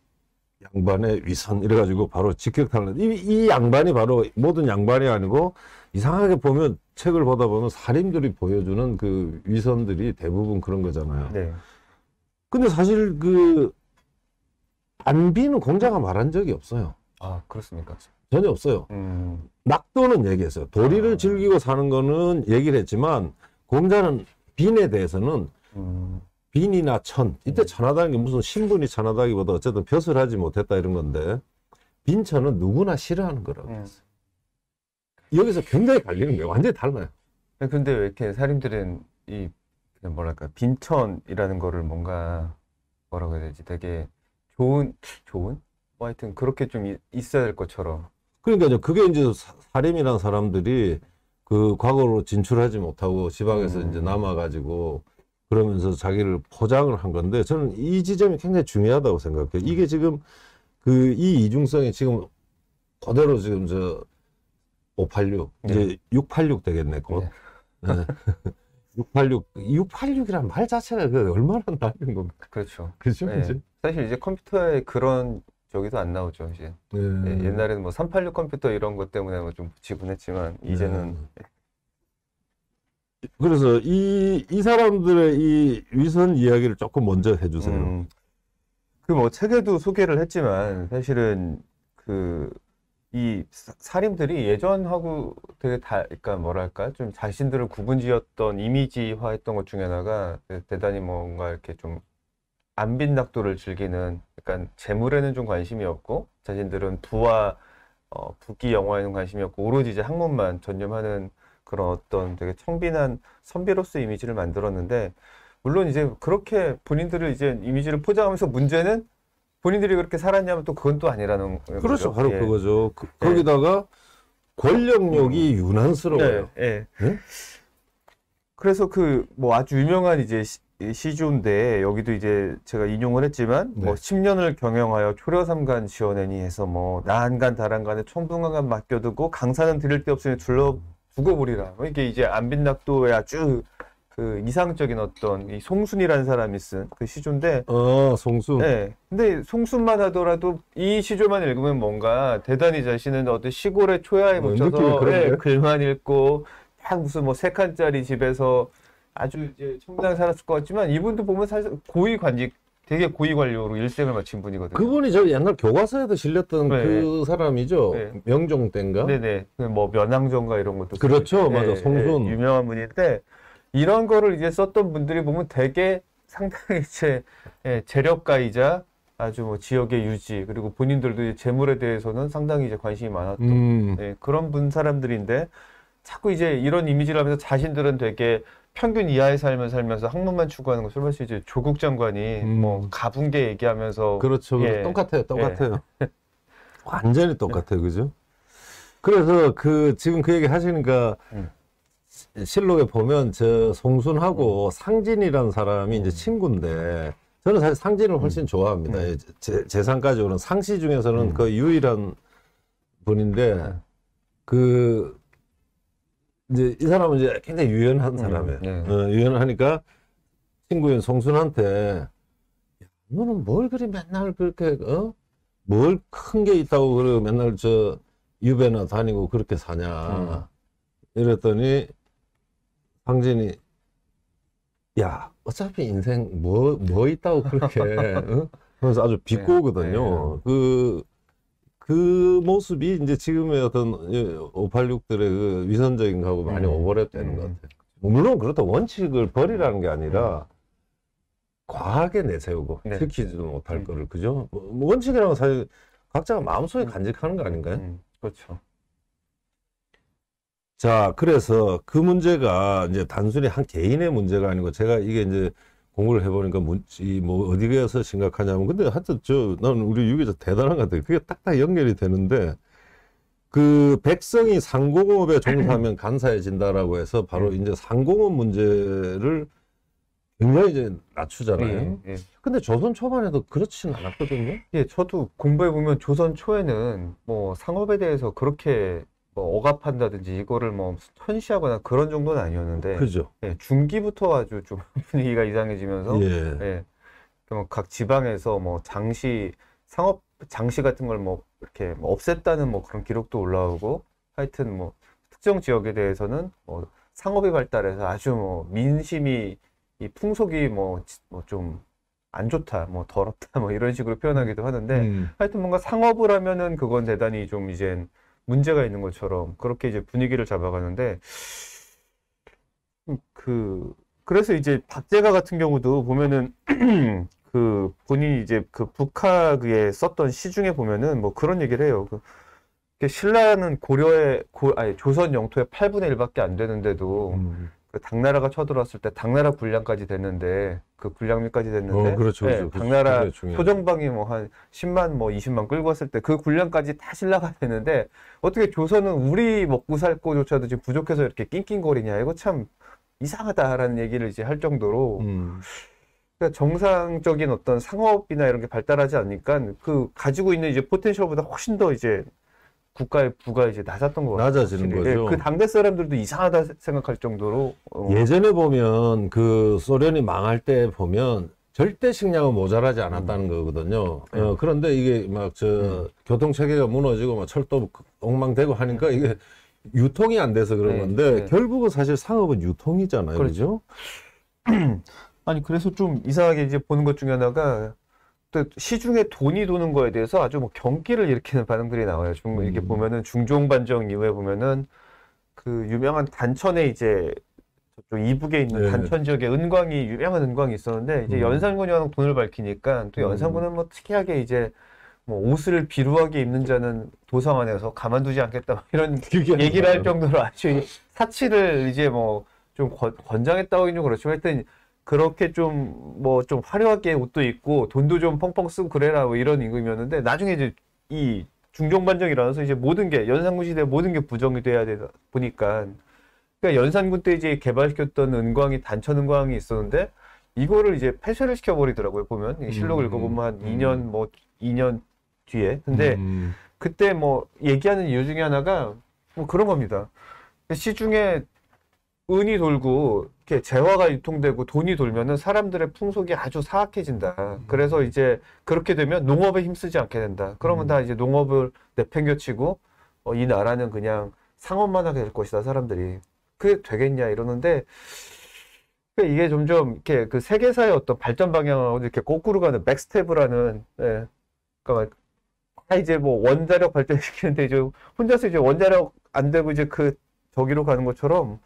양반의 위선 이래가지고 바로 직격탄을 이, 이 양반이 바로 모든 양반이 아니고 이상하게 보면 책을 보다 보면 살인들이 보여주는 그 위선들이 대부분 그런 거잖아요. 네. 근데 사실 그 안비는 공자가 말한 적이 없어요. 아 그렇습니까? 전혀 없어요. 음. 낙도는 얘기했어요. 도리를 아. 즐기고 사는 거는 얘기를 했지만 공자는 빈에 대해서는 음. 빈이나 천 이때 음. 천하다는 게 무슨 신분이 천하다기보다 어쨌든 벼슬 하지 못했다 이런 건데 빈천은 누구나 싫어하는 거라고 했어요. 예. 음. 여기서 굉장히 갈리는 거예요. 완전히 달라요. 근데 왜 이렇게 사람들은이 뭐랄까 빈천이라는 거를 뭔가 뭐라고 해야 되지 되게 좋은 좋은 뭐 하여튼 그렇게 좀 있어야 될 것처럼 그러니까 그게 이제 사림이라는 사람들이 그 과거로 진출하지 못하고 지방에서 음. 이제 남아가지고 그러면서 자기를 포장을 한 건데 저는 이 지점이 굉장히 중요하다고 생각해요. 이게 음. 지금 그 이 이중성이 지금 그대로 지금 저 586, 네. 이제 686 되겠네, 곧. 네. 686, 686이란 (laughs) 말 자체가 그 얼마나 낮은 겁니까? 그렇죠. 그죠 네. 이제? 사실 이제 컴퓨터에 그런 저기도 안 나오죠, 이제. 네. 네 옛날에는 뭐 386 컴퓨터 이런 것 때문에 뭐좀 지분했지만, 이제는 네. 그래서 이, 이 사람들의 이 위선 이야기를 조금 먼저 해주세요. 음. 그뭐 책에도 소개를 했지만 사실은 그이 살인들이 예전하고 되게 다, 그러니까 뭐랄까 좀 자신들을 구분지었던 이미지화했던 것 중에 하나가 대단히 뭔가 이렇게 좀 안빈낙도를 즐기는 약간 재물에는 좀 관심이 없고 자신들은 부와 어, 부귀 영화에는 관심이 없고 오로지 이제 학문만 전념하는 그런 어떤 되게 청빈한 선비로서 이미지를 만들었는데 물론 이제 그렇게 본인들을 이제 이미지를 포장하면서 문제는 본인들이 그렇게 살았냐면 또 그건 또 아니라는 거죠. 그렇죠. 바로 예. 그거죠. 그, 예. 거기다가 권력력이 음. 유난스러워요. 네, 예. 예? 그래서 그 뭐 아주 유명한 이제 시조인데 여기도 이제 제가 인용을 했지만 뭐 네. 뭐 10년을 경영하여 초려삼간 지어내니 해서 뭐 나한간 다란간에 총둥강간 맡겨두고 강사는 드릴 데 없으니 둘러 죽어버리라. 이게 이제 안빈낙도의 아주 그 이상적인 어떤 이 송순이라는 사람이 쓴 그 시조인데. 어, 송순. 네. 근데 송순만 하더라도 이 시조만 읽으면 뭔가 대단히 자신은 어떤 시골의 초야에 묻혀서 어, 네, 글만 읽고 딱 무슨 뭐세 칸짜리 집에서 아주 이제 청량 살았을 것 같지만 이분도 보면 사실 고위 관직 되게 고위관료로 일생을 마친 분이거든요. 그분이 저 옛날 교과서에도 실렸던 네. 그 사람이죠. 네. 명종 때인가? 네네. 그 뭐 면왕전가 이런 것도. 그렇죠. 맞아. 송순. 예, 예. 유명한 분인데 이런 거를 이제 썼던 분들이 보면 되게 상당히 이제 예, 재력가이자 아주 뭐 지역의 유지 그리고 본인들도 이제 재물에 대해서는 상당히 이제 관심이 많았던 음. 그런 분 사람들인데 자꾸 이제 이런 이미지를 하면서 자신들은 되게 평균 이하의 삶을 살면서 학문만 추구하는 거 솔바시 이제 조국 장관이 음. 뭐가분게 얘기하면서 그렇죠. 그렇죠. 예. 똑같아요. 예. 똑같아요. 예. (laughs) 완전히 똑같아요. 그죠? 그래서 그 지금 그 얘기 하시니까 음. 실록에 보면 저 송순하고 음. 상진이라는 사람이 이제 음. 친구인데 저는 사실 상진을 훨씬 음. 좋아합니다. 음. 제, 재산까지 오는 상시 중에서는 그 유일한 분인데 그 이제 이 사람은 이제 굉장히 유연한 음, 사람이에요. 네. 어, 유연하니까 친구인 송순한테 너는 뭘 그리 맨날 그렇게 어? 뭘 큰 게 있다고 그래 맨날 저 유배나 다니고 그렇게 사냐 음. 이랬더니 상진이 야 어차피 인생 뭐뭐 뭐 있다고 그렇게 어? 그래서 아주 네. 비꼬거든요. 네. 그그 모습이 이제 지금의 어떤 586들의 예, 그 위선적인 거하고 많이 음. 오버랩되는 음. 것 같아요. 물론 그렇다 원칙을 버리라는 게 아니라 음. 과하게 내세우고 네. 지키지도 못할 거를 그죠? 뭐, 뭐 원칙이랑 사실 각자가 마음속에 간직하는 거 아닌가요? 그렇죠. 자, 그래서 그 문제가 이제 단순히 한 개인의 문제가 아니고 제가 이게 이제 공부를 해보니까 이뭐 어디가서 심각하냐면 근데 하여튼 저 나는 우리 유기자 대단한 것 같아요. 그게 딱딱 연결이 되는데 그 백성이 상공업에 종사하면 (clears throat) 간사해진다라고 해서 바로 네. 이제 상공업 문제를 굉장히 이제 낮추잖아요. 예, 예. 근데 조선 초반에도 그렇진 않았거든요. 예, 저도 공부해 보면 조선 초에는 뭐 상업에 대해서 그렇게 뭐 억압한다든지 이거를 뭐 천시하거나 그런 정도는 아니었는데 그죠. 예, 중기부터 아주 좀 (laughs) 분위기가 이상해지면서 예. 예, 그럼 각 지방에서 뭐 장시 상업 장시 같은 걸 뭐 이렇게 뭐 없앴다는 뭐 그런 기록도 올라오고 하여튼 뭐 특정 지역에 대해서는 뭐 상업이 발달해서 아주 뭐 민심이 이 풍속이 뭐좀 뭐 안 좋다, 뭐 더럽다, 뭐 이런 식으로 표현하기도 하는데 음. 하여튼 뭔가 상업을 하면은 그건 대단히 좀 이젠 문제가 있는 것처럼 그렇게 이제 분위기를 잡아가는데 음, 그 그래서 이제 박재가 같은 경우도 보면은 (clears throat) 그 본인이 이제 그 북학에 썼던 시 중에 보면은 뭐 그런 얘기를 해요. 그 신라는 고려의 고 아니 조선 영토의 8분의 1밖에 안 되는데도 음. 그 당나라가 쳐들어왔을 때 당나라 군량까지 됐는데 그 군량미까지 됐는데 어, 그렇죠, 그렇죠. 네, 당나라 소정방이 뭐 한 10만 뭐 20만 뭐 끌고 왔을 때 그 군량까지 다 신라가 됐는데 어떻게 조선은 우리 먹고 살 거조차도 지금 부족해서 이렇게 낑낑거리냐 이거 참 이상하다라는 얘기를 이제 할 정도로 음. 그러니까 정상적인 어떤 상업이나 이런 게 발달하지 않으니까 그 가지고 있는 이제 포텐셜보다 훨씬 더 이제 국가의 부가 이제 낮았던 거 같아요. 낮아지는 확실히. 네, 거죠. 예, 그 당대 사람들도 이상하다 생각할 정도로 어. 예전에 보면 그 소련이 망할 때 보면 절대 식량은 모자라지 않았다는 음. 거거든요. 네. 어, 그런데 이게 막저 음. 교통 체계가 무너지고 막 철도 엉망되고 하니까 이게 유통이 안 돼서 그런 네. 건데 네. 결국은 사실 상업은 유통이잖아요. 그렇죠. 그렇죠? (clears throat) 아니 그래서 좀 이상하게 이제 보는 것 중에 하나가 시중에 돈이 도는 거에 대해서 아주 뭐 경기를 일으키는 (laughs) 반응들이 나와요. 중, 뭐 이렇게 음. 보면은 중종 반정 이후에 보면은 그 유명한 단천에 이제 저쪽 이북에 있는 네. 단천 지역에 은광이 유명한 은광이 있었는데 이제 음. 연산군이 하는 돈을 밝히니까 또 음. 연산군은 뭐 특이하게 이제 뭐 옷을 비루하게 입는 자는 도성 안에서 가만두지 않겠다 이런 (laughs) 얘기를 할 정도로 아주 사치를 이제 뭐 좀 권장했다고 하긴 그렇죠 하여튼 그렇게 좀 뭐좀 뭐 화려하게 옷도 입고 돈도 좀 펑펑 쓰고 그래라 뭐 이런 임금이었는데 나중에 이제 이 중종반정이 라어서 이제 모든 게 연산군 시대 모든 게 부정이 돼야 되다 보니까 음. 그러니까 연산군 때 이제 개발시켰던 은광이 단천 은광이 있었는데 이거를 이제 폐쇄를 시켜버리더라고요 보면 실록 음, 읽어보면 한 음. 2년 음. 뭐 2년 뒤에 근데 음, 음. 그때 뭐 얘기하는 이유 중에 하나가 뭐 그런 겁니다 그 시중에 은이 돌고 이렇게 재화가 유통되고 돈이 돌면은 사람들의 풍속이 아주 사악해진다. 음. 그래서 이제 그렇게 되면 농업에 힘쓰지 않게 된다. 그러면 음. 다 이제 농업을 내팽겨치고 어, 이 나라는 그냥 상업만 하게 될 것이다 사람들이 그게 되겠냐 이러는데 그러니까 이게 점점 이렇게 그 세계사의 어떤 발전 방향하고 이렇게 거꾸로 가는 맥스텝이라는 예. 그러니까 아 이제 뭐 원자력 발전시키는데 이제 혼자서 이제 원자력 안 되고 이제 그 저기로 가는 것처럼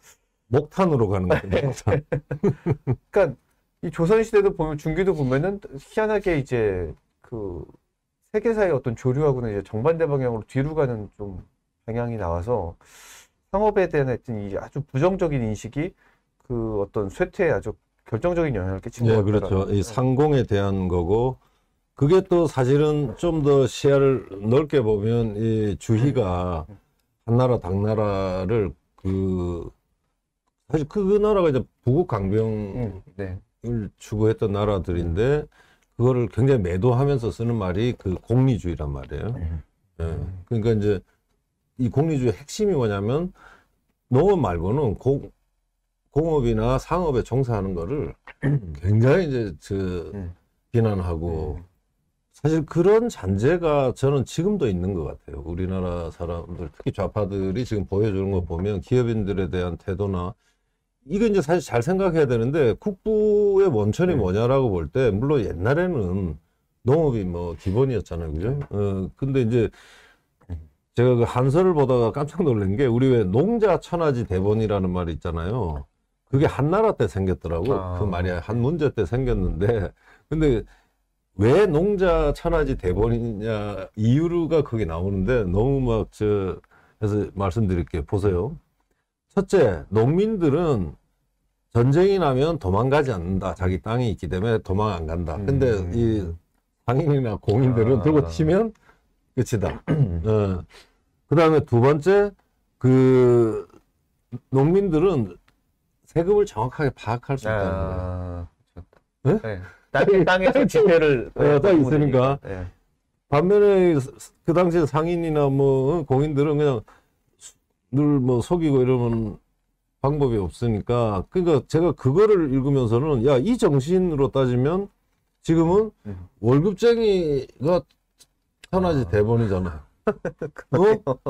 목탄으로 가는 거죠. (laughs) 목탄. 그러니까 이 조선 시대도 보면 중기도 보면은 희한하게 이제 그 세계사의 어떤 조류하고는 이제 정반대 방향으로 뒤로 가는 좀 방향이 나와서 상업에 대한 하여튼 이 아주 부정적인 인식이 그 어떤 쇠퇴에 아주 결정적인 영향을 끼친 거죠. 네, 그렇죠. 이 네. 상공에 대한 거고 그게 또 사실은 좀 더 시야를 넓게 보면 이 주희가 네. 한나라 당나라를 그 사실 그, 그 나라가 이제 부국 강병을 음, 네. 추구했던 나라들인데 그거를 굉장히 매도하면서 쓰는 말이 그 공리주의란 말이에요. 음. 예. 그러니까 이제 이 공리주의 핵심이 뭐냐면 농업 말고는 고, 공업이나 상업에 종사하는 거를 음. 굉장히 이제 저 음. 비난하고 사실 그런 잔재가 저는 지금도 있는 것 같아요. 우리나라 사람들 특히 좌파들이 지금 보여주는 거 보면 기업인들에 대한 태도나 이거 이제 사실 잘 생각해야 되는데 국부의 원천이 네. 뭐냐라고 볼 때 물론 옛날에는 농업이 뭐 기본이었잖아요, 그죠? 네. 어 근데 이제 제가 그 한서를 보다가 깜짝 놀란 게 우리 왜 농자 천하지 대본이라는 말이 있잖아요. 그게 한나라 때 생겼더라고. 아. 그 말이 네. 한 문제 때 생겼는데 근데 왜 농자 천하지 대본이냐 이유가 거기 나오는데 너무 막저해서 말씀드릴게요. 보세요. 첫째, 농민들은 전쟁이 나면 도망가지 않는다. 자기 땅이 있기 때문에 도망 안 간다. 근데 음. 이 상인이나 공인들은 아. 들고 튀면 끝이다. (clears throat) 어. 그 다음에 두 번째, 그 농민들은 세금을 정확하게 파악할 수있다예요 아, 예? 네? 땅에, 땅에 지폐를 딱 어, 있으니까. 네. 반면에 그 당시에 상인이나 뭐 어, 공인들은 그냥 늘뭐 속이고 이러면 방법이 없으니까 그러니까 제가 그거를 읽으면서는 야 이 정신으로 따지면 지금은 음. 월급쟁이가 천하지 아. 대본이잖아. (laughs) 요 어?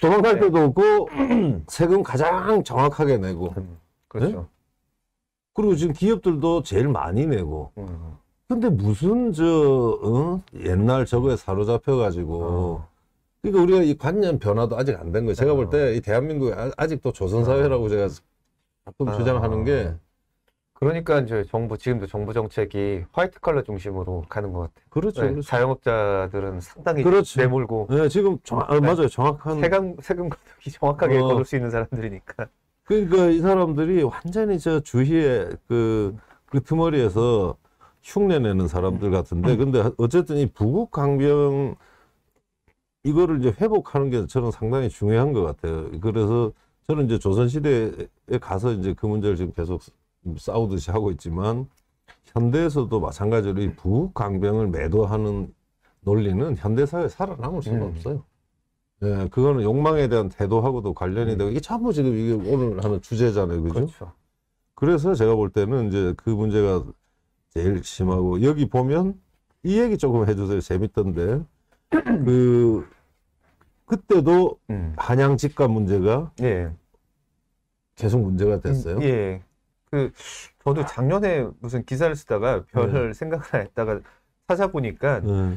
도망갈 때도 네. 없고 (clears throat) 세금 가장 정확하게 내고 음. 그렇죠. 네? 그리고 지금 기업들도 제일 많이 내고. 음. 음. 근데 무슨 저 어? 옛날 저거에 사로잡혀 가지고 어. 그러니까 우리가 이 관념 변화도 아직 안 된 거예요. 제가 볼 때 이 대한민국 아, 아직도 조선 사회라고 제가 가끔 주장하는 게 아. 그러니까 이제 정부 지금도 정부 정책이 화이트 컬러 중심으로 가는 것 같아요. 그렇죠. 네, 그렇죠. 자영업자들은 상당히 그렇죠. 내몰고. 네, 지금 정확, 아, 네. 맞아요. 정확한 세금 세금 거두기 정확하게 어. 거둘 수 있는 사람들이니까. 그러니까 이 사람들이 완전히 저주위에그그틈머리에서 흉내내는 사람들 같은데, 음. 근데 어쨌든 이 부국 강병 이거를 이제 회복하는 게 저는 상당히 중요한 것 같아요. 그래서 저는 이제 조선시대에 가서 이제 그 문제를 지금 계속 싸우듯이 하고 있지만 현대에서도 마찬가지로 이북강병을 매도하는 논리는 현대사회에 살아남을 수가 음. 네. 없어요. 예, 그거는 욕망에 대한 태도하고도 관련이 네. 되고 이게 전 지금 이게 오늘 하는 주제잖아요. 그죠? 그렇죠. 그래서 제가 볼 때는 이제 그 문제가 제일 심하고 여기 보면 이 얘기 조금 해주세요. 재밌던데 그 그때도 음. 한양 집값 문제가 예. 계속 문제가 됐어요. 음, 예. 그 저도 작년에 무슨 기사를 쓰다가 별 네. 생각을 했다가 찾아보니까 네.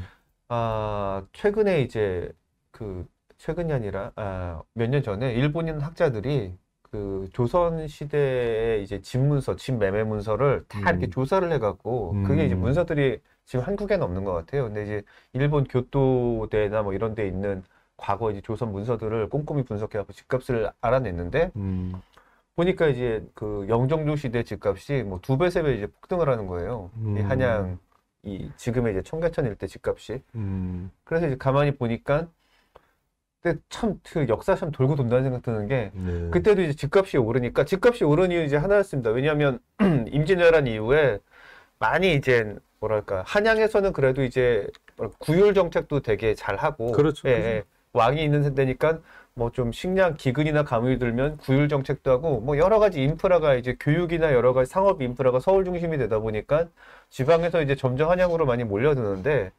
아 최근에 이제 그 최근이 아니라 아, 몇 년 전에 일본인 학자들이 그 조선 시대의 이제 집 문서, 집 매매 문서를 다 음. 이렇게 조사를 해갖고 음. 그게 이제 음. 문서들이 지금 한국에는 없는 것 같아요. 근데 이제 일본 교토대나 뭐 이런 데 있는 과거 이제 조선 문서들을 꼼꼼히 분석해갖고 집값을 알아냈는데 음. 보니까 이제 그 영정조 시대 집값이 뭐 두 배, 세 배 이제 폭등을 하는 거예요. 음. 이 한양 이 지금의 이제 청계천 일대 집값이. 음. 그래서 이제 가만히 보니까 그때 참그 역사 참 돌고 돈다는 생각 드는 게 네. 그때도 이제 집값이 오르니까 집값이 오른 이유 이제 하나였습니다. 왜냐하면 (clears throat) 임진왜란 이후에 많이 이제 뭐랄까 한양에서는 그래도 이제 뭐 구율 정책도 되게 잘 하고 그렇죠. 예, 그렇죠. 예. 왕이 있는 세대니까 뭐 좀 식량 기근이나 가뭄이 들면 구휼 정책도 하고 뭐 여러 가지 인프라가 이제 교육이나 여러 가지 상업 인프라가 서울 중심이 되다 보니까 지방에서 이제 점점 한양으로 많이 몰려드는데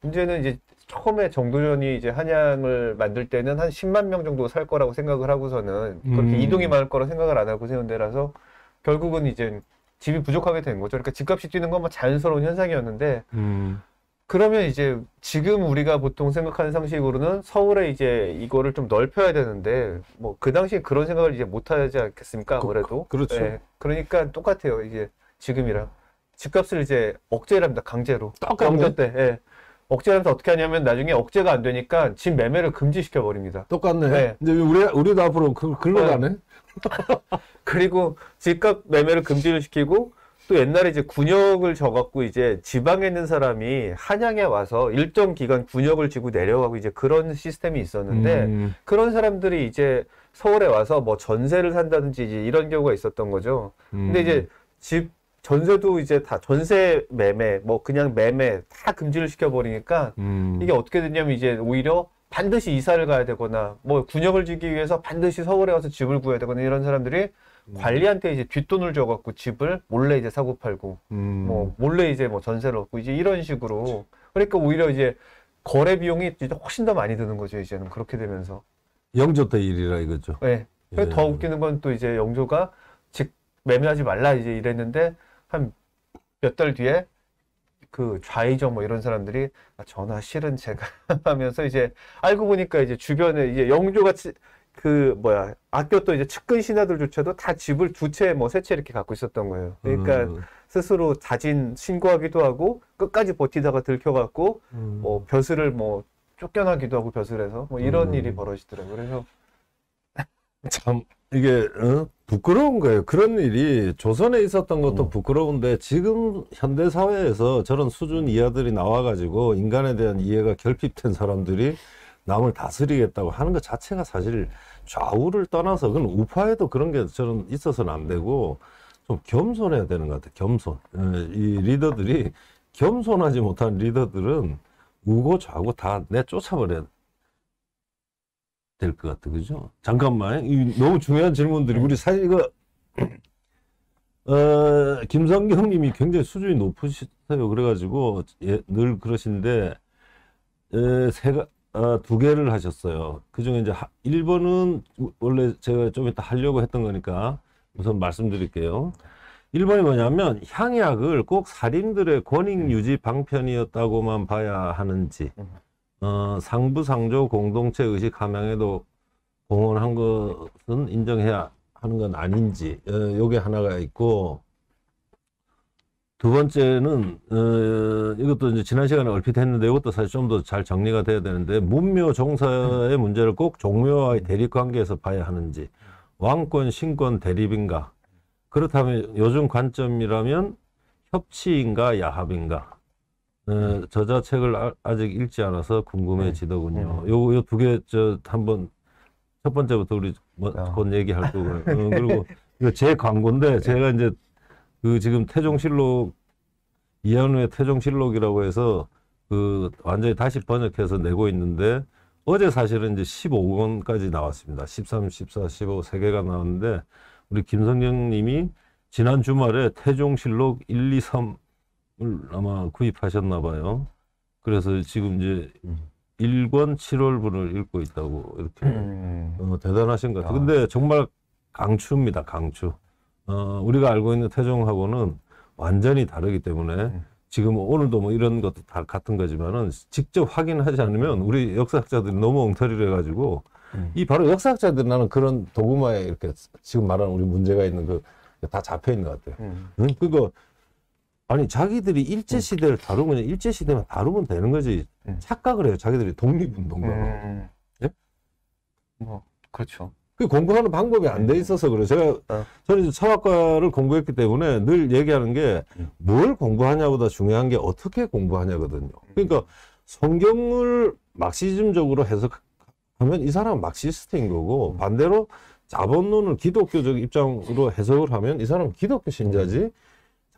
문제는 이제 처음에 정도전이 이제 한양을 만들 때는 한 10만 명 정도 살 거라고 생각을 하고서는 그렇게 음. 이동이 많을 거라 고 생각을 안 하고 세운 데라서 결국은 이제 집이 부족하게 된 거죠. 그러니까 집값이 뛰는 건 뭐 자연스러운 현상이었는데 음. 그러면 이제 지금 우리가 보통 생각하는 상식으로는 서울에 이제 이거를 좀 넓혀야 되는데 뭐 그 당시에 그런 생각을 이제 못 하지 않겠습니까? 그, 아무래도. 그, 그렇죠. 예, 그러니까 똑같아요. 이제 지금이랑 집값을 이제 억제를 합니다. 강제로. 똑같네. 때. 예. 억제를 하면서 어떻게 하냐면 나중에 억제가 안 되니까 집 매매를 금지시켜 버립니다. 똑같네. 네. 근데 우리 우리도 앞으로 그, 글로 네. 가네. (laughs) 그리고 집값 매매를 금지를 시키고 또 옛날에 이제 군역을 져갖고 이제 지방에 있는 사람이 한양에 와서 일정 기간 군역을 지고 내려가고 이제 그런 시스템이 있었는데 음. 음. 그런 사람들이 이제 서울에 와서 뭐 전세를 산다든지 이제 이런 경우가 있었던 거죠. 음. 근데 이제 음. 집 전세도 이제 다 전세 매매 뭐 그냥 매매 다 금지를 시켜버리니까 음. 이게 어떻게 됐냐면 이제 오히려 반드시 이사를 가야 되거나 뭐 군역을 지기 위해서 반드시 서울에 와서 집을 구해야 되거나 이런 사람들이 음. 관리한테 이제 뒷돈을 줘갖고 집을 몰래 이제 사고 팔고 음. 뭐 몰래 이제 뭐 전세를 얻고 이제 이런 식으로 그러니까 오히려 이제 거래 비용이 이제 훨씬 더 많이 드는 거죠 이제는 그렇게 되면서 영조 때 일이라 이거죠. 네. 예. 더 웃기는 건 또 이제 영조가 즉 매매하지 말라 이제 이랬는데 한 몇 달 뒤에 그 좌의정 뭐 이런 사람들이 아, 전화 실은 제가 (laughs) 하면서 이제 알고 보니까 이제 주변에 이제 영조가 그 뭐야 아꼈던 이제 측근 신하들조차도 다 집을 두 채 뭐 세채 뭐 이렇게 갖고 있었던 거예요. 그러니까 음. 스스로 자진 신고하기도 하고 끝까지 버티다가 들켜갖고 음. 뭐 벼슬을 뭐 쫓겨나기도 하고 벼슬에서 뭐 이런 음. 일이 벌어지더라고요. 그래서 (laughs) 참 이게 어? 부끄러운 거예요. 그런 일이 조선에 있었던 것도 음. 부끄러운데 지금 현대 사회에서 저런 수준 이하들이 나와가지고 인간에 대한 이해가 결핍된 사람들이 남을 다스리겠다고 하는 것 자체가 사실 좌우를 떠나서 그건 우파에도 그런 게 저는 있어서는 안 되고 좀 겸손해야 되는 것 같아요. 겸손. 어, 이 리더들이 겸손하지 못한 리더들은 우고 좌고 다 내쫓아버려야 될 것 같아. 그죠? 잠깐만. 이 너무 중요한 질문들이 우리 사실 이거 어, 김성경 님이 굉장히 수준이 높으시세요. 그래가지고, 예, 늘 그러신데, 에, 세가, 어, 두 개를 하셨어요. 그 중에 이제 하, 1번은 원래 제가 좀 이따 하려고 했던 거니까 우선 말씀드릴게요. 1번이 뭐냐면 향약을 꼭 살인들의 권익 네. 유지 방편이었다고만 봐야 하는지 어, 상부상조 공동체 의식 함양에도 공헌한 것은 인정해야 하는 건 아닌지 어, 요게 하나가 있고 두 번째는 어, 이것도 이제 지난 시간에 얼핏 했는데 이것도 사실 좀 더 잘 정리가 돼야 되는데 문묘 종사의 음. 문제를 꼭 종묘와의 대립 관계에서 봐야 하는지 왕권 신권 대립인가 그렇다면 요즘 관점이라면 협치인가 야합인가 어, 저자 책을 아, 직 읽지 않아서 궁금해지더군요. 네. 음. 요요 두 개 저 한번 첫 번째부터 우리 뭐, 어. 곧 얘기할 거고요. 어, 그리고 (laughs) 이거 제 광고인데 제가 이제 그 지금 태종실록 이한우의 태종실록이라고 해서 그 완전히 다시 번역해서 내고 있는데 어제 사실은 이제 15권까지 나왔습니다. 13, 14, 15 세 개가 나왔는데 우리 김성경 님이 지난 주말에 태종실록 1, 2, 3을 아마 구입하셨나 봐요. 그래서 지금 이제 음. 1권 7월분을 읽고 있다고 이렇게 음. 어, 대단하신 것 같아요. 아. 근데 정말 강추입니다. 강추. 어, 우리가 알고 있는 태종하고는 완전히 다르기 때문에 네. 지금 오늘도 뭐 이런 것도 다 같은 거지만은 직접 확인하지 않으면 우리 역사학자들이 너무 엉터리를 해가지고 음. 이 바로 역사학자들 나는 그런 도구마에 이렇게 지금 말하는 우리 문제가 있는 그 다 잡혀 있는 것 같아요. 음. 응? 그거 아니 자기들이 일제 시대를 다루면 일제 시대만 다루면 되는 거지 음. 착각을 해요. 자기들이 독립운동가. 음. 예? 뭐 그렇죠. 그 공부하는 방법이 안돼 네. 있어서 그래요. 제가 아. 저는 철학과를 공부했기 때문에 늘 얘기하는 게뭘 네. 공부하냐보다 중요한 게 어떻게 공부하냐거든요. 그러니까 성경을 막시즘적으로 해석하면 이 사람은 막시스트인 거고 음. 반대로 자본론을 기독교적 입장으로 해석을 하면 이 사람은 기독교 신자지 음.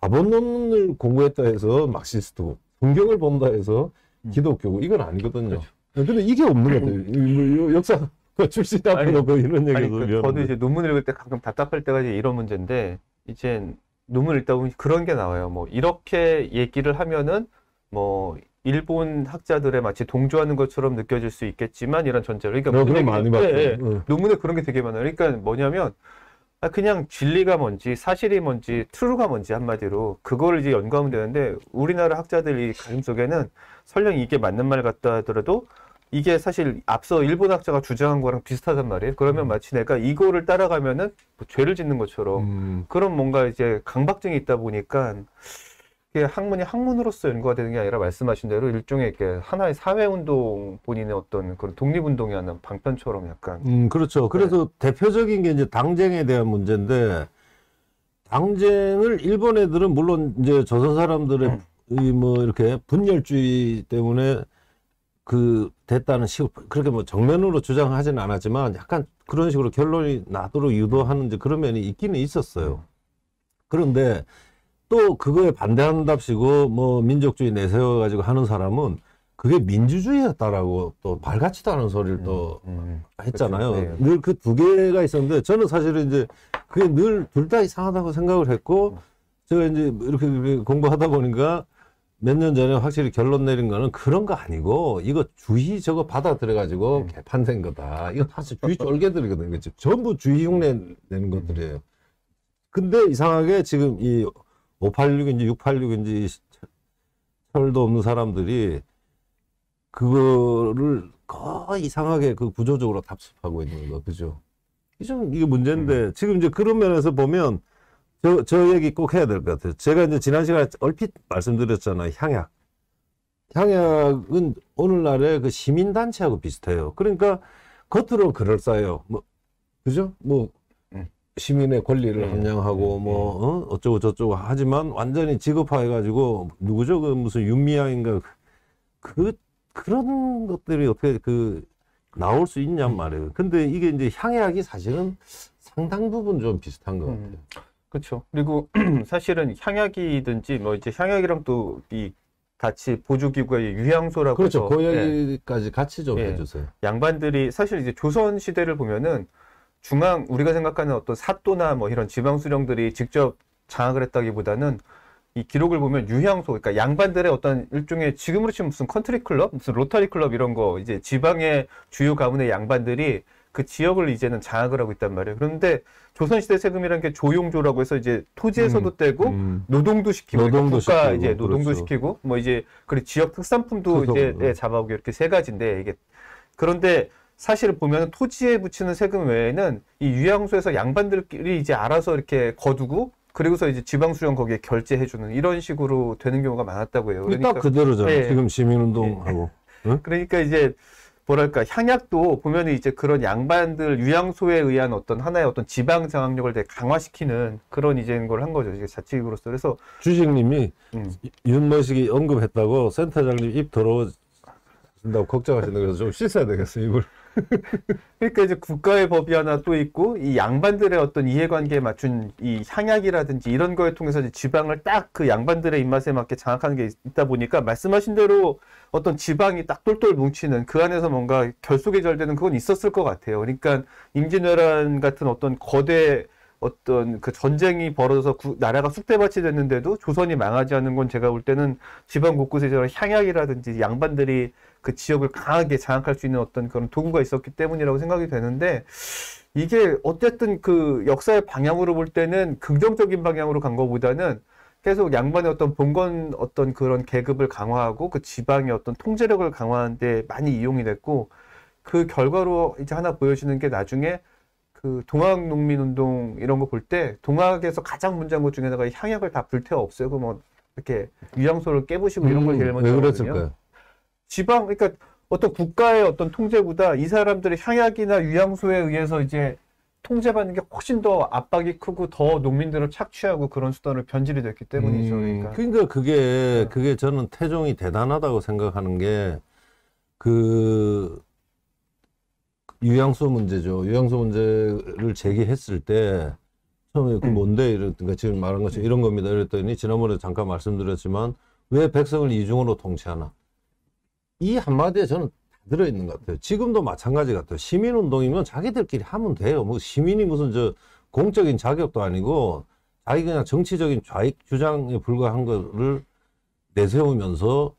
자본론을 공부했다 해서 막시스트 성경을 본다 해서 음. 기독교고 이건 아니거든요. 그렇죠. 근데 이게 없는 것 같아요. 뭐 역사 출신 앞에 놓고 이런 얘기도 그, 저도 는 이제 논문 네. 읽을 때 가끔 답답할 때가 이런 제이 문제인데 이제 논문 읽다 보면 그런 게 나와요. 뭐 이렇게 얘기를 하면은 뭐 일본 학자들의 마치 동조하는 것처럼 느껴질 수 있겠지만 이런 전제로 그러니까 논문에, 어, 많이 봤 응. 논문에 그런 게 되게 많아요. 그러니까 뭐냐면 아, 그냥 진리가 뭔지 사실이 뭔지 트루가 뭔지 한마디로 그걸 이제 연구하면 되는데 우리나라 학자들이 가슴 속에는 설령 이게 맞는 말 같다 하더라도 이게 사실 앞서 일본 학자가 주장한 거랑 비슷하단 말이에요. 그러면 음. 마치 내가 이거를 따라가면은 뭐 죄를 짓는 것처럼 음. 그런 뭔가 이제 강박증이 있다 보니까 이게 학문이 학문으로서 연구가 되는 게 아니라 말씀하신 대로 일종의 이렇게 하나의 사회 운동 본인의 어떤 그런 독립 운동이 하는 방편처럼 약간 음 그렇죠. 네. 그래서 네. 대표적인 게 이제 당쟁에 대한 문제인데 당쟁을 일본 애들은 물론 이제 조선 사람들의 음. 이뭐 이렇게 분열주의 때문에 그 됐다는 식으로 그렇게 뭐 정면으로 주장하지는 않았지만 약간 그런 식으로 결론이 나도록 유도하는 지 그런 면이 있기는 있었어요. 그런데 또 그거에 반대한답시고 뭐 민족주의 내세워 가지고 하는 사람은 그게 민주주의였다라고 또말같이도 않은 소리를 음, 또 음, 음, 음. 했잖아요. 그렇죠. 네. 늘그 두 개가 있었는데 저는 사실은 이제 그게 늘 둘 다 이상하다고 생각을 했고 음. 제가 이제 이렇게 공부하다 보니까 몇년 전에 확실히 결론 내린 거는 그런 거 아니고 이거 주의 저거 받아들여 가지고 네. 개판된 거다. 이거 사실 주의 쫄개들이거든요. 그렇죠? 전부 주의 흉내 내는 음. 것들이에요. 근데 이상하게 지금 이 586인지 686인지 철도 없는 사람들이 그거를 거의 이상하게 그 구조적으로 답습하고 있는 거 그죠? 이좀 게 문제인데 음. 지금 이제 그런 면에서 보면 저, 저 얘기 꼭 해야 될 것 같아요. 제가 이제 지난 시간에 얼핏 말씀드렸잖아요. 향약. 향약은 오늘날의 그 시민단체하고 비슷해요. 그러니까 겉으로 그럴싸요 뭐, 그죠? 뭐, 네. 시민의 권리를 음, 함양하고 음, 뭐, 어? 어쩌고 저쩌고 하지만 완전히 직업화해가지고, 누구죠? 그 무슨 윤미향인가. 그, 그런 것들이 어떻게 그, 나올 수 있냔 음. 말이에요. 근데 이게 이제 향약이 사실은 상당 부분 좀 비슷한 것 음. 같아요. 음. 그렇죠. 그리고 (clears throat) 사실은 향약이든지 뭐 이제 향약이랑 또 이 같이 보조기구의 유향소라고 그렇죠. 그 얘기까지 예. 같이 좀 예. 해주세요. 양반들이 사실 이제 조선 시대를 보면은 중앙 우리가 생각하는 어떤 사또나 뭐 이런 지방 수령들이 직접 장악을 했다기보다는 이 기록을 보면 유향소, 그러니까 양반들의 어떤 일종의 지금으로 치면 무슨 컨트리 클럽, 무슨 로타리 클럽 이런 거 이제 지방의 주요 가문의 양반들이 그 지역을 이제는 장악을 하고 있단 말이에요. 그런데 조선시대 세금이라는 게 조용조라고 해서 이제 토지에서도 음, 떼고 음. 노동도 시키고 노동도 그러니까 국가 시키고, 이제 노동도 그렇죠. 시키고 뭐 이제 그리고 지역 특산품도 그렇죠. 이제 네, 예, 잡아오기 이렇게 세 가지인데 이게 그런데 사실 보면 토지에 붙이는 세금 외에는 이 유양소에서 양반들끼리 이제 알아서 이렇게 거두고 그리고서 이제 지방수령 거기에 결제해주는 이런 식으로 되는 경우가 많았다고 해요. 그러니까 그대로죠. 예. 지금 시민운동하고. 예. 응? (laughs) 그러니까 이제 뭐랄까 향약도 보면은 이제 그런 양반들 유양소에 의한 어떤 하나의 어떤 지방 장악력을 되게 강화시키는 그런 이제인 걸 한 거죠. 이제 자치구로서 그래서 주식님이 음. 윤모식이 언급했다고 센터장님 입 더러워진다고 걱정하시는 그래서 좀 씻어야 되겠어요 이걸 그러니까 이제 국가의 법이 하나 또 있고 이 양반들의 어떤 이해관계에 맞춘 이 향약이라든지 이런 거에 통해서 이제 지방을 딱 그 양반들의 입맛에 맞게 장악하는 게 있다 보니까 말씀하신 대로 어떤 지방이 딱 똘똘 뭉치는 그 안에서 뭔가 결속이절되는 그건 있었을 것 같아요. 그러니까 임진왜란 같은 어떤 거대 어떤 그 전쟁이 벌어져서 구, 나라가 쑥대밭이 됐는데도 조선이 망하지 않은건 제가 볼 때는 지방 곳곳에 저런 향약이라든지 양반들이 그 지역을 강하게 장악할 수 있는 어떤 그런 도구가 있었기 때문이라고 생각이 되는데 이게 어쨌든 그 역사의 방향으로 볼 때는 긍정적인 방향으로 간 것보다는 계속 양반의 어떤 봉건 어떤 그런 계급을 강화하고 그 지방의 어떤 통제력을 강화하는데 많이 이용이 됐고 그 결과로 이제 하나 보여지는 게 나중에 그 동학 농민 운동 이런 거 볼 때 동학에서 가장 문제한 것 중에 다가 향약을 다 불태워 없애고 뭐 이렇게 유황소를 깨부시고 음, 이런 걸 음, 제일 먼저 하거든요. 지방 그러니까 어떤 국가의 어떤 통제보다 이 사람들의 향약이나 유황소에 의해서 이제 통제받는 게 훨씬 더 압박이 크고 더 농민들을 착취하고 그런 수단을 변질이 됐기 때문이죠. 음, 그러니까, 그러니까 그게 네. 그게 저는 태종이 대단하다고 생각하는 게그 유향소 문제죠. 유향소 문제를 제기했을 때 처음에 그 음. 뭔데 이랬던가 그러니까 지금 말한 것처럼 이런 겁니다. 이랬더니 지난번에 잠깐 말씀드렸지만 왜 백성을 이중으로 통치하나 이 한마디에 저는 다 들어있는 것 같아요. 지금도 마찬가지 같아요. 시민운동이면 자기들끼리 하면 돼요. 뭐 시민이 무슨 저 공적인 자격도 아니고 자기 그냥 정치적인 좌익 주장에 불과한 거를 내세우면서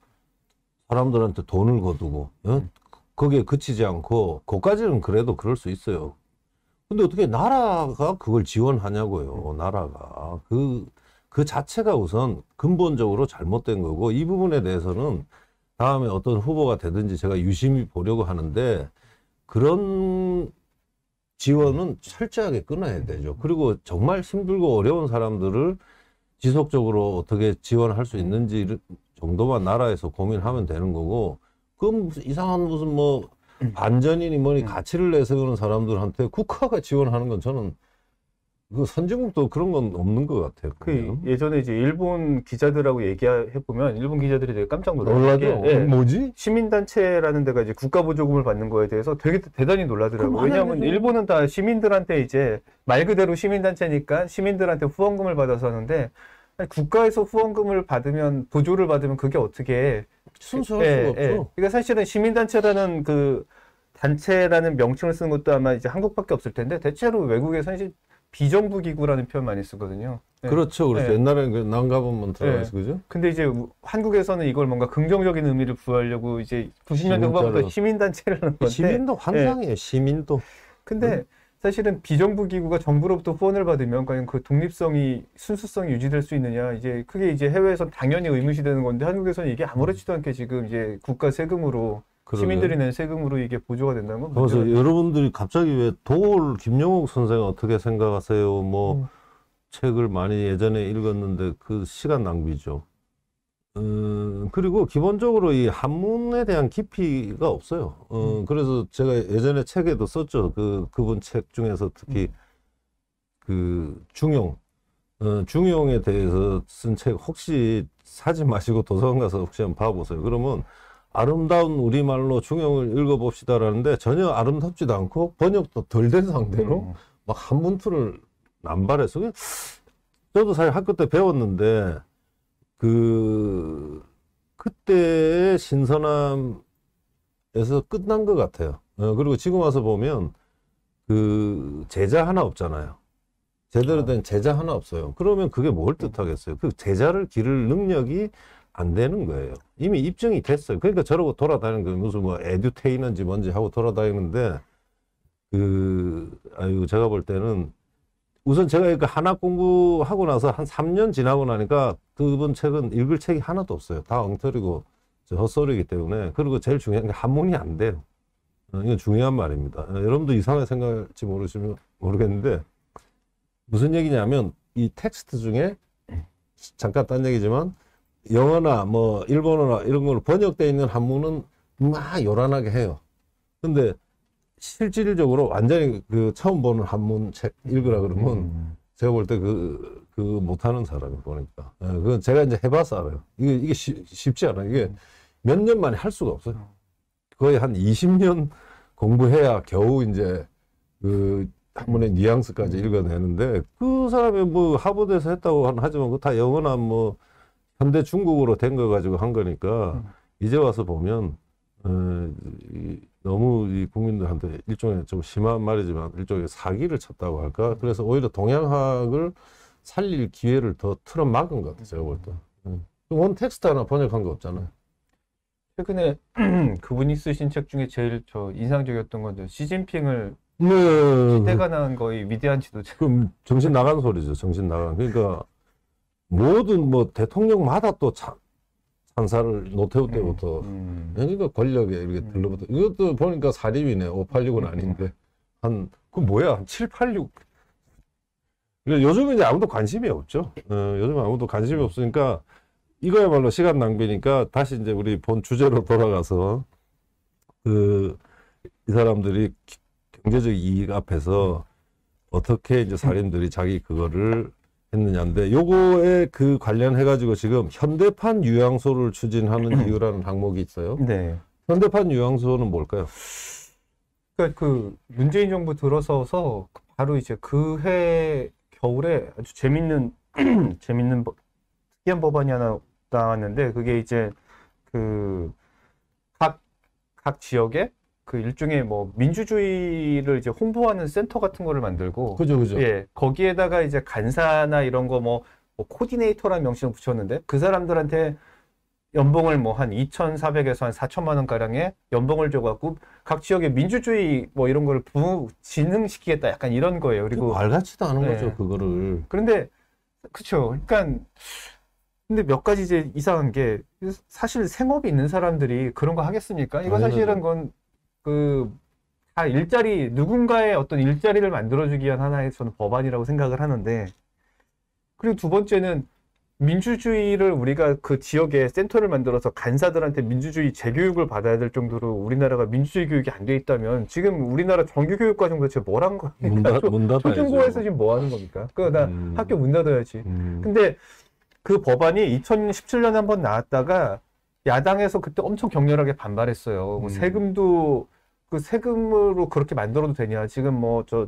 사람들한테 돈을 거두고 어? 거기에 그치지 않고 그까지는 그래도 그럴 수 있어요. 근데 어떻게 나라가 그걸 지원하냐고요. 나라가 그그 그 자체가 우선 근본적으로 잘못된 거고 이 부분에 대해서는 다음에 어떤 후보가 되든지 제가 유심히 보려고 하는데 그런 지원은 철저하게 끊어야 되죠. 그리고 정말 힘들고 어려운 사람들을 지속적으로 어떻게 지원할 수 있는지 정도만 나라에서 고민하면 되는 거고 그건 무슨 이상한 무슨 뭐 음. 안전이니 뭐니 음. 가치를 내세우는 사람들한테 국가가 지원하는 건 저는 그 선진국도 그런 건 없는 것 같아요. 그 예전에 이제 일본 기자들하고 얘기해 보면 일본 기자들이 되게 깜짝 놀라죠. 예, 뭐지? 시민단체라는 데가 이제 국가 보조금을 받는 거에 대해서 되게 대단히 놀라더라고요. 왜냐하면 일본은 다 시민들한테 이제 말 그대로 시민단체니까 시민들한테 후원금을 받아서 하는데 국가에서 후원금을 받으면 보조를 받으면 그게 어떻게 순수할 예, 수가 예. 없죠. 예. 그러니까 사실은 시민단체라는 그 단체라는 명칭을 쓰는 것도 아마 이제 한국밖에 없을 텐데 대체로 외국에서 사 비정부 기구라는 표현 많이 쓰거든요. 네. 그렇죠, 그렇죠. 네. 예. 옛날에는 그 난가본만 들어가서 네. 그죠? 근데 이제 한국에서는 이걸 뭔가 긍정적인 의미를 부여하려고 이제 90년대 후반부터 시민단체라는 건데 시민도 환상이에요, 시민도. 근데 음. 사실은 비정부 기구가 정부로부터 후원을 받으면 과연 그 독립성이 순수성이 유지될 수 있느냐 이제 크게 이제 해외에선 당연히 의무시되는 건데 한국에서는 이게 아무렇지도 않게 지금 이제 국가 세금으로 그러네. 시민들이 낸 세금으로 이게 보조가 된다는 건 그래서 여러분들이 갑자기 왜도울 김영옥 선생 어떻게 생각하세요? 뭐 음. 책을 많이 예전에 읽었는데 그 시간 낭비죠. 어, 그리고 기본적으로 이 한문에 대한 깊이가 없어요. 어, 음. 그래서 제가 예전에 책에도 썼죠. 그, 그분 책 중에서 특히 음. 그 중용, 어, 중용에 대해서 쓴 책 혹시 사지 마시고 도서관 가서 혹시 한번 봐보세요. 그러면 아름다운 우리말로 중용을 읽어봅시다라는데 전혀 아름답지도 않고 번역도 덜 된 상태로 음. 막 한문투를 남발해서 저도 사실 학교 때 배웠는데 그 그때 신선함에서 끝난 것 같아요. 어, 그리고 지금 와서 보면 그 제자 하나 없잖아요. 제대로 된 제자 하나 없어요. 그러면 그게 뭘 뜻하겠어요? 그 제자를 기를 능력이 안 되는 거예요. 이미 입증이 됐어요. 그러니까 저러고 돌아다니는 거 그 무슨 뭐 에듀테이너인지 뭔지 하고 돌아다니는데 그 아유 제가 볼 때는 우선 제가 그 한학 공부하고 나서 한 3년 지나고 나니까 그분 책은 읽을 책이 하나도 없어요. 다 엉터리고 헛소리이기 때문에. 그리고 제일 중요한 게 한문이 안 돼요. 어, 이건 중요한 말입니다. 어, 여러분도 이상하게 생각할지 모르시면 모르겠는데 무슨 얘기냐면 이 텍스트 중에 잠깐 딴 얘기지만 영어나 뭐 일본어나 이런 걸번역되어 있는 한문은 막 요란하게 해요. 근데 실질적으로 완전히 그 처음 보는 한문 책 읽으라 음, 그러면 음. 음. 제가 볼 때 그, 그 못하는 사람이 보니까. 네, 어, 그건 제가 이제 해봐서 알아요. 이게, 이게 쉬, 쉽지 않아요. 이게 음. 몇년 만에 할 수가 없어요. 거의 한 20년 공부해야 겨우 이제 그 한문의 뉘앙스까지 음. 읽어내는데 그 사람이 뭐 하버드에서 했다고 하지만 그 다 영어나 뭐 현대 중국으로된 거 가지고 한 거니까 음. 이제 와서 보면 어, 이, 너무 이 국민들한테 일종의 좀 심한 말이지만 일종의 사기를 쳤다고 할까 음. 그래서 오히려 동양학을 살릴 기회를 더 틀어막은 것 같아요 제가 볼 때. 음. 원 텍스트 하나 번역한 거 없잖아요. 최근에 (clears throat) 그분이 쓰신 책 중에 제일 저 인상적이었던 건 시진핑을 네. 시대가 난 거의 위대한 지도자. 그럼 정신 나간 소리죠. 정신 나간. 그러니까 모든 뭐 대통령마다 또참 판사를 노태우 음. 때부터 음, 그러니까 권력에 이렇게 음. 들러붙어 이것도 보니까 사립이네 586은 음. 아닌데 한 그 뭐야 786 요즘은 이제 아무도 관심이 없죠 어, 요즘 아무도 관심이 없으니까 이거야말로 시간 낭비니까 다시 이제 우리 본 주제로 돌아가서 그 이 사람들이 경제적 이익 앞에서 어떻게 이제 살인들이 자기 그거를 했느냐인데 요거에 그 관련해 가지고 지금 현대판 유양소를 추진하는 (clears throat) 이유라는 항목이 있어요. 네. 현대판 유양소는 뭘까요? 그러니까 그 문재인 정부 들어서서 바로 이제 그 해 겨울에 아주 재밌는 (clears throat) 재밌는 법, 특이한 법안이 하나 나왔는데 그게 이제 그 각 각 지역에 그 일종의 뭐 민주주의를 이제 홍보하는 센터 같은 거를 만들고 그죠 그죠 예 거기에다가 이제 간사나 이런 거뭐 뭐 코디네이터라는 명칭을 붙였는데 그 사람들한테 연봉을 뭐 한 2,400에서 한 4천만 원 가량의 연봉을 줘갖고 각 지역의 민주주의 뭐 이런 거를 부, 진흥시키겠다 약간 이런 거예요. 그리고 말 같지도 않은 네. 거죠 그거를. 그런데 그렇죠. 그러니까 근데 몇 가지 이제 이상한 게 사실 생업이 있는 사람들이 그런 거 하겠습니까? 이거 사실은 건 그다 일자리 누군가의 어떤 일자리를 만들어주기 위한 하나의 저는 법안이라고 생각을 하는데 그리고 두 번째는 민주주의를 우리가 그 지역에 센터를 만들어서 간사들한테 민주주의 재교육을 받아야 될 정도로 우리나라가 민주주의 교육이 안 돼 있다면 지금 우리나라 정규교육과정도 제뭘한 겁니까? 초중고에서 지금 뭐 하는 겁니까? 그러 음. 나 학교 문 닫아야지. 음. 근데 그 법안이 2017년에 한번 나왔다가 야당에서 그때 엄청 격렬하게 반발했어요. 뭐 음. 세금도 그 세금으로 그렇게 만들어도 되냐. 지금 뭐 저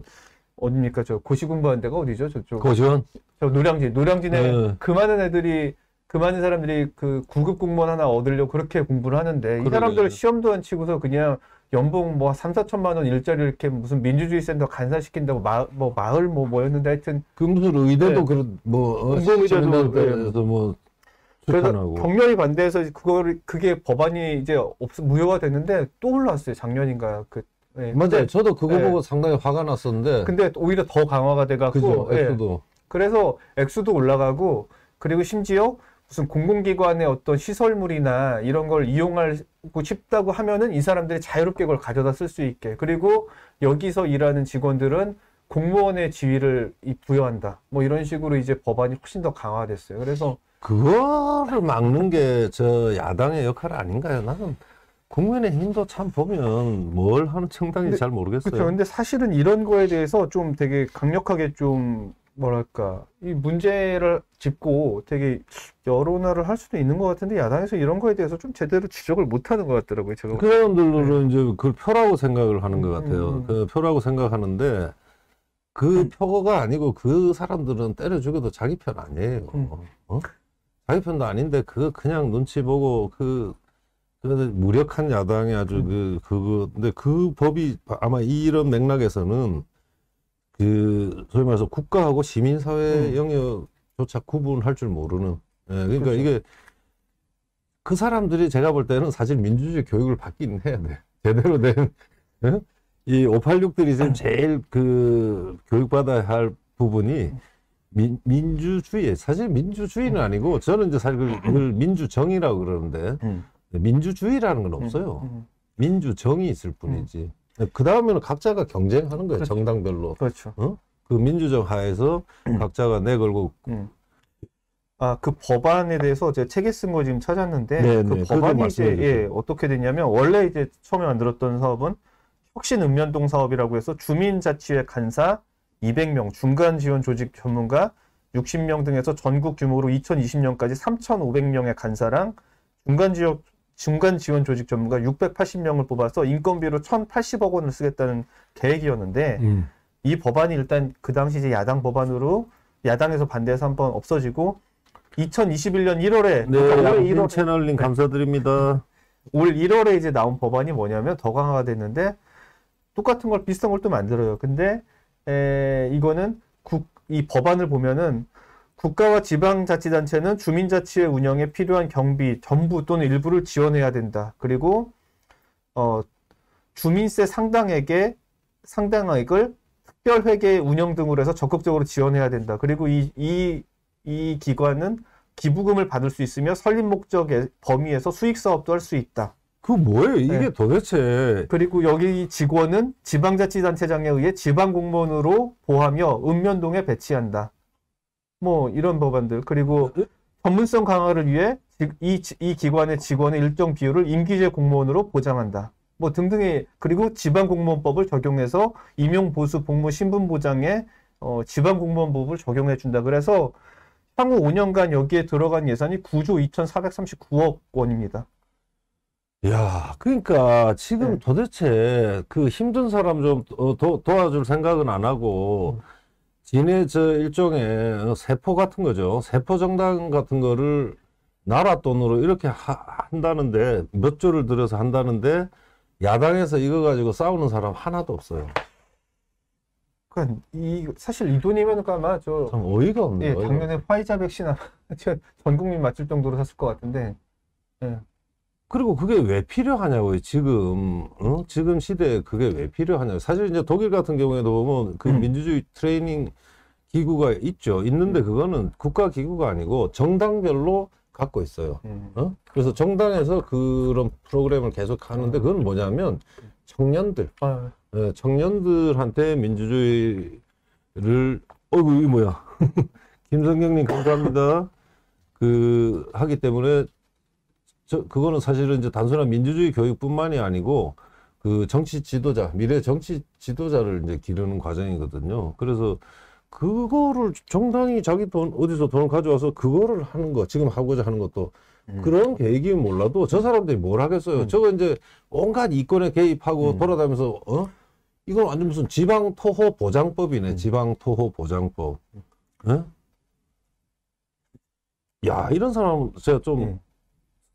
어딥니까? 저 고시군부한 데가 어디죠? 저쪽. 고시원? 저 노량진. 노량진에 네. 그 많은 애들이 그 많은 사람들이 그 구급 공무원 하나 얻으려고 그렇게 공부를 하는데 그러게이 사람들 시험도 안 치고서 그냥 연봉 뭐 3, 4천만 원 일자리 이렇게 무슨 민주주의 센터 간사시킨다고 마, 뭐 마을 뭐 뭐였는데 하여튼 그 무슨 의대도 네. 그런 뭐 공공의대도 어, 그래서 뭐 그래서 격렬히 반대해서 그거를 그게 법안이 이제 없 무효가 됐는데 또 올라왔어요 작년인가 그 예. 맞아요 근데, 저도 그거 예. 보고 상당히 화가 났었는데 근데 오히려 더 강화가 돼가지고 엑스도 예. 그래서 액수도 올라가고 그리고 심지어 무슨 공공기관의 어떤 시설물이나 이런 걸 이용하고 싶다고 하면은 이 사람들이 자유롭게 그걸 가져다 쓸 수 있게 그리고 여기서 일하는 직원들은 공무원의 지위를 부여한다 뭐 이런 식으로 이제 법안이 훨씬 더 강화됐어요 그래서 그거를 막는 게 저 야당의 역할 아닌가요? 나는 국민의힘도 참 보면 뭘 하는 정당인지 잘 모르겠어요. 그렇죠. 근데 사실은 이런 거에 대해서 좀 되게 강력하게 좀 뭐랄까 이 문제를 짚고 되게 여론화를 할 수도 있는 것 같은데 야당에서 이런 거에 대해서 좀 제대로 지적을 못하는 것 같더라고요. 제가 그사람들은 네. 이제 그 표라고 생각을 하는 것 음, 음, 같아요. 음, 그 표라고 생각하는데 그 음. 표가 아니고 그 사람들은 때려 죽여도 자기 편 아니에요. 음. 어? 자기 편도 아닌데 그 그냥 눈치 보고 그 무력한 야당이 아주 음. 그 그거 근데 그 법이 아마 이런 맥락에서는 그 소위 말해서 국가하고 시민사회 영역조차 음. 구분할 줄 모르는 예, 그러니까 그렇죠. 이게 그 사람들이 제가 볼 때는 사실 민주주의 교육을 받긴 해야 돼 제대로 된이 예? 586들이 지금 (clears throat) 제일 그 교육받아야 할 부분이 음. 민, 민주주의 사실 민주주의는 음. 아니고 저는 이제 사실 그걸 그 음. 민주정이라고 그러는데 음. 민주주의라는 건 없어요. 음. 음. 민주정이 있을 뿐이지. 그 다음에는 각자가 경쟁하는 거예요. 그렇죠. 정당별로. 그렇죠. 어? 그 민주정 하에서 각자가 내걸고 아, 그 법안에 대해서 제가 책에 쓴걸 지금 찾았는데, 네네, 그 네, 법안이 이제, 예, 어떻게 됐냐면, 원래 이제 처음에 만들었던 사업은 혁신읍면동 사업이라고 해서 주민자치회 간사, 200명, 중간 지원 조직 전문가 60명 등에서 전국 규모로 2020년까지 3,500명의 간사랑 중간 지역 중간 지원 조직 전문가 680명을 뽑아서 인건비로 1,080억 원을 쓰겠다는 계획이었는데 음. 이 법안이 일단 그 당시 이제 야당 법안으로 야당에서 반대해서 한번 없어지고 2021년 1월에 네, 그러니 1월 채널링 네. 감사드립니다. 올 1월에 이제 나온 법안이 뭐냐면 더 강화가 됐는데 똑같은 걸 비슷한 걸 또 만들어요. 근데 에, 이거는 국, 이 법안을 보면은 국가와 지방자치단체는 주민자치의 운영에 필요한 경비 전부 또는 일부를 지원해야 된다. 그리고 어, 주민세 상당액의 상당액을 특별회계 운영 등으로 해서 적극적으로 지원해야 된다. 그리고 이, 이, 이 기관은 기부금을 받을 수 있으며 설립 목적 범위에서 수익 사업도 할 수 있다. 그 뭐예요? 이게 네. 도대체. 그리고 여기 직원은 지방자치단체장에 의해 지방공무원으로 보하며 읍면동에 배치한다. 뭐 이런 법안들. 그리고 전문성 네? 강화를 위해 이, 이 기관의 직원의 일정 비율을 임기제 공무원으로 보장한다. 뭐 등등의 그리고 지방공무원법을 적용해서 임용 보수 복무 신분 보장에 어, 지방공무원법을 적용해 준다. 그래서 향후 5년간 여기에 들어간 예산이 9조 2,439억 원입니다. 야, 그러니까 지금 네. 도대체 그 힘든 사람 좀 도, 도와줄 생각은 안 하고 진지저 음. 일종의 세포 같은 거죠. 세포 정당 같은 거를 나라 돈으로 이렇게 하, 한다는데 몇 조를 들여서 한다는데 야당에서 이거 가지고 싸우는 사람 하나도 없어요. 그러니까 이 사실 이 돈이면 그 아마 저참 어이가 없네. 예, 작년에 화이자 백신 아마 (laughs) 전 국민 맞출 정도로 샀을 것 같은데. 예. 그리고 그게 왜 필요하냐고요. 지금 어? 지금 시대에 그게 왜 필요하냐고. 사실 이제 독일 같은 경우에도 보면 그 음. 민주주의 트레이닝 기구가 있죠. 있는데 음. 그거는 국가 기구가 아니고 정당별로 갖고 있어요. 음. 어? 그래서 정당에서 그런 프로그램을 계속 하는데 그건 뭐냐면 청년들, 아. 네, 청년들한테 민주주의를 어이구 이 뭐야 (laughs) 김성경님 감사합니다. 그 하기 때문에 저, 그거는 사실은 이제 단순한 민주주의 교육뿐만이 아니고 그 정치 지도자, 미래 정치 지도자를 이제 기르는 과정이거든요. 그래서 그거를 정당이 자기 돈 어디서 돈을 가져와서 그거를 하는 거 지금 하고자 하는 것도 음. 그런 계획이 몰라도 저 사람들이 뭘 하겠어요. 음. 저거 이제 온갖 이권에 개입하고 음. 돌아다니면서 어 이건 완전 무슨 지방 토호 보장법이네. 음. 지방 토호 보장법. 어? 야 이런 사람 제가 좀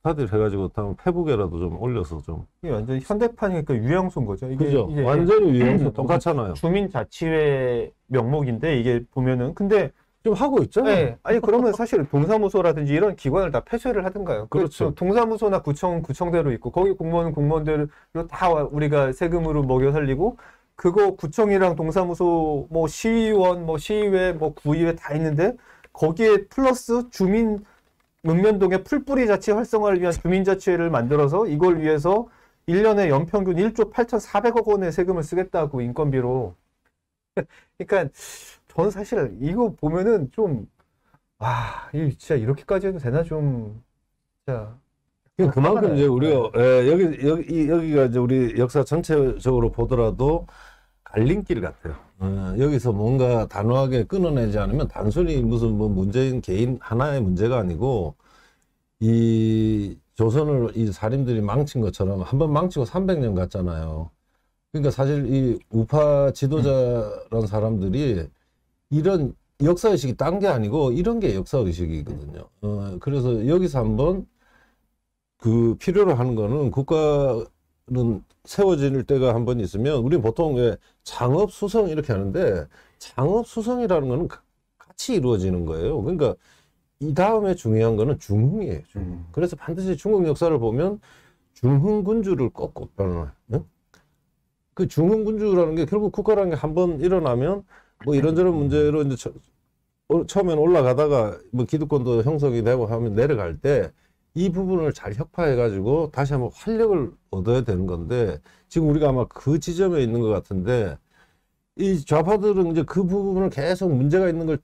스타딜 해가지고 다음 페북에라도 좀 올려서 좀. 이게 완전 현대판이니까 그 유형소인 거죠. 이게, 그죠. 이게 완전히 유형소 (clears throat) 똑같잖아요. 주민자치회 명목인데 이게 보면은 근데 좀 하고 있잖 네. 아니 그러면 사실 동사무소라든지 이런 기관을 다 폐쇄를 하든가요. 그 그렇죠. 동사무소나 구청 구청대로 있고 거기 공무원은 공무원대로 다 우리가 세금으로 먹여 살리고 그거 구청이랑 동사무소 뭐 시의원 뭐 시의회 뭐 구의회 다 있는데 거기에 플러스 주민 읍면동의 풀뿌리 자치 활성화를 위한 주민자치회를 만들어서 이걸 위해서 1년에 연평균 1조 8,400억 원의 세금을 쓰겠다고 인건비로. (laughs) 그러니까 저는 사실 이거 보면은 좀 와, 아, 이 진짜 이렇게까지 해도 되나 좀 자. 그만큼 이제 우리가 네. 예, 여기 여기 여기가 이제 우리 역사 전체적으로 보더라도 갈림길 같아요. 어, 여기서 뭔가 단호하게 끊어내지 않으면 단순히 무슨 뭐 문재인 개인 하나의 문제가 아니고 이 조선을 이 사림들이 망친 것처럼 한 번 망치고 300년 갔잖아요. 그러니까 사실 이 우파 지도자란 사람들이 이런 역사 의식이 딴 게 아니고 이런 게 역사 의식이거든요. 어, 그래서 여기서 한번 그 필요로 하는 거는 국가는 세워질 때가 한 번 있으면 우리 보통 왜 장업 수성 이렇게 하는데 장업 수성이라는 거는 같이 이루어지는 거예요. 그러니까 이 다음에 중요한 거는 중흥이에요. 중흥. 음. 그래서 반드시 중국 역사를 보면 중흥군주를 꺾고 변환. 어? 응? 그 중흥군주라는 게 결국 국가라는 게 한번 일어나면 뭐 이런저런 음. 문제로 이제 처, 어, 처음는 올라가다가 뭐 기득권도 형성이 되고 하면 내려갈 때 이 부분을 잘 혁파해 가지고 다시 한번 활력을 얻어야 되는 건데 지금 우리가 아마 그 지점에 있는 것 같은데 이 좌파들은 이제 그 부분을 계속 문제가 있는 걸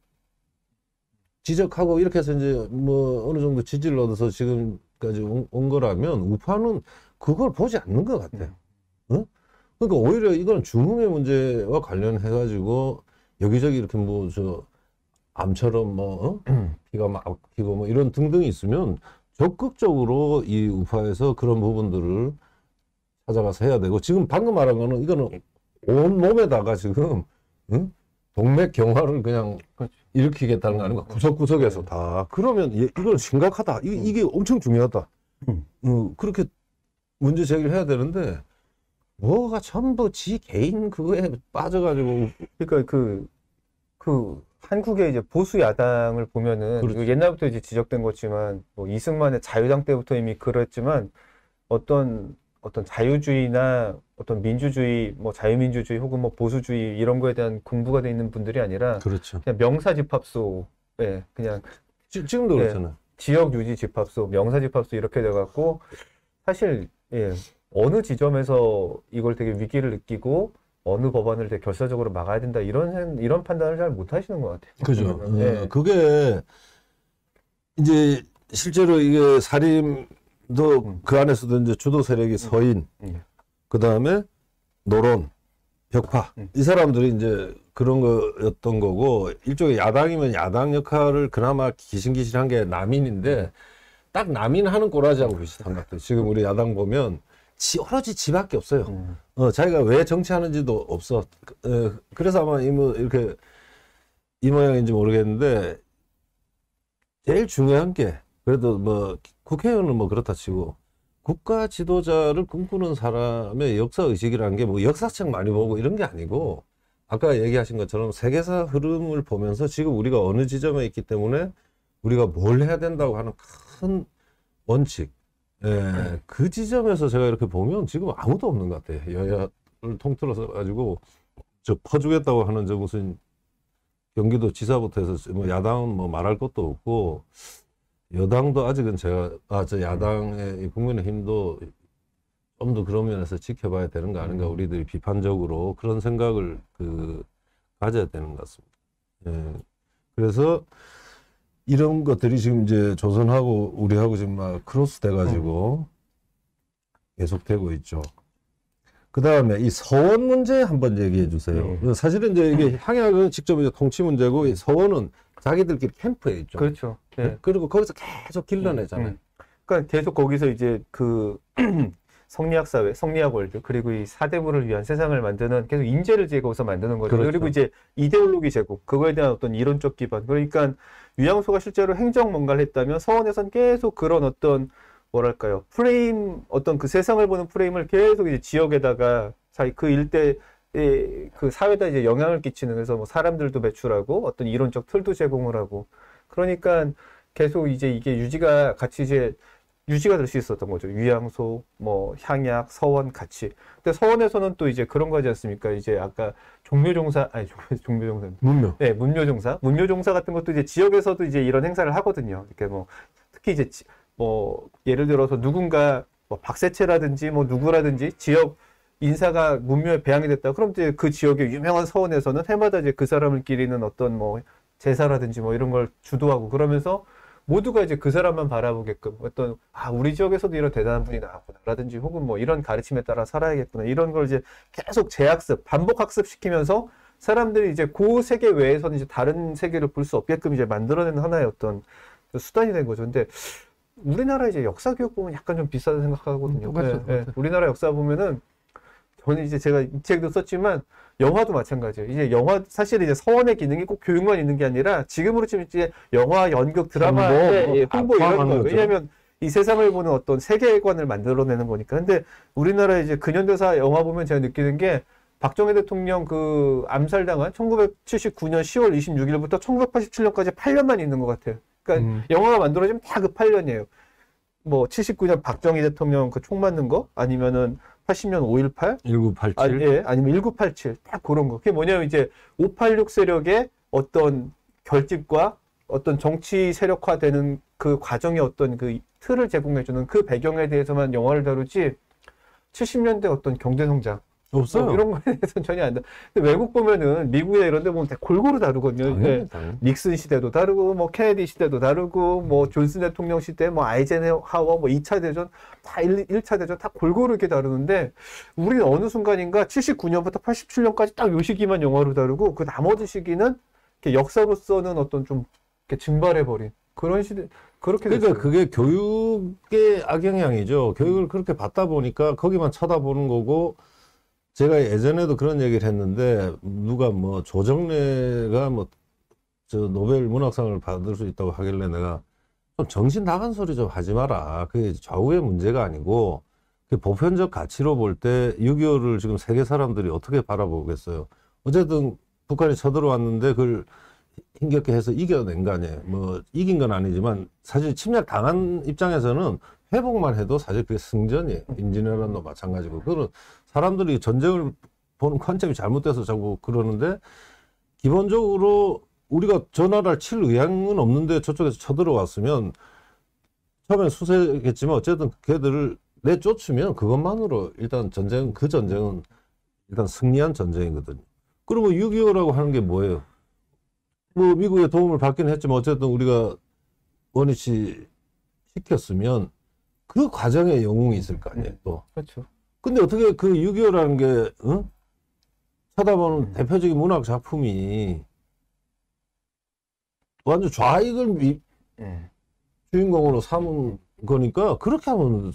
지적하고 이렇게 해서 이제 뭐 어느 정도 지지를 얻어서 지금까지 온, 온 거라면 우파는 그걸 보지 않는 것 같아요. 응? 그러니까 오히려 이건 중흥의 문제와 관련해 가지고 여기저기 이렇게 뭐 저 암처럼 뭐 어? (clears throat) 피가 막아고뭐 이런 등등이 있으면 적극적으로 이 우파에서 그런 부분들을 찾아가서 해야 되고 지금 방금 말한 거는 이거는 온 몸에다가 지금 응? 동맥 경화를 그냥 그렇죠. 일으키겠다는 거 아닌가 구석구석에서 다 그러면 예, 이건 심각하다 이, 음. 이게 엄청 중요하다 음. 어, 그렇게 문제 제기를 해야 되는데 뭐가 전부 지 개인 그거에 빠져가지고 그러니까 그그 그 한국의 이제 보수 야당을 보면은 그 옛날부터 이제 지적된 거지만 뭐 이승만의 자유당 때부터 이미 그랬지만 어떤 어떤 자유주의나 어떤 민주주의, 뭐 자유민주주의 혹은 뭐 보수주의 이런 거에 대한 공부가 되어 있는 분들이 아니라 그렇죠. 그냥 명사집합소, 예, 네, 그냥 지, 금도 네, 예, 그렇잖아요. 지역 유지 집합소, 명사 집합소 이렇게 돼 갖고 사실 예, 어느 지점에서 이걸 되게 위기를 느끼고 어느 법안을 되게 결사적으로 막아야 된다 이런 이런 판단을 잘 못 하시는 것 같아요. 그죠. 예. 네. 그게 이제 실제로 이게 살인 또그 안에서도 이제 주도 세력이 서인, 그 다음에 노론, 벽파 이 사람들이 이제 그런 거였던 거고 일종의 야당이면 야당 역할을 그나마 기신기신한 게 남인인데 딱 남인 하는 꼬라지하고 비슷한 것 같아요. 지금 우리 야당 보면 지, 오로지 지밖에 없어요. 음. 어, 자기가 왜 정치하는지도 없어. 에, 그, 어, 그래서 아마 이, 뭐, 이렇게 이 모양인지 모르겠는데 제일 중요한 게 그래도 뭐 국회의원은 뭐 그렇다 치고 국가 지도자를 꿈꾸는 사람의 역사 의식이라는 게 뭐 역사책 많이 보고 이런 게 아니고 아까 얘기하신 것처럼 세계사 흐름을 보면서 지금 우리가 어느 지점에 있기 때문에 우리가 뭘 해야 된다고 하는 큰 원칙. 예, 그 지점에서 제가 이렇게 보면 지금 아무도 없는 것 같아요. 여야를 통틀어서 가지고 저 퍼주겠다고 하는 저 무슨 경기도 지사부터 해서 뭐 야당은 뭐 말할 것도 없고 여당도 아직은 제가 아 저 야당의 국민의힘도 좀 더 그런 면에서 지켜봐야 되는 거 아닌가 음. 우리들이 비판적으로 그런 생각을 그 가져야 되는 것 같습니다. 예. 그래서 이런 것들이 지금 이제 조선하고 우리하고 지금 막 크로스 돼가지고 음. 계속되고 있죠. 그 다음에 이 서원 문제 한번 얘기해 주세요. 네. 사실은 이제 이게 (laughs) 향약은 직접 이제 통치 문제고 이 서원은 자기들끼리 캠프에 있죠. 그렇죠. 네. 네. 그리고 거기서 계속 길러내잖아요. 음, 그러니까 계속 거기서 이제 그 (clears throat) 성리학 사회, 성리학 월드, 그리고 이 사대부를 위한 세상을 만드는 계속 인재를 제거해서 만드는 거죠. 그렇죠. 그리고 이제 이데올로기 제국 그거에 대한 어떤 이론적 기반. 그러니까 유양소가 실제로 행정 뭔가를 했다면 서원에선 계속 그런 어떤 뭐랄까요 프레임 어떤 그 세상을 보는 프레임을 계속 이제 지역에다가 자기 그 일대 이그 예, 사회에다 이제 영향을 끼치는 그래서 뭐 사람들도 배출하고 어떤 이론적 틀도 제공을 하고 그러니까 계속 이제 이게 유지가 같이 이제 유지가 될 수 있었던 거죠. 위양소, 뭐 향약, 서원, 같이 근데 서원에서는 또 이제 그런 거지 않습니까? 이제 아까 종묘종사 아니 종묘종사 문묘. 네, 문묘종사. 문묘종사 같은 것도 이제 지역에서도 이제 이런 행사를 하거든요. 이렇게 뭐 특히 이제 뭐 예를 들어서 누군가 뭐 박세채라든지 뭐 누구라든지 지역 인사가 문묘에 배양이 됐다. 그럼 이제 그 지역의 유명한 서원에서는 해마다 이제 그 사람을끼리는 어떤 뭐 제사라든지 뭐 이런 걸 주도하고 그러면서 모두가 이제 그 사람만 바라보게끔 어떤 아 우리 지역에서도 이런 대단한 분이 나왔구나라든지 혹은 뭐 이런 가르침에 따라 살아야겠구나 이런 걸 이제 계속 재학습 반복 학습시키면서 사람들이 이제 그 세계 외에서는 이제 다른 세계를 볼 수 없게끔 이제 만들어낸 하나의 어떤 수단이 된 거죠. 근데 우리나라 이제 역사 교육 보면 약간 좀 비싸다 생각하거든요. 음, 똑같 예, 예. 우리나라 역사 보면은 저는 이제 제가 이 책도 썼지만 영화도 마찬가지예요. 이제 영화 사실 이제 서원의 기능이 꼭 교육만 있는 게 아니라 지금으로 치면 이제 영화, 연극, 드라마, 뭐, 예, 홍보 아, 이런 뭐 거예요 왜냐하면 이 세상을 보는 어떤 세계관을 만들어내는 거니까. 근데 우리나라 이제 근현대사 영화 보면 제가 느끼는 게 박정희 대통령 그 암살당한 1979년 10월 26일부터 1987년까지 8년만 있는 것 같아요. 그러니까 음. 영화가 만들어지면 다 그 8년이에요. 뭐 79년 박정희 대통령 그 총 맞는 거 아니면은 80년 5.18? 1987? 아, 예, 아니면 1987. 딱 그런 거. 그게 뭐냐면 이제 586 세력의 어떤 결집과 어떤 정치 세력화되는 그 과정의 어떤 그 틀을 제공해주는 그 배경에 대해서만 영화를 다루지 70년대 어떤 경제성장, 없어요. 뭐 이런 거에 대해서는 전혀 안 돼. 근데 외국 보면은 미국이 이런 데 보면 다 골고루 다루거든요. 네. 닉슨 시대도 다르고 뭐 케네디 시대도 다르고 뭐 존슨 대통령 시대 뭐 아이젠하워 뭐 2차 대전 다 1, 1차 대전 다 골고루 이렇게 다루는데 우리는 어느 순간인가 79년부터 87년까지 딱 요 시기만 영화로 다루고 그 나머지 시기는 이렇게 역사로서는 어떤 좀 이렇게 증발해버린 그런 시대 그렇게 그러니까 됐어요. 그게 교육의 악영향이죠. 교육을 그렇게 받다 보니까 거기만 쳐다보는 거고 제가 예전에도 그런 얘기를 했는데 누가 뭐 조정래가 뭐 저 노벨 문학상을 받을 수 있다고 하길래 내가 좀 정신 나간 소리 좀 하지 마라. 그게 좌우의 문제가 아니고 그 보편적 가치로 볼 때 6.25를 지금 세계 사람들이 어떻게 바라보겠어요. 어쨌든 북한이 쳐들어왔는데 그걸 힘겹게 해서 이겨낸 거 아니에요. 뭐 이긴 건 아니지만 사실 침략 당한 입장에서는 회복만 해도 사실 그게 승전이에요. 임진왜란도 마찬가지고 그거는 사람들이 전쟁을 보는 관점이 잘못돼서 자꾸 그러는데 기본적으로 우리가 전화를 칠 의향은 없는데 저쪽에서 쳐들어왔으면 처음엔 수세겠지만 어쨌든 걔들을 내쫓으면 그것만으로 일단 전쟁 그 전쟁은 일단 승리한 전쟁이거든요. 그리고 6.25라고 하는 게 뭐예요? 뭐 미국의 도움을 받긴 했지만 어쨌든 우리가 원위치 시켰으면 그 과정에 영웅이 있을 거 아니에요 또. 그렇죠. 근데 어떻게 그 6.25라는 게, 응? 쳐다보는 음. 대표적인 문학 작품이 완전 좌익을 미, 음. 주인공으로 삼은 거니까 그렇게 하면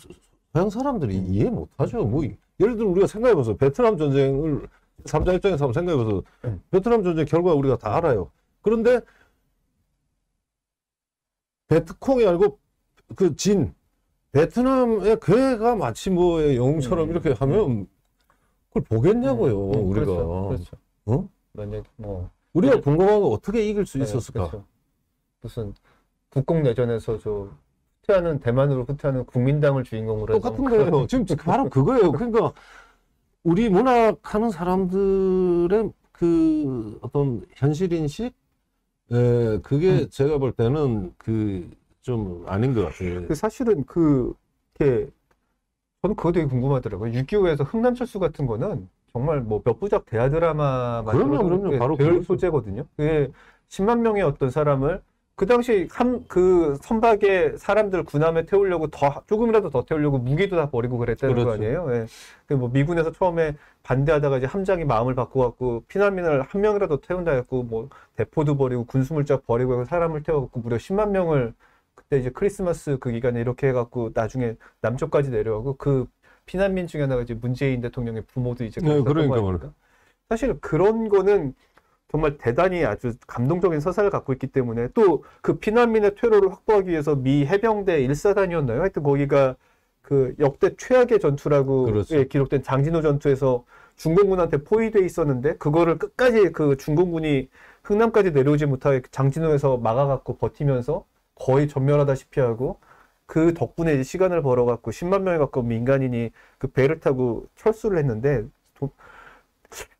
서양 사람들이 음. 이해 못하죠. 뭐 예를 들어 우리가 생각해보세요 베트남 전쟁을 3자 입장에서 한번 생각해봐서 보 예. 베트남 전쟁 결과 우리가 다 알아요. 그런데 베트콩이 아니고그진 베트남의 그가 마치 뭐 영웅처럼 음. 이렇게 하면 음. 그걸 보겠냐고요 음, 음, 우리가. 그렇죠. 그렇죠. 어? 만약 뭐 우리가 네. 궁금한 건 어떻게 이길 수 네, 있었을까? 그렇죠. 무슨 국공내전에서 저 후퇴하는 대만으로 후퇴하는 국민당을 주인공으로 똑같은 거예요. (laughs) 지금 바로 그거예요. 그러니까 우리 문학하는 사람들의 그 어떤 현실 인식, 에, 예, 그게 음. 제가 볼 때는 그좀 아닌 것 같아요. 그 사실은 그게 저는 그거 되게 궁금하더라고요. 6.25에서 흥남철수 같은 거는 정말 뭐몇 부작 대하 드라마 그럼요, 그럼요. 바로 별 소재거든요. 그게 10만 명의 어떤 사람을 그 당시 한그 선박에 사람들 군함에 태우려고 더 조금이라도 더 태우려고 무기도 다 버리고 그랬다는 그렇죠. 거 아니에요. 예. 그뭐 미군에서 처음에 반대하다가 이제 함장이 마음을 바꿔갖고 피난민을 한 명이라도 태운다 했고 뭐 대포도 버리고 군수물자 버리고 사람을 태워갖고 무려 10만 명을 근데 이제 크리스마스 그 기간에 이렇게 해갖고 나중에 남쪽까지 내려가고 그 피난민 중에 하나가 이제 문재인 대통령의 부모도 이제 네, 그러니까 말이야. 사실 그런 거는 정말 대단히 아주 감동적인 서사를 갖고 있기 때문에 또 그 피난민의 퇴로를 확보하기 위해서 미 해병대 일사단이었나요 하여튼 거기가 그 역대 최악의 전투라고 예, 그렇죠. 기록된 장진호 전투에서 중공군한테 포위돼 있었는데 그거를 끝까지 그 중공군이 흥남까지 내려오지 못하게 장진호에서 막아갖고 버티면서 거의 전멸하다시피 하고 그 덕분에 이제 시간을 벌어갖고 10만 명에 가까운 민간인이 그 배를 타고 철수를 했는데 도,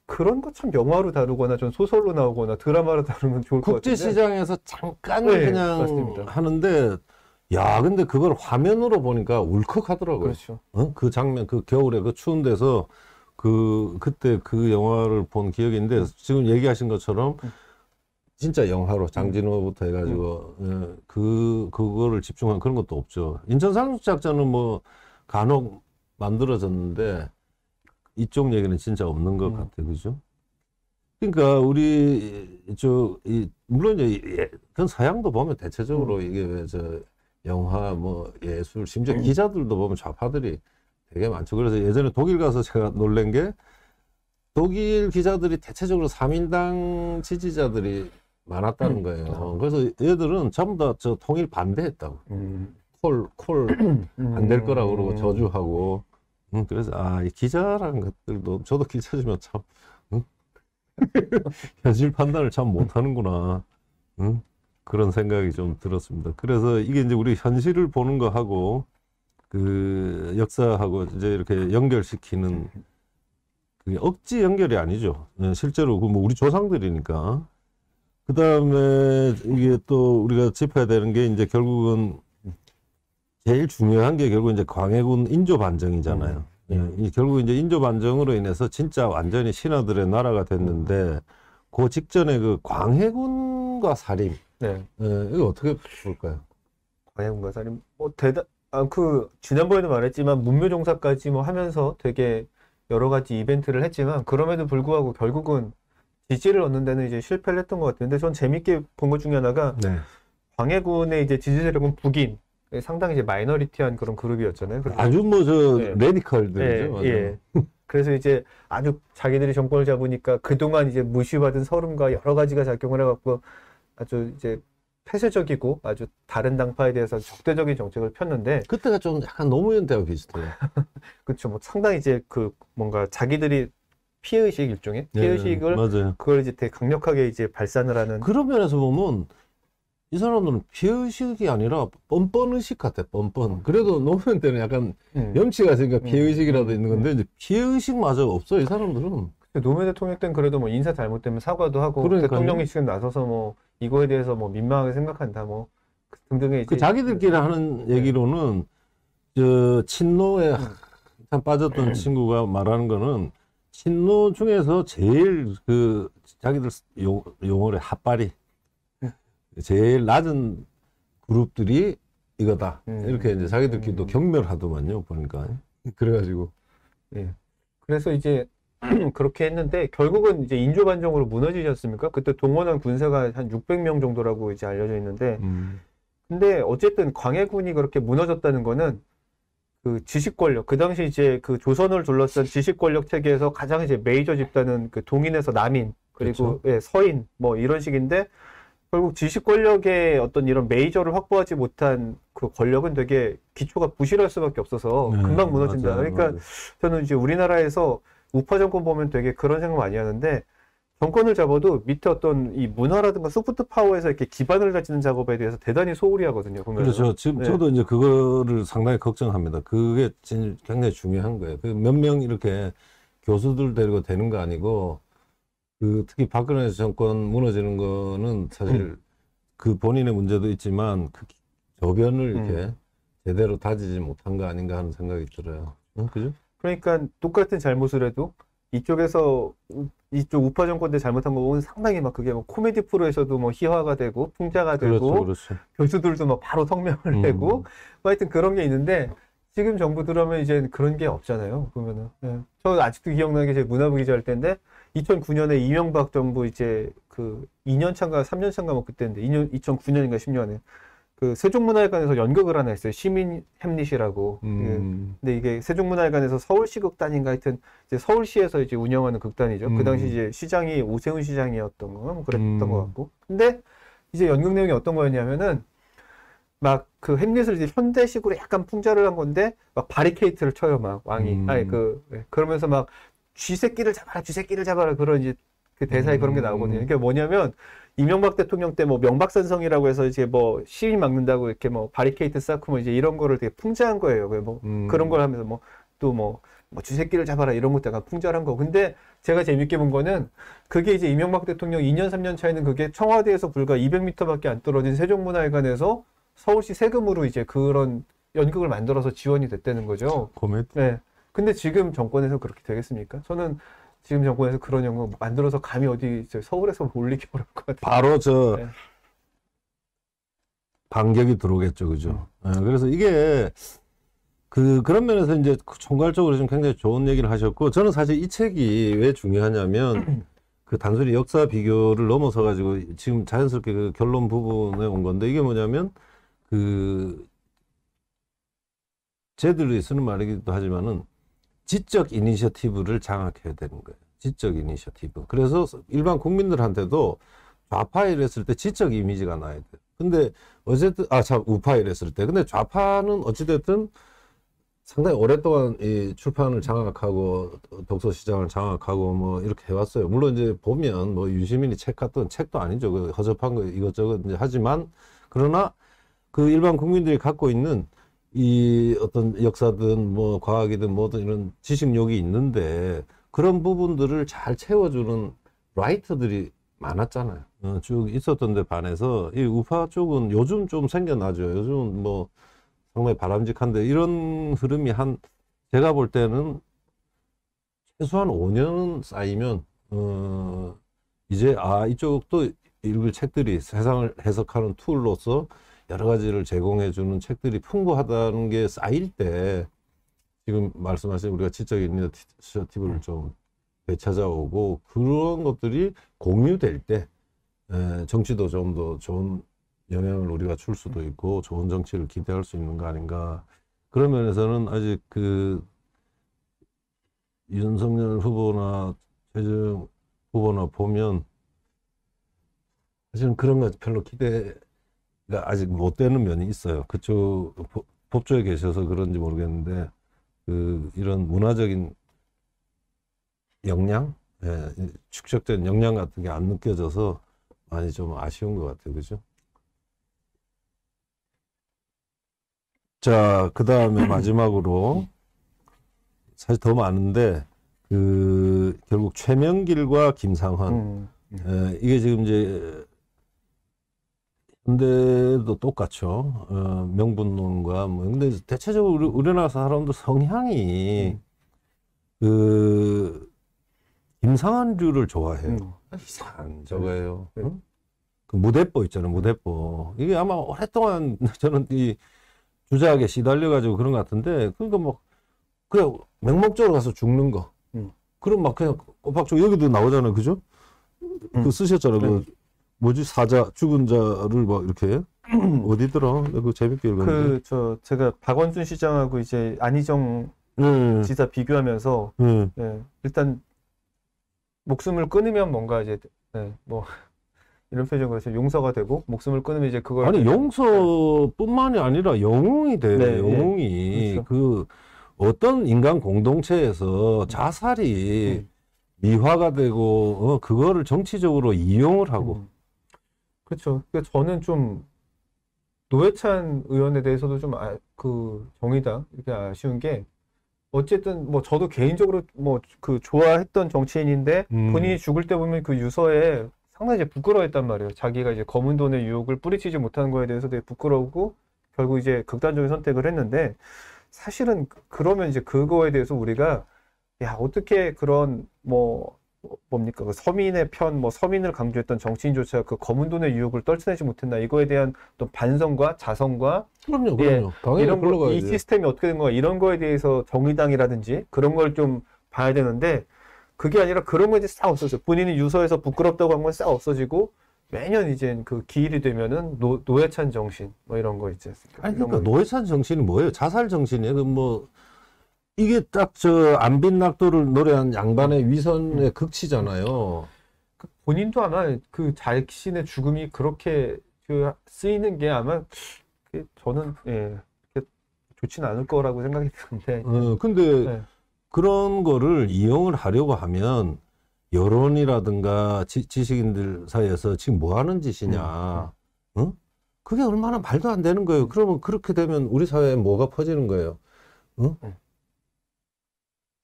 그런 거 참 영화로 다루거나 전 소설로 나오거나 드라마로 다루면 좋을 것같아요 국제시장에서 잠깐 네, 그냥 맞습니다. 하는데 야 근데 그걸 화면으로 보니까 울컥하더라고요. 그렇죠. 어? 그 장면 그 겨울에 그 추운 데서 그 그때 그 영화를 본 기억인데 지금 얘기하신 것처럼 음. 진짜 영화로 장진호부터 해가지고 음. 어, 그 그거를 집중한 그런 것도 없죠. 인천 상륙작전은 뭐 간혹 만들어졌는데 이쪽 얘기는 진짜 없는 것 음. 같아, 그죠? 그러니까 우리 저 이, 물론 이제 그 서양도 보면 대체적으로 음. 이게 저 영화 뭐 예술 심지어 음. 기자들도 보면 좌파들이 되게 많죠. 그래서 예전에 독일 가서 제가 놀란 게 독일 기자들이 대체적으로 3인당 지지자들이 많았다는 음. 거예요. 아. 그래서 얘들은 전부 다 저 통일 반대했다고. 음. 콜, 콜, 음. 안될 거라고 그러고 저주하고. 음, 그래서, 아, 이 기자라는 것들도, 저도 기자지만 참, 음? (laughs) 현실 판단을 참 못하는구나. 음? 그런 생각이 좀 들었습니다. 그래서 이게 이제 우리 현실을 보는 거하고, 그 역사하고 이제 이렇게 연결시키는, 그게 억지 연결이 아니죠. 예, 실제로, 그뭐 우리 조상들이니까. 그 다음에 이게 또 우리가 짚어야 되는 게 이제 결국은 제일 중요한 게 결국 이제 광해군 인조 반정이잖아요. 음. 예. 결국 이제 인조 반정으로 인해서 진짜 완전히 신하들의 나라가 됐는데 음. 그 직전에 그 광해군과 사림 네. 예, 이거 어떻게 볼까요? 광해군과 사림뭐 대단 아그 지난번에도 말했지만 문묘종사까지 뭐 하면서 되게 여러 가지 이벤트를 했지만 그럼에도 불구하고 결국은 지지를 얻는 데는 이제 실패를 했던 것같은데전 재밌게 본 것 중에 하나가 네. 광해군의 이제 지지 세력은 북인 그 상당히 이제 마이너리티한 그런 그룹이었잖아요. 아주 뭐저 네. 레디컬들이죠. 네. 예. 그래서 이제 아주 자기들이 정권을 잡으니까 그동안 이제 무시받은 서름과 여러 가지가 작용을 해갖고 아주 이제 폐쇄적이고 아주 다른 당파에 대해서 적대적인 정책을 폈는데 그때가 좀 약간 노무현 때와 비슷해요. (laughs) 그렇죠. 뭐 상당히 이제 그 뭔가 자기들이 피해 의식 일종의 예, 예, 피해 의식을 네, 그걸 이제 되게 강력하게 이제 발산을 하는 그런 면에서 보면 이 사람들은 피해 의식이 아니라 뻔뻔 의식 같아 뻔뻔 그래도 음. 노무현 때는 약간 음. 염치가 있으니까 피해 의식이라도 음. 있는 건데 음. 이제 피해 의식마저 없어 이 사람들은 노무현 대통령 때는 그래도 뭐 인사 잘못되면 사과도 하고 그러니까요. 대통령이 지금 나서서 뭐 이거에 대해서 뭐 민망하게 생각한다 뭐 등등의 그 자기들끼리 음. 하는 얘기로는 저 친노에 음. 참 빠졌던 친구가 말하는 거는 신노 중에서 제일 그 자기들 용, 용어를 핫발이 제일 낮은 그룹들이 이거다 네. 이렇게 이제 자기들끼리도 네. 음. 경멸하더만요 보니까 그래가지고 예 그래서 이제 (clears throat) 그렇게 했는데 결국은 이제 인조 반정으로 무너지셨습니까? 그때 동원한 군사가 한 600명 정도라고 이제 알려져 있는데 음. 근데 어쨌든 광해군이 그렇게 무너졌다는 거는 그 지식 권력 그 당시 이제 그 조선을 둘러싼 지식 권력 체계에서 가장 이제 메이저 집단은 그 동인에서 남인 그리고 그렇죠. 예, 서인 뭐 이런 식인데 결국 지식 권력의 어떤 이런 메이저를 확보하지 못한 그 권력은 되게 기초가 부실할 수밖에 없어서 네, 금방 무너진다. 맞아요, 그러니까 맞아요. 저는 이제 우리나라에서 우파 정권 보면 되게 그런 생각 많이 하는데 정권을 잡아도 밑에 어떤 이 문화라든가 소프트 파워에서 이렇게 기반을 다지는 작업에 대해서 대단히 소홀히 하거든요. 보면. 그렇죠. 지금 네. 저도 이제 그거를 상당히 걱정합니다. 그게 굉장히 중요한 거예요. 그몇명 이렇게 교수들 데리고 되는 거 아니고 그 특히 박근혜 정권 무너지는 거는 사실 음. 그 본인의 문제도 있지만 그 저변을 이렇게 음. 제대로 다지지 못한 거 아닌가 하는 생각이 들어요. 응? 그죠? 그러니까 똑같은 잘못을 해도 이쪽에서 이쪽 우파 정권들 잘못한 거 보면 상당히 막 그게 뭐 코미디 프로에서도 뭐 희화가 되고 풍자가 되고 그렇죠, 그렇죠. 교수들도 막 바로 성명을 음. 내고 뭐 하여튼 그런 게 있는데 지금 정부 들어오면 이제 그런 게 없잖아요 보면은 예. 저 아직도 기억나는 게제 문화부 기자 일 때인데 2009년에 이명박 정부 이제 그 2년 차인가 3년 차인가 뭐 그때인데 2년 2009년인가 10년에 그 세종문화회관에서 연극을 하나 했어요. 시민 햄릿이라고. 그 음. 그, 근데 이게 세종문화회관에서 서울시 극단인가 하여튼 이제 서울시에서 이제 운영하는 극단이죠. 음. 그 당시 음. 이제 시장이 오세훈 시장이었던 거, 뭐 그랬던 음. 것 같고. 근데 이제 연극 내용이 어떤 거였냐면은 막 그 햄릿을 이제 현대식으로 약간 풍자를 한 건데 막 바리케이트를 쳐요, 막 왕이. 음. 아니 그 예, 그러면서 막 쥐새끼를 잡아라, 쥐새끼를 잡아라 그런 이제 그 대사에 음. 그런 게 나오거든요. 그게 음. 그러니까 뭐냐면 이명박 대통령 때 뭐 명박산성이라고 해서 이제 뭐 시위 막는다고 이렇게 뭐 바리케이트 쌓고 뭐 이제 이런 거를 되게 풍자한 거예요. 그뭐 음. 그런 걸 하면서 뭐 또 뭐 뭐, 주새끼를 잡아라 이런 것도 약간 풍자한 거. 근데 제가 재밌게 본 거는 그게 이제 이명박 대통령 2년 3년 차에는 그게 청와대에서 불과 200m밖에 안 떨어진 세종문화회관에서 서울시 세금으로 이제 그런 연극을 만들어서 지원이 됐다는 거죠. 고맙. 네. 근데 지금 정권에서 그렇게 되겠습니까? 저는 지금 정부에서 그런 영웅 만들어서 감히 어디 서울에서 (laughs) 올리기 어려울 것 같아요. 바로 저 네. 반격이 들어오겠죠, 그죠? 음. 네, 그래서 이게 그 그런 면에서 이제 총괄적으로 좀 굉장히 좋은 얘기를 하셨고 저는 사실 이 책이 왜 중요하냐면 그 단순히 역사 비교를 넘어서 가지고 지금 자연스럽게 그 결론 부분에 온 건데 이게 뭐냐면 그 쟤들이 쓰는 말이기도 하지만은 지적 이니셔티브를 장악해야 되는 거예요. 지적 이니셔티브. 그래서 일반 국민들한테도 좌파 이랬을 때 지적 이미지가 나야 돼. 근데 어쨌든 아 참 우파 이랬을 때 근데 좌파는 어찌됐든 상당히 오랫동안 이 출판을 장악하고 독서 시장을 장악하고 뭐 이렇게 해왔어요. 물론 이제 보면 뭐 유시민이 책 같던 책도 아니죠. 그 허접한 거 이것저것 이제 하지만 그러나 그 일반 국민들이 갖고 있는 이 어떤 역사든 뭐 과학이든 뭐든 이런 지식욕이 있는데 그런 부분들을 잘 채워주는 라이터들이 많았잖아요. 어, 쭉 있었던 데 반해서 이 우파 쪽은 요즘 좀 생겨나죠. 요즘 은뭐 상당히 바람직한데 이런 흐름이 한 제가 볼 때는 최소한 5년 쌓이면 어, 이제 아 이쪽도 읽을 책들이 세상을 해석하는 툴로서 여러 가지를 제공해주는 책들이 풍부하다는 게 쌓일 때 지금 말씀하신 우리가 지적 이니셔티브를 음. 네. 좀 되찾아오고 그런 것들이 공유될 때 정치도 좀 더 좋은 영향을 우리가 줄 수도 네. 있고 좋은 정치를 기대할 수 있는 거 아닌가 그런 면에서는 아직 그 윤석열 후보나 최재 후보나 보면 사실은 그런 거 별로 기대 그러니까 아직 못 되는 면이 있어요. 그쪽 법조에 계셔서 그런지 모르겠는데 그 이런 문화적인 역량, 예, 축적된 역량 같은 게 안 느껴져서 많이 좀 아쉬운 것 같아요. 그죠? 자, 그 다음에 (clears throat) 마지막으로 사실 더 많은데 그 결국 최명길과 김상환 음, 음. 예, 이게 지금 이제 근데도 똑같죠. 어, 명분론과 뭐 근데 대체적으로 우리나라 사람도 성향이 음. 그 그임상한류를 좋아해요. 음. 아, 이상 저거예요. 네. 응? 그 무대뽀 있잖아요. 무대뽀 이게 아마 오랫동안 (laughs) 저는 이 주작에 시달려 가지고 그런 것 같은데 그러니까 뭐 그냥 맹목적으로 가서 죽는 거. 음. 그럼 막 그냥 꼬박죽 여기도 나오잖아요. 그죠? 그 음. 쓰셨잖아요. 그 네. 뭐지 사자 죽은 자를 막 이렇게 (clears throat) 어디더라? 그 재밌게 읽었는데. 그 저 제가 박원순 시장하고 이제 안희정 네. 지사 비교하면서 네. 네. 일단 목숨을 끊으면 뭔가 이제 네, 뭐 (laughs) 이런 표정으로 해서 용서가 되고 목숨을 끊으면 이제 그걸 아니 용서뿐만이 아니라 영웅이 돼 네, 예, 영웅이 그렇죠. 그 어떤 인간 공동체에서 자살이 음. 미화가 되고 어, 그거를 정치적으로 이용을 하고 음. 그렇죠. 그러니까 저는 좀 노회찬 의원에 대해서도 좀그 아, 그 정의당 이렇게 아쉬운 게 어쨌든 뭐 저도 개인적으로 뭐 그 좋아했던 정치인인데 음. 본인이 죽을 때 보면 그 유서에 상당히 이제 부끄러워했단 말이에요. 자기가 이제 검은 돈의 유혹을 뿌리치지 못한 거에 대해서 되게 부끄러우고 결국 이제 극단적인 선택을 했는데 사실은 그러면 이제 그거에 대해서 우리가 야 어떻게 그런 뭐 뭡니까 그 서민의 편, 뭐 서민을 강조했던 정치인조차 그 검은 돈의 유혹을 떨쳐내지 못했나 이거에 대한 또 반성과 자성과 그럼요, 그럼요. 예, 이런 거, 이 시스템이 어떻게 된 거야 이런 거에 대해서 정의당이라든지 그런 걸 좀 봐야 되는데 그게 아니라 그런 거 이제 싹 없어져. 본인이 유서에서 부끄럽다고 한 건 싹 없어지고 매년 이제 그 기일이 되면은 노, 노회찬 정신 뭐 이런 거 있지 않습니까? 아니 그러니까 노회찬 정신이 뭐예요? 자살 정신이에요. 그뭐 이게 딱 저 안빈 낙도를 노래한 양반의 위선의 음. 극치잖아요. 그 본인도 아마 그 자신의 죽음이 그렇게 그 쓰이는 게 아마 그 저는 예, 좋지는 않을 거라고 생각이 드는데. 어, 근데 네. 그런 거를 이용을 하려고 하면 여론이라든가 지, 식인들 사이에서 지금 뭐 하는 짓이냐. 음. 응? 그게 얼마나 말도 안 되는 거예요. 그러면 그렇게 되면 우리 사회에 뭐가 퍼지는 거예요. 응? 어?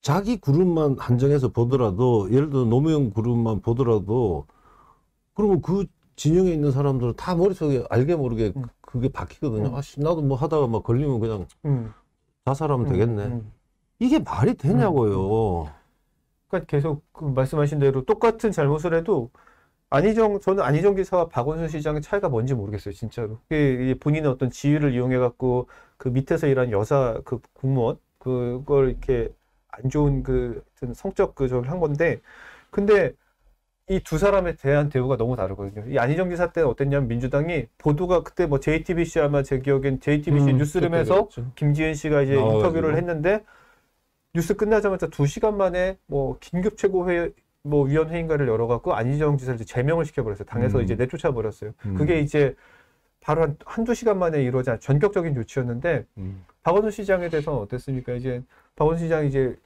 자기 그룹만 한정해서 보더라도 예를 들어 노무현 그룹만 보더라도 그러면 그 진영에 있는 사람들은 다 머릿속에 알게 모르게 음. 그게 박히거든요. 음. 아씨 나도 뭐 하다가 막 걸리면 그냥 음. 자살하면 음, 되겠네. 음. 이게 말이 되냐고요. 음, 그러니까 계속 그 말씀하신 대로 똑같은 잘못을 해도 안희정 저는 안희정 기사와 박원순 시장의 차이가 뭔지 모르겠어요. 진짜로. 이게 본인의 어떤 지위를 이용해 갖고 그 밑에서 일한 여사 그 공무원 그걸 이렇게 안 좋은 그 성적 그저한 건데 근데 이 두 사람에 대한 대우가 너무 다르거든요. 이 안희정 기사 때는 어땠냐면 민주당이 보도가 그때 뭐 JTBC 아마 제 기억엔 JTBC 음, 뉴스룸에서 김지은 씨가 이제 아, 인터뷰를 네. 했는데 뉴스 끝나자마자 두 시간 만에 뭐 긴급 최고회 뭐 위원회인가를 열어갖고 안희정 지사를 제명을 시켜버렸어요. 당에서 음. 이제 내쫓아 버렸어요. 음. 그게 이제 바로 한, 한두 시간 만에 이루어진 전격적인 조치였는데, 음. 박원순 시장에 대해서는 어땠습니까? 이제, 박원순 시장이 이제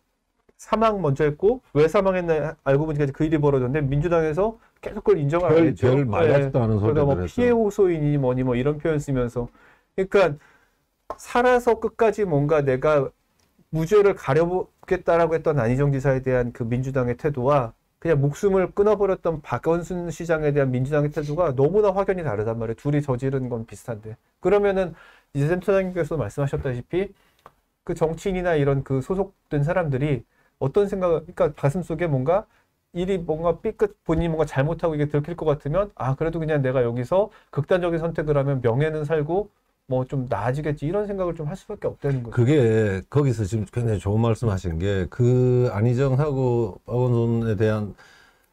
사망 먼저 했고 왜 사망했나 알고 보니까 그 일이 벌어졌는데 민주당에서 계속 그걸 인정을 안있죠별 말같지도 예. 않은 소리 그러뭐 그러니까 했어요. 피해 호소인이 뭐니 뭐 이런 표현 쓰면서 그러니까 살아서 끝까지 뭔가 내가 무죄를 가려보겠다라고 했던 안희정 지사에 대한 그 민주당의 태도와 그냥 목숨을 끊어버렸던 박원순 시장에 대한 민주당의 태도가 너무나 확연히 다르단 말이에요. 둘이 저지른 건 비슷한데. 그러면은 이제 센터장님께서 말씀하셨다시피 그 정치인이나 이런 그 소속된 사람들이 어떤 생각을 그러니까 가슴 속에 뭔가 일이 뭔가 삐끗 본인이 뭔가 잘못하고 이게 들킬 것 같으면 아 그래도 그냥 내가 여기서 극단적인 선택을 하면 명예는 살고 뭐 좀 나아지겠지 이런 생각을 좀 할 수밖에 없다는 거죠. 그게 거기서 지금 굉장히 좋은 말씀하신 게 그 안희정하고 박원순에 대한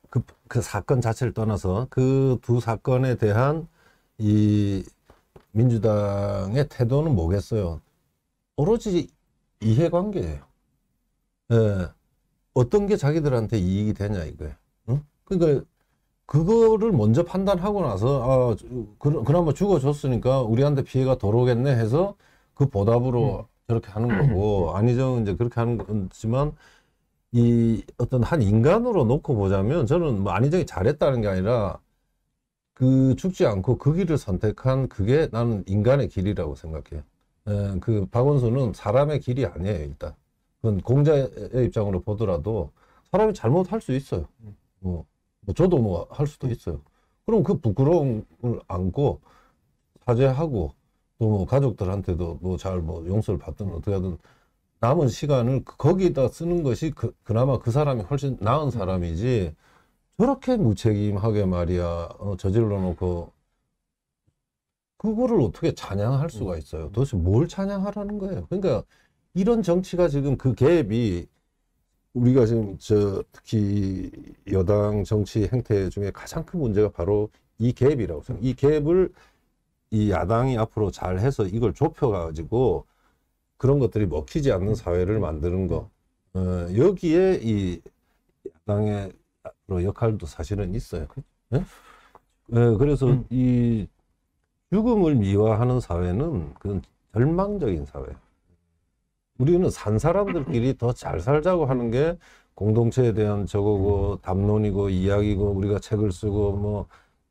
그, 그 사건 자체를 떠나서 그 두 사건에 대한 이 민주당의 태도는 뭐겠어요? 오로지 이해관계예요. 에, 예. 어떤 게 자기들한테 이익이 되냐 이거예요. 응? 그러니까 그거를 먼저 판단하고 나서 아 그, 그나마 죽어줬으니까 우리한테 피해가 돌아 오겠네 해서 그 보답으로 음. 저렇게 하는 거고 (clears throat) 안희정은 이제 그렇게 하는 거지만 이 어떤 한 인간으로 놓고 보자면 저는 뭐 안희정이 잘했다는 게 아니라 그 죽지 않고 그 길을 선택한 그게 나는 인간의 길이라고 생각해요. 에, 예, 그 박원순은 사람의 길이 아니에요 일단. 공자의 입장으로 보더라도 사람이 잘못할 수 있어요. 뭐, 뭐 저도 뭐 할 수도 있어요. 그럼 그 부끄러움을 안고 사죄하고 또뭐 가족들한테도 뭐 잘뭐 뭐 용서를 받든 어떻게 하든 남은 시간을 그, 거기다 쓰는 것이 그, 그나마 그 사람이 훨씬 나은 사람이지 저렇게 무책임하게 말이야 어, 저질러 놓고 그거를 어떻게 찬양할 수가 있어요. 도대체 뭘 찬양하라는 거예요. 그러니까 이런 정치가 지금 그 갭이 우리가 지금 저 특히 여당 정치 행태 중에 가장 큰 문제가 바로 이 갭이라고 생각. 이 갭을 이 야당이 앞으로 잘 해서 이걸 좁혀가지고 그런 것들이 먹히지 않는 사회를 만드는 거. 어, 여기에 이 야당의 역할도 사실은 있어요. 네? 네, 그래서 음. 이 죽음을 미화하는 사회는 그건 절망적인 사회예요. 우리는 산 사람들끼리 더 잘 살자고 하는 게 공동체에 대한 저거고 담론이고 이야기고 우리가 책을 쓰고 뭐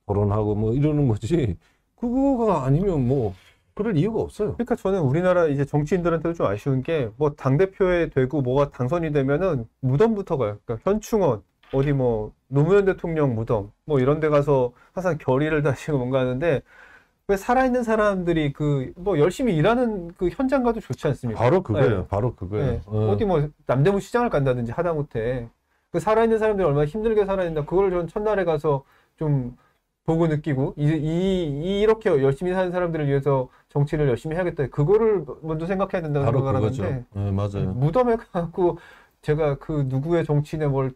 토론하고 뭐 이러는 거지 그거가 아니면 뭐 그럴 이유가 없어요. 그러니까 저는 우리나라 이제 정치인들한테도 좀 아쉬운 게 뭐당 대표에 되고 뭐가 당선이 되면은 무덤부터 가요. 그러니까 현충원 어디 뭐 노무현 대통령 무덤 뭐 이런 데 가서 항상 결의를 (laughs) 다시고 뭔가 하는데 왜 살아있는 사람들이 그 뭐 열심히 일하는 그 현장 가도 좋지 않습니까? 바로 그거예요. 네. 바로 그거예요. 네. 어. 어디 뭐 남대문 시장을 간다든지 하다못해 그 살아있는 사람들이 얼마나 힘들게 살아있 된다. 그걸 전 첫날에 가서 좀 보고 느끼고 이, 이, 이렇게 열심히 사는 사람들을 위해서 정치를 열심히 해야겠다. 그거를 먼저 생각해야 된다고 생각하는데 네, 맞아요. 무덤에 가고 제가 그 누구의 정치인의 뭘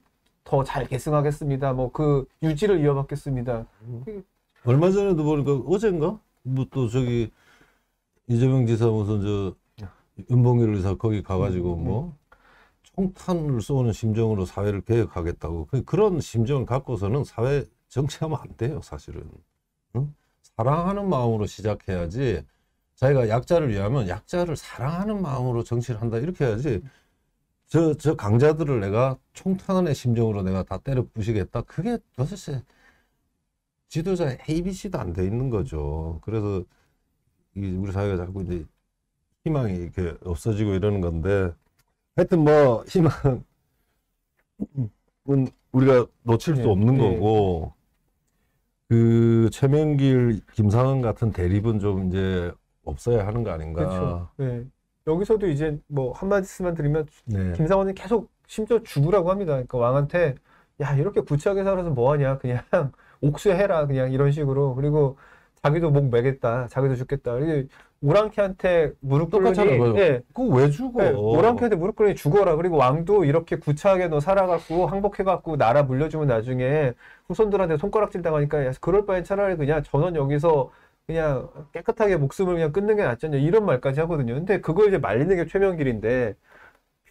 더 잘 계승하겠습니다. 뭐 그 유지를 이어받겠습니다. 음. 얼마 전에도 보니까 어젠가 뭐 또 저기 이재명 지사 무슨 저 윤봉길 의사 거기 가가지고 음, 음, 뭐 음. 총탄을 쏘는 심정으로 사회를 개혁하겠다고 그 그런 심정을 갖고서는 사회 정치하면 안 돼요 사실은 응? 사랑하는 마음으로 시작해야지 자기가 약자를 위하면 약자를 사랑하는 마음으로 정치를 한다 이렇게 해야지 저, 저 강자들을 내가 총탄의 심정으로 내가 다 때려 부시겠다 그게 도대체 지도자 ABC도 안 돼 있는 거죠. 그래서 이 우리 사회가 자꾸 이제 희망이 이렇게 없어지고 이러는 건데 하여튼 뭐 희망은 우리가 놓칠 수 예, 없는 네, 거고 그 최명길, 김상은 같은 대립은 좀 이제 없어야 하는 거 아닌가. 그렇죠. 네. 여기서도 이제 뭐 한마디씩만 드리면 네. 김상원이 계속 심지어 죽으라고 합니다. 그러니까 왕한테 야 이렇게 구차하게 살아서 뭐하냐 그냥 옥수해라 그냥 이런 식으로 그리고 자기도 목 매겠다 자기도 죽겠다 이 오랑캐한테 무릎 꿇으니 예, 그거 왜 죽어 예, 오랑캐한테 무릎 꿇으니 죽어라 그리고 왕도 이렇게 구차하게 너 살아갖고 항복해갖고 나라 물려주면 나중에 후손들한테 손가락질 당하니까 야, 그럴 바엔 차라리 그냥 전원 여기서 그냥 깨끗하게 목숨을 그냥 끊는 게 낫지 않냐 이런 말까지 하거든요 근데 그걸 이제 말리는 게 최명길인데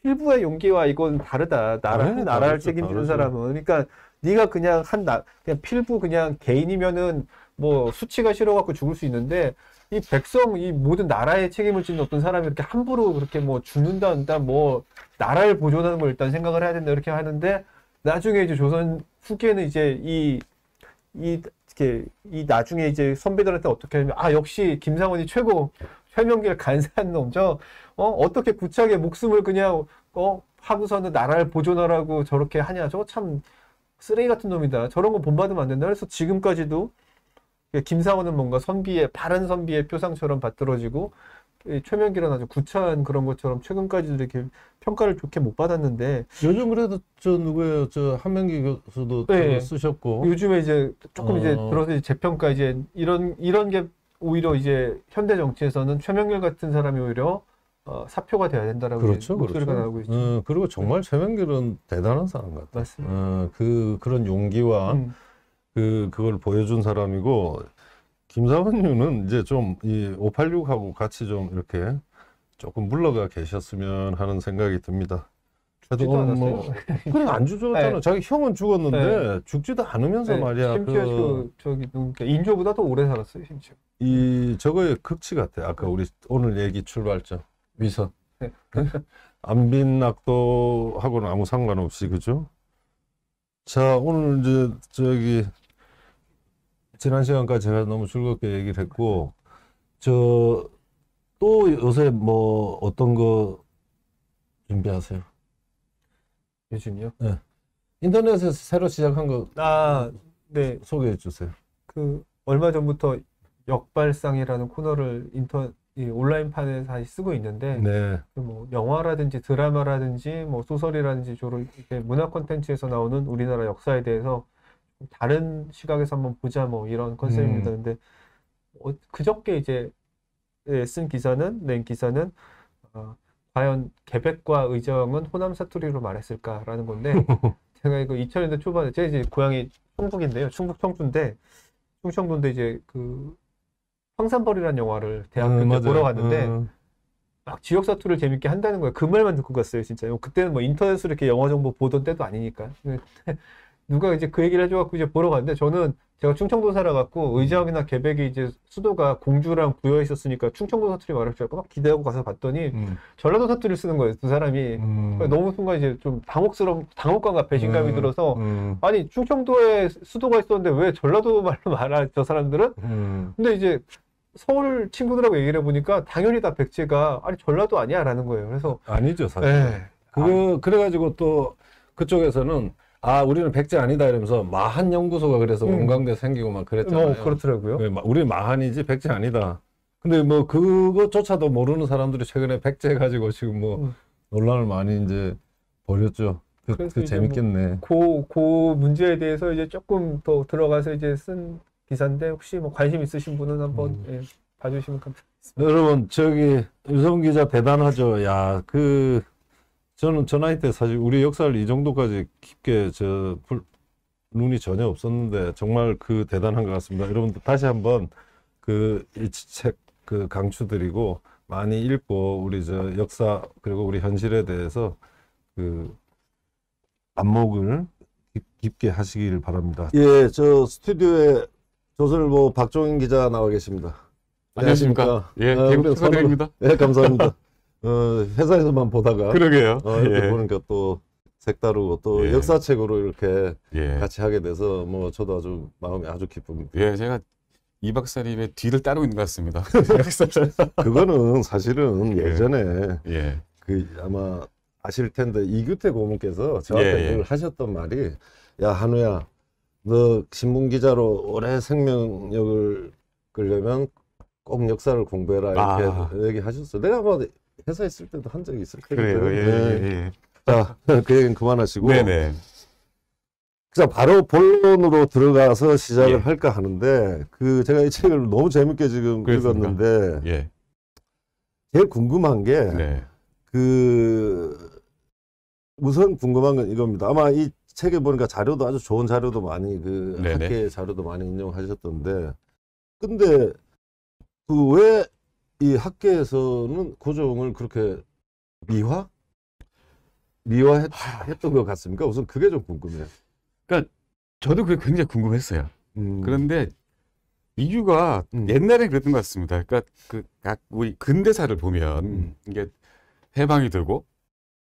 필부의 용기와 이건 다르다. 나라, 네, 나라를 책임지는 사람은. 그러니까 네가 그냥 한 나, 그냥 필부 그냥 개인이면은 뭐 수치가 싫어갖고 죽을 수 있는데 이 백성 이 모든 나라의 책임을 지는 어떤 사람이 이렇게 함부로 그렇게 뭐 죽는다 한다 뭐 나라를 보존하는 걸 일단 생각을 해야 된다 이렇게 하는데 나중에 이제 조선 후기에는 이제 이 이 이렇게 이 나중에 이제 선배들한테 어떻게 하면 아 역시 김상원이 최고 설명기 간사한 놈죠어 어떻게 구차하게 목숨을 그냥 어 하고서는 나라를 보존하라고 저렇게 하냐 저거 참 쓰레기 같은 놈이다. 저런 거 본받으면 안 된다. 그래서 지금까지도 김상호는 뭔가 선비의 바른 선비의 표상처럼 받들어지고 최명길은 아주 구차한 그런 것처럼 최근까지도 이렇게 평가를 좋게 못 받았는데 요즘 그래도 저 누구예요 저 한명기 교수도 네. 쓰셨고 요즘에 이제 조금 어... 이제 들어서 이제 재평가 이제 이런 이런 게 오히려 이제 현대 정치에서는 최명길 같은 사람이 오히려 어, 사표가 돼야 된다라고 그렇죠, 목소리가 그렇죠. 나오고 있죠. 어, 그리고 네. 정말 최명길은 대단한 사람 같아요. 맞습니다. 어, 그 그런 용기와 음. 그 그걸 보여준 사람이고 김사원님은 이제 좀이 586하고 같이 좀 이렇게 조금 물러가 계셨으면 하는 생각이 듭니다. 최동원 뭐 (laughs) 그래 안 주저잖아. 네. 자기 형은 죽었는데 네. 죽지도 않으면서 네. 말이야. 심지어 그, 저기 누굽니까 인조보다 더 오래 살았어요 심지어. 이 저거의 극치 같아. 아까 네. 우리 오늘 얘기 출발점. 위선. 네. (laughs) 안빈 낙도하고는 아무 상관없이 그죠? 자 오늘 이제 저기 지난 시간까지 제가 너무 즐겁게 얘기를 했고 저 또 요새 뭐 어떤 거 준비하세요? 요즘요? 네. 인터넷에서 새로 시작한 거 아, 네. 소개해 주세요. 그 얼마 전부터 역발상이라는 코너를 인터 이 온라인판에 다시 쓰고 있는데 네. 그 뭐 영화라든지 드라마라든지 뭐 소설이라든지 주로 이렇게 문화 콘텐츠에서 나오는 우리나라 역사에 대해서 다른 시각에서 한번 보자 뭐 이런 컨셉입니다. 음. 근데 어, 그저께 이제 쓴 기사는 낸 기사는 어, 과연 개백과 의정은 호남 사투리로 말했을까라는 건데 (laughs) 제가 이거 2000년대 초반에 제 이제 고향이 충북인데요. 충북 청주인데 충청도인데 이제 그 황산벌이라는 영화를 대학교 음, 때 보러 갔는데 음. 음. 막 지역 사투를 재밌게 한다는 거예요. 그 말만 듣고 갔어요, 진짜. 그때는 뭐 인터넷으로 이렇게 영화 정보 보던 때도 아니니까. (laughs) 누가 이제 그 얘기를 해줘갖고 이제 보러 갔는데 저는 제가 충청도 살아갖고 의정이나 개백이 이제 수도가 공주랑 부여 있었으니까 충청도 사투리 말할 줄 알고 막 기대하고 가서 봤더니 음. 전라도 사투리를 쓰는 거예요 두 사람이 음. 그러니까 너무 순간 이제 좀 당혹스러운 당혹감과 배신감이 음. 들어서 음. 아니 충청도에 수도가 있었는데 왜 전라도 말로 말하 저 사람들은 음. 근데 이제 서울 친구들하고 얘기를 해보니까 당연히 다 백제가 아니 전라도 아니야 라는 거예요. 그래서 아니죠 사실. 네. 그 그래가지고 또 그쪽에서는 아 우리는 백제 아니다 이러면서 마한 연구소가 그래서 음. 광대 생기고 막 그랬잖아요. 어, 그렇더라고요. 네, 우리 마한이지 백제 아니다. 근데 뭐 그것조차도 모르는 사람들이 최근에 백제 가지고 지금 뭐 음. 논란을 많이 이제 벌였죠. 그, 그 뭐 재밌겠네. 뭐 고, 고 문제에 대해서 이제 조금 더 들어가서 이제 쓴 기사인데 혹시 뭐 관심 있으신 분은 한번 음. 예, 봐주시면 감사하겠습니다. 네, 여러분 저기 유성 기자 대단하죠. 야그 저는 저 나이 때 사실 우리 역사를 이 정도까지 깊게 저 불, 눈이 전혀 없었는데 정말 그 대단한 것 같습니다. 여러분들 다시 한번 그책그 그 강추드리고 많이 읽고 우리 저 역사 그리고 우리 현실에 대해서 그 안목을 깊게 하시길 바랍니다. 예, 저 스튜디오에 조선일보 뭐 박종인 기자 나와 계십니다. 안녕하십니까. 예, 개국 아, 축하드립니다. 예, 감사합니다. 어, 회사에서만 보다가 그러게요. 어, 이렇게 예. 보니까 또 색다르고 또 예. 역사책으로 이렇게 예. 같이 하게 돼서 뭐 저도 아주 마음이 아주 기쁩니다. 예, 제가 이 박사님의 뒤를 따르고 있는 것 같습니다. (laughs) (laughs) 그거는 사실은 예. 예전에 예. 그 아마 아실 텐데 이규태 고문께서 저한테 예, 예. 하셨던 말이 야 한우야 너 신문 기자로 오래 생명력을 끌려면 꼭 역사를 공부해라 이렇게 아. 얘기하셨어요. 내가 뭐 회사 있을 때도 한 적이 있을 거예요. 그래요. 예, 네. 예, 예. 자, (laughs) 그 얘기는 그만하시고. 네네. 자, 바로 본론으로 들어가서 시작을 예. 할까 하는데, 그, 제가 이 책을 너무 재밌게 지금 그랬습니까? 읽었는데, 예. 제일 궁금한 게, 네. 그, 우선 궁금한 건 이겁니다. 아마 이 책에 보니까 자료도 아주 좋은 자료도 많이 그 네네. 학계 자료도 많이 인용하셨던데 근데 그왜이 학계에서는 고종을 그렇게 미화 미화했던 것 같습니까? 우선 그게 좀 궁금해요. 그러니까 저도 그게 굉장히 궁금했어요. 음. 그런데 이유가 음. 옛날에 그랬던 것 같습니다. 그러니까 그각 우리 근대사를 보면 음. 이게 해방이 되고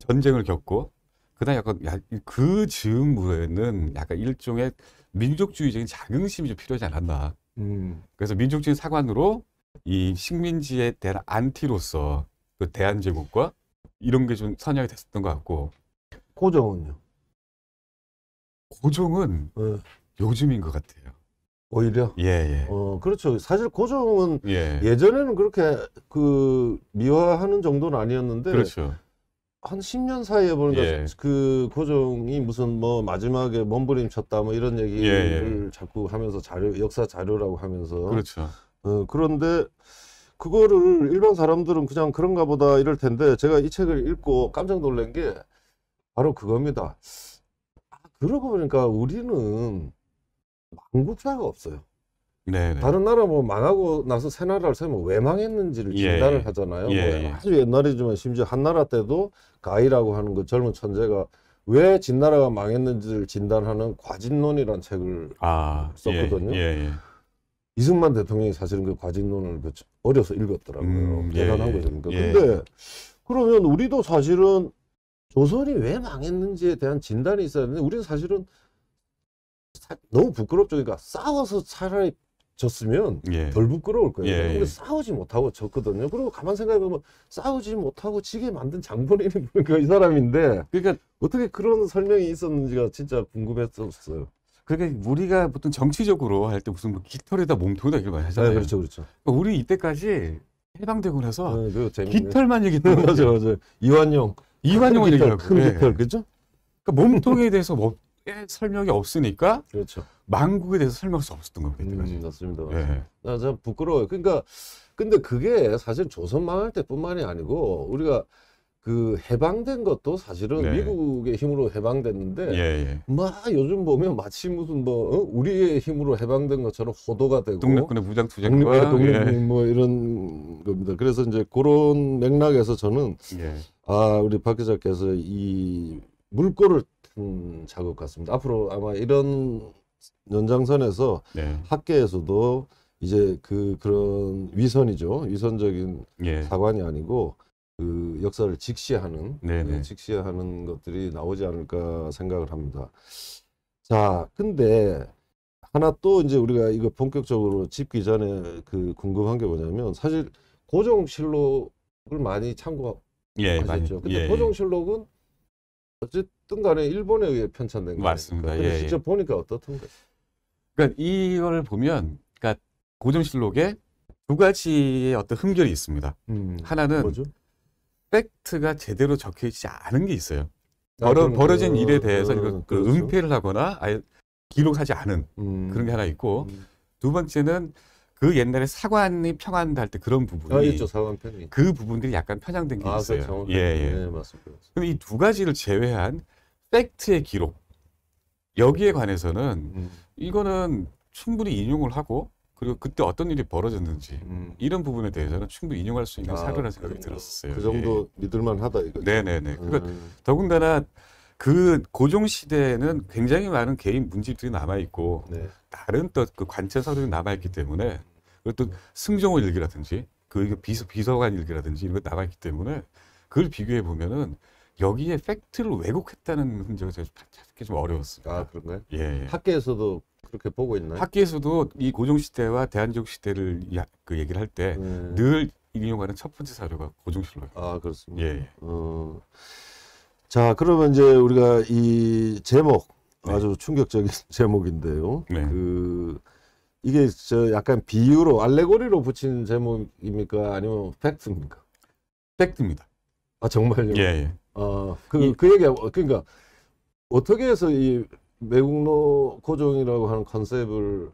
전쟁을 겪고 그다음 약간 그 즈음으로는 약간 일종의 민족주의적인 자긍심이 좀 필요하지 않았나. 음. 그래서 민족주의 사관으로 이 식민지에 대한 안티로서 그 대한제국과 이런 게 좀 선양이 됐었던 것 같고. 고종은요? 고종은 네. 요즘인 것 같아요. 오히려? 예, 예. 어, 그렇죠. 사실 고종은 예. 전에는 그렇게 그 미화하는 정도는 아니었는데. 그렇죠. 한 10년 사이에 보니까 예. 그 고종이 무슨 뭐 마지막에 몸부림쳤다 뭐 이런 얘기를 예, 예. 자꾸 하면서 자료 역사 자료라고 하면서 그렇죠. 어, 그런데 그거를 일반 사람들은 그냥 그런가 보다 이럴 텐데 제가 이 책을 읽고 깜짝 놀란 게 바로 그겁니다. 아, 그러고 보니까 우리는 망국사가 없어요. 네네. 다른 나라 뭐 망하고 나서 새 나라를 세면 왜 망했는지를 예. 진단을 예. 하잖아요. 예. 뭐 아주 옛날이지만 심지어 한나라 때도 가이라고 하는 그 젊은 천재가 왜 진나라가 망했는지를 진단하는 과진론이라는 책을 아, 썼거든요. 예, 예, 예. 이승만 대통령이 사실은 그 과진론을 어려서 읽었더라고요. 음, 대단한 거죠. 그러니까. 근데 그러면 우리도 사실은 조선이 왜 망했는지에 대한 진단이 있어야 되는데 우리는 사실은 너무 부끄럽죠. 그러니까 싸워서 차라리 졌으면 예. 덜 부끄러울 거예요. 예. 근데 예. 싸우지 못하고 졌거든요. 그리고 가만 생각해보면 싸우지 못하고 지게 만든 장본인이 뭔가 (laughs) 이 사람인데 그러니까 어떻게 그런 설명이 있었는지가 진짜 궁금했었어요. 그러니까 우리가 보통 정치적으로 할 때 무슨 뭐 깃털에다 몸통이다 이렇게 많이 하잖아요. 네, 그렇죠, 그렇죠. 그러니까 우리 이때까지 해방되고 나서 네, 깃털만 얘기했던 거죠. (laughs) 맞아, 맞 이완용. 이완용을 얘기하고. 큰 깃털, 네. 그죠? 그러니까 몸통에 대해서 뭐 예, 설명이 없으니까. 그렇죠. 만국에 대해서 설명할 수 없었던 겁니다. 이때까지. 음, 맞습니다. 예. 나참 아, 부끄러워요. 그러니까 근데 그게 사실 조선 망할 때뿐만이 아니고 우리가 그 해방된 것도 사실은 네. 미국의 힘으로 해방됐는데 예, 예. 막 요즘 보면 마치 무슨 뭐 어? 우리의 힘으로 해방된 것처럼 호도가 되고 독립군의 무장 투쟁과 아, 예. 독립, 독뭐 이런 겁니다. 그래서 이제 그런 맥락에서 저는 예. 아 우리 박 기자께서 이 물꼬를 튼 작업 같습니다. 앞으로 아마 이런 연장선에서 네. 학계에서도 이제 그 그런 위선이죠. 위선적인 예. 사관이 아니고 그 역사를 직시하는 그 직시하는 것들이 나오지 않을까 생각을 합니다. 자, 근데 하나 또 이제 우리가 이거 본격적으로 짚기 전에 그 궁금한 게 뭐냐면 사실 고종실록을 많이 참고하셨죠. 예, 근데 예, 예. 고종실록은 어쨌든 어떤 간에 일본에 의해 편찬된 거 맞습니다. 거 예, 직접 예. 보니까 어떻던가. 그러니까 이걸 보면 그러니까 고전실록에 두 가지의 어떤 흠결이 있습니다. 음, 하나는 뭐죠? 팩트가 제대로 적혀 있지 않은 게 있어요. 아, 벌어, 벌어진 일에 대해서 그, 그 그렇죠. 은폐를 하거나 아예 기록하지 않은 음. 그런 게 하나 있고 음. 두 번째는 그 옛날에 사관이 평안할 때 그런 부분이 아, 있죠, 그 부분들이 약간 편향된 게 아, 그 있어요. 예, 예. 네, 맞습니다. 근데 이두 가지를 제외한 팩트의 기록 여기에 관해서는 음. 이거는 충분히 인용을 하고 그리고 그때 어떤 일이 벌어졌는지 음. 이런 부분에 대해서는 충분히 인용할 수 있는 아, 사료라는 생각이 그, 들었어요. 그 정도 예. 믿을만하다 이거. 네네네. 음. 그러니까 더군다나 그 고종 시대에는 굉장히 많은 개인 문집들이 남아 있고 네. 다른 또 그 관찰 사들이 남아 있기 때문에 그리고 승정호 일기라든지 그 비서 비서관 일기라든지 이런 거 남아 있기 때문에 그걸 비교해 보면은 여기에 팩트를 왜곡했다는 흔적이 찾기 좀 어려웠습니다. 아 그런가요? 예, 예. 학계에서도 그렇게 보고 있나요? 학계에서도 이 고종시대와 대한제국 시대를 야, 그 얘기를 할 때늘 음. 예. 인용하는 첫 번째 사료가 고종실록이아 그렇습니다. 예, 예. 어, 자 그러면 이제 우리가 이 제목 네. 아주 충격적인 (laughs) 제목인데요. 네. 그 이게 저 약간 비유로 알레고리로 붙인 제목입니까 아니면 팩트입니까? 팩트입니다. 아 정말요? 예. 예. 어그그 그, 예. 그 얘기 그러니까 어떻게 해서 이 매국노 고종이라고 하는 컨셉을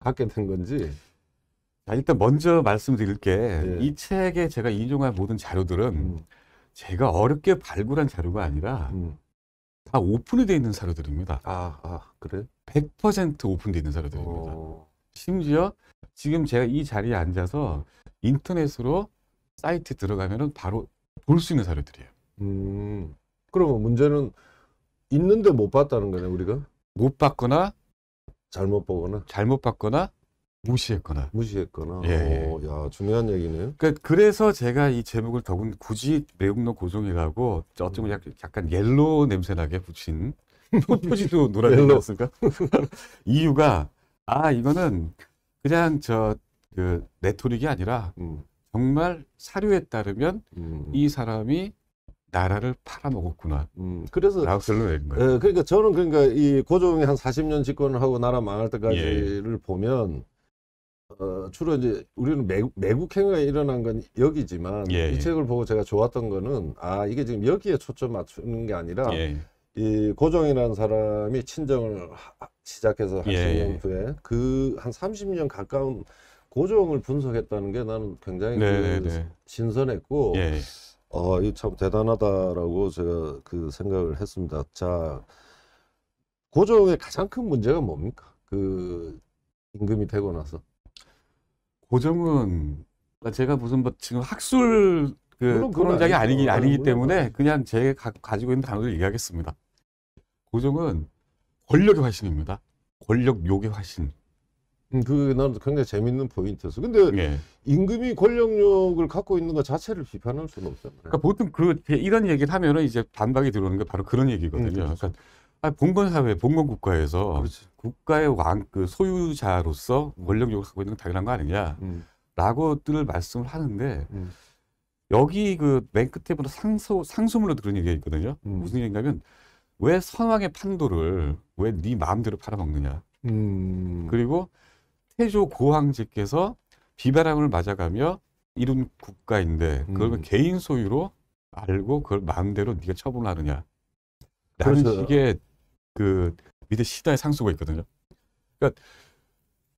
갖게 된 건지. 자, 일단 먼저 말씀드릴 게이 예. 책에 제가 인용한 모든 자료들은 음. 제가 어렵게 발굴한 자료가 아니라 음. 다 오픈이 돼 있는 자료들입니다. 아, 아 그래? 100%오픈되어 있는 자료들입니다. 오. 심지어 지금 제가 이 자리에 앉아서 인터넷으로 사이트 들어가면은 바로 볼 수 있는 자료들이에요. 음. 그러면 문제는 있는데 못 봤다는 거네 우리가. 못 봤거나 잘못 보거나 잘못 봤거나 무시했거나 무시했거나. 예. 예. 오, 야 중요한 얘기네요. 그러니까 그래서 제가 이 제목을 더군 굳이 매국노 고종이라고 어쩌면 약, 간 옐로 냄새나게 붙인 (laughs) 표지도 노란색 넣었을까? (laughs) 이유가 아 이거는 그냥 저그 내토릭이 아니라 음. 정말 사료에 따르면 음. 이 사람이 나라를 팔아먹었구나. 음, 그래서 낙설로 내린 거예요. 예, 그러니까 저는 그러니까 이 고종이 한 40년 집권을 하고 나라 망할 때까지를 예. 보면 어, 주로 이제 우리는 매, 매국행위가 일어난 건 여기지만 예. 이 예. 책을 보고 제가 좋았던 거는 아 이게 지금 여기에 초점 맞추는 게 아니라 예. 이 고종이라는 사람이 친정을 하, 시작해서 한 10년 예. 후에 그 한 30년 가까운 고종을 분석했다는 게 나는 굉장히 네, 그 네, 네. 신선했고. 어, 아, 이참 대단하다라고 제가 그 생각을 했습니다. 자, 고종의 그 가장 큰 문제가 뭡니까? 그 임금이 되고 나서. 고종은 그 제가 무슨 뭐 지금 학술 그토론자이 아니기 아니기 때문에 그냥 제가 가지고 있는 단어를 얘기하겠습니다. 고종은 그 권력의 화신입니다. 권력 욕의 화신. 음, 그나름 굉장히 재밌는 포인트였어. 근데 예. 임금이 권력력을 갖고 있는 것 자체를 비판할 수는 없잖아요. 그러니까 보통 그 이런 얘기를 하면은 이제 반박이 들어오는 게 바로 그런 얘기거든요. 음, 그렇죠. 그러니까 아, 봉건 사회, 봉건 국가에서 그렇지. 국가의 왕 그 소유자로서 권력력을 갖고 있는 건 당연한 거 아니냐라고들 음. 말씀을 하는데 음. 여기 그 맨 끝에 보다 상소 상소문으로 들은 얘기가 있거든요. 음. 무슨 얘기냐면 왜 선왕의 판도를 왜 네 마음대로 팔아먹느냐. 음. 그리고 태조 고황제께서 비바람을 맞아가며 이룬 국가인데 그걸 음. 개인 소유로 알고 그걸 마음대로 네가 처분하느냐. 라는 그렇죠. 식의 그 밑에 시다의 상수가 있거든요. 그러니까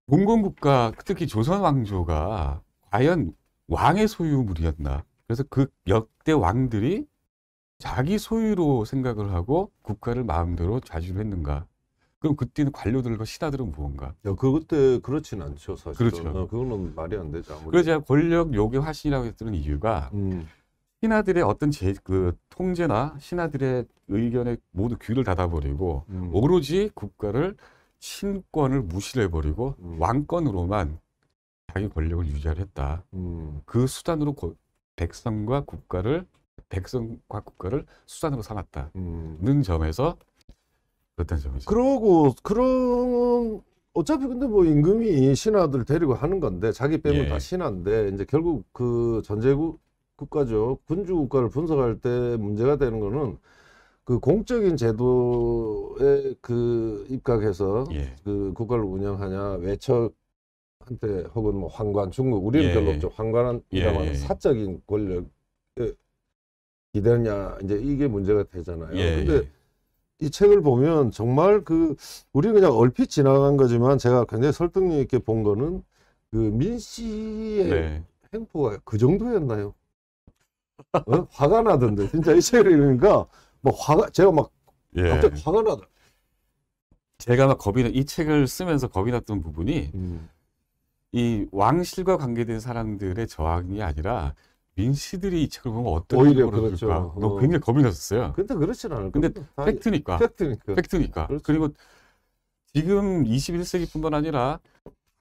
몽건 국가 특히 조선 왕조가 과연 왕의 소유물이었나. 그래서 그 역대 왕들이 자기 소유로 생각을 하고 국가를 마음대로 좌지를 했는가. 그럼 그때는 관료들과 신하들은 무언가? 야, 그도 그렇진 않죠, 사실. 그렇죠. 어, 그거는 말이 안 되죠. 아무래도. 그래서 제가 권력 요괴 화신이라고 했던 이유가 음. 신하들의 어떤 제, 그 통제나 신하들의 의견에 모두 귀를 닫아버리고 음. 오로지 국가를 신권을 무시해버리고 음. 왕권으로만 자기 권력을 유지하겠다그 음. 수단으로 고, 백성과 국가를 백성과 국가를 수단으로 삼았다는 음. 점에서 그렇다 점이죠. 그러고 그런 어차피 근데 뭐 임금이 신하들 데리고 하는 건데 자기 빼면 예. 다 신한데 이제 결국 그 전제국 국가죠 군주 국가를 분석할 때 문제가 되는 거는 그 공적인 제도에 그 입각해서 예. 그 국가를 운영하냐 외척한테 혹은 뭐환관 중국 우리는 예. 별로 없죠 환관이라만 예. 사적인 권력에 기대느냐 이제 이게 문제가 되잖아요. 예, 근데 예. 이 책을 보면 정말 그우리 그냥 얼핏 지나간 거지만 제가 굉장히 설득력 있게 본 거는 그민 씨의 네. 행포가 그 정도였나요? 어? 화가 나던데 진짜 이 책을 읽으니까 뭐 화가 제가 막 예. 갑자기 화가 나다. 제가 막 겁이 나, 이 책을 쓰면서 겁이 났던 부분이 음. 이 왕실과 관계된 사람들의 저항이 아니라 민 씨들이 이 책을 보면 어떤 오히려 그렇죠. 너 어. 굉장히 겁이 났었어요. 근데 그렇진 않을 근데 팩트니까. 팩트니까. 팩트니까. 그렇죠. 그리고 지금 21세기뿐만 아니라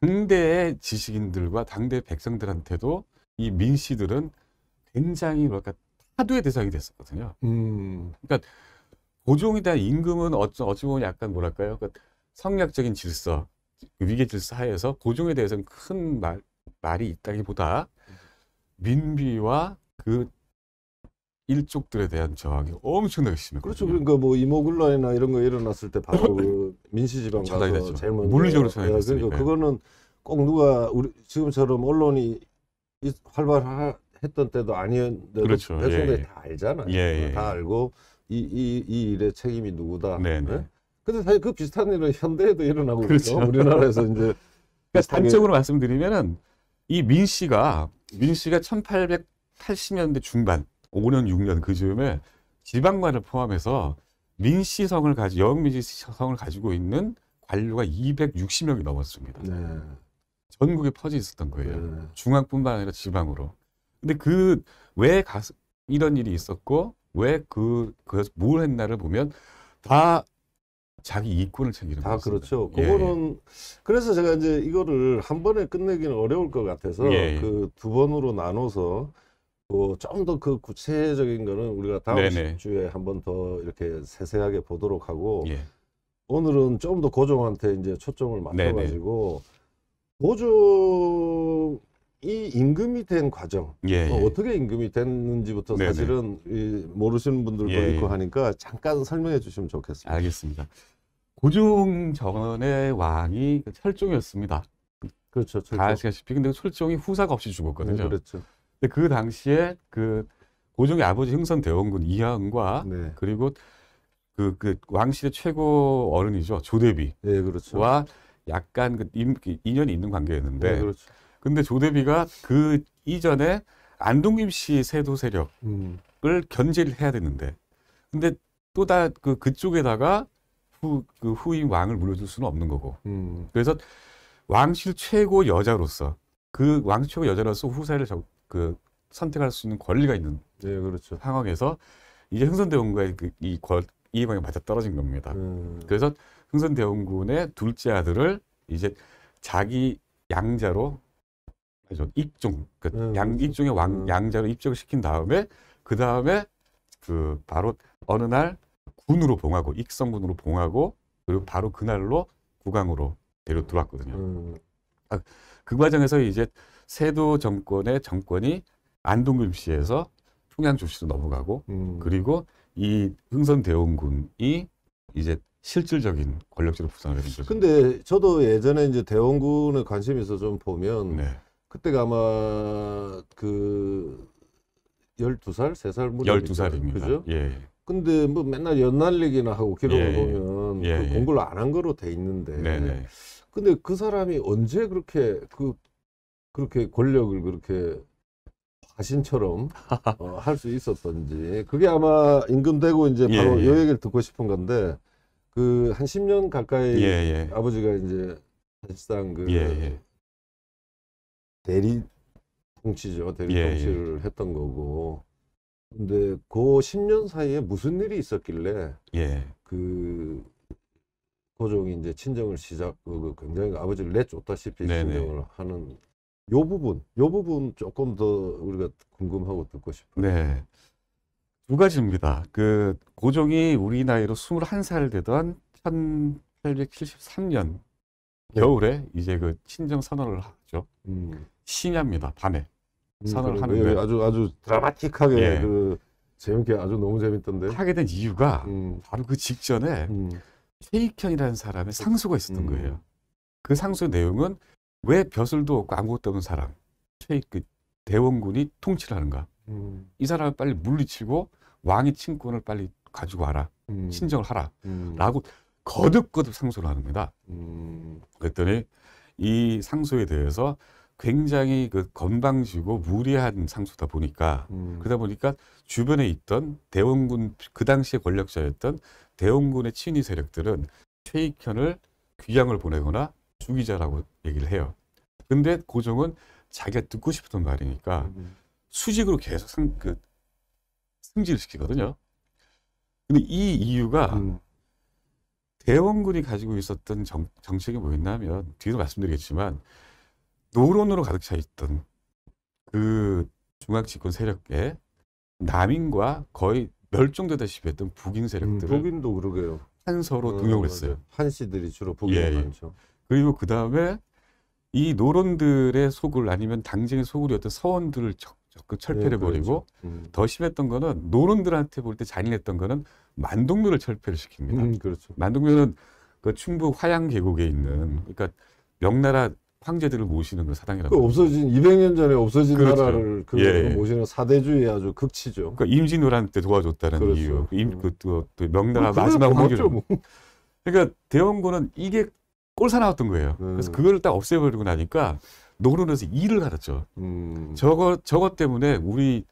당대의 지식인들과 당대 백성들한테도 이민 씨들은 굉장히 뭐랄까 그러니까 타도의 대상이 됐었거든요. 음. 그러니까 고종에 대한 임금은 어찌, 어찌 보면 약간 뭐랄까요? 그러니까 성략적인 질서, 위계 질서 하에서 고종에 대해서는 큰 말, 말이 있다기보다 민비와 그 일족들에 대한 저항이 엄청나게 심해요. 그렇죠. 그러니까 뭐 이모굴란이나 이런 거 일어났을 때 바로 그 (laughs) 민시지방 가서 제일 먼저 물리적으로 차단이 예, 니까 그러니까 그거는 꼭 누가 우리 지금처럼 언론이 활발했던 때도 아니었는데 그렇죠. 예, 대중들이 예. 다 알잖아요. 예, 예, 다 알고 이, 이, 이 일의 책임이 누구다. 네, 네. 예? 근데 사실 그 비슷한 일은 현대에도 일어나고 그렇죠. 있죠. 우리나라에서 이제 (laughs) 그러니까 단적으로 말씀드리면은 이민 씨가 민씨가 1880년대 중반 5년 6년 그 즈음에 지방관을 포함해서 민씨성을 가지 영민씨성을 가지고 있는 관료가 260명이 넘었습니다. 네. 전국에 퍼져 있었던 거예요. 네. 중앙뿐만 아니라 지방으로. 근데 그 왜 가서 이런 일이 있었고 왜 그뭘 그, 그뭘 했나를 보면 다 자기 이권을 챙기는 거죠. 아, 그렇죠. 예, 예. 그거는 예. 그래서 제가 이제 이거를 한 번에 끝내기는 어려울 것 같아서 예. 예. 그두 번으로 나눠서 뭐 그 좀더 그 구체적인 거는 우리가 다음 주에 한 번 더 이렇게 세세하게 보도록 하고 예. 오늘은 좀 더 고종한테 이제 초점을 맞춰가지고 고종이 임금이 된 과정 예. 어, 어떻게 임금이 됐는지부터 네네. 사실은 이, 모르시는 분들도 예. 있고 하니까 잠깐 설명해 주시면 좋겠습니다. 알겠습니다. 고종 전의 왕이 그 철종이었습니다. 그렇죠. 철종. 다 아시다시피 근데 철종이 후사가 없이 죽었거든요. 네, 그렇죠. 근데 그 당시에 그 고종의 아버지 흥선 대원군 이하은과 네. 그리고 그, 그 왕실의 최고 어른이죠 조대비. 네, 그렇죠. 와 약간 그, 그 인연이 있는 관계였는데. 네, 그렇죠. 근데 조대비가 그 이전에 안동김 씨 세도 세력을 음. 견제를 해야 되는데, 근데 또다그 그쪽에다가 후, 그 후임 왕을 물려줄 수는 없는 거고. 음. 그래서 왕실 최고 여자로서 그 왕실 최고 여자로서 후사를 저, 그 선택할 수 있는 권리가 있는 네, 그렇죠. 상황에서 이제 흥선대원군의 그, 이 이해관이 맞아 떨어진 겁니다. 음. 그래서 흥선대원군의 둘째 아들을 이제 자기 양자로 그죠 입종, 그 음, 양, 그렇죠. 입종의 왕, 음. 양자로 입종을 시킨 다음에 그 다음에 그 바로 어느 날 군으로 봉하고 익성군으로 봉하고 그리고 바로 그날로 국왕으로 데려 들어왔거든요. 음. 아, 그 과정에서 이제 세도 정권의 정권이 안동금 시에서 평양 조씨로 넘어가고 음. 그리고 이 흥선 대원군이 이제 실질적인 권력지로 부상을 했는 거죠. 근데 저도 예전에 이제 대원군에 관심이 있어 좀 보면 네. 그때가 아마 그1 2 살, 3살 무렵 12살입니다. 그죠? 예. 근데 뭐 맨날 연날리기나 하고 기록을 예, 예, 보면 예, 그 예. 공부를 안 한 거로 돼 있는데 네네. 네. 근데 그 사람이 언제 그렇게 그 그렇게 권력을 그렇게 화신처럼 (laughs) 어, 할 수 있었던지 그게 아마 임금되고 이제 예, 바로 요 얘기를 듣고 싶은 건데 그한 10년 가까이 아버지가 이제 사실상 그 대리 통치죠 대리 통치를 했던 거고 근데 그 10년 사이에 무슨 일이 있었길래 예. 그 고종이 이제 친정을 시작 그 굉장히 아버지를 내쫓다시피 네네. 친정을 하는 요 부분 요 부분 조금 더 우리가 궁금하고 듣고 싶어요. 네. 두 가지입니다. 그 고종이 우리 나이로 21살 되던 1873년 겨울에 이제 그 친정 선언을 하죠. 음. 신야입니다 밤에. 상을 음, 하는데 예, 아주 아주 드라마틱하게 예. 그 재밌게 아주 너무 재밌던데 하게 된 이유가 음. 바로 그 직전에 음. 익현이라는 사람의 상소가 있었던 음. 거예요. 그 상소 내용은 왜 벼슬도 없고 아무것도 없는 사람 최익 그 대원군이 통치를 하는가? 음. 이 사람을 빨리 물리치고 왕의 친권을 빨리 가지고 와라, 신정을 음. 하라라고 거듭거듭 상소를 하는 겁니다. 그랬더니 이 상소에 대해서 굉장히 그 건방지고 무리한 상수다 보니까 음. 그러다 보니까 주변에 있던 대원군 그 당시에 권력자였던 대원군의 친위 세력들은 최익현을 귀향을 보내거나 죽이자라고 얘기를 해요. 근데 고종은 자기가 듣고 싶었던 말이니까 음. 수직으로 계속 승, 그, 승질 시키거든요. 근데 이 이유가 음. 대원군이 가지고 있었던 정, 정책이 뭐였냐면 뒤에도 말씀드리겠지만 노론으로 가득 차 있던 그 중앙 집권 세력에 남인과 거의 멸종되다시피 했던 북인 세력들 음, 북인도 그러게요. 한서로 음, 등용을 했어요. 한씨들이 주로 북인 예, 예, 많죠. 그리고 그 다음에 이 노론들의 소굴 아니면 당쟁의 소굴이었던 서원들을 적극 네, 철폐를 예, 버리고 그렇죠. 음. 더 심했던 거는 노론들한테 볼 때 잔인했던 거는 만동묘를 철폐를 시킵니다. 음, 그렇죠. 만동묘는 그 충북 화양 계곡에 있는 그러니까 명나라 황제들을 모시는 그 사당이라고. 그 없어진 200년 전에 없어진 그렇죠. 나라를 그 예, 예. 모시는 사대주의 아주 극치죠. 그러니까 임진왜란 때 도와줬다는 그렇죠. 이유. 그 임, 음. 그, 그, 그 명나라 마지막 황제로. 뭐. 그러니까 대원군은 이게 꼴사 나왔던 거예요. 음. 그래서 그걸 딱 없애버리고 나니까 노론에서 일을 가르쳐. 음. 저거 저것 때문에 우리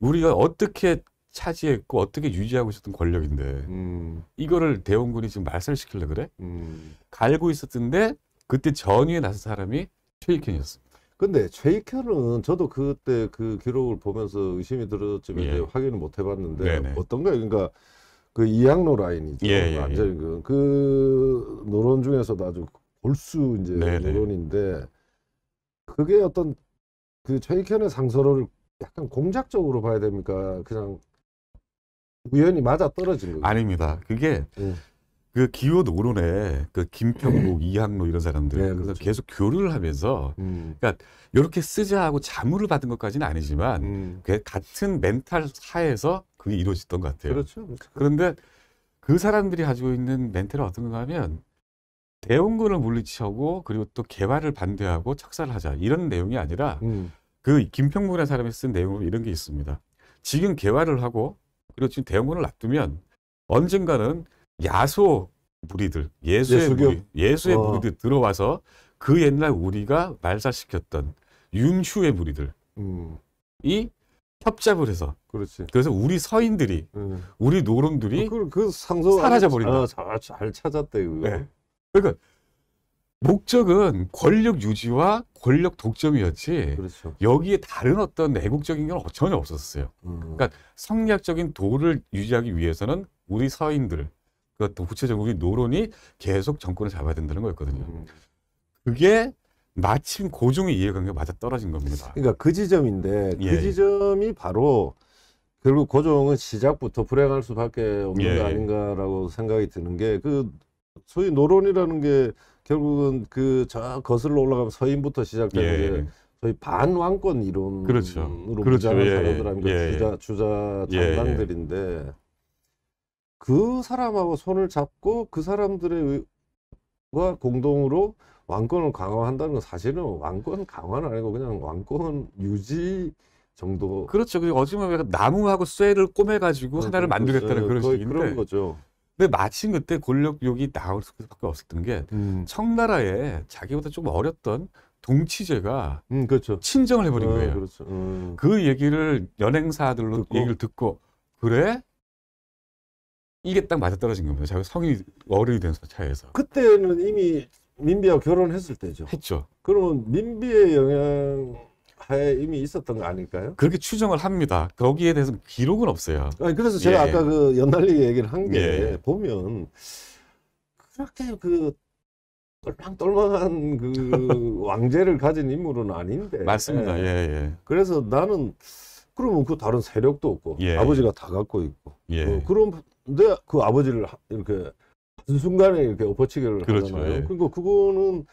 우리가 어떻게 차지했고 어떻게 유지하고 있었던 권력인데 음. 이거를 대원군이 지금 말살시키려 그래? 음. 갈고 있었던데 그때 전위에 나선 사람이 최익현이었습니다. 근데 최익현은 저도 그때 그 기록을 보면서 의심이 들었지만 예. 확인을 못 해봤는데 네네. 어떤가요? 그러니까 그 이양로 라인이죠. 예, 완전히 예, 예. 그, 그 노론 중에서도 아주 골수 이제 네네. 노론인데 그게 어떤 그 최익현의 상서를 약간 공작적으로 봐야 됩니까? 그냥 우연히 맞아 떨어진 거예요. 아닙니다. 그게 예. 그 기호 노론에 그 김평록, 네. 이항로 이런 사람들 네, 그렇죠 계속 교류를 하면서 음. 그러니까 이렇게 쓰자 하고 자문을 받은 것까지는 아니지만 음. 같은 멘탈 하에서 그게 이루어졌던 것 같아요. 그렇죠. 그렇죠. 그런데그 사람들이 가지고 있는 멘탈은 어떤가 하면 대원군을 물리치고 그리고 또개화를 반대하고 척사를 하자 이런 내용이 아니라 음. 그김평문의 사람이 쓴 내용으로 이런 게 있습니다. 지금 개화를 하고 그리고 지금 대원군을 놔두면 언젠가는 야소 무리들 예수의 예수교? 무리 예수의 어. 무리들 들어와서 그 옛날 우리가 말살시켰던 윤슈의 무리들 음. 이 협잡을 해서 그렇지. 그래서 우리 서인들이 음. 우리 노름들이 어, 그, 그 상소 사라져 버린다. 아, 잘, 잘 찾았대 그거. 네. 그러니까 목적은 권력 유지와 권력 독점이었지. 그렇죠. 여기에 다른 어떤 내국적인 건 전혀 없었어요. 음. 그러니까 성략적인 도를 유지하기 위해서는 우리 서인들 그 독재적인 노론이 계속 정권을 잡아야 된다는 거였거든요. 음. 그게 마침 고종의 이해관계가 맞아 떨어진 겁니다. 그러니까 그 지점인데 그 예. 지점이 바로 결국 고종은 시작부터 불행할 수밖에 없는 예. 게 아닌가라고 생각이 드는 게그 소위 노론이라는 게 결국은 그 저 거슬러 올라가면 서인부터 시작되는 예. 게 소위 반왕권 이론으로 그렇죠. 그렇죠. 부정한 사람들 아닙니까 주자 주자 예, 예. 장당들인데 그 사람하고 손을 잡고 그 사람들의 과 공동으로 왕권을 강화한다는 건 사실은 왕권 강화는 아니고 그냥 왕권 유지 정도. 그렇죠. 그 어지간하면 나무하고 쇠를 꼬매가지고 네, 하나를 그렇죠. 만들겠다는 그런 식인데. 그런 거죠. 근데 마침 그때 권력욕이 나올 수밖에 없었던 게 음. 청나라에 자기보다 좀 어렸던 동치제가 음, 그렇죠. 친정을 해버린 아, 거예요. 그렇죠. 음. 그 얘기를 연행사들로 듣고. 얘기를 듣고 그래 이게 딱 맞아떨어진 겁니다. 자기 성이 어른이 된 차에서. 그때는 이미 민비와 결혼했을 때죠. 했죠. 그러면 민비의 영향 하에 이미 있었던 거 아닐까요? 그렇게 추정을 합니다. 거기에 대해서 기록은 없어요. 아니, 그래서 제가 예. 아까 그 연날리 얘기를 한게 예, 예. 보면 그렇게 그 똘망똘망한 그 (laughs) 왕제를 가진 인물은 아닌데. 맞습니다. 예. 예, 예. 그래서 나는 그러면 그 다른 세력도 없고 예. 아버지가 다 갖고 있고 예. 뭐 그런 근데 그 아버지를 이렇게 순간에 이렇게 엎어치기를 그렇죠, 하잖아요. 예. 그러니까 그거는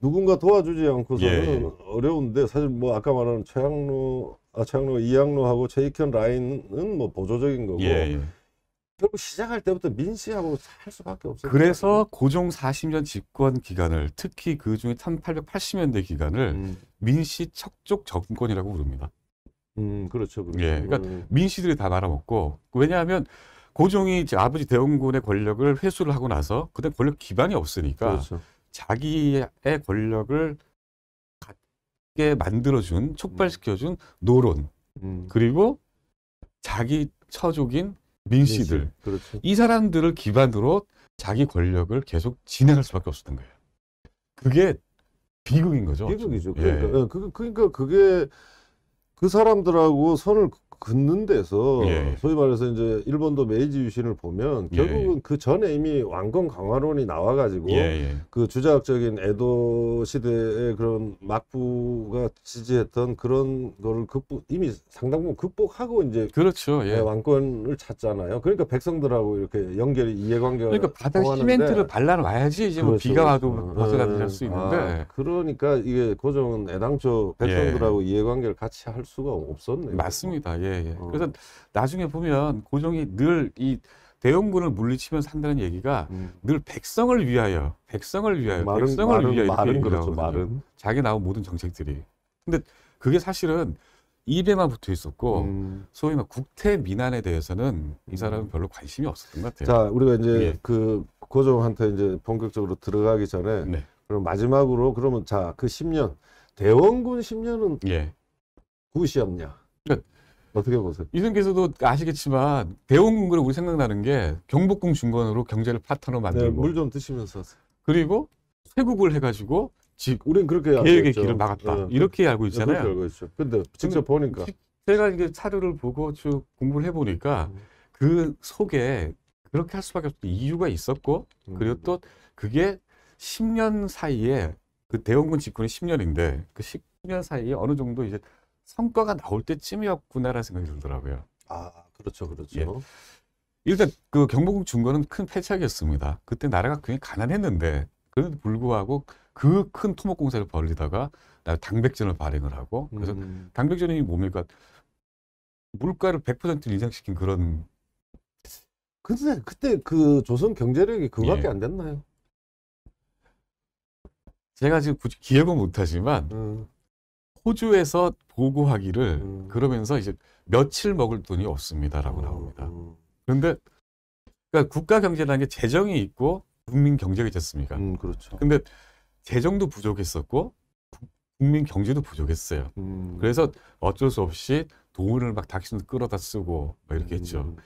누군가 도와주지 않고서는 예. 어려운데 사실 뭐 아까 말한 최양로 아 최양로 이양로하고 최익현 라인은 뭐 보조적인 거고 예. 결국 시작할 때부터 민 씨하고 살 수밖에 없어요. 그래서 고종 40년 집권 기간을 특히 그 중에 1880년대 기간을 음. 민씨 척족 정권이라고 부릅니다. 음 그렇죠, 그렇죠. 예, 그러니까 음. 민씨들이 다 말아먹고 왜냐하면 고종이 아버지 대원군의 권력을 회수를 하고 나서 그때 권력 기반이 없으니까 그렇죠. 자기의 권력을 갖게 만들어준 촉발시켜준 노론 음. 그리고 자기 처족인 민씨들 민씨. 그렇죠. 이 사람들을 기반으로 자기 권력을 계속 진행할 수밖에 없었던 거예요. 그게 비극인 거죠. 비극이죠. 그러니까, 예. 예, 그, 그러니까 그게 그 사람들하고 선을 긋는 데서 예. 소위 말해서 이제 일본도 메이지 유신을 보면 예. 결국은 예. 그 전에 이미 왕건 강화론이 나와가지고 예. 예. 그 주자학적인 에도 시대의 그런 막부가 지지했던 그런 거를 극복 이미 상당 부분 극복하고 이제 그렇죠 예. 네, 왕권을 찾잖아요. 그러니까 백성들하고 이렇게 연결이 이해관계가 그러니까 바닥 시멘트를 발라놔야지 이제 뭐 그렇죠. 비가 와도 어, 벗어나지 어, 어. 수 있는데 아, 그러니까 이게 고정은 애당초 백성들하고 예. 이해관계를 같이 할 수가 없었네요. 맞습니다. 예. 예, 예. 어. 그래서 나중에 보면 고종이 늘 이대원군을 물리치면 서한다는 얘기가 음. 늘 백성을 위하여, 백성을 위하여, 말은, 백성을 말은, 위하여 말은, 그렇죠, 말은. 자기 나온 모든 정책들이. 근데 그게 사실은 입에만 붙어 있었고 음. 소위 말 국태 민안에 대해서는 이 사람은 음. 별로 관심이 없었던 것 같아요. 자, 우리가 이제 예. 그 고종한테 이제 본격적으로 들어가기 전에 네. 그럼 마지막으로 그러면 자그 10년 대원군 10년은 예. 굿이었냐? 그러니까 어떻게 보세요? 이승기서도 아시겠지만 대원군으로 우리 생각나는 게 경복궁 중건으로 경제를 파트너 네, 만들고 네, 물좀 드시면서 그리고 세국을 해가지고 집 우린 그렇게 계획의 길을 막았다 네, 이렇게 알고 네, 있잖아요. 그렇게 알고 있죠. 근데 직접 보니까 제가 이제 사료를 보고 쭉 공부를 해보니까 음. 그 속에 그렇게 할 수밖에 없던 이유가 있었고 음. 그리고 또 그게 10년 사이에 그 대원군 집권이 10년인데 그 10년 사이에 어느 정도 이제 성과가 나올 때쯤이었구나라는 생각이 들더라고요. 아 그렇죠, 그렇죠. 예. 일단 그 경복궁 중건은 큰 패착이었습니다. 그때 나라가 굉장히 가난했는데 그런 불구하고 그 큰 토목 공사를 벌리다가 당백전을 발행을 하고 그래서 음. 당백전이 뭡니까 물가를 100% 인상시킨 그런. 근데 그때 그 조선 경제력이 그거밖에 예. 안 됐나요? 제가 지금 굳이 기억은 못하지만 음. 호주에서 보고하기를 음. 그러면서 이제 며칠 먹을 돈이 없습니다라고 음. 나옵니다. 그런데 그러니까 국가 경제라는 게 재정이 있고 국민 경제가 있었습니까? 음, 그렇죠. 근데 재정도 부족했었고 국민 경제도 부족했어요. 음. 그래서 어쩔 수 없이 돈을 막 닥치는 끌어다 쓰고 막 이렇게 음. 했죠.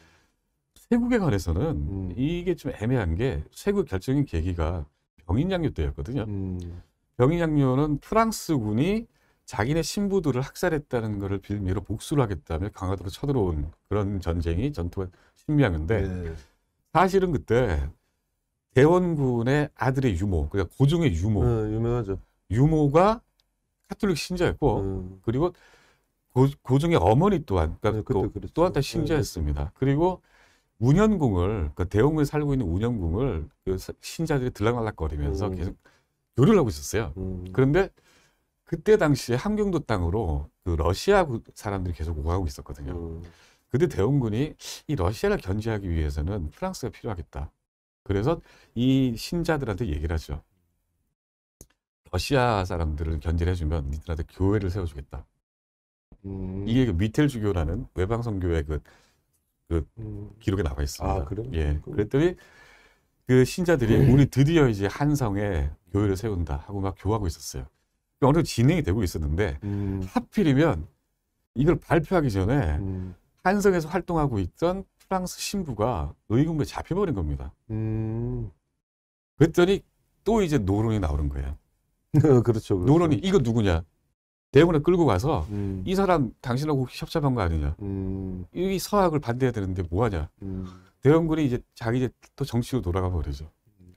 세국에 관해서는 음. 이게 좀 애매한 게 세국 결정인 계기가 병인양요 때였거든요. 음. 병인양요는 프랑스군이 자기네 신부들을 학살했다는 것을 빌미로 복수를 하겠다며 강화도로 쳐들어온 그런 전쟁이 전투가 신미하인데 네. 사실은 그때 대원군의 아들의 유모, 그러니까 고종의 유모, 네, 유명하죠. 유모가 카톨릭 신자였고 음. 그리고 고, 종의 어머니 또한 그러니까 네, 또, 또한 다 네. 신자였습니다. 네, 그리고 운현궁을 그러니까 대원군에 살고 있는 운현궁을 그 신자들이 들락날락거리면서 음. 계속 요리를 하고 있었어요. 음. 그런데 그때 당시에 함경도 땅으로 그 러시아 사람들이 계속 오가고 있었거든요. 음. 그데 대원군이 이 러시아를 견제하기 위해서는 프랑스가 필요하겠다. 그래서 이 신자들한테 얘기를 하죠. 러시아 사람들을 견제를 해주면 니들한테 교회를 세워주겠다. 음. 이게 그 미텔 주교라는 외방 성교회 그, 그 음. 기록에 나와 있습니다. 아, 그래? 예. 그랬더니 그 신자들이 (laughs) 우리 드디어 이제 한성에 교회를 세운다 하고 막 교하고 있었어요. 어느 정도 진행이 되고 있었는데 음. 하필이면 이걸 발표하기 전에 음. 한성에서 활동하고 있던 프랑스 신부가 의금부에 잡혀버린 겁니다. 음. 그랬더니 또 이제 노론이 나오는 거예요. (laughs) 그렇죠, 그렇죠, 노론이 이거 누구냐? 대원에 끌고 가서 음. 이 사람 당신하고 협잡한 거 아니냐? 음. 이 서학을 반대해야 되는데 뭐하냐? 음. 대원군이 이제 자기 이제 또 정치로 돌아가 버리죠.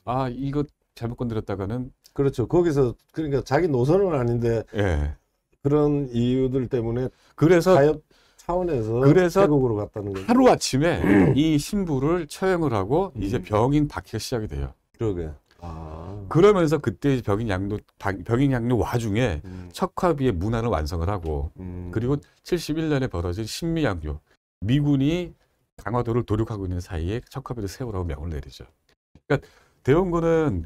아 이거 잘못 건드렸다가는 그렇죠. 거기서 그러니까 자기 노선은 아닌데 예. 그런 이유들 때문에 그래서 타협 차원에서 그래서 태국으로 갔다는 거죠. 하루 아침에 (clears throat) 이 신부를 처형을 하고 음. 이제 병인 박해 시작이 돼요. 그러게. 아. 아. 그러면서 그때 병인 양로 병인 양로 와중에 음. 척화비의 문화를 완성을 하고 음. 그리고 71년에 벌어진 신미 양교 미군이 강화도를 도륙하고 있는 사이에 척화비를 세우라고 명을 내리죠. 그러니까 대원군은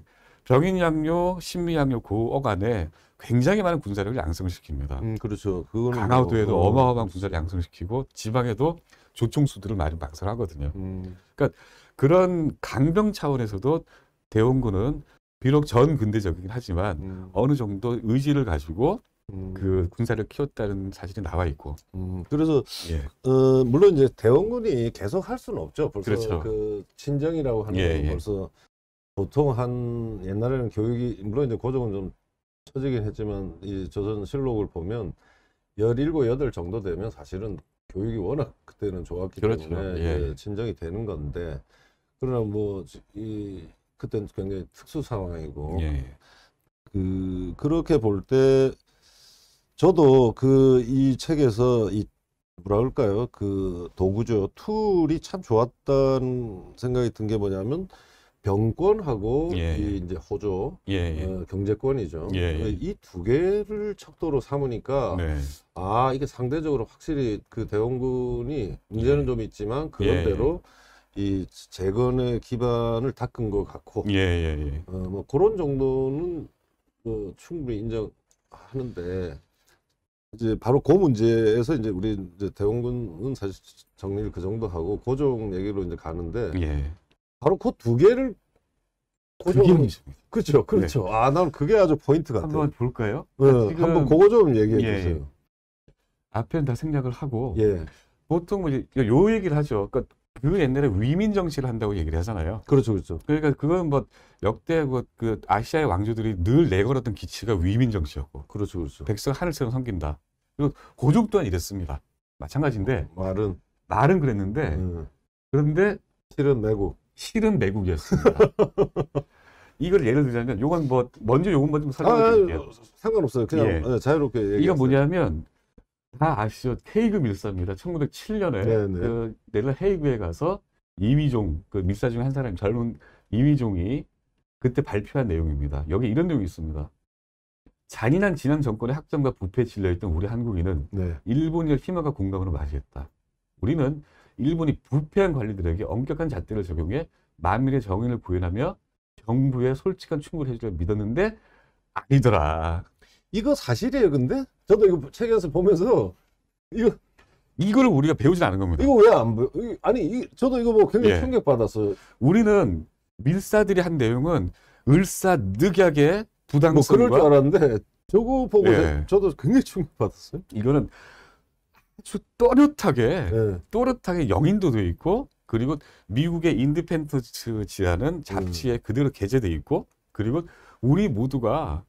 병인양요, 신미양요 고 그 어간에 굉장히 많은 군사력을 양성시킵니다. 음, 그렇죠. 강화도에도 뭐... 어. 어마어마한 군사를 양성시키고 지방에도 조총수들을 많이 망설하거든요. 음. 그러니까 그런 강병 차원에서도 대원군은 비록 전 근대적이긴 하지만 음. 어느 정도 의지를 가지고 음. 그 군사를 키웠다는 사실이 나와 있고. 음, 그래서 예. 어, 물론 이제 대원군이 계속 할 수는 없죠. 벌써 그렇죠. 그 친정이라고 하는 예, 예. 벌써 보통 한 옛날에는 교육이 물론 이제 고종은 좀 처지긴 했지만 이 조선 실록을 보면 열일곱 여덟 정도 되면 사실은 교육이 워낙 그때는 좋았기 그렇죠. 때문에 예. 진정이 되는 건데 그러나 뭐 이 그때는 굉장히 특수 상황이고 예. 예. 그 그렇게 볼 때 저도 그 이 책에서 이 뭐라 그럴까요그 도구조 툴이 참 좋았다는 생각이 든 게 뭐냐면 병권하고 예, 이 예. 이제 호조 예, 예. 어, 경제권이죠. 예, 그러니까 이두 개를 척도로 삼으니까 네. 아 이게 상대적으로 확실히 그 대원군이 문제는 좀 있지만 그런대로 이 재건의 기반을 닦은 것 같고 어, 뭐 그런 정도는 뭐 충분히 인정하는데 이제 바로 그 문제에서 이제 우리 이제 대원군은 사실 정리를 그 정도 하고 고종 그 얘기로 이제 가는데. 바로 그 두 개를 고정은 있습니다. 그렇죠, 네. 그렇죠. 네. 아, 난 그게 아주 포인트 같아요. 한번 볼까요? 네, 지 아, 한번 그거 좀 얘기해 예. 주세요. 앞에는 다 생략을 하고 예. 보통 뭐요 얘기를 하죠. 그러니까 그 옛날에 위민 정치를 한다고 얘기를 하잖아요. 그렇죠, 그렇죠. 그러니까 그건 뭐 역대 뭐 그 아시아의 왕조들이 늘 내걸었던 기치가 위민 정치였고, 그렇죠, 그렇죠. 백성 하늘처럼 섬긴다. 그리고 고죽 그 또한 이랬습니다. 마찬가지인데 어, 말은 말은 그랬는데 음. 그런데 실은 내고 실은 매국이었습니다. (laughs) 이걸 예를 들자면 요건 뭐 먼저 요건 먼저 아, 설명 드릴게요. 아, 상관없어요. 그냥 예. 예 자유롭게 얘기하 이건 뭐냐면 다 아시죠? 헤이그 밀사입니다. 1907년에 그 네덜 헤이그에 가서 이위종 그 밀사 중 한사람 젊은 이위종이 그때 발표한 내용입니다. 여기 이런 내용이 있습니다. 잔인한 지난 정권의 학점과 부패에 질려있던 우리 한국인은 네. 일본의 희망과 공감으로 맞이했다. 우리는 일본이 부패한 관리들에게 엄격한 잣대를 적용해 만민의 정의를 구현하며 정부의 솔직한 충고를 해주려 믿었는데 아니더라. 이거 사실이에요, 근데? 저도 이거 책에서 보면서 이거 이거를 우리가 배우진 않은 겁니다. 이거 왜안 배우? 아니, 이, 저도 이거 뭐 굉장히 예. 충격 받았어요. 우리는 밀사들이 한 내용은 을사늑약의 부당성과 뭐 그럴 줄 알았는데 저거 보고 예. 저도 굉장히 충격 받았어요. 이거는 아주 또렷하게 네. 또렷하게 영인도도 있고 그리고 미국의 인디펜던스지라는 잡지에 음. 그대로 게재돼 있고 그리고 우리 모두가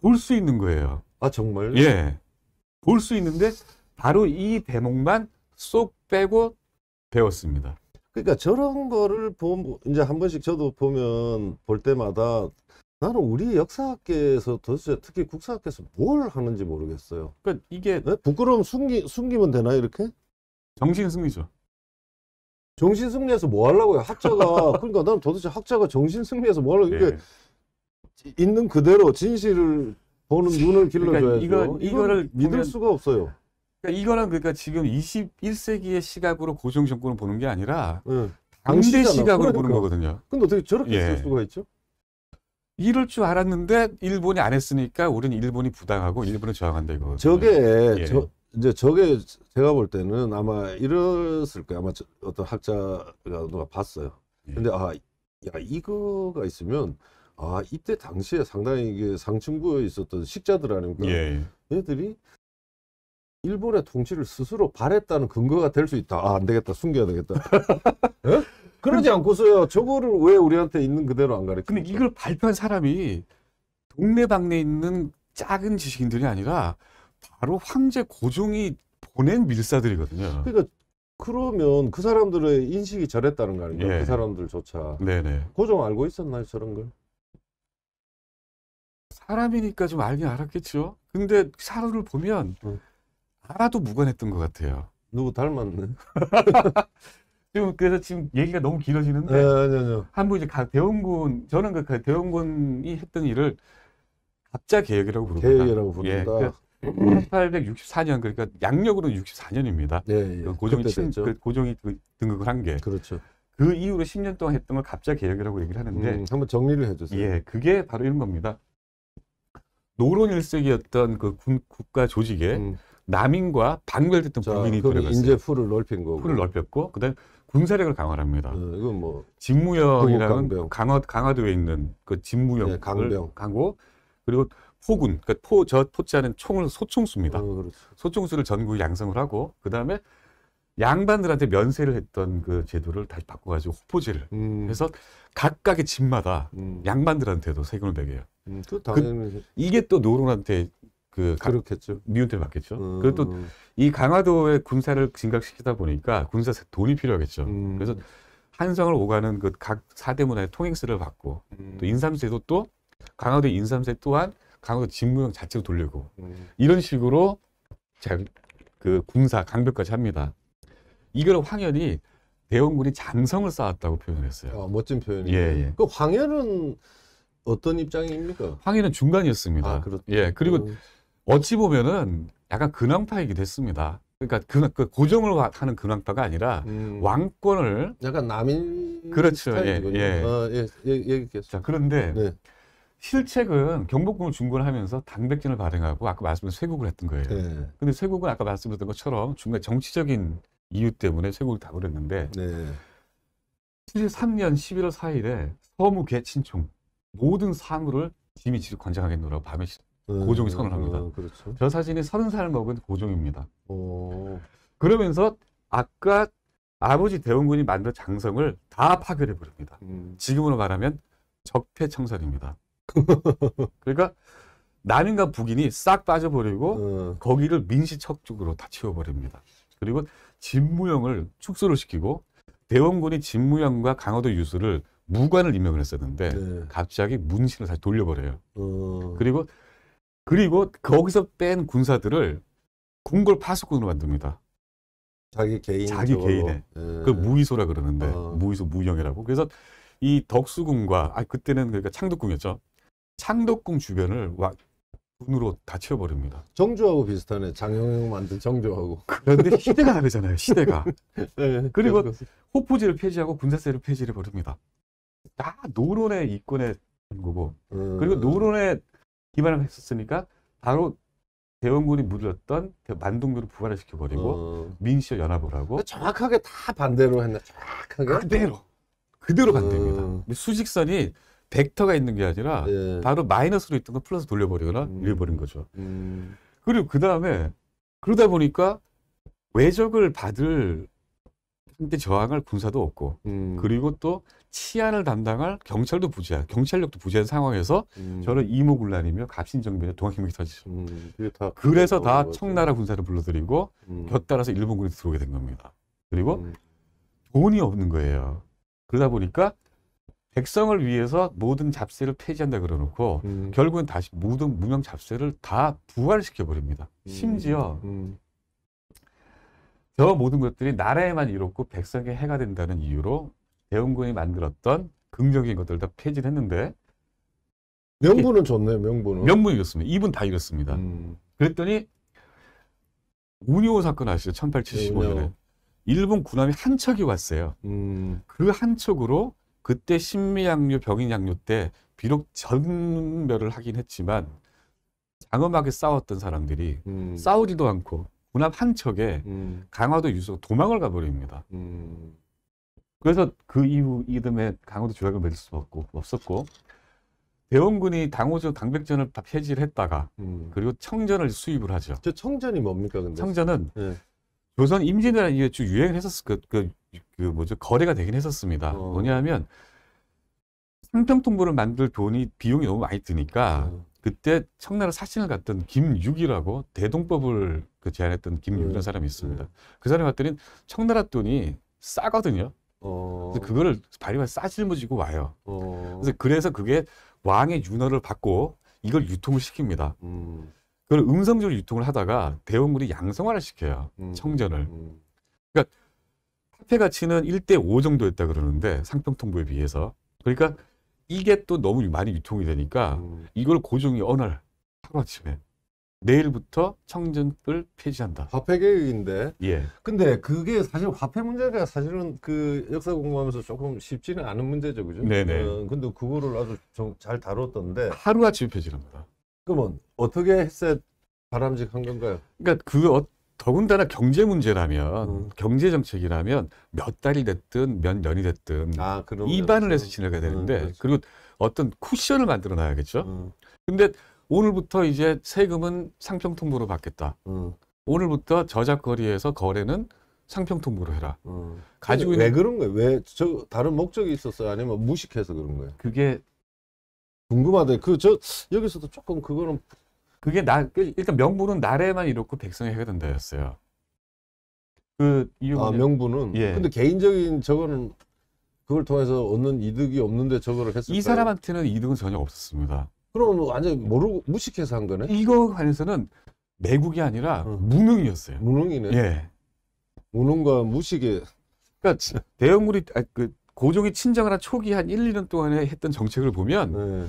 볼 수 있는 거예요. 아 정말? 예. 볼 수 있는데 바로 이 대목만 쏙 빼고 배웠습니다. 그러니까 저런 거를 보면 이제 한 번씩 저도 보면 볼 때마다 나는 우리 역사학계에서 도대체 특히 국사학계에서 뭘 하는지 모르겠어요. 그러니까 이게 네? 부끄러움 숨기, 숨기면 되나 이렇게? 정신 승리죠. 정신 승리에서 뭐 하려고요? 학자가 (laughs) 그러니까 나는 도대체 학자가 정신 승리에서 뭐 하려고 이게 네. 있는 그대로 진실을 보는 눈을 길러줘야죠. 그러니까 이거, 이거를 믿을 보면, 수가 없어요. 그러니까 이거랑 그러니까 지금 21세기의 시각으로 고정 정권을 보는 게 아니라 네. 당시 시각으로 그러니까. 보는 거거든요. 근데 어떻게 저렇게 예. 쓸 수가 있죠? 이럴 줄 알았는데 일본이 안 했으니까 우리는 일본이 부당하고 일본을 저항한다 이거. 저게 예. 저 이제 저게 제가 볼 때는 아마 이랬을 거야 아마 저, 어떤 학자가 누가 봤어요. 예. 근데 아, 야 이거가 있으면 아 이때 당시에 상당히 이게 상층부에 있었던 식자들 아닙니까? 예, 예. 얘들이 일본의 통치를 스스로 바랬다는 근거가 될 수 있다. 아, 안 되겠다. 숨겨야 되겠다. (laughs) 어? 그러지 않고서요. 저거를 왜 우리한테 있는 그대로 안 가르쳐? 근데 이걸 발표한 사람이 동네방네 있는 작은 지식인들이 아니라 바로 황제 고종이 보낸 밀사들이거든요. 그러니까 그러면 그 사람들의 인식이 저랬다는 거 아닙니까? 예. 그 네. 사람들조차. 네네. 고종 알고 있었나요, 저런 걸? 사람이니까 좀 알긴 알았겠죠. 근데 사료를 보면 응. 알아도 무관했던 것 같아요. 누구 닮았네. (laughs) 지금 그래서 지금 얘기가 너무 길어지는데 네, 한분 이제 대원군 저는 그 대원군이 했던 일을 갑자 개혁이라고 부릅니다. 개혁이라고 부릅니다. 예, 그러니까 예, 예, 그 1864년 그러니까 양력으로 64년입니다. 예, 예. 고종이 친, 그 고종이 등극을 한 게. 그렇죠. 그 이후로 10년 동안 했던 걸 갑자 개혁이라고 얘기를 하는데 음, 한번 정리를 해주세요. 예, 그게 바로 이런 겁니다. 노론 일색이었던 그 군, 국가 조직에 음. 남인과 반결됐던 국민이 들어갔어요. 인제 풀을 넓힌 거고. 풀을 넓혔고 그다음에 군사력을 강화합니다. 네, 이건 뭐 진무역이라는 강화 강화도에 있는 그 진무역을 네, 강병. 강고 그리고 포군 그러니까 포저 포자는 총을 소총수입니다. 어, 그렇죠. 소총수를 전국에 양성을 하고 그 다음에 양반들한테 면세를 했던 그 제도를 다시 바꿔가지고 호포제를 음. 해서 각각의 집마다 음. 양반들한테도 세금을 내게요 음, 그, 이게 또 노론한테 그 그렇겠죠. 미운때 받겠죠. 음. 그리고 또이 강화도의 군사를 진각시키다 보니까 군사 돈이 필요하겠죠. 음. 그래서 한성을 오가는 그 각 사대 문화의 통행세를 받고 음. 또 인삼세도 또 강화도 인삼세 또한 강화도 직무형 자체로 돌리고 음. 이런 식으로 그 군사 강벽까지 합니다. 이걸 황현이 대원군이 장성을 쌓았다고 표현했어요. 아, 멋진 표현이에요. 예, 예. 그 황현은 어떤 입장입니까? 황현은 중간이었습니다. 아, 예, 그리고 음. 어찌 보면은 약간 근황파이기도 했습니다. 그러니까 그, 고정을 하는 근황파가 아니라 음. 왕권을 약간 남인 그렇죠. 예, 예. 아, 예, 예, 예 자, 그런데 네. 실책은 경복궁을 중건하면서 단백진을 발행하고 아까 말씀드린 쇄국을 했던 거예요. 네. 근데 쇄국은 아까 말씀드렸던 것처럼 중간 정치적인 이유 때문에 쇄국을 다그렸는데 네. 73년 11월 4일에 서무 개친총 모든 사물을 짐이 지를 관장하겠노라고 밤에 고종이 음, 선언을 합니다. 음, 그렇죠. 저 사진이 서른 살 먹은 고종입니다. 오. 어. 그러면서 아까 아버지 대원군이 만든 장성을 다 파괴해 버립니다. 음. 지금으로 말하면 적폐청산입니다. (laughs) 그러니까 남인과 북인이 싹 빠져버리고 음. 거기를 민시척 쪽으로 다 채워버립니다. 그리고 진무영을 축소를 시키고 대원군이 진무영과 강화도 유수를 무관을 임명을 했었는데 네. 갑자기 문신을 다시 돌려버려요. 음. 그리고 그리고 거기서 뺀 군사들을 궁궐 파수꾼으로 만듭니다. 자기 개인 자기 개인의 예. 그 무위소라 그러는데 어. 무위소 무형이라고. 그래서 이 덕수궁과 아 그때는 그러니까 창덕궁이었죠. 창덕궁 주변을 와, 군으로 다 채워버립니다. 정주하고 비슷하네. 장영영 만든 정주하고. 그런데 시대가 다르잖아요. 시대가. (laughs) 네, 그리고 호포제를 폐지하고 군사세를 폐지를 버립니다. 다 노론의 이권에 거고. 음. 그리고 노론의 기반을 했었으니까 바로 대원군이 물렸던 그 만동교를 부활시켜 버리고 어. 민씨와 연합을 하고 그러니까 정확하게 다 반대로 했나 정확하게 그대로 그대로 어. 반대입니다. 어. 수직선이 벡터가 있는 게 아니라 예. 바로 마이너스로 있던 걸 플러스 돌려버리거나 음. 잃어버린 거죠. 음. 그리고 그 다음에 그러다 보니까 외적을 받을 한때 저항할 군사도 없고 음. 그리고 또 치안을 담당할 경찰도 부재한 경찰력도 부재한 상황에서 음. 저는 이모군란이며 갑신정변에 동학혁명이 터지죠. 음. 다 그래서 다 청나라 군사를 불러들이고 음. 곁따라서 일본군이 들어오게 된 겁니다. 그리고 음. 돈이 없는 거예요. 그러다 보니까 백성을 위해서 모든 잡세를 폐지한다 그러놓고 음. 결국은 다시 모든 무명 잡세를 다 부활시켜 버립니다. 음. 심지어 저 모든 것들이 나라에만 이롭고 백성에 해가 된다는 이유로 대원군이 만들었던 긍정적인 것들 다 폐지를 했는데 명분은 좋네요. 명분은. 명분이 이습니다 이분 다이겼습니다 음. 그랬더니 운호 사건 아시죠? 1875년에 네, 일본 군함이 한 척이 왔어요. 음. 그한 척으로 그때 신미양류 병인양류 때 비록 전멸을 하긴 했지만 장엄하게 싸웠던 사람들이 음. 싸우지도 않고 군함 한 척에 음. 강화도 유수 도망을 가버립니다. 음. 그래서 그 이후 이듬해 강호도 조약을 맺을 수 없고 없었고 대원군이 당호조 당백전을 다 폐지를 했다가 음. 그리고 청전을 수입을 하죠. 저 청전이 뭡니까 근데? 청전은 네. 조선 임진왜란 이후에 쭉 유행을 했었 그, 그, 그 뭐죠 거래가 되긴 했었습니다. 어. 뭐냐하면 상평통보를 만들 돈이 비용이 너무 많이 드니까 어. 그때 청나라 사신을 갔던 김육이라고 대동법을 그 제안했던 김육이라는 음. 사람이 있습니다. 음. 그 사람이 봤더니 청나라 돈이 싸거든요. 어. 그래서 그거를 발리만싸질어지고 와요. 어. 그래서 그래서 그게 왕의 윤허를 받고 이걸 음. 유통을 시킵니다. 음. 그걸 음성적으로 유통을 하다가 대원군이 양성화를 시켜요. 음. 청전을. 음. 그러니까 화폐 가치는 1대 5 정도였다 그러는데 상평통보에 비해서. 그러니까 이게 또 너무 많이 유통이 되니까 음. 이걸 고종이 어느 날 하루아침에 내일부터 청정을 폐지한다. 화폐 개혁인데. 예. 근데 그게 사실 화폐 문제가 사실은 그 역사 공부하면서 조금 쉽지는 않은 문제죠, 그죠? 네네. 네. 어, 근데 그거를 아주 잘 다뤘던데. 하루아침에 폐지합니다. 그러면 어떻게 했어야 바람직한 건가요? 그러니까 그 어, 더군다나 경제 문제라면 음. 경제 정책이라면 몇 달이 됐든 몇 년이 됐든 아, 이반을 해서 진행해야 음, 되는데 음, 그리고 어떤 쿠션을 만들어 놔야겠죠. 음. 근데 오늘부터 이제 세금은 상평통보로 받겠다. 음. 오늘부터 저작 거리에서 거래는 상평통보로 해라. 음. 가지고 있는... 왜 그런 거예요? 왜 저 다른 목적이 있었어요? 아니면 뭐 무식해서 그런 거예요? 그게 궁금하다. 그저 여기서도 조금 그거는 그게 나 그 일단 명분은 나래만 이렇고 백성의 해가 된다였어요. 그 이유 아 명분은 예. 근데 개인적인 저거는 그걸 통해서 얻는 이득이 없는데 저거를 했을까요? 이 사람한테는 이득은 전혀 없었습니다. 그러면 뭐 완전히 음. 모르고 무식해서 한 거네. 이거 관해서는 매국이 아니라 어. 무능이었어요. 무능이네. 예. 무능과 무식의 그러니까 대영물이 아, 그 고종이 친정을한 초기 한 1, 2년 동안에 했던 정책을 보면 네.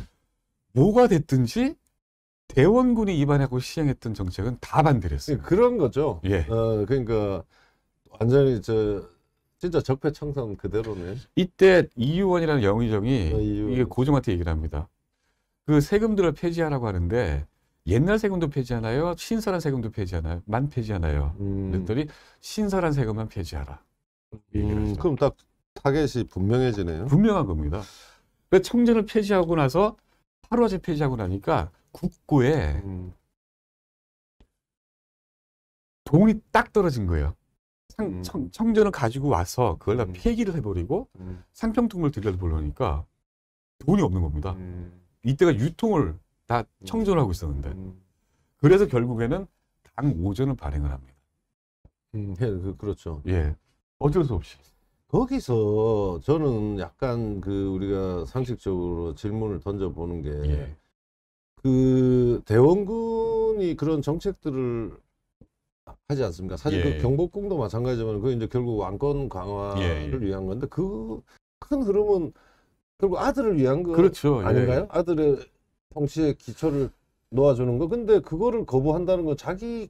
뭐가 됐든지 대원군이 입안하고 시행했던 정책은 다 반대를 했어요. 네, 그런 거죠. 예. 어, 그러니까 완전히 저 진짜 적폐청산 그대로네. 이때 이유원이라는 영의정이 아, 이게 고종한테 얘기를 합니다. 그 세금들을 폐지하라고 하는데 옛날 세금도 폐지하나요? 신설한 세금도 폐지하나요? 만 폐지하나요? 음. 그랬더니 신설한 세금만 폐지하라. 음, 그럼 딱 타겟이 분명해지네요. 분명한 겁니다. 그 청전을 폐지하고 나서 하루아제 폐지하고 나니까 국고에 음. 돈이 딱 떨어진 거예요. 상, 음. 청, 청전을 가지고 와서 그걸 다 음. 폐기를 해버리고 상평통을 들여다보려니까 돈이 없는 겁니다. 이때가 유통을 다 음. 청조하고 있었는데 음. 그래서 결국에는 당오전을 발행을 합니다. 음, 예, 그, 렇죠 예. 어쩔 수 없이. 거기서 저는 약간 그 우리가 상식적으로 질문을 던져보는 게 예. 그 대원군이 그런 정책들을 하지 않습니까? 사실 그 예. 그 경복궁도 마찬가지지만 그 이제 결국 왕권 강화를 예, 예. 위한 건데 그 큰 흐름은 그리고 아들을 위한 거 그렇죠. 예. 아닌가요? 예. 아들의 정치의 기초를 놓아주는 거. 근데 그거를 거부한다는 건 자기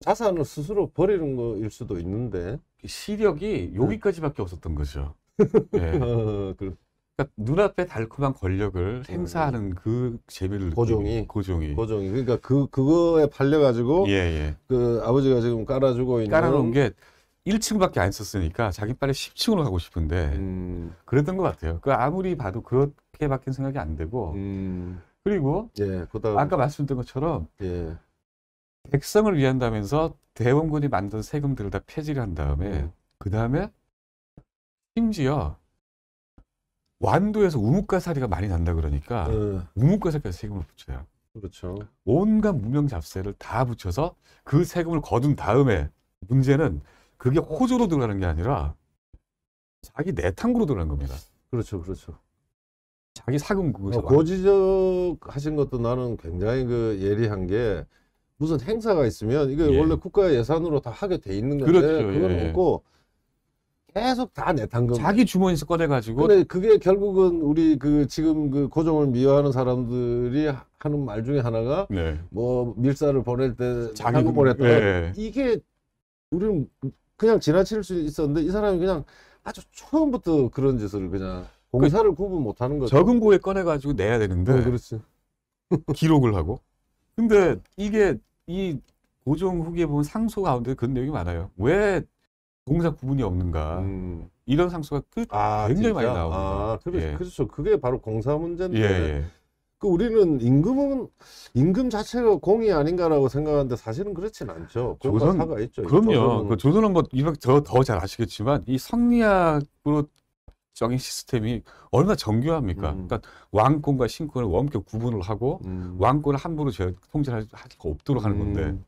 자산을 스스로 버리는 거일 수도 있는데 시력이 네. 여기까지밖에 없었던 거죠. (laughs) 예. 어, 그럼. 그러니까 눈앞에 달콤한 권력을 네, 네. 행사하는 음. 그 재미를 고종이 고종이 고종이 그러니까 그 그거에 팔려 가지고 예, 예. 그 아버지가 지금 깔아주고 있는 깔아놓은 게 1층밖에 안 썼으니까 자기 빨리 10층으로 가고 싶은데 음. 그랬던 것 같아요. 그 아무리 봐도 그렇게 밖뀐 생각이 안 되고 음. 그리고 예, 그다음... 아까 말씀드린 것처럼 예. 백성을 위한다면서 대원군이 만든 세금들을 다 폐지를 한 다음에 음. 그 다음에 심지어 완도에서 우뭇가사리가 많이 난다 그러니까 음. 우뭇가사리까지 세금을 붙여요. 그렇죠. 온갖 무명 잡세를 다 붙여서 그 세금을 거둔 다음에 문제는 그게 호조로 들어가는 게 아니라 자기 내탕구로 들어간 겁니다. 그렇죠, 그렇죠. 자기 사금 그거. 어, 고지적 하신 것도 나는 굉장히 그 예리한 게 무슨 행사가 있으면 이게 예. 원래 국가 예산으로 다 하게 돼 있는 건데 그렇죠, 그걸 예. 먹고 계속 다 내탄금. 자기 주머니에서 꺼내가지고. 근데 그게 결국은 우리 그 지금 그 고정을 미워하는 사람들이 하는 말 중에 하나가 네. 뭐 밀사를 보낼 때 자기 보냈다. 예. 이게 우리는 그냥 지나칠 수 있었는데 이 사람이 그냥 아주 처음부터 그런 짓을 그냥 공사를 그, 구분 못하는 거죠. 적은 고액 꺼내가지고 내야 되는데. 네, 그렇지. (laughs) 기록을 하고. 근데 이게 이 고종 후기에 보면 상소 가운데 그런 내용이 많아요. 왜 공사 구분이 없는가. 음. 이런 상소가 그, 아, 굉장히 진짜? 많이 나옵니 아, 그래, 예. 그렇죠. 그게 바로 공사 문제인데. 예, 예. 그 우리는 임금은 임금 자체가 공이 아닌가라고 생각하는데 사실은 그렇진 않죠. 조선 사가 있죠. 그럼요. 그 조선은 뭐 이백 더잘 더 아시겠지만 이 성리학으로 정의 시스템이 얼마나 정교합니까? 음. 그러니까 왕권과 신권을 원격 구분을 하고 음. 왕권을 함부로 통제할 수가 없도록 하는 음. 건데. 음.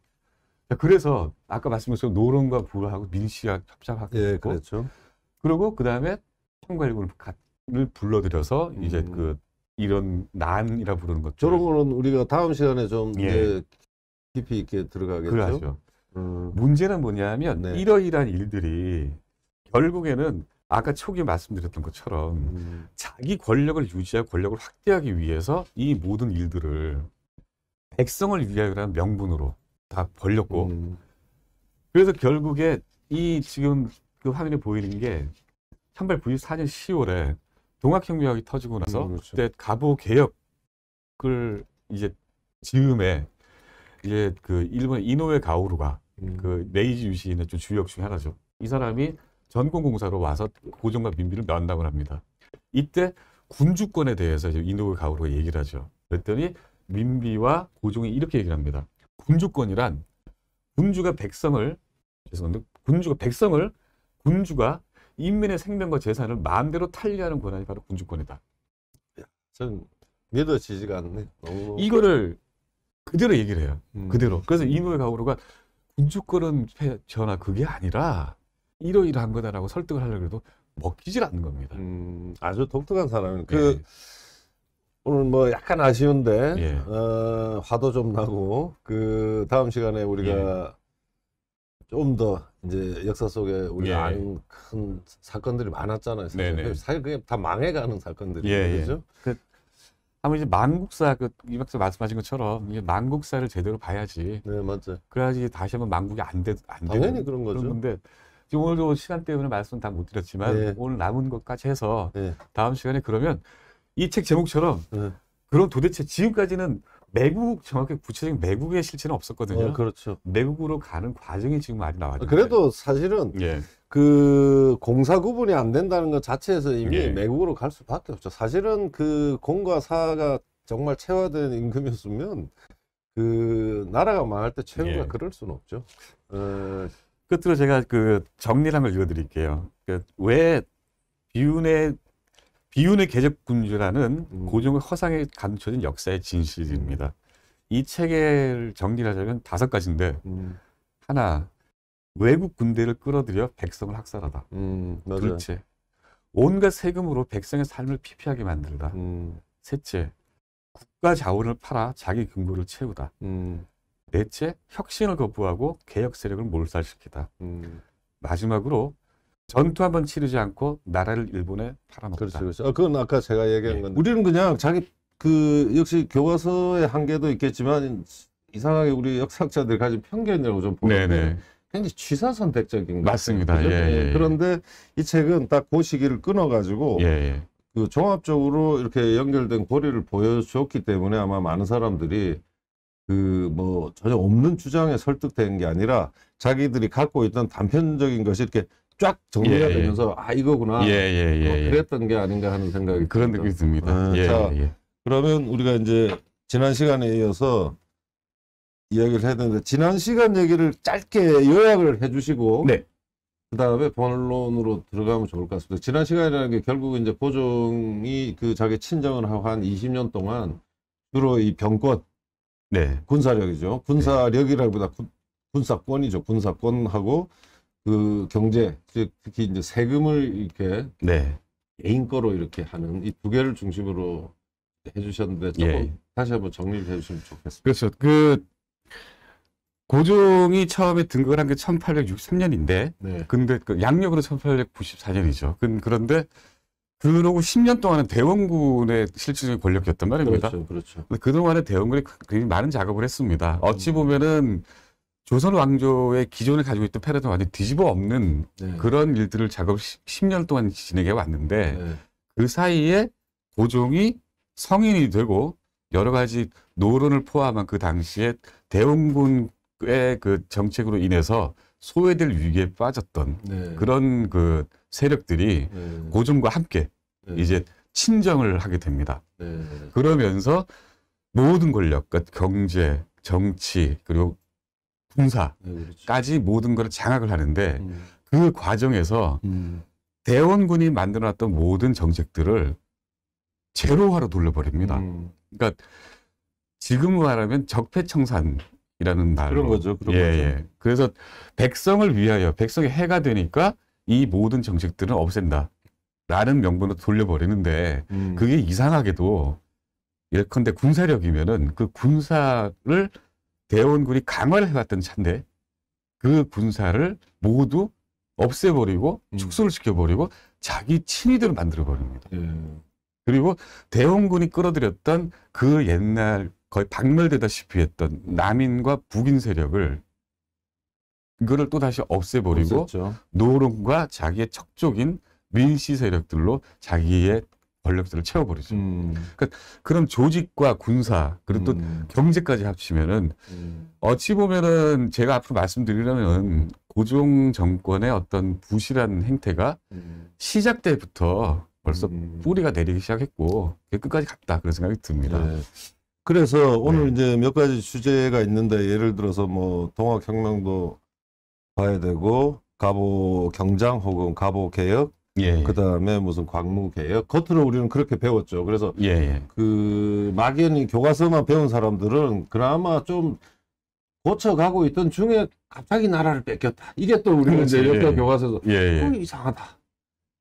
그래서 아까 말씀하신 노론과 불하하고 민씨와 협잡하고 예, 그렇죠. 그리고 그다음에 통과일군을 불러들여서 이제 음. 그 이런 난이라 부르는 것 저런 거는 우리가 다음 시간에 좀 예. 깊이 있게 들어가겠죠. 음. 문제는 뭐냐면 네. 이러이러한 일들이 결국에는 아까 초기에 말씀드렸던 것처럼 음. 자기 권력을 유지하고 권력을 확대하기 위해서 이 모든 일들을 백성을 위하여라는 명분으로 다 벌렸고 음. 그래서 결국에 이 지금 그 화면에 보이는 게 1894년 10월에 동학혁명이 터지고 나서 음, 그렇죠. 그때 가보 개혁을 이제 지음에 이제 그 일본 이노ue 가오루가 음. 그 메이지 유신인의좀 주역 중 하나죠. 이 사람이 전공공사로 와서 고종과 민비를 면담을 합니다. 이때 군주권에 대해서 이제 이노 u 가오루가 얘기를 하죠. 그랬더니 민비와 고종이 이렇게 얘기를 합니다. 군주권이란 군주가 백성을 죄송합니다. 군주가 백성을 군주가 인민의 생명과 재산을 마음대로 탈리하는 권한이 바로 군주권이다. 전 믿어지지가 않네. 너무... 이거를 그대로 얘기를 해요. 음. 그대로. 그래서 이노의 가오루가 군주권은 전화 그게 아니라 이러이러한 거다라고 설득을 하려고 해도 먹히질 않는 겁니다. 음, 아주 독특한 사람그 예. 오늘 뭐 약간 아쉬운데 예. 어, 화도 좀 나고 그 다음 시간에 우리가 예. 좀더 이제 역사 속에 우리 예. 아는 큰 사건들이 많았잖아요. 사실, 사실 그게 다 망해가는 사건들이죠. 예, 예. 그, 아무 이제 만국사 그 이 박사 말씀하신 것처럼 이게 만국사를 제대로 봐야지. 네 맞죠. 그래야지 다시 한번 만국이 안 돼안 안 당연히 그런 거죠. 그런데 오늘도 시간 때문에 말씀 다못 드렸지만 네. 오늘 남은 것까지 해서 네. 다음 시간에 그러면 이 책 제목처럼 네. 그럼 도대체 지금까지는 매국 정확히 구체적인 매국의 실체는 없었거든요. 어, 그렇죠. 매국으로 가는 과정이 지금 많이 나왔죠. 그래도 사실은 예. 그 공사 구분이 안 된다는 것 자체에서 이미 예. 매국으로 갈 수밖에 없죠. 사실은 그 공과 사가 정말 체화된 임금이었으면 그 나라가 망할 때 최후가 예. 그럴 수는 없죠. 어... 끝으로 제가 그정리 한걸 읽어드릴게요. 그왜 비운의 비운의 계적군주라는 음. 고종의 허상에 감춰진 역사의 진실입니다. 이 책을 정리하자면 다섯 가지인데 음. 하나 외국 군대를 끌어들여 백성을 학살하다. 음, 둘째 온갖 세금으로 백성의 삶을 피폐하게 만들다. 음. 셋째 국가 자원을 팔아 자기 금고를 채우다. 음. 넷째 혁신을 거부하고 개혁 세력을 몰살시키다. 마지막으로 전투 한 번 치르지 않고 나라를 일본에 팔아먹다. 그렇죠, 그렇죠. 어, 그건 아까 제가 얘기한 예. 건데. 우리는 그냥 자기 그 역시 교과서의 한계도 있겠지만 이상하게 우리 역사학자들 가진 편견이라고 좀 보는데 굉장히 취사선택적인 맞습니다. 예, 예, 예, 그런데 이 책은 딱그 시기를 끊어가지고 예, 예, 그 종합적으로 이렇게 연결된 고리를 보여줬기 때문에 아마 많은 사람들이 그 뭐 전혀 없는 주장에 설득된 게 아니라 자기들이 갖고 있던 단편적인 것이 이렇게 쫙 정리가 예, 예, 되면서 아 이거구나 예, 예, 예 뭐 예. 그랬던 게 아닌가 하는 생각이 그런 느낌이 듭니다. 아, 자 그러면 우리가 이제 지난 시간에 이어서 이야기를 했는데 지난 시간 얘기를 짧게 요약을 해주시고 네. 그 다음에 본론으로 들어가면 좋을 것 같습니다. 지난 시간이라는 게 결국 이제 보종이 그 자기 친정을 하고 한 20년 동안 주로 이 병권 네. 군사력이죠. 군사력이라기보다 군사권이죠. 군사권하고 그 경제 즉 특히 이제 세금을 이렇게 네. 개인 거로 이렇게 하는 이 두 개를 중심으로 해주셨는데 조금 예. 다시 한번 정리를 해주시면 좋겠습니다. 그렇죠. 그 고종이 처음에 등극을 한 게 1863년인데, 네. 근데 그 양력으로 1894년이죠. 그, 런데 그러고 10년 동안은 대원군의 실질적인 권력이었단 말입니다. 그렇죠, 그렇죠. 그동안에 대원군이 굉장히 많은 작업을 했습니다. 어찌 음. 보면은 음. 조선 왕조의 기존에 가지고 있던 패러다임 완전 뒤집어 엎는 네. 그런 일들을 작업 10년 동안 진행해 왔는데 네. 그 사이에 고종이 성인이 되고 여러 가지 노론을 포함한 그 당시에 대원군의 그 정책으로 인해서 소외될 위기에 빠졌던 네. 그런 그 세력들이 네. 고종과 함께 네. 이제 친정을 하게 됩니다. 네. 그러면서 모든 권력, 그러니까 경제, 정치 그리고 군사까지 네, 그렇죠. 모든 걸 장악을 하는데 음. 그 과정에서 음. 대원군이 만들어놨던 모든 정책들을 제로화로 돌려버립니다. 음. 그러니까 지금 말하면 적폐청산이라는 말 그런 거죠. 그런 예, 거죠. 예. 그래서 백성을 위하여 백성의 해가 되니까 이 모든 정책들은 없앤다. 라는 명분으로 돌려버리는데 음. 그게 이상하게도 예컨대 군사력이면은 그 군사를 대원군이 강화를 해왔던 차인데 그 군사를 모두 없애버리고 음. 축소를 시켜버리고 자기 친위대로 만들어버립니다. 음. 그리고 대원군이 끌어들였던 그 옛날 거의 박멸되다시피 했던 남인과 북인 세력을 그거를 또다시 없애버리고 없앴죠. 노론과 자기의 척족인 민씨 세력들로 자기의 권력들을 채워버리죠. 음. 그러니까 그런 조직과 군사 그리고 또 음. 경제까지 합치면은 음. 어찌 보면은 제가 앞으로 말씀드리려면 고종 정권의 어떤 부실한 행태가 음. 시작 때부터 벌써 음. 뿌리가 내리기 시작했고 끝까지 갔다 그런 생각이 듭니다. 네. 그래서 오늘 네. 이제 몇 가지 주제가 있는데 예를 들어서 뭐 동학혁명도 봐야 되고 가보 경장 혹은 가보 개혁 예, 예, 그다음에 무슨 광무개혁 겉으로 우리는 그렇게 배웠죠. 그래서 예, 예, 그 막연히 교과서만 배운 사람들은 그나마 좀 고쳐가고 있던 중에 갑자기 나라를 뺏겼다. 이게 또 우리는 그 이제 역사 예. 교과서에서 어, 이상하다.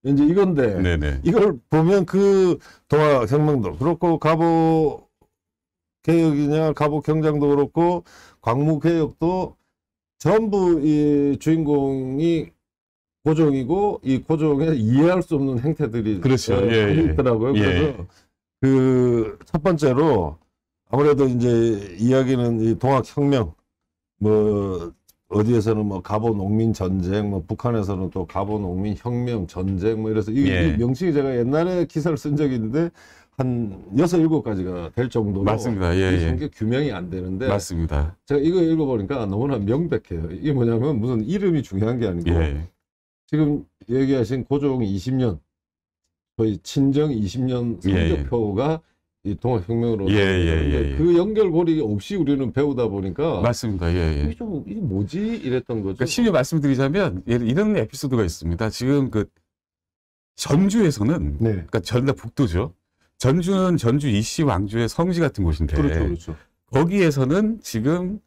이제 이건데 네네. 네. 이걸 보면 그 동아 혁명도 그렇고 가보 개혁이냐 가보 경장도 그렇고 광무 개혁도 전부 이 주인공이 고종이고 이 고종의 이해할 수 없는 행태들이 그렇죠. 어, 예, 예. 있더라고요. 예. 그래서 그 첫 번째로 아무래도 이제 이야기는 이 동학혁명 뭐 어디에서는 뭐 가보 농민 전쟁, 뭐 북한에서는 또 가보 농민 혁명 전쟁 뭐 이래서 이, 예. 이 명칭이 제가 옛날에 기사를 쓴 적이 있는데 한 여섯 일곱 가지가 될 정도로 맞습니다. 예, 예. 이게 규명이 안 되는데 맞습니다. 제가 이거 읽어보니까 너무나 명백해요. 이게 뭐냐면 무슨 이름이 중요한 게 아니고 예. 지금 얘기하신 고종 20년 거의 친정 20년 예, 예. 성적표가 예, 이 동학혁명으로 예, 예, 예, 그 연결고리 없이 우리는 배우다 보니까 맞습니다. 예, 이게 좀 이게 뭐지 이랬던 거죠. 그러니까 쉽게 말씀드리자면 이런 에피소드가 있습니다. 지금 그 전주에서는 네. 그러니까 전라 북도죠. 전주는 전주 이씨 왕조의 성지 같은 곳인데 그렇죠, 그렇죠. 거기에서는 지금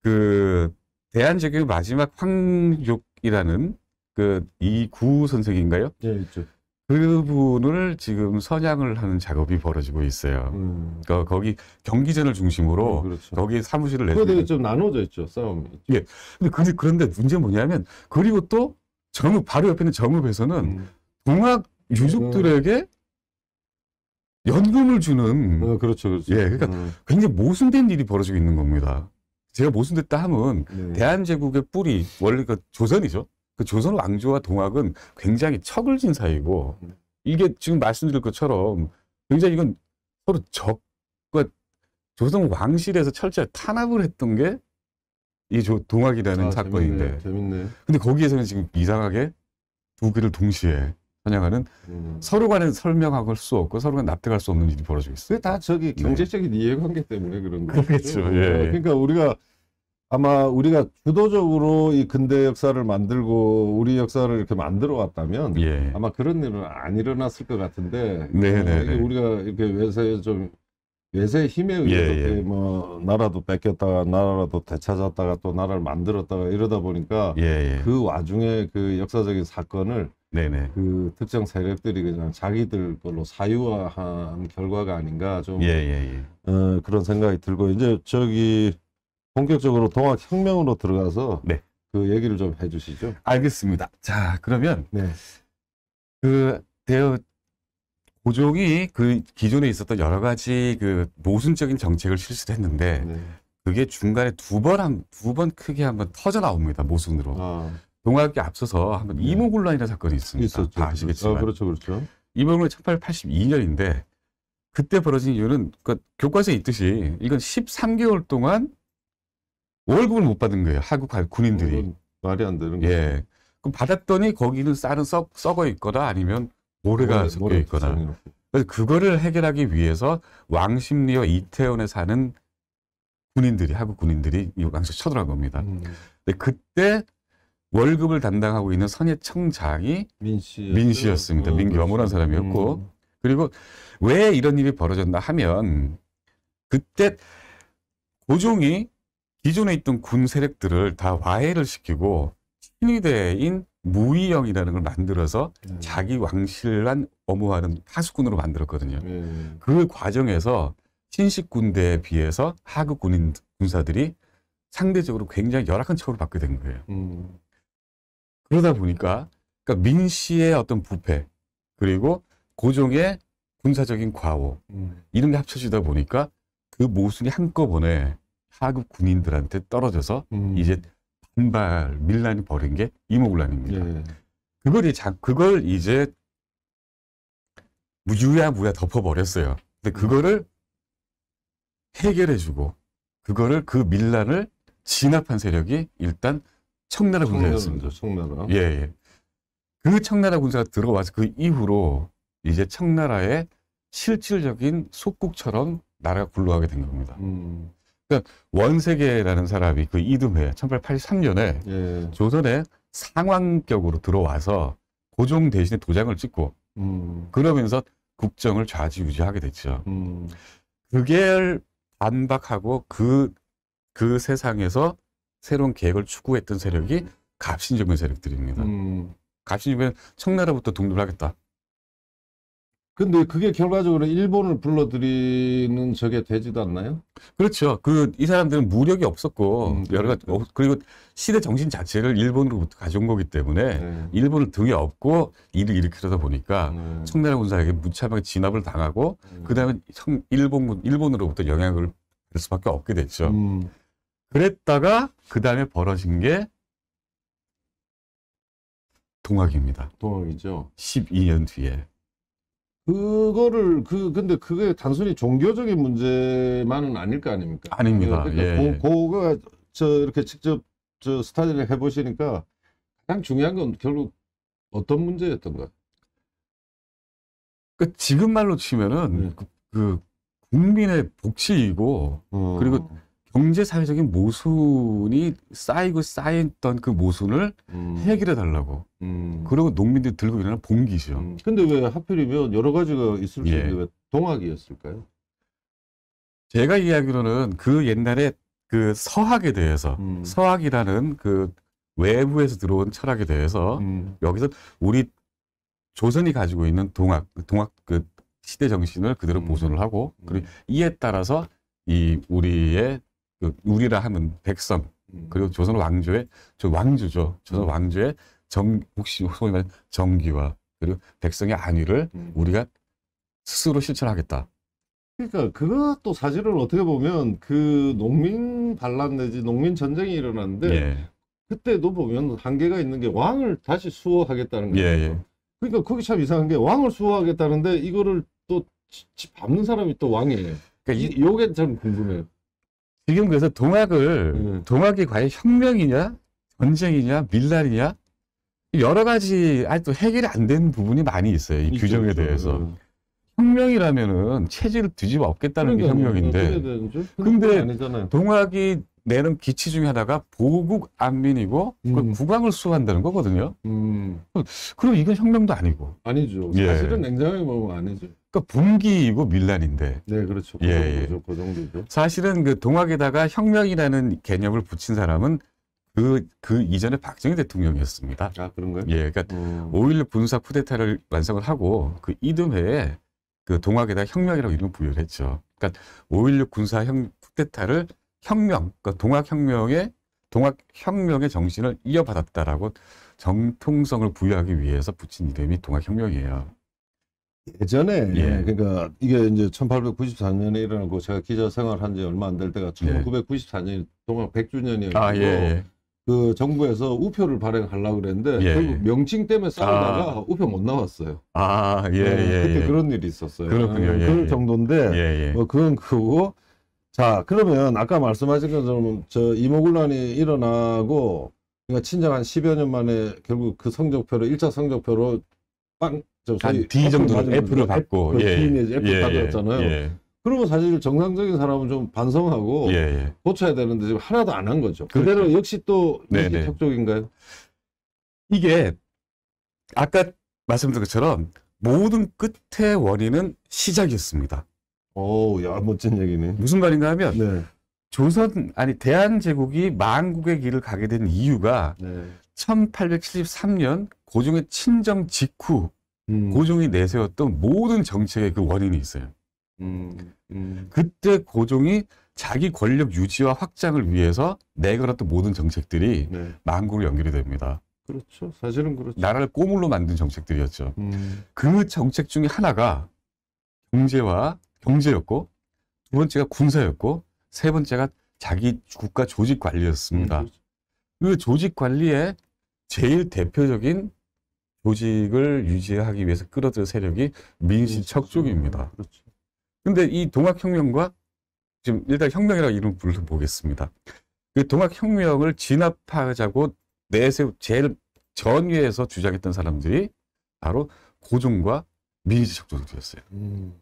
그 대한제국의 마지막 황족이라는 그 이 구 선생인가요? 네, 있죠. 그분을 지금 선양을 하는 작업이 벌어지고 있어요. 음. 그러니까 거기 경기전을 중심으로 네, 그렇죠. 거기 사무실을 내서 그거는 좀 나눠져 있죠 싸움이. 예. 근데 그, 그런데 문제 뭐냐면 그리고 또 정읍 바로 옆에 있는 정읍에서는 음. 동학 유족들에게 음. 연금을 주는 어, 그렇죠, 그렇죠. 예, 그러니까 음. 굉장히 모순된 일이 벌어지고 있는 겁니다. 제가 모순됐다 함은 네. 대한제국의 뿌리 원래 그 조선이죠. 그 조선 왕조와 동학은 굉장히 척을 진 사이고 이게 지금 말씀드릴 것처럼 굉장히 이건 서로 적과 그러니까 조선 왕실에서 철저히 탄압을 했던 게이 동학이라는 아, 사건인데. 재밌네, 재밌네. 근데 거기에서는 지금 이상하게 두 개를 동시에 사냥하는 음. 서로 간에 설명할 수 없고 서로 간 납득할 수 없는 일이 벌어지고 있어요. 다 저기 네. 경제적인 네. 이해관계 때문에 그런 거죠. 그렇죠. 예, 예. 그러니까 우리가 아마 우리가 주도적으로 이 근대 역사를 만들고 우리 역사를 이렇게 만들어 왔다면 예. 아마 그런 일은 안 일어났을 것 같은데 네, 어, 네, 네. 우리가 이렇게 외세에 좀 외세 의 힘에 의해서 예, 예. 뭐 나라도 뺏겼다가 나라도 되찾았다가 또 나라를 만들었다가 이러다 보니까 예, 예. 그 와중에 그 역사적인 사건을 네네. 그 특정 세력들이 그냥 자기들 걸로 사유화한 결과가 아닌가 좀 예, 예, 어, 그런 생각이 들고 이제 저기 본격적으로 동학혁명으로 들어가서 네. 그 얘기를 좀 해주시죠. 알겠습니다. 자 그러면 네. 그 대여 고종이 그 기존에 있었던 여러 가지 그 모순적인 정책을 실시했는데 네. 그게 중간에 두 번 한 두 번 크게 한번 터져 나옵니다 모순으로. 아. 동학에 앞서서 한번 네. 이모군란이라는 사건이 있습니다. 있었죠. 다 아시겠지만. 아, 그렇죠, 그렇죠. 이모군란 1882년인데 그때 벌어진 이유는 그 교과서에 있듯이 이건 13개월 동안 월급을 못 받은 거예요. 한국 군인들이. 말이 안 되는 거예 그럼 받았더니 거기는 쌀은 썩, 썩어 있거나 아니면 모래가 섞여 있거나. 그래서 그거를 해결하기 위해서 왕십리와 이태원에 사는 군인들이 한국 군인들이 왕실 쳐들어 겁니다. 음. 근데 그때 월급을 담당하고 있는 선예청장이 민, 씨였습니다 어, 민규 어머 사람이었고 음. 그리고 왜 이런 일이 벌어졌나 하면 그때 고종이 기존에 있던 군 세력들을 다 와해를 시키고 신위대인 무위영이라는 걸 만들어서 음. 자기 왕실만 엄호하는 파수꾼으로 만들었거든요. 음. 그 과정에서 신식 군대에 비해서 하급 군인 군사들이 상대적으로 굉장히 열악한 처우를 받게 된 거예요. 음. 그러다 보니까 그러니까 민씨의 어떤 부패 그리고 고종의 군사적인 과오 음. 이런 게 합쳐지다 보니까 그 모순이 한꺼번에 하급 군인들한테 떨어져서 음. 이제 반발 밀란이 벌인 게 이모군란입니다. 예. 그걸 이제 그걸 이제 무야무야 덮어버렸어요. 근데 그거를 해결해주고 그거를 그 밀란을 진압한 세력이 일단 청나라 군사였습니다. 청나라. 예, 예. 그 청나라 군사가 들어와서 그 이후로 이제 청나라의 실질적인 속국처럼 나라가 굴러가게 된 겁니다. 음. 그러니까 원세계라는 사람이 그 이듬해 1883년에 예. 조선에 상황격으로 들어와서 고종 대신에 도장을 찍고 음. 그러면서 국정을 좌지우지하게 됐죠. 음. 그걸 반박하고 그, 그 세상에서 새로운 계획을 추구했던 세력이 음. 갑신정변 세력들입니다. 음. 갑신정변 청나라부터 독립하겠다. 근데 그게 결과적으로 일본을 불러들이는 저게 되지도 않나요? 그렇죠. 그 이 사람들은 무력이 없었고 음, 네. 여러 가지 어, 그리고 시대 정신 자체를 일본으로부터 가져온 거기 때문에 네. 일본을 등에 업고 일을 일으키려다 보니까 네. 청나라 군사에게 무차별 진압을 당하고 네. 그다음에 일본군 일본으로부터 영향을 받을 수밖에 없게 됐죠. 음. 그랬다가 그다음에 벌어진 게 동학입니다. 동학이죠. 12년 뒤에. 그거를 그 근데 그게 단순히 종교적인 문제만은 아닐 거 아닙니까? 아닙니다. 그, 그러니까 예. 예. 고, 그가저 이렇게 직접 저 스타디를 해보시니까 가장 중요한 건 결국 어떤 문제였던가? 그 그러니까 지금 말로 치면은 네. 그, 그, 국민의 복지이고 어. 그리고 경제 사회적인 모순이 쌓이고 쌓였던 그 모순을 음. 해결해 달라고. 음. 그리고 농민들이 들고 일어나는 봉기죠. 음. 근데 왜 하필이면 여러 가지가 있을 수 예. 있는데 왜 동학이었을까요? 제가 이야기로는 그 옛날에 그 서학에 대해서 음. 서학이라는 그 외부에서 들어온 철학에 대해서 음. 여기서 우리 조선이 가지고 있는 동학 동학 그 시대 정신을 그대로 음. 보존을 하고 그리고 음. 이에 따라서 이 우리의 그 우리라 하는 백성 음. 그리고 조선 왕조의 저 왕조죠. 조선 음. 왕조의 정 혹시 소위 말하는 정기와 그리고 백성의 안위를 음. 우리가 스스로 실천하겠다. 그러니까 그것도 사실은 어떻게 보면 그 농민 반란 내지 농민 전쟁이 일어났는데 예. 그때도 보면 한계가 있는 게 왕을 다시 수호하겠다는 거예요. 예. 예. 그러니까 그게 참 이상한 게 왕을 수호하겠다는데 이거를 또 밟는 사람이 또 왕이에요. 그러니까 이, 요게 참 궁금해요. 지금 그래서 동학을 음. 동학이 과연 혁명이냐 전쟁이냐 밀란이냐 여러 가지 아직도 해결이 안 된 부분이 많이 있어요 이 규정에 있죠, 대해서 음. 혁명이라면은 체질을 뒤집어 엎겠다는 게 혁명인데 근데 동학이 내는 기치 중에 하나가 보국 안민이고 음. 국왕을 수호한다는 거거든요. 음. 그럼 이건 혁명도 아니고. 아니죠. 예. 사실은 예. 냉정하게 보면 아니죠. 그 분기이고 밀란인데. 네, 그렇죠. 그 예, 정도죠. 예. 그 정도죠. 사실은 그 동학에다가 혁명이라는 개념을 붙인 사람은 그, 그 이전에 박정희 대통령이었습니다. 아, 그런가요? 예. 그니까 음. 어. 5.16 군사 쿠데타를 완성을 하고 그 이듬해에 그 동학에다 혁명이라고 이름 을 부여를 했죠. 그니까5.16 군사 혁, 쿠데타를 혁명, 그니까 동학혁명의 동학혁명의 정신을 이어받았다라고 정통성을 부여하기 위해서 붙인 이름이 동학혁명이에요. 예전에 예. 그러니까 이게 이제 1894년에 일어나고 그 제가 기자 생활한 지 얼마 안 될 때가 1994년 예. 동안 100주년이었고 아, 예, 예. 그 정부에서 우표를 발행하려고 그랬는데 예. 결국 예. 명칭 때문에 싸우다가 아. 우표 못 나왔어요. 아, 예, 네, 예. 그때 그런 일이 있었어요. 그렇군요. 네, 예, 그럴 정도인데 뭐 그건 그거고 자, 그러면 아까 말씀하신 것처럼 저 이모군란이 일어나고 그러니까 친정 한 10여 년 만에 결국 그성적표로 일차 성적표로 빵한 D 정도로 F를, f 받고 그 예, F, 예, D 내지 F 예, 받았잖아요. 예. 그러면 사실 정상적인 사람은 좀 반성하고 예, 예. 고쳐야 되는데 지금 하나도 안 한 거죠. 그렇죠. 그대로 역시 또 네, 이게 척족인가요? 네. 이게 아까 말씀드린 것처럼 모든 끝의 원인은 시작이었습니다. 오, 야 멋진 얘기네. 무슨 말인가 하면 네. 조선 아니 대한제국이 망국의 길을 가게 된 이유가 네. 1873년 고종의 친정 직후 음. 고종이 내세웠던 모든 정책의 그 원인이 있어요. 음. 음. 그때 고종이 자기 권력 유지와 확장을 위해서 내걸었던 모든 정책들이 네. 망구로 연결이 됩니다. 그렇죠. 사실은 그렇죠. 나라를 꼬물로 만든 정책들이었죠. 음. 그 정책 중에 하나가 경제와 경제였고 두 번째가 군사였고 세 번째가 자기 국가 조직 관리였습니다. 음, 그렇죠. 그 조직 관리의 제일 대표적인 조직을 유지하기 위해서 끌어들 세력이 민신척 족입니다그렇데이 그렇죠. 동학혁명과 지금 일단 혁명이라고 이름 불러보겠습니다. 그 동학혁명을 진압하자고 내세 제일 전위에서 주장했던 사람들이 바로 고종과 민신척 쪽이었어요. 음.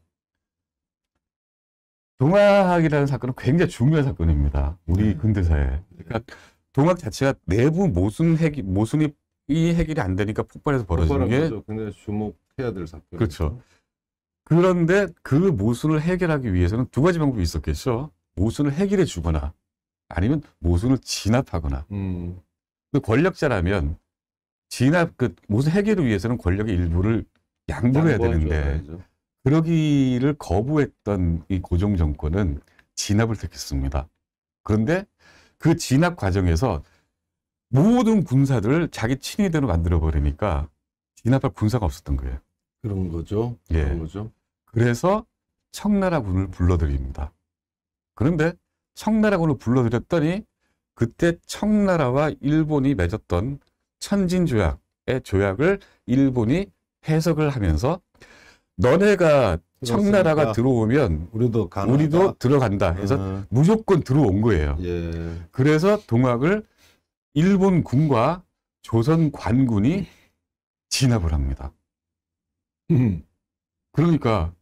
동학이라는 사건은 굉장히 중요한 사건입니다. 우리 네. 근대사에. 그러니까 네. 동학 자체가 내부 모순 핵이, 모순이 이 해결이 안 되니까 폭발해서 벌어지는 게 굉장히 주목해야 될 사건. 그렇죠. 그런데 그 모순을 해결하기 위해서는 두 가지 방법이 있었겠죠. 모순을 해결해 주거나 아니면 모순을 진압하거나. 음. 그 권력자라면 진압 그 모순 해결을 위해서는 권력의 일부를 양보해야 되는데 그렇죠. 그러기를 거부했던 이 고종 정권은 진압을 택했습니다. 그런데 그 진압 과정에서 모든 군사들을 자기 친위대로 만들어 버리니까 진압할 군사가 없었던 거예요. 그런 거죠. 예. 그런 거죠. 그래서 청나라군을 불러들입니다. 그런데 청나라군을 불러들였더니 그때 청나라와 일본이 맺었던 천진조약의 조약을 일본이 해석을 하면서 너네가 청나라가 들어오면 우리도, 우리도 들어간다 해서 아. 무조건 들어온 거예요. 예. 그래서 동학을 일본 군과 조선 관군이 네. 진압을 합니다. 음. 그러니까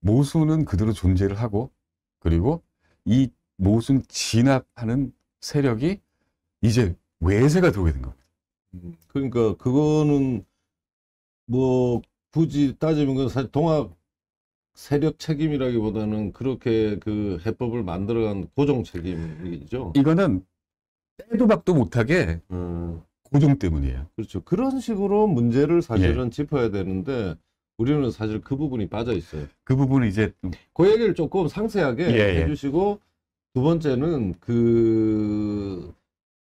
모순은 그대로 존재를 하고 그리고 이 모순 진압하는 세력이 이제 외세가 들어오게 된 겁니다. 음. 그러니까 그거는 뭐 굳이 따지면 그 사실 동학 세력 책임이라기보다는 그렇게 그 해법을 만들어간 고정 책임이죠. 이거는 빼도 박도 못하게 음. 고정 때문이에요. 그렇죠. 그런 식으로 문제를 사실은 예. 짚어야 되는데 우리는 사실 그 부분이 빠져 있어요. 그 부분이 이제 음. 그 얘기를 조금 상세하게 예, 예. 해주시고 두 번째는 그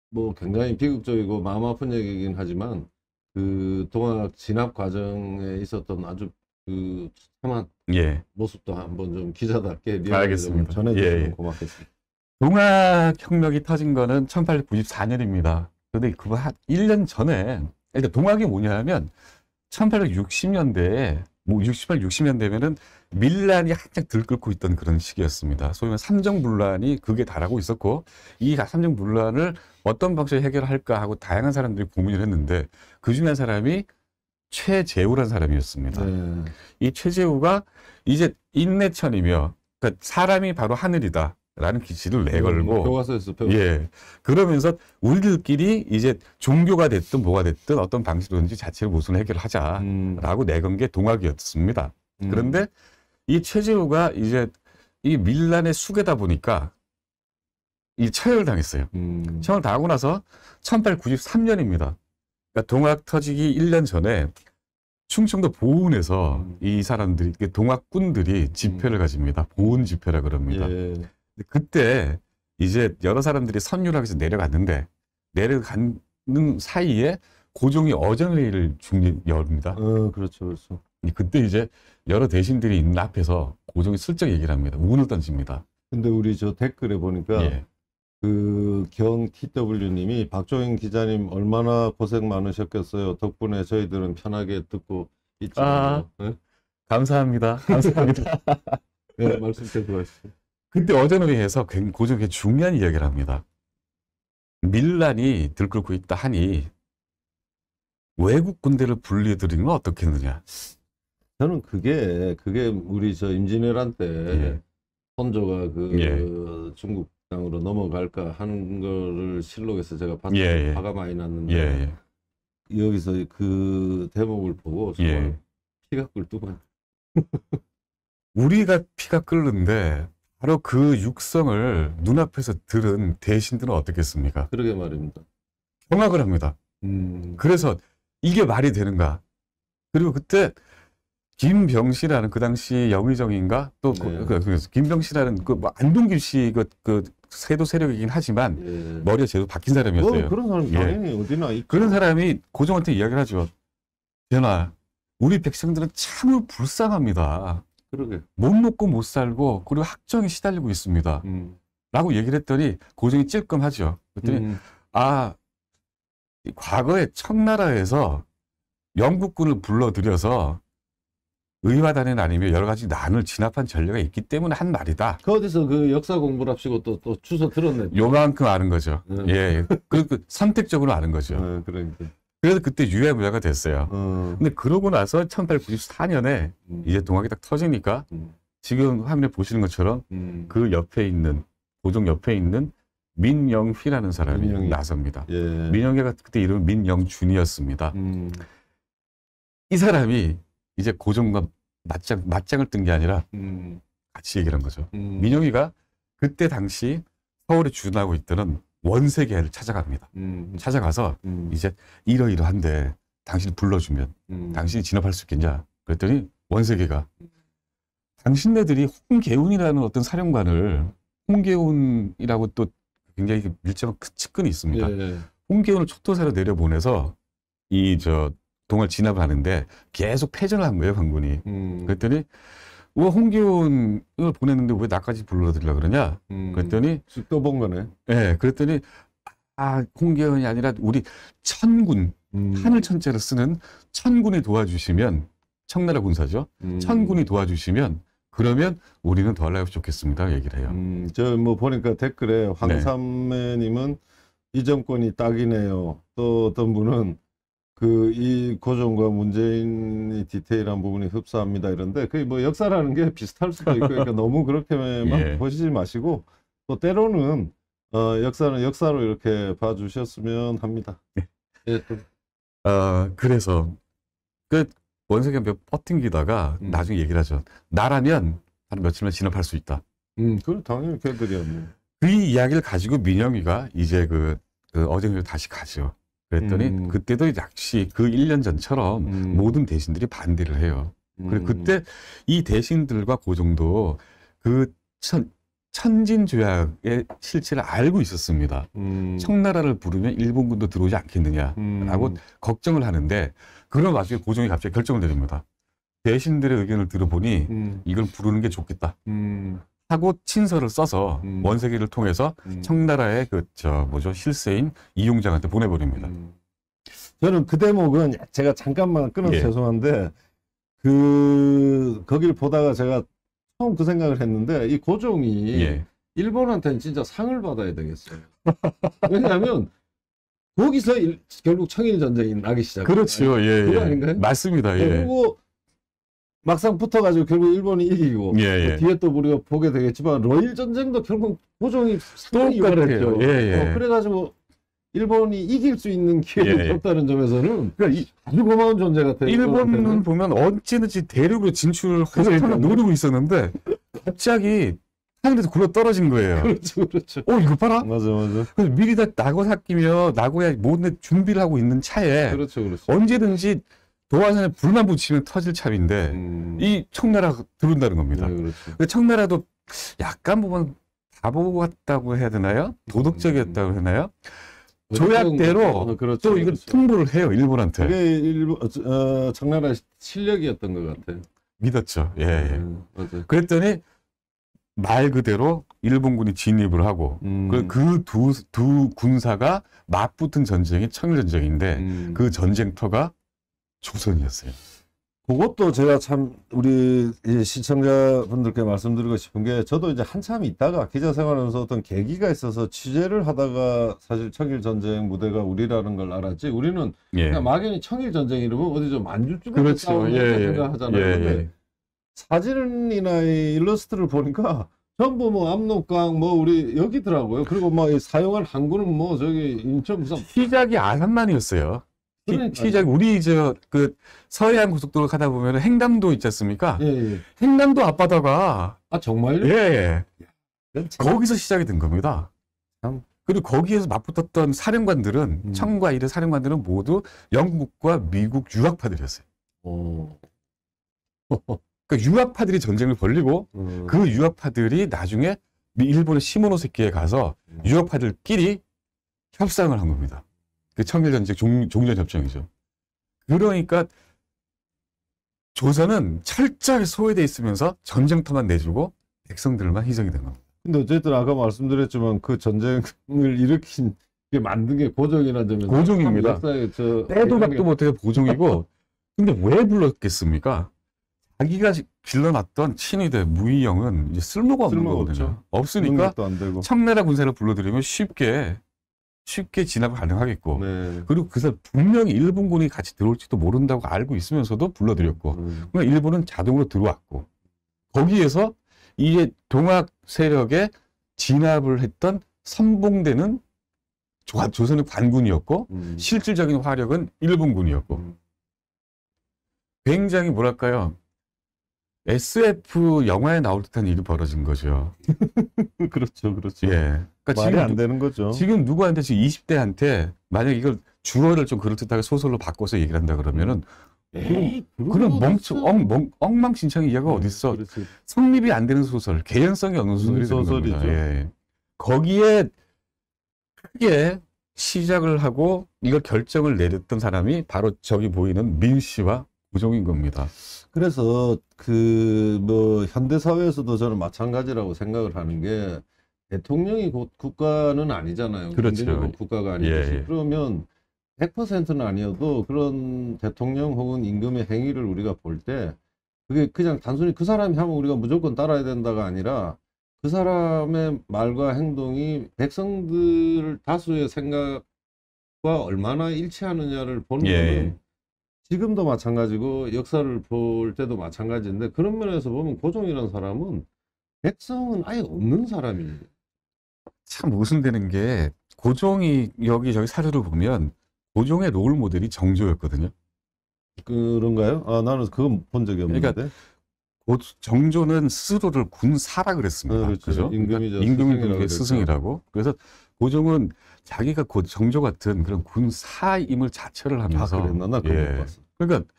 뭐 굉장히 비극적이고 마음 아픈 얘기긴 하지만 그 동학 진압 과정에 있었던 아주 그 참한 예. 모습도 한번 좀 기자답게 알겠습니다. 전해주시면 예, 예. 고맙겠습니다. 동학혁명이 터진 거는 1894년입니다. 그런데 그거 한 1년 전에 일단 그러니까 동학이 뭐냐 하면 1860년대에 뭐 68, 60년대면은 밀란이 한창 들끓고 있던 그런 시기였습니다. 소위 말해 삼정 분란이 그게 달하고 있었고 이 삼정 분란을 어떤 방식으로 해결할까 하고 다양한 사람들이 고민을 했는데 그중에 한 사람이 최재우란 사람이었습니다. 네. 이 최재우가 이제 인내천이며 그러니까 사람이 바로 하늘이다. 라는 기시를 내걸고 음, 교과서였어 배웠어예 그러면서 우리들끼리 이제 종교가 됐든 뭐가 됐든 어떤 방식으로든지 자체를 모순 해결 하자라고 음. 내건 게 동학이었습니다 음. 그런데 이 최재우가 이제 이 밀란의 수괴다 보니까 이 처형을 당했어요 음. 처형을 당하고 나서 1893년입니다 그러니까 동학 터지기 1년 전에 충청도 보훈에서이 음. 사람들이 동학군들이 집회를 음. 가집니다 보훈 집회라 그럽니다. 예. 그때 이제 여러 사람들이 선유락에서 내려갔는데 내려가는 사이에 고종이 어정리를 중립 열입니다. 어, 그렇죠, 그렇죠. 그때 이제 여러 대신들이 있는 앞에서 고종이 슬쩍 얘기를 합니다. 우군을 던집니다. 근데 우리 저 댓글에 보니까 예. 그경 TW님이 박종인 기자님 얼마나 고생 많으셨겠어요. 덕분에 저희들은 편하게 듣고 있잖아 아, 네? 감사합니다. 감사합니다. (laughs) 네, 말씀 좀 들어주세요. 그때 어제노리에서 굉장히 중요한 이야기를 합니다. 밀란이 들끓고 있다 하니 외국 군대를 분리해드리면 어떻겠느냐. 저는 그게 그게 우리 저 임진왜란 때 예. 선조가 그 예. 중국 땅으로 넘어갈까 하는 거를 실록에서 제가 봤던 예, 예, 화가 많이 났는데 예, 예. 여기서 그 대목을 보고 정말 피가 끓더만 우리가 피가 끓는데 바로 그 육성을 눈앞에서 들은 대신들은 어떻겠습니까? 그러게 말입니다. 경악을 합니다. 음. 그래서 이게 말이 되는가? 그리고 그때 김병 씨라는 그 당시 영의정인가 또 그, 네. 그, 그, 김병 씨라는 그뭐 안동김 씨그 그 세도 세력이긴 하지만 예. 머리가 제도 바뀐 사람이었어요. 뭐 어, 그런 사람 예. 당연히 어디나 있 그런 사람이 고종한테 이야기를 하죠. 대나 우리 백성들은 참으로 불쌍합니다. 그러게. 못 먹고 못 살고 그리고 학정에 시달리고 있습니다. 음. 라고 얘기를 했더니 고정이 찔끔하죠. 그랬더니 음. 음. 아 과거에 청나라에서 영국군을 불러들여서 의화단이나 아니면 여러 가지 난을 진압한 전례가 있기 때문에 한 말이다. 그 어디서 그 역사 공부를 합시고 또, 또 주소 들었네. 요만큼 아는 거죠. 네. 예. 그, 그 선택적으로 아는 거죠. 네, 그러니까. 그래서 그때 유야무야가 됐어요. 음. 근데 그러고 나서 1894년에 음. 이제 동학이 딱 터지니까 음. 지금 화면에 보시는 것처럼 음. 그 옆에 있는 고종 옆에 있는 민영휘라는 사람이 민영희. 나섭니다. 예. 민영희가 그때 이름 은 민영준이었습니다. 음. 이 사람이 이제 고종과 맞짱 맞짱을 뜬 게 아니라 음. 같이 얘기를 한 거죠. 민영희가 그때 당시 서울에 주둔하고 있던 원세계를 찾아갑니다. 음, 음. 찾아가서 음. 이제 이러이러한데 당신 불러주면 음. 당신이 진압할 수 있겠냐? 그랬더니 원세계가 음. 당신네들이 홍계훈이라는 어떤 사령관을 홍계훈이라고 또 굉장히 밀접한 그 측근이 있습니다. 예. 예. 홍계훈을 촉도사로 내려보내서 이 저 동을 진압을 하는데 계속 패전을 한 거예요, 반군이. 음. 그랬더니 왜 홍기훈을 보냈는데 왜 나까지 불러들이려 그러냐? 음, 그랬더니 또본 거네. 예, 네, 그랬더니 아 홍기훈이 아니라 우리 천군 음. 하늘 천자를 쓰는 천군이 도와주시면 청나라 군사죠. 음. 천군이 도와주시면 그러면 우리는 더할 나위 없이 좋겠습니다. 얘기를 해요. 음, 저뭐 보니까 댓글에 황삼매님은 네. 네. 이 정권이 딱이네요. 또 어떤 분은 그이 고종과 문재인이 디테일한 부분이 흡사합니다 이런데 그 뭐 역사라는 게 비슷할 수도 있고 그러니까 (laughs) 너무 그렇게만 예. 보시지 마시고 또 때로는 어, 역사는 역사로 이렇게 봐주셨으면 합니다. 예. 예 아 그래서 그 원석이 몇 버팅기다가 음. 나중에 얘기를 하죠. 나라면 한 며칠만 진압할 수 있다. 음, 그건 당연히 걔들이었네. 그 이야기를 가지고 민영이가 이제 그, 그 어제는 다시 가죠. 그랬더니 음. 그때도 역시 그 1년 전처럼 음. 모든 대신들이 반대를 해요. 그리고 음. 그때 이 대신들과 고종도 그, 그 천, 천진 조약의 실체를 알고 있었습니다. 음. 청나라를 부르면 일본군도 들어오지 않겠느냐라고 음. 걱정을 하는데 그런 와중에 고종이 그 갑자기 결정을 내립니다. 대신들의 의견을 들어보니 이걸 부르는 게 좋겠다. 사고 친서를 써서 음. 원세기를 통해서 음. 청나라의 그 저 뭐죠 실세인 이용장한테 보내버립니다. 음. 저는 그 대목은 제가 잠깐만 끊어서 예. 죄송한데 그 거길 보다가 제가 처음 그 생각을 했는데 이 고종이 예. 일본한테는 진짜 상을 받아야 되겠어요. (laughs) 왜냐하면 거기서 일, 결국 청일 전쟁이 나기 시작. 그렇죠, 예, 예. 맞습니다. 예. 그리고 막상 붙어가지고 결국 일본이 이기고 예, 예. 그 뒤에 또 우리가 보게 되겠지만 러일 전쟁도 결국 고종이 상당히 유발했죠. 예, 예, 어, 그래가지고 일본이 이길 수 있는 기회가 예, 예. 없다는 점에서는 그러니까 아주 고마운 존재 같아요. 일본은 보면 언제든지 대륙으로 진출 호세를 노리고 있었는데 갑자기 하늘에서 굴러 떨어진 거예요. 그렇죠, 그렇죠. 어, 이거 봐라. 맞아, 맞아. 그래서 미리 다 나고사키며 나고야 모든 준비를 하고 있는 차에 그렇죠, 그렇죠. 언제든지 도화산에 불만 붙이면 터질 참인데 음. 이 청나라 들어온다는 겁니다. 네, 그렇죠. 그 청나라도 약간 보면 바보 같다고 해야 되나요? 도덕적이었다고 해나요 음. 어, 조약대로 그렇죠. 어, 그렇죠, 또 이걸 그렇죠. 통보를 해요 일본한테. 그게 일본 어, 어, 청나라 실력이었던 것 같아요. 믿었죠. 예, 예. 음, 그랬더니 말 그대로 일본군이 진입을 하고 음. 그두두 그 군사가 맞붙은 전쟁이 청일전쟁인데 음. 그 전쟁터가 충성이었어요. 그것도 제가 참 우리 시청자분들께 말씀드리고 싶은 게 저도 이제 한참 있다가 기자 생활하면서 어떤 계기가 있어서 취재를 하다가 사실 청일 전쟁 무대가 우리라는 걸 알았지 우리는 예. 그냥 막연히 청일 전쟁 이러면 어디 좀 안주쯤에 그렇죠. 싸우는 예, 예. 생각하잖아요. 예, 예. 사진이나 일러스트를 보니까 전부 뭐 압록강 뭐 우리 여기더라고요. 그리고 막 뭐 사용한 항구는 뭐 저기 인천 부산 시작이 아산만이었어요. 시작 우리 저 그 서해안 고속도로 가다 보면 횡담도 있지 않습니까? 예, 예. 횡담도 앞바다가 아 정말요? 예. 예. 거기서 시작이 된 겁니다. 그리고 거기에서 맞붙었던 사령관들은 음. 청과 이래 사령관들은 모두 영국과 미국 유학파들이었어요. (laughs) 그러니까 유학파들이 전쟁을 벌리고 음. 그 유학파들이 나중에 일본의 시모노세키에 가서 음. 유학파들끼리 협상을 한 겁니다. 그 청일전직 종전협정이죠. 그러니까 조선은 철저하 소외돼 있으면서 전쟁터만 내주고 백성들만 희생이 된 겁니다. 근데 어쨌든 아까 말씀드렸지만 그 전쟁을 일으킨 게 만든 게 고종이라는 점에서 고종입니다. 때도 박도 못해서 고종이고 근데 왜 불렀겠습니까? 자기가 길러놨던 친위대 무의영은 이제 쓸모가 없는 거거든요. 없죠. 없으니까 청나라 군사를 불러들이면 쉽게 쉽게 진압 가능하겠고 네. 그리고 그래서 분명히 일본군이 같이 들어올지도 모른다고 알고 있으면서도 불러들였고 음. 그러니까 일본은 자동으로 들어왔고 거기에서 이제 동학 세력에 진압을 했던 선봉대는 조선의 관군이었고 음. 실질적인 화력은 일본군이었고 음. 굉장히 뭐랄까요 SF 영화에 나올 듯한 일이 벌어진 거죠. (laughs) 그렇죠, 그렇죠. 예. 그러니까 말이 지금, 안 되는 거죠. 지금 누구한테 지금 20대한테 만약 이걸 주어를 좀 그럴듯하게 소설로 바꿔서 얘기를 한다 그러면은 음. 에이, 그런 멍청 엉, 멍, 엉망진창의 이야기가 네, 어디 있어? 성립이 안 되는 소설, 개연성이 없는 소설이 소설이죠. 예, 예. 거기에 크게 시작을 하고 이걸 결정을 내렸던 사람이 바로 저기 보이는 민 씨와 우종인 겁니다. 그래서 그 뭐 현대사회에서도 저는 마찬가지라고 생각을 하는 게 대통령이 곧 국가는 아니잖아요. 그렇죠. 국가가 아니듯 예, 예. 그러면 100%는 아니어도 그런 대통령 혹은 임금의 행위를 우리가 볼 때 그게 그냥 단순히 그 사람이 하면 우리가 무조건 따라야 된다가 아니라 그 사람의 말과 행동이 백성들 다수의 생각과 얼마나 일치하느냐를 보는 예. 거는 지금도 마찬가지고 역사를 볼 때도 마찬가지인데 그런 면에서 보면 고종이라는 사람은 백성은 아예 없는 사람이에요. 참 모순되는 게 고종이 여기저기 사료를 보면 고종의 롤 모델이 정조였거든요. 그런가요? 아 나는 그건 본 적이 그러니까 없는데. 그러니까 정조는 스스로를 군사라 그랬습니다. 아, 그렇죠. 그렇죠? 임금이죠. 그러니까 임금이 스승이라고. 그래서 고종은 자기가 곧 정조 같은 그런 군사임을 자처를 하면서 아, 그랬나? 나 그런 예. 봤어. 그러니까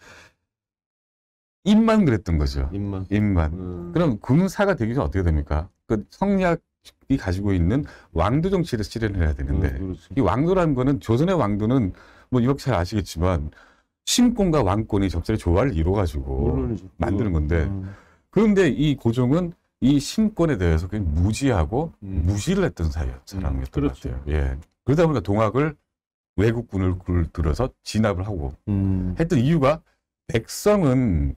입만 그랬던 거죠. 입만. 입만. 음. 그럼 군사가 되기 전 어떻게 됩니까? 그성리학이 가지고 있는 왕도 정치를 실현을 해야 되는데 음, 이 왕도라는 거는 조선의 왕도는 뭐 이렇게 잘 아시겠지만 신권과 왕권이 적절히 조화를 이루어가지고 물론이죠. 만드는 건데 음. 그런데 이 고종은 이 신권에 대해서 그냥 무지하고 음. 무시를 했던 사람이었던 음, 그렇죠. 것 같아요. 예. 그러다 보니까 동학을 외국군을 들어서 진압을 하고 음. 했던 이유가 백성은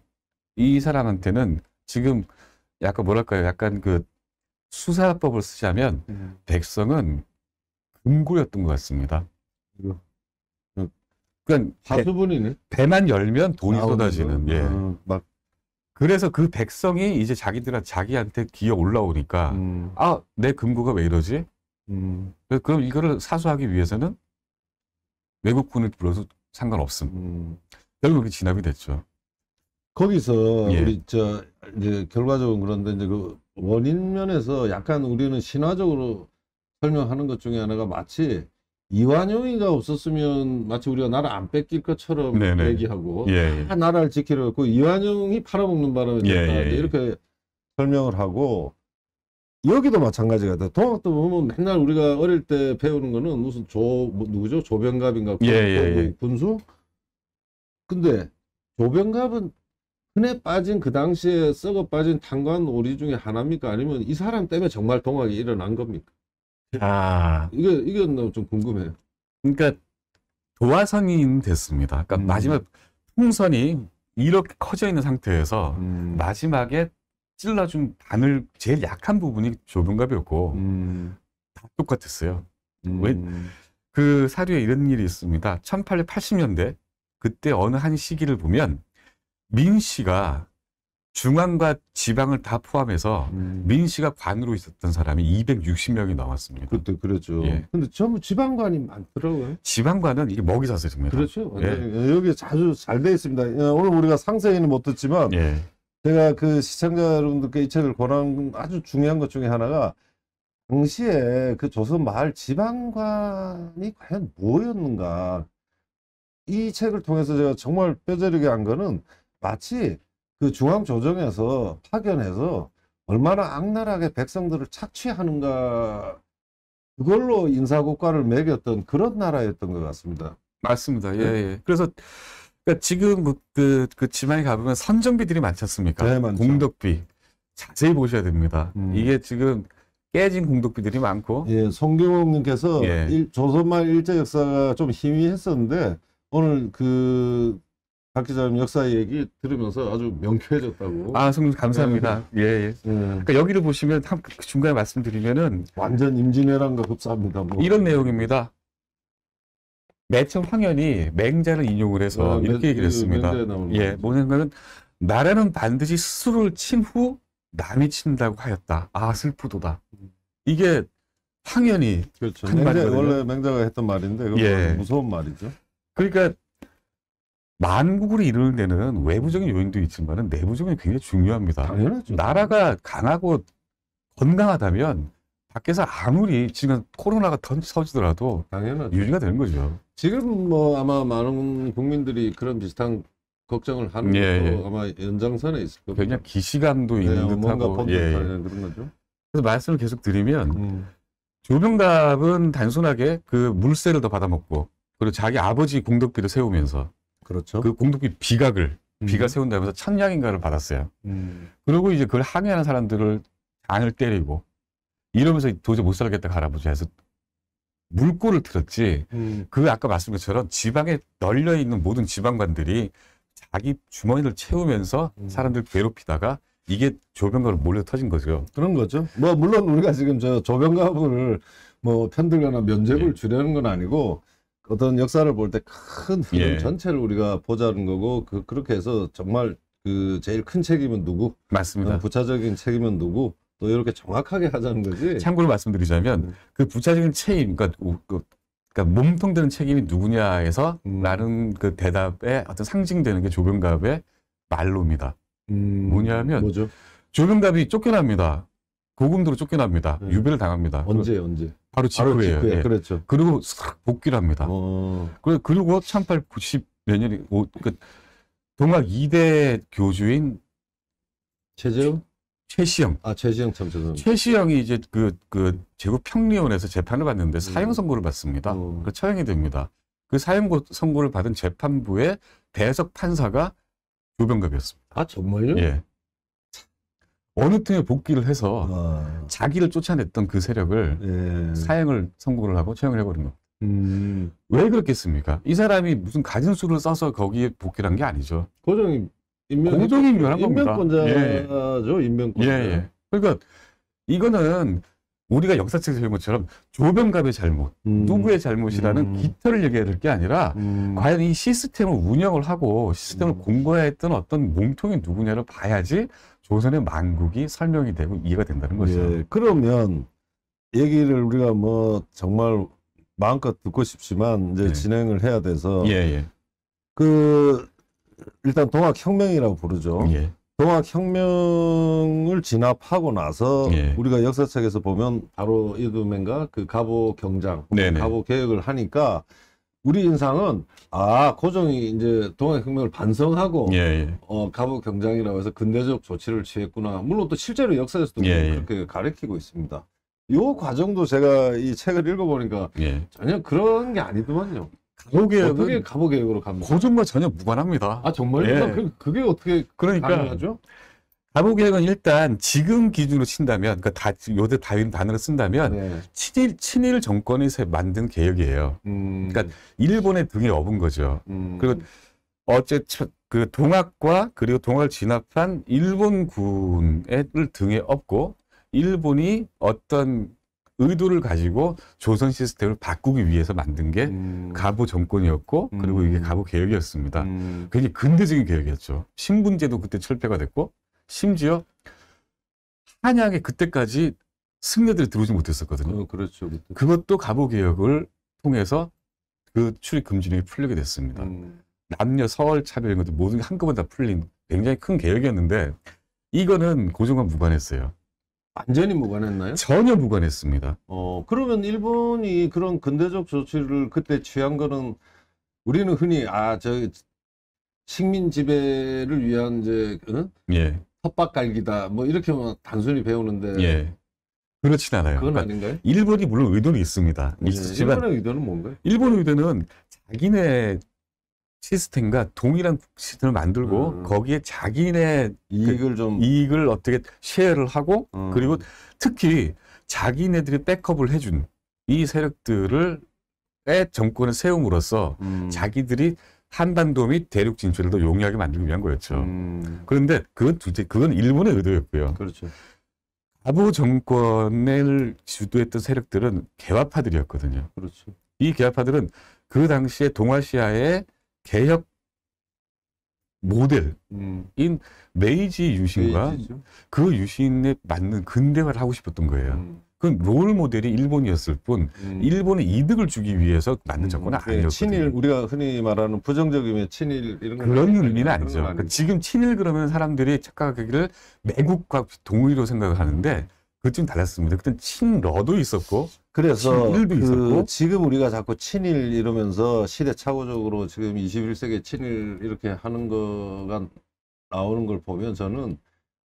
이 사람한테는 지금 약간 뭐랄까요 약간 그 수사법을 쓰자면 음. 백성은 금고였던 것 같습니다. 그러니까 다수분이네. 배, 만 열면 돈이 아, 쏟아지는. 예. 아, 막 그래서 그 백성이 이제 자기들 자기한테 기어 올라오니까 음. 아내 금고가 왜 이러지? 음. 그럼 이거를 사수하기 위해서는 외국군을 불러도 상관없음. 음. 결국 진압이 됐죠. 거기서 예. 우리 저 이제 결과적으로 그런데 이제 그 원인 면에서 약간 우리는 신화적으로 설명하는 것 중에 하나가 마치 이완용이가 없었으면 마치 우리가 나를 안 뺏길 것처럼 네네. 네. 얘기하고 예, 예. 아, 나라를 지키려고 이완용이 팔아먹는 바람에 예, 예, 예. 이렇게 설명을 하고 여기도 마찬가지가 돼. 동학도 보면 맨날 우리가 어릴 때 배우는 거는 무슨 조 뭐, 누구죠? 조병갑인가? 예, 예, 예. 군수? 근데 조병갑은 흔해 빠진 그 당시에 썩어 빠진 탄관 오리 중에 하나입니까? 아니면 이 사람 때문에 정말 동학이 일어난 겁니까? 아 이게 이게 좀 궁금해요. 그러니까 도화선이 됐습니다. 그러니까 음. 마지막 풍선이 이렇게 커져 있는 상태에서 음. 마지막에 찔러준 바늘 제일 약한 부분이 좁은 갑이었고 음. 다 똑같았어요. 음. 왜그 사료에 이런 일이 있습니다. 1880년대 그때 어느 한 시기를 보면 민 씨가 중앙과 지방을 다 포함해서 음. 민 씨가 관으로 있었던 사람이 260명이 넘었습니다. 그때 그렇죠. 예. 근데 전부 지방관이 많더라고요. 지방관은 이게 먹이 사슬입니다. 그렇죠. 예. 네, 여기 자주 잘 돼 있습니다. 예, 오늘 우리가 상세히는 못 듣지만 예. 제가 그 시청자 여러분들께 이 책을 권한 아주 중요한 것 중에 하나가 당시에 그 조선 마을 지방관이 과연 뭐였는가 이 책을 통해서 제가 정말 뼈저리게 한 거는 마치 그 중앙조정에서 파견해서 얼마나 악랄하게 백성들을 착취하는가 그걸로 인사고과를 매겼던 그런 나라였던 것 같습니다. 맞습니다. 예, 네. 예. 그래서 그러니까 지금 그, 그, 그 지방에 가보면 선정비들이 많지 않습니까? 네, 많죠. 공덕비. 자세히 보셔야 됩니다. 음. 이게 지금 깨진 공덕비들이 많고. 예, 송경옥님께서 예. 조선말 일제 역사가 좀 희미했었는데 오늘 그 박 기자님 역사 얘기 들으면서 아주 명쾌해졌다고. 아, 선생님 감사합니다. 네. 예, 예. 예. 그러니까 여기를 보시면 그 중간에 말씀드리면은 완전 임진왜란과 흡사합니다. 뭐. 이런 내용입니다. 맨 처음 황현이 맹자를 인용을 해서 아, 이렇게 맨, 얘기를 했습니다. 예, 뭐냐면 은 나라는 반드시 스스로를 친 후 남이 친다고 하였다. 아 슬프도다. 이게 황현이 그렇죠. 한 맹자, 원래 맹자가 했던 말인데 예. 무서운 말이죠. 그러니까 만국을 이루는 데는 외부적인 요인도 있지만 내부적인 굉장히 중요합니다. 당연하죠. 나라가 강하고 건강하다면 밖에서 아무리 지금 코로나가 터지더라도 당연하죠. 유지가 되는 거죠. 지금 뭐 아마 많은 국민들이 그런 비슷한 걱정을 하는 예, 것도 예. 아마 연장선에 있을 겁니다. 그냥 기시감도 네, 있는 듯하고 예, 예, 그런 거죠. 그래서 말씀을 계속 드리면 음. 조병답은 단순하게 그 물세를 더 받아먹고 그리고 자기 아버지 공덕비를 세우면서 그렇죠. 그 공덕비 비각을 음. 비가 세운다면서 천냥인가를 받았어요. 음. 그리고 이제 그걸 항의하는 사람들을 안을 때리고 이러면서 도저히 못 살겠다 할아버지 해서 물꼬를 틀었지 음. 그 아까 말씀 드린 것처럼 지방에 널려 있는 모든 지방관들이 자기 주머니를 채우면서 음. 사람들 괴롭히다가 이게 조병가로 몰려 터진 거죠. 그런 거죠. 뭐 물론 우리가 지금 저조병가을뭐 편들거나 면접을 예. 주려는 건 아니고 어떤 역사를 볼 때 큰 흐름 예. 전체를 우리가 보자는 거고 그, 그렇게 해서 정말 그 제일 큰 책임은 누구? 맞습니다. 어, 부차적인 책임은 누구? 또 이렇게 정확하게 하자는 거지. 참고로 말씀드리자면 음. 그 부차적인 책임, 그러니까, 그, 러니까 몸통되는 책임이 누구냐에서 음. 라는 그 대답에 어떤 상징되는 게 조병갑의 말로입니다. 음. 뭐냐면 뭐죠? 조병갑이 쫓겨납니다. 고금도로 쫓겨납니다. 네. 유배를 당합니다. 그 언제 언제? 바로 직후에요. 예. 그렇죠. 그리고 싹 복귀를 합니다. 어. 그리고 1890몇 년이 그 동학 2대 교주인 최재훈 최시영. 아, 최시영 참 죄송합니다. 최시영이 이제 그, 그, 제국평리원에서 재판을 받는데 음. 사형 선고를 받습니다. 음. 그 처형이 됩니다. 그 사형 선고를 받은 재판부의 대석 판사가 조병갑이었습니다. 아, 정말요? 예. 어느 틈에 복귀를 해서 아. 자기를 쫓아냈던 그 세력을 예. 사형을 선고를 하고 처형을 해버린 겁니다. 음. 왜 그렇겠습니까? 이 사람이 무슨 가진 수를 써서 거기에 복귀한 를게 아니죠. 고정이 인명, 공정이 묘한 겁니다. 인명권자죠, 예, 예. 인명권자. 예, 예. 그러니까 이거는 우리가 역사책 잘못처럼 조병갑의 잘못, 음. 누구의 잘못이라는 음. 기타를 얘기해야 될 게 아니라 음. 과연 이 시스템을 운영을 하고 시스템을 음. 공고했던 어떤 몸통이 누구냐를 봐야지 조선의 만국이 설명이 되고 이해가 된다는 거죠. 예, 그러면 얘기를 우리가 뭐 정말 마음껏 듣고 싶지만 이제 예. 진행을 해야 돼서 예, 예. 그 일단 동학혁명이라고 부르죠. 예. 동학혁명을 진압하고 나서 예. 우리가 역사책에서 보면 바로 이듬해인가 그 가보 경장, 가보 개혁을 하니까 우리 인상은 아 고종이 이제 동학혁명을 반성하고 예어 예. 가보 경장이라고 해서 근대적 조치를 취했구나. 물론 또 실제로 역사에서도 예, 예 그렇게 가리키고 있습니다. 요 과정도 제가 이 책을 읽어보니까 예. 전혀 그런 게 아니더만요. 감호개혁은 어떻게 감호개혁으로 갑니까? 고전과 전혀 무관합니다. 아정말 예. 그, 게 어떻게 그러니까 가능하죠? 감호개혁은 일단 지금 기준으로 친다면 그러니까 다, 윈 단어를 쓴다면 네. 친일 친일 정권에서 만든 개혁이에요. 음. 그러니까 일본의 등에 업은 거죠. 음. 그리고 어째 그 동학과 그리고 동학을 진압한 일본군을 등에 업고 일본이 어떤 의도를 가지고 조선 시스템을 바꾸기 위해서 만든 게 음. 가보 정권이었고 그리고 이게 음. 가보 개혁이었습니다. 음. 굉장히 근대적인 개혁이었죠. 신분제도 그때 철폐가 됐고 심지어 한양에 그때까지 승려들이 들어오지 못했었거든요. 어, 그렇죠. 그때. 그것도 가보 개혁을 통해서 그 출입 금지령이 풀리게 됐습니다. 음. 남녀 서열 차별 이 것도 모든 게 한꺼번에 다 풀린 굉장히 큰 개혁이었는데 이거는 고종과 무관했어요. 완전히 무관했나요? 전혀 무관했습니다. 어, 그러면 일본이 그런 근대적 조치를 그때 취한 거는 우리는 흔히 아, 저 식민 지배를 위한 이제 응? 예. 헛박갈기다 뭐 이렇게만 단순히 배우는데 예. 그렇진 않아요. 그건 그러니까 아닌가요? 일본이 물론 의도는 있습니다. 예, 일본의 의도는 뭔가요? 일본의 의도는 자기네 시스템과 동일한 시스템을 만들고 음. 거기에 자기네 이익을 그, 좀 이익을 어떻게 쉐어를 하고 음. 그리고 특히 자기네들이 백업을 해준 이 세력들을 의 정권을 세움으로써 음. 자기들이 한반도 및 대륙 진출을 더 용이하게 만들기 위한 거였죠. 음. 그런데 그건 둘째, 그건 일본의 의도였고요. 그렇죠. 아부 정권을 주도했던 세력들은 개화파들이었거든요. 그렇죠. 이 개화파들은 그 당시에 동아시아의 개혁 모델인 음. 메이지 유신과 메이지죠. 그 유신에 맞는 근대화를 하고 싶었던 거예요. 음. 그롤 모델이 일본이었을 뿐 음. 일본의 이득을 주기 위해서 만든 정권은 음. 그 아니었거든요. 친일 우리가 흔히 말하는 부정적 의미의 친일 이런 그런 의미는 아니죠. 그러니까 지금 친일 그러면 사람들이 착각하기를 매국과 동의로 생각을 하는데 음. 그쯤 달랐습니다. 그땐 친러도 있었고 그래서 친일도 그 있었고 지금 우리가 자꾸 친일 이러면서 시대착오적으로 지금 21세기 친일 이렇게 하는 거가 나오는 걸 보면 저는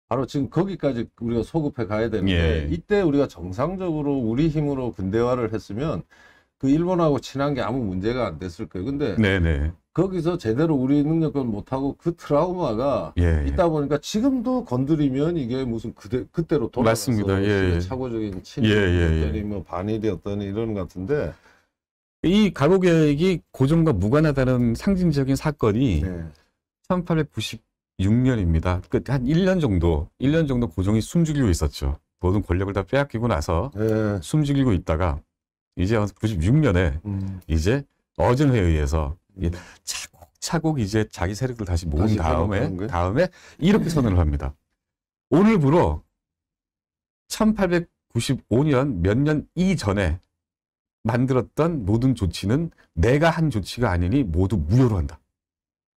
바로 지금 거기까지 우리가 소급해 가야 되는데 예. 이때 우리가 정상적으로 우리 힘으로 군대화를 했으면 그 일본하고 친한 게 아무 문제가 안 됐을 거예요. 근데 네네. 네. 거기서 제대로 우리 능력을 못하고 그 트라우마가 예, 예, 있다 보니까 지금도 건드리면 이게 무슨 그대, 그때로 돌아가서 맞습니다. 예, 착오적인 친입이었더니뭐 반일이었더니 이런 것 같은데 이 가로계획이 고정과 무관하다는 상징적인 사건이 네. 1896년입니다. 그러니까 한 1년 정도, 1년 정도 고정이 숨죽이고 있었죠. 모든 권력을 다 빼앗기고 나서 네. 숨죽이고 있다가 이제 96년에 음. 이제 어진회의에서 이게 차곡차곡 이제 자기 세력을 다시 모은 다시 다음에 다음에 이렇게 선언을 합니다. 오늘부로 1895년 몇 년 이전에 만들었던 모든 조치는 내가 한 조치가 아니니 모두 무효로 한다.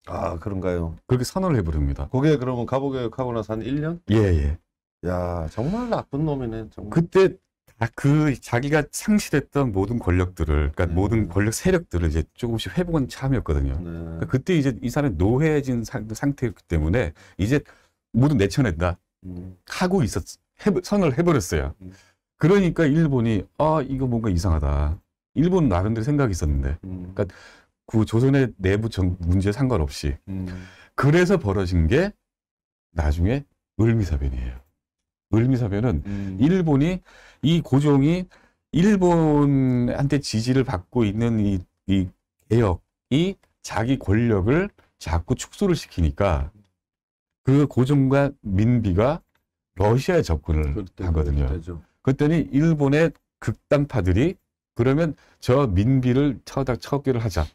아 그런가요? 그렇게 선언을 해버립니다. 그게 그러면 가보교육하고 나서 한 1년? 예예. 야 정말 나쁜 놈이네. 정말. 그때 아, 그 자기가 상실했던 모든 권력들을, 그러니까 음. 모든 권력 세력들을 이제 조금씩 회복한 참이었거든요. 네. 그러니까 그때 이제 이 사람이 노해진 상, 태였기 때문에 이제 모두 내쳐냈다 음. 하고 있었, 해, 선을 해버렸어요. 음. 그러니까 일본이 아 이거 뭔가 이상하다. 일본 나름대로 생각이 있었는데, 음. 그러니까 그 조선의 내부 정, 문제 상관없이 음. 그래서 벌어진 게 나중에 을미사변이에요. 을미사변은 음. 일본이 이 고종이 일본한테 지지를 받고 있는 이, 이 개혁이 자기 권력을 자꾸 축소를 시키니까 그 고종과 민비가 러시아에 접근을 하거든요. 그랬더니 일본의 극단파들이 그러면 저 민비를 처닥 쳐기를 하자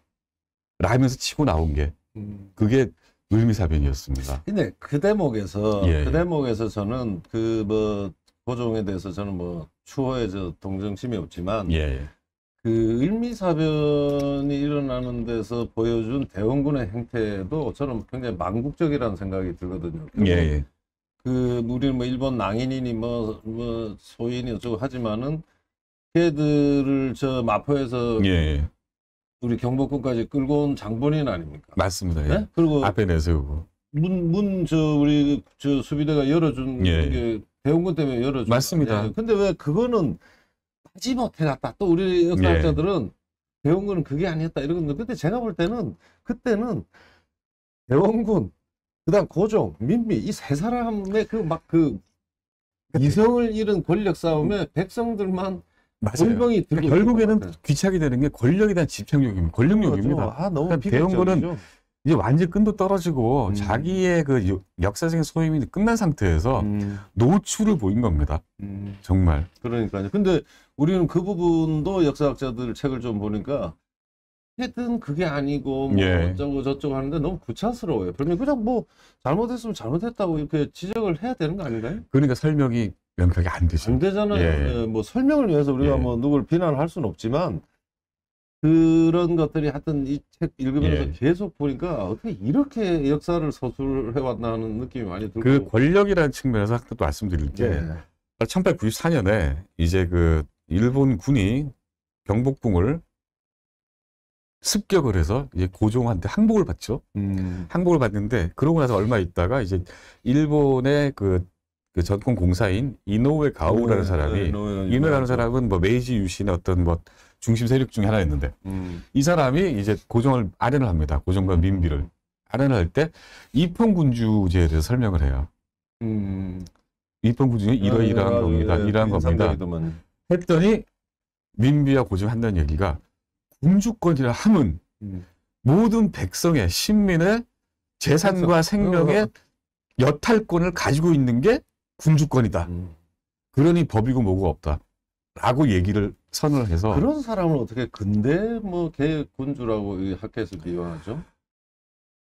라면서 치고 나온 게 음. 그게 의미사변이었습니다. 근데 그 대목에서 예, 예. 그 대목에서 저는 그뭐 고종에 대해서 저는 뭐 추호에 저 동정심이 없지만 예, 예, 그 을미사변이 일어나는 데서 보여준 대원군의 행태도 저는 굉장히 망국적이라는 생각이 들거든요. 예, 예. 그 우리 뭐 일본 낭인이니 뭐, 뭐 소인이 어쩌고 하지만은 걔들을 저 마포에서 예. 우리 경복궁까지 끌고 온 장본인 아닙니까? 맞습니다. 네? 예. 네? 그리고 앞에 내세우고 문 문 저 우리 저 수비대가 열어준 예. 게 대원군 때문에 열어준 맞습니다. 예. 근데 왜 그거는 하지못해 놨다. 또 우리 역사학자들은 대원군은 예. 그게 아니었다 이런 건데 그때 제가 볼 때는 그때는 대원군 그다음 고종 민미 이 세 사람의 그 막그 그 이성을 잃은 권력 싸움에 백성들만 맞아요. 골병이 그러니까 결국에는 귀착이 되는 게 권력에 대한 집착력입니다. 권력력입니다 그렇죠. 아, 너무 그러니까 대형군은 이제 완전 끈도 떨어지고 음. 자기의 그 역사적인 소임이 끝난 상태에서 음. 노출을 보인 겁니다. 음. 정말. 그러니까요. 근데 우리는 그 부분도 역사학자들 책을 좀 보니까 하여튼 그게 아니고 뭐 예. 어쩌고 저쩌고 하는데 너무 구차스러워요. 그러면 그냥 뭐 잘못했으면 잘못했다고 이렇게 지적을 해야 되는 거 아닌가요? 그러니까 설명이 명확하게 안 되죠. 안 되잖아요. 예. 예. 뭐 설명을 위해서 우리가 예. 뭐 누굴 비난할 수는 없지만 그런 것들이 하여튼 이 책 읽으면서 예. 계속 보니까 어떻게 이렇게 역사를 서술해 왔나 하는 느낌이 많이 들고 그 권력이라는 측면에서 또 말씀드릴 게 예. 1894년에 이제 그 일본 군이 경복궁을 습격을 해서 이제 고종한테 항복을 받죠. 음. 항복을 받는데 그러고 나서 얼마 있다가 이제 일본의 그그 전권 공사인 이노우에 가오라는 사람이 이노라는 사람은 뭐 메이지 유신의 어떤 뭐 중심 세력 중에 하나였는데 음. 이 사람이 이제 고종을 아련을 합니다. 고종과 음. 민비를 아련을 할때 이평군주제에 대해서 설명을 해요. 음. 이평군주는 이러이러한 아, 겁니다. 예, 이러한 겁니다. 했더니 민비와 고정 한다는 얘기가 군주권이라 함은 음. 모든 백성의 신민의 재산과 백성. 생명의 어. 여탈권을 가지고 있는 게 군주권이다. 음. 그러니 법이고 뭐고 없다. 라고 얘기를 선을 해서 그런 사람을 어떻게 근대 뭐 개군주라고 학계에서 비유하죠?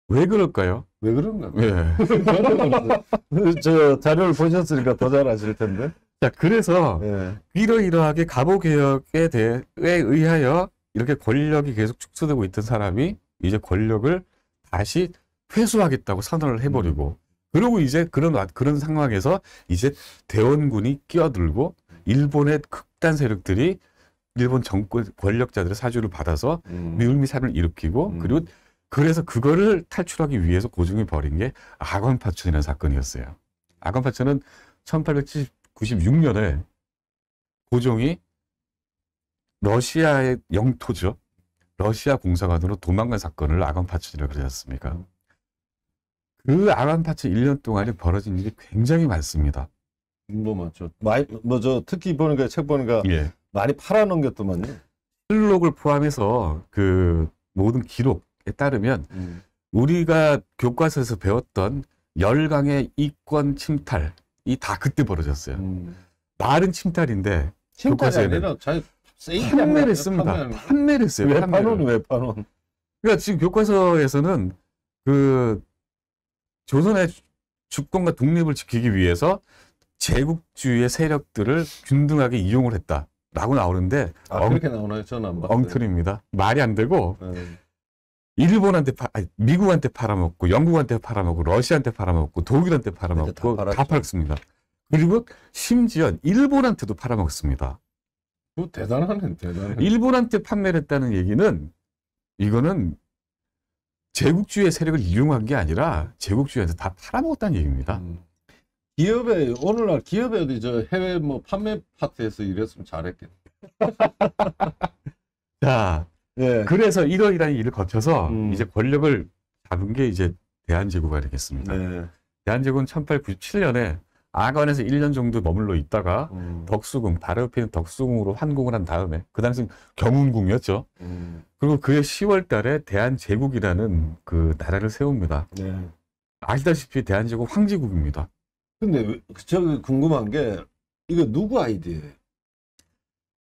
왜 그럴까요? 왜 그런가요? 예. (laughs) 저 자료를 보셨으니까 더 잘 아실 텐데. 자, 그래서 예. 이러이러하게 가보 개혁에 대해 의하여 이렇게 권력이 계속 축소되고 있던 사람이 이제 권력을 다시 회수하겠다고 선언을 해버리고 음. 그리고 이제 그런 그런 상황에서 이제 대원군이 끼어들고 일본의 극단 세력들이 일본 정권 권력자들의 사주를 받아서 음. 미울미산을 일으키고 음. 그리고 그래서 그거를 탈출하기 위해서 고중이 벌인 게아관파천이라는 사건이었어요. 아관파천은 1896년에 고종이 러시아의 영토죠. 러시아 공사관으로 도망간 사건을 아관파천이라고 그러지 않습니까? 음. 그 아란타치 1년 동안에 벌어진 일이 굉장히 많습니다. 뭐 맞죠. 많이 뭐저 특히 보니까 책보는까 예. 많이 팔아넘겼더만요. 실록을 포함해서 그 모든 기록에 따르면 음. 우리가 교과서에서 배웠던 열강의 이권 침탈 이다 그때 벌어졌어요. 음. 말은 침탈인데 침탈이 교과서에는 판매를 했습니다. 판매를 했어요. 왜판매를원왜판원 그러니까 지금 교과서에서는 그 조선의 주권과 독립을 지키기 위해서 제국주의의 세력들을 균등하게 이용을 했다라고 나오는데 아, 엉, 그렇게 나오나요? 저는 엉터리입니다. 말이 안 되고 네. 일본한테 파, 아니, 미국한테 팔아먹고 영국한테 팔아먹고 러시아한테 팔아먹고 독일한테 팔아먹고 네, 다, 팔았습니다. 그리고 심지어 일본한테도 팔아먹습니다. 었 뭐 대단하네, 대단해. 일본한테 판매를 했다는 얘기는 이거는 제국주의 세력을 이용한 게 아니라 제국주의에서 다 팔아먹었다는 얘기입니다. 음. 기업에 오늘날 기업에 어디 저 해외 뭐 판매 파트에서 일했으면 잘했겠네. (laughs) 자, 예. 그래서 이러이러한 일을 거쳐서 음. 이제 권력을 잡은 게 이제 대한제국가 되겠습니다. 네. 대한제국은 1897년에 아관에서 1년 정도 머물러 있다가 음. 덕수궁, 바르피는 덕수궁으로 환궁을 한 다음에 그 당시 경운궁이었죠. 음. 그리고 그해 10월 달에 대한제국이라는 그 나라를 세웁니다. 네. 아시다시피 대한제국 황제국입니다. 근데 저기 궁금한 게 이거 누구 아이디예요?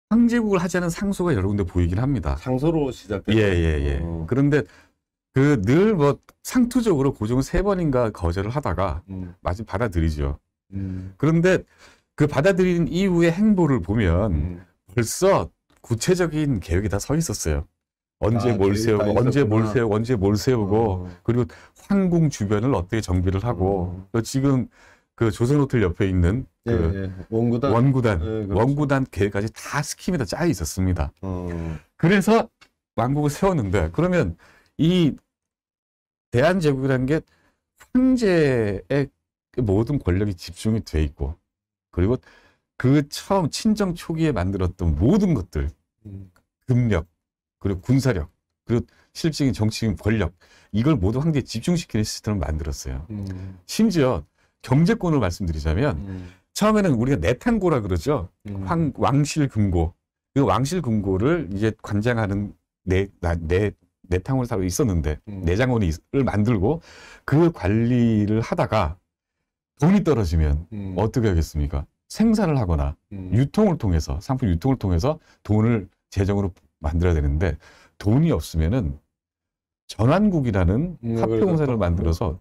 황제국을 하자는 상소가 여러 군데 보이긴 합니다. 상소로 시작된 예, 예, 예. 어. 그런데 그 늘 뭐 상투적으로 고종세 번인가 거절을 하다가 음. 마침 받아들이죠. 음. 그런데 그 받아들인 이후의 행보를 보면 음. 벌써 구체적인 계획이 다 서 있었어요. 언제 아, 뭘 세우고, 언제 뭘 세우고, 언제 뭘 세우고, 어. 그리고 황궁 주변을 어떻게 정비를 하고, 어. 지금 그 조선호텔 옆에 있는 예, 그 예. 원구단, 원구단, 예, 그렇죠. 원구단 계획까지 다 스킴이 다 짜여 있었습니다. 어. 그래서 왕국을 세웠는데, 그러면 이 대한제국이라는 게 황제의 그 모든 권력이 집중이 돼 있고 그리고 그 처음 친정 초기에 만들었던 모든 것들 그러니까. 금력 그리고 군사력 그리고 실질적인 정치적인 권력 이걸 모두 황제에 집중시키는 시스템을 만들었어요. 음. 심지어 경제권을 말씀드리자면 음. 처음에는 우리가 내탕고라 그러죠. 음. 황, 왕실 금고 그 왕실 금고를 이제 관장하는 내, 내 내탕원 사로 있었는데 음. 내장원을 만들고 그 관리를 하다가 돈이 떨어지면 음. 어떻게 하겠습니까? 생산을 하거나 음. 유통을 통해서 상품 유통을 통해서 돈을 재정으로 만들어야 되는데 돈이 없으면은 전환국이라는 음, 화폐공사를 만들어서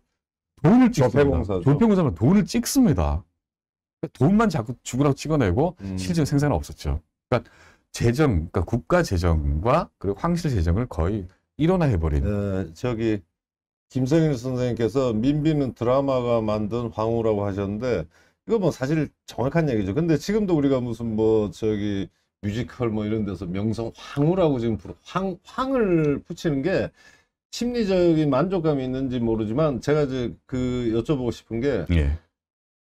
돈을 찍습니다. 조폐공사는 돈을 찍습니다. 돈만 자꾸 주고라고 찍어내고 음. 실제 생산은 없었죠. 그러니까 재정, 그러니까 국가 재정과 그리고 황실 재정을 거의 일원화해버린. 어, 저기 김성일 선생님께서 민비는 드라마가 만든 황후라고 하셨는데 이거 뭐 사실 정확한 얘기죠. 근데 지금도 우리가 무슨 뭐 저기 뮤지컬 뭐 이런 데서 명성 황후라고 지금 부르 황 황을 붙이는 게 심리적인 만족감이 있는지 모르지만 제가 이제 그 여쭤보고 싶은 게 예.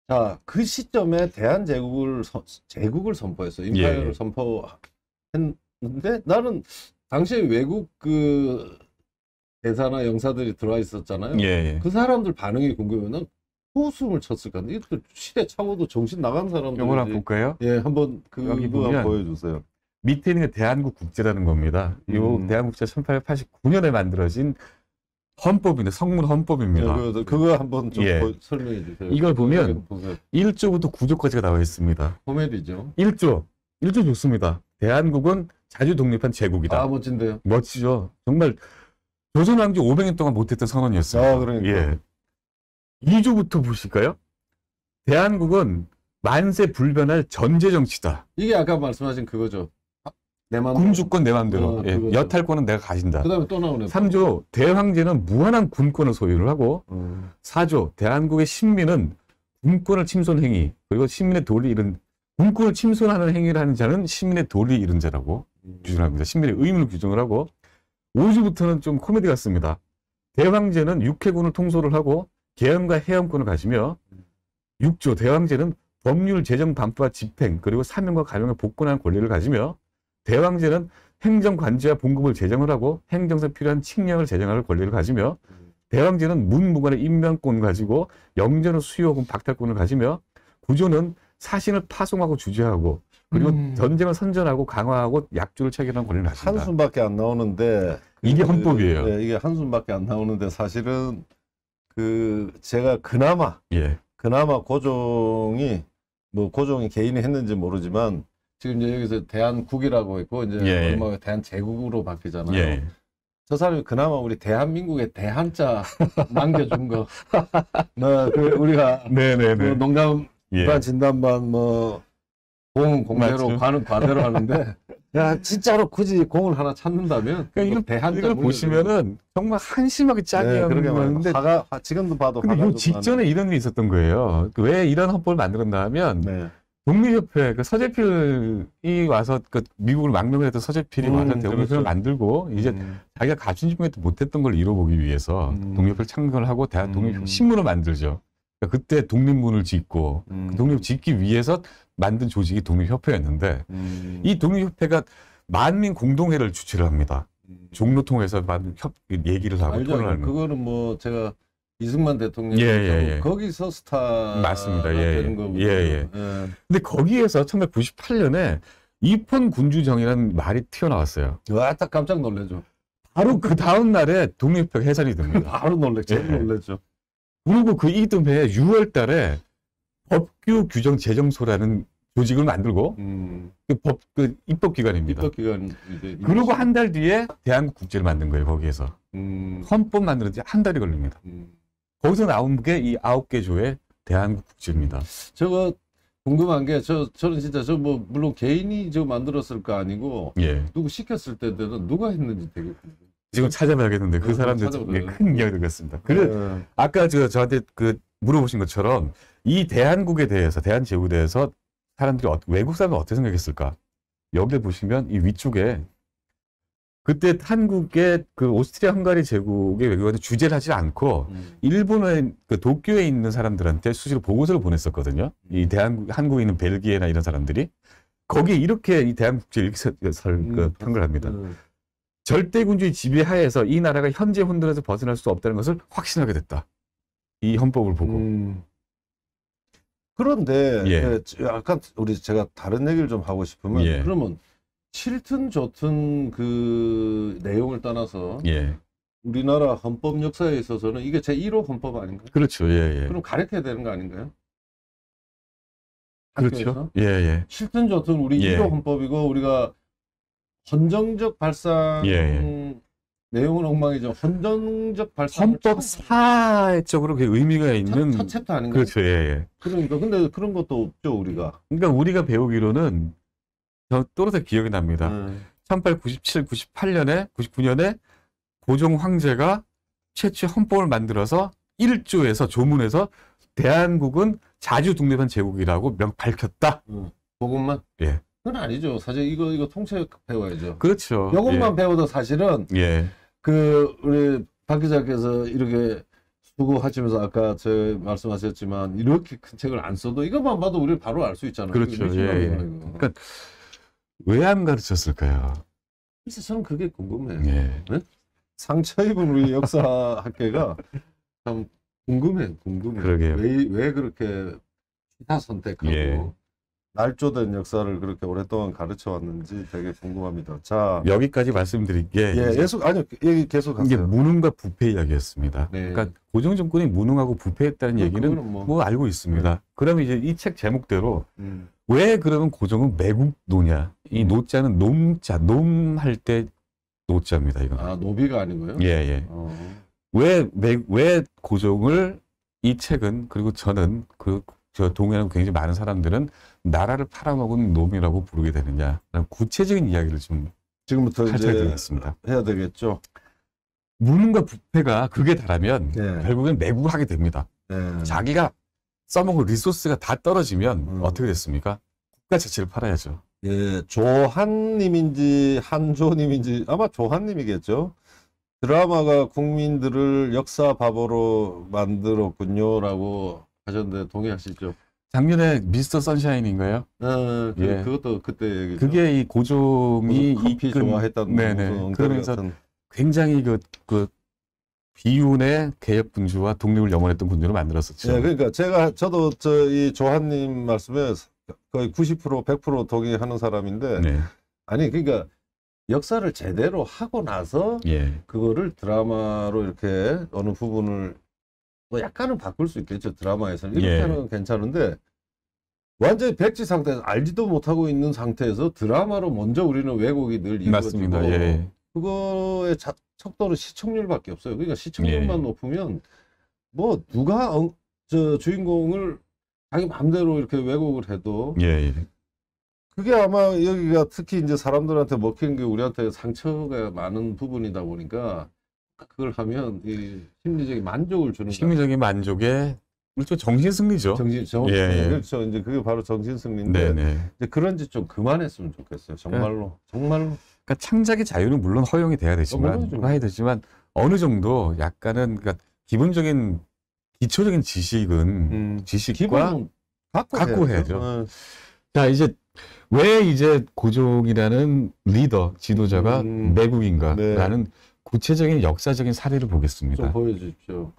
자, 그 시점에 대한 제국을 제국을 선포했어. 임파이어를 예. 선포했는데 나는 당시에 외국 그 대사나 영사들이 들어와 있었잖아요. 예, 예. 그 사람들 반응이 궁금하면 호숨을 쳤을 건데 이것도 시대 착오도 정신 나간 사람들. 이걸 한번 볼까요? 예, 한번 그거 한번 보여주세요. 밑에 있는 게 대한국 국제라는 겁니다. 이 음. 대한국 국제 1889년에 만들어진 헌법인데 성문 헌법입니다. 네, 그거, 한번 좀 예. 보, 설명해 주세요. 이걸 보면 1조부터 9조까지가 나와 있습니다. 코메디죠. 1조. 1조 좋습니다. 대한국은 자주 독립한 제국이다. 아, 멋진데요. 멋지죠. 정말 조선왕조 500년 동안 못했던 선언이었어요. 아, 그러니까. 예. 2조부터 보실까요? 대한국은 만세 불변할 전제 정치다. 이게 아까 말씀하신 그거죠. 내 군주권 내마대로 아, 어, 예. 여탈권은 내가 가진다. 그다음에 또 나오네. 3조 대황제는 무한한 군권을 소유를 하고 음. 어. 4조 대한국의 신민은 군권을 침손 행위 그리고 신민의 도리 이런 군권을 침손하는 행위를 하는 자는 신민의 도리 이런 자라고 음. 규정합니다. 신민의 의무를 규정을 하고 5주부터는 좀 코미디 같습니다. 대왕제는 육해군을 통솔을 하고 계엄과 해엄권을 가지며 6조 대왕제는 법률, 재정, 반포와 집행 그리고 사명과 가명을 복권하는 권리를 가지며 대왕제는 행정관제와 봉급을 제정을 하고 행정상 필요한 칙령을 제정할 권리를 가지며 대왕제는 문무관의 임명권을 가지고 영전은 수요 혹은 박탈권을 가지며 구조는 사신을 파송하고 주재하고 그리고 음. 전쟁을 선전하고 강화하고 약주를 체결한 권리를 가진다. 한숨밖에 안 나오는데 이게 헌법이에요. 네, 이게 한숨밖에 안 나오는데 사실은 그 제가 그나마 예. 그나마 고종이 뭐 고종이 개인이 했는지 모르지만 지금 이제 여기서 대한국이라고 있고 이제 예. 예. 얼마 대한제국으로 바뀌잖아요. 예. 저 사람이 그나마 우리 대한민국의 대한자 (laughs) 남겨준 거. (laughs) 그 네, 네, 네, 그 우리가 네네네. 예. 뭐 농담 반진단 반뭐 공은 공대로, 관은 관대로 하는데, (laughs) 야, 진짜로 굳이 공을 하나 찾는다면, 그러니까 이걸, 대한 이걸 보시면은 정말 한심하게 짜게 네, 하는데, 화가, 화, 지금도 봐도 근데 요 뭐 직전에 이런 일이 있었던 거예요. 그 왜 이런 헌법을 만들었나 하면, 네. 독립협회, 그 서재필이 와서 그 미국을 망명을 했던 서재필이 음, 와서 대국협회를 그렇죠. 만들고 이제 음. 자기가 가진 중에도 못했던 걸 이뤄보기 위해서 음. 독립협회를 창건을 하고 대한 독립 음. 신문을 만들죠. 그러니까 그때 독립문을 짓고 그 독립 짓기 위해서 만든 조직이 독립협회였는데 음. 이 독립협회가 만민 공동회를 주최를 합니다. 음. 종로 통해서 많협 그 얘기를 하고 알죠. 토론하는. 그거는 뭐 제가 이승만 대통령 예, 예, 예. 거기서 스타 맞습니다. 예, 되는 예. 거군요. 예, 예. 예. 근데 거기에서 1998년에 이폰 군주정이라는 말이 튀어나왔어요. 와, 딱 깜짝 놀래죠. 바로 그 다음 날에 독립협회 해산이 됩니다. (laughs) 바로 놀랬죠. 예. 놀랬죠. 그리고 그 이듬해 6월 달에 법규 규정 재정소라는 조직을 만들고 음. 그 법, 그 입법기관입니다. 입법기관 그리고 한 달 뒤에 대한국 국제를 만든 거예요. 거기에서 음. 헌법 만드는 지한 달이 걸립니다. 음. 거기서 나온 게이 아홉 개 조의 대한국 국제입니다. 저거 궁금한 게 저 저는 진짜 저 뭐 물론 개인이 저 만들었을 거 아니고 예. 누구 시켰을 때들 누가 했는지 되게 지금 찾아봐야겠는데 그 어, 사람들 네, 큰 이야기를 했습니다. 그래 네. 아까 저 저한테 그 물어보신 것처럼 이 대한국에 대해서 대한제국에 대해서 사람들이 어, 외국 사람은 어떻게 생각했을까? 여기 보시면 이 위쪽에 그때 한국의 그 오스트리아 헝가리 제국의 외교관이 주재를 하지 않고 음. 일본의 그 도쿄에 있는 사람들한테 수시로 보고서를 보냈었거든요. 이 음. 대한국 한국에 있는 벨기에나 이런 사람들이 거기에 이렇게 이 대한국제 일기설 예, 음. 그 평가를 합니다. 음. 절대군주의 지배하에서 이 나라가 현재 혼돈에서 벗어날 수 없다는 것을 확신하게 됐다. 이 헌법을 보고. 그런데 예. 예 약간 우리 제가 다른 얘기를 좀 하고 싶으면 예. 그러면 싫든 좋든 그 내용을 떠나서 예. 우리나라 헌법 역사에 있어서는 이게 제 1호 헌법 아닌가요? 그렇죠. 예, 예. 그럼 가르쳐야 되는 거 아닌가요? 그렇죠. 예, 예. 싫든 좋든 우리 예. 1호 헌법이고 우리가 헌정적 예, 예. 발상 내용은 엉망이죠. 네. 헌정적 발상. 헌법 사적으로 그 의미가 있는 첫, 첫 챕터 아닌가요? 그렇죠. 예, 예. 그러니까 근데 그런 것도 없죠 우리가. 그러니까 우리가 배우기로는 저또렷하 기억이 납니다. 1897, 98년에 99년에 고종 황제가 최초 헌법을 만들어서 1조에서 조문에서 대한국은 자주 독립한 제국이라고 명 밝혔다. 음, 그것만? 예. 그건 아니죠. 사실 이거 이거 통째 배워야죠. 그렇죠. 이것만 예. 배워도 사실은 예. 그 우리 박 기자께서 이렇게 수고하시면서 아까 제 말씀하셨지만 이렇게 큰 책을 안 써도 이것만 봐도 우리 바로 알 수 있잖아요. 그렇죠. 예, 예. 그러니까 왜 안 가르쳤을까요? 글쎄 저는 그게 궁금해요. 예. 네? 상처 입은 우리 역사 학계가 참 궁금해, 궁금해. 그러게요. 왜, 왜 그렇게 기 선택하고 예. 날조된 역사를 그렇게 오랫동안 가르쳐 왔는지 되게 궁금합니다. 자 여기까지 말씀드릴 게 예, 그 계속 아니요 예, 계속 하세요. 이게 무능과 부패 이야기였습니다. 네. 그러니까 고정 정권이 무능하고 부패했다는 네, 얘기는 뭐. 뭐. 알고 있습니다. 네. 그러면 이제 이 책 제목대로 음. 왜 그러면 고정은 매국 노냐? 이 음. 노자는 놈자 놈 할 때 노자입니다. 이건 아 노비가 아니고요? 예예. 왜왜 예. 어. 고정을 이 책은 그리고 저는 그 저동해는 굉장히 많은 사람들은 나라를 팔아먹은 놈이라고 부르게 되느냐 구체적인 이야기를 좀 지금부터 살펴드리겠습니다. 해야 되겠죠. 무능과 부패가 극에 달하면 네. 결국엔 내국을 하게 됩니다. 네. 자기가 써먹을 리소스가 다 떨어지면 음. 어떻게 됐습니까? 국가 자체를 팔아야죠. 예, 조한님인지 한조님인지 아마 조한님이겠죠. 드라마가 국민들을 역사 바보로 만들었군요라고 하셨는데 동의하시죠? 작년에 미스터 선샤인인가요? 아, 그, 예. 그것도 그때 얘기죠. 그게 이 고종이 커피 이끈, 좋아했던 네네. 그러면서 같은. 굉장히 그, 그 비운의 개혁 군주와 독립을 염원했던 군주를 만들었었죠. 네, 그러니까 제가 저도 저 이 조한님 말씀에 거의 90% 100% 동의하는 사람인데 네. 아니 그러니까 역사를 제대로 하고 나서 예. 그거를 드라마로 이렇게 어느 부분을 뭐 약간은 바꿀 수 있겠죠 드라마에서는 예. 이렇게는 예. 괜찮은데 완전히 백지 상태에서 알지도 못하고 있는 상태에서 드라마로 먼저 우리는 왜곡이 늘 이루어지고 예. 그거의 자, 척도는 시청률밖에 없어요. 그러니까 시청률만 예. 높으면 뭐 누가 어, 저 주인공을 자기 마음대로 이렇게 왜곡을 해도 예, 예. 그게 아마 여기가 특히 이제 사람들한테 먹히는 게 우리한테 상처가 많은 부분이다 보니까 그걸 하면 이 심리적인 만족을 주는 심리적인 만족에 일종 정신 승리죠. 정신 정 예, 예. 그렇죠. 이제 그게 바로 정신 승리인데 네, 네. 이제 그런 짓좀 그만했으면 좋겠어요. 그러니까 정말로 네. 정말로. 그러니까 창작의 자유는 물론 허용이 돼야 되지만 해야 어, 되지만 어느 정도 약간은 그러니까 기본적인 기초적인 지식은 음, 지식과 갖고, 갖고 해야죠. 어. 자 이제 왜 이제 고종이라는 리더 지도자가 음, 내국인가라는 네. 구체적인 역사적인 사례를 보겠습니다. 좀 보여주십시오.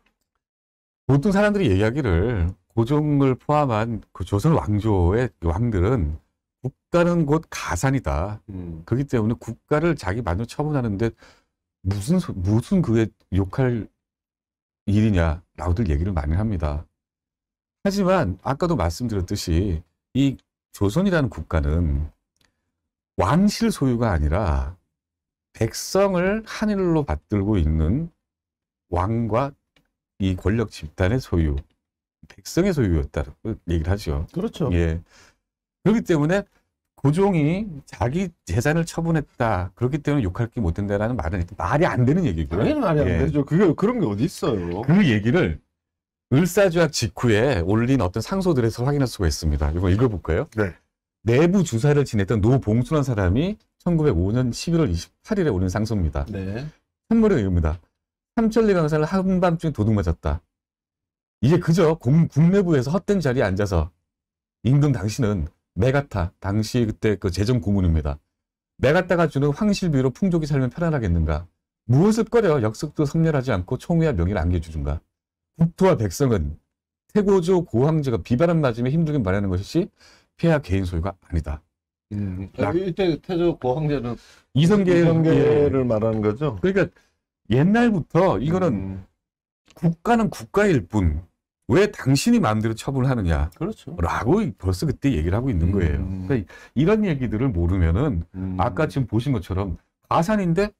보통 사람들이 얘기하기를 고종을 포함한 그 조선 왕조의 그 왕들은 국가는 곧 가산이다. 음. 그렇기 때문에 국가를 자기 만음로 처분하는데 무슨 무슨 그게 욕할 일이냐라고들 얘기를 많이 합니다. 하지만 아까도 말씀드렸듯이 이 조선이라는 국가는 왕실 소유가 아니라 백성을 하늘로 받들고 있는 왕과 이 권력 집단의 소유, 백성의 소유였다고 얘기를 하죠. 그렇죠. 예. 그렇기 때문에 고종이 자기 재산을 처분했다. 그렇기 때문에 욕할 게 못 된다라는 말은 말이 안 되는 얘기고요. 당연히 말이 안 예. 되죠. 그게 그런 게 어디 있어요. 그 얘기를 을사주약 직후에 올린 어떤 상소들에서 확인할 수가 있습니다. 이거 읽어볼까요? 네. 내부 주사를 지냈던 노봉순한 사람이 1905년 11월 28일에 오른 상소입니다. 네. 선물의 의입니다 삼천리 강산을 한밤중에 도둑 맞았다. 이제 그저 공, 국내부에서 헛된 자리에 앉아서 임금 당신은 메가타 당시 그때 그 재정 고문입니다. 메가타가 주는 황실비로 풍족이 살면 편안하겠는가? 무엇을 꺼려 역습도 섭멸하지 않고 총회와 명의를 안겨주준가? 국토와 백성은 태고조 고황제가 비바람 맞으며 힘들게 말하는 것이 폐하 개인 소유가 아니다. 음, 락... 아, 이때 태조 고황제는 이성계 이성계를 예. 말하는 거죠. 그러니까 옛날부터 이거는 음. 국가는 국가일 뿐. 왜 당신이 마음대로 처분하느냐. 그렇죠. 라고 벌써 그때 얘기를 하고 있는 음. 거예요. 음. 그러니까 이런 얘기들을 모르면은 음. 아까 지금 보신 것처럼 가산인데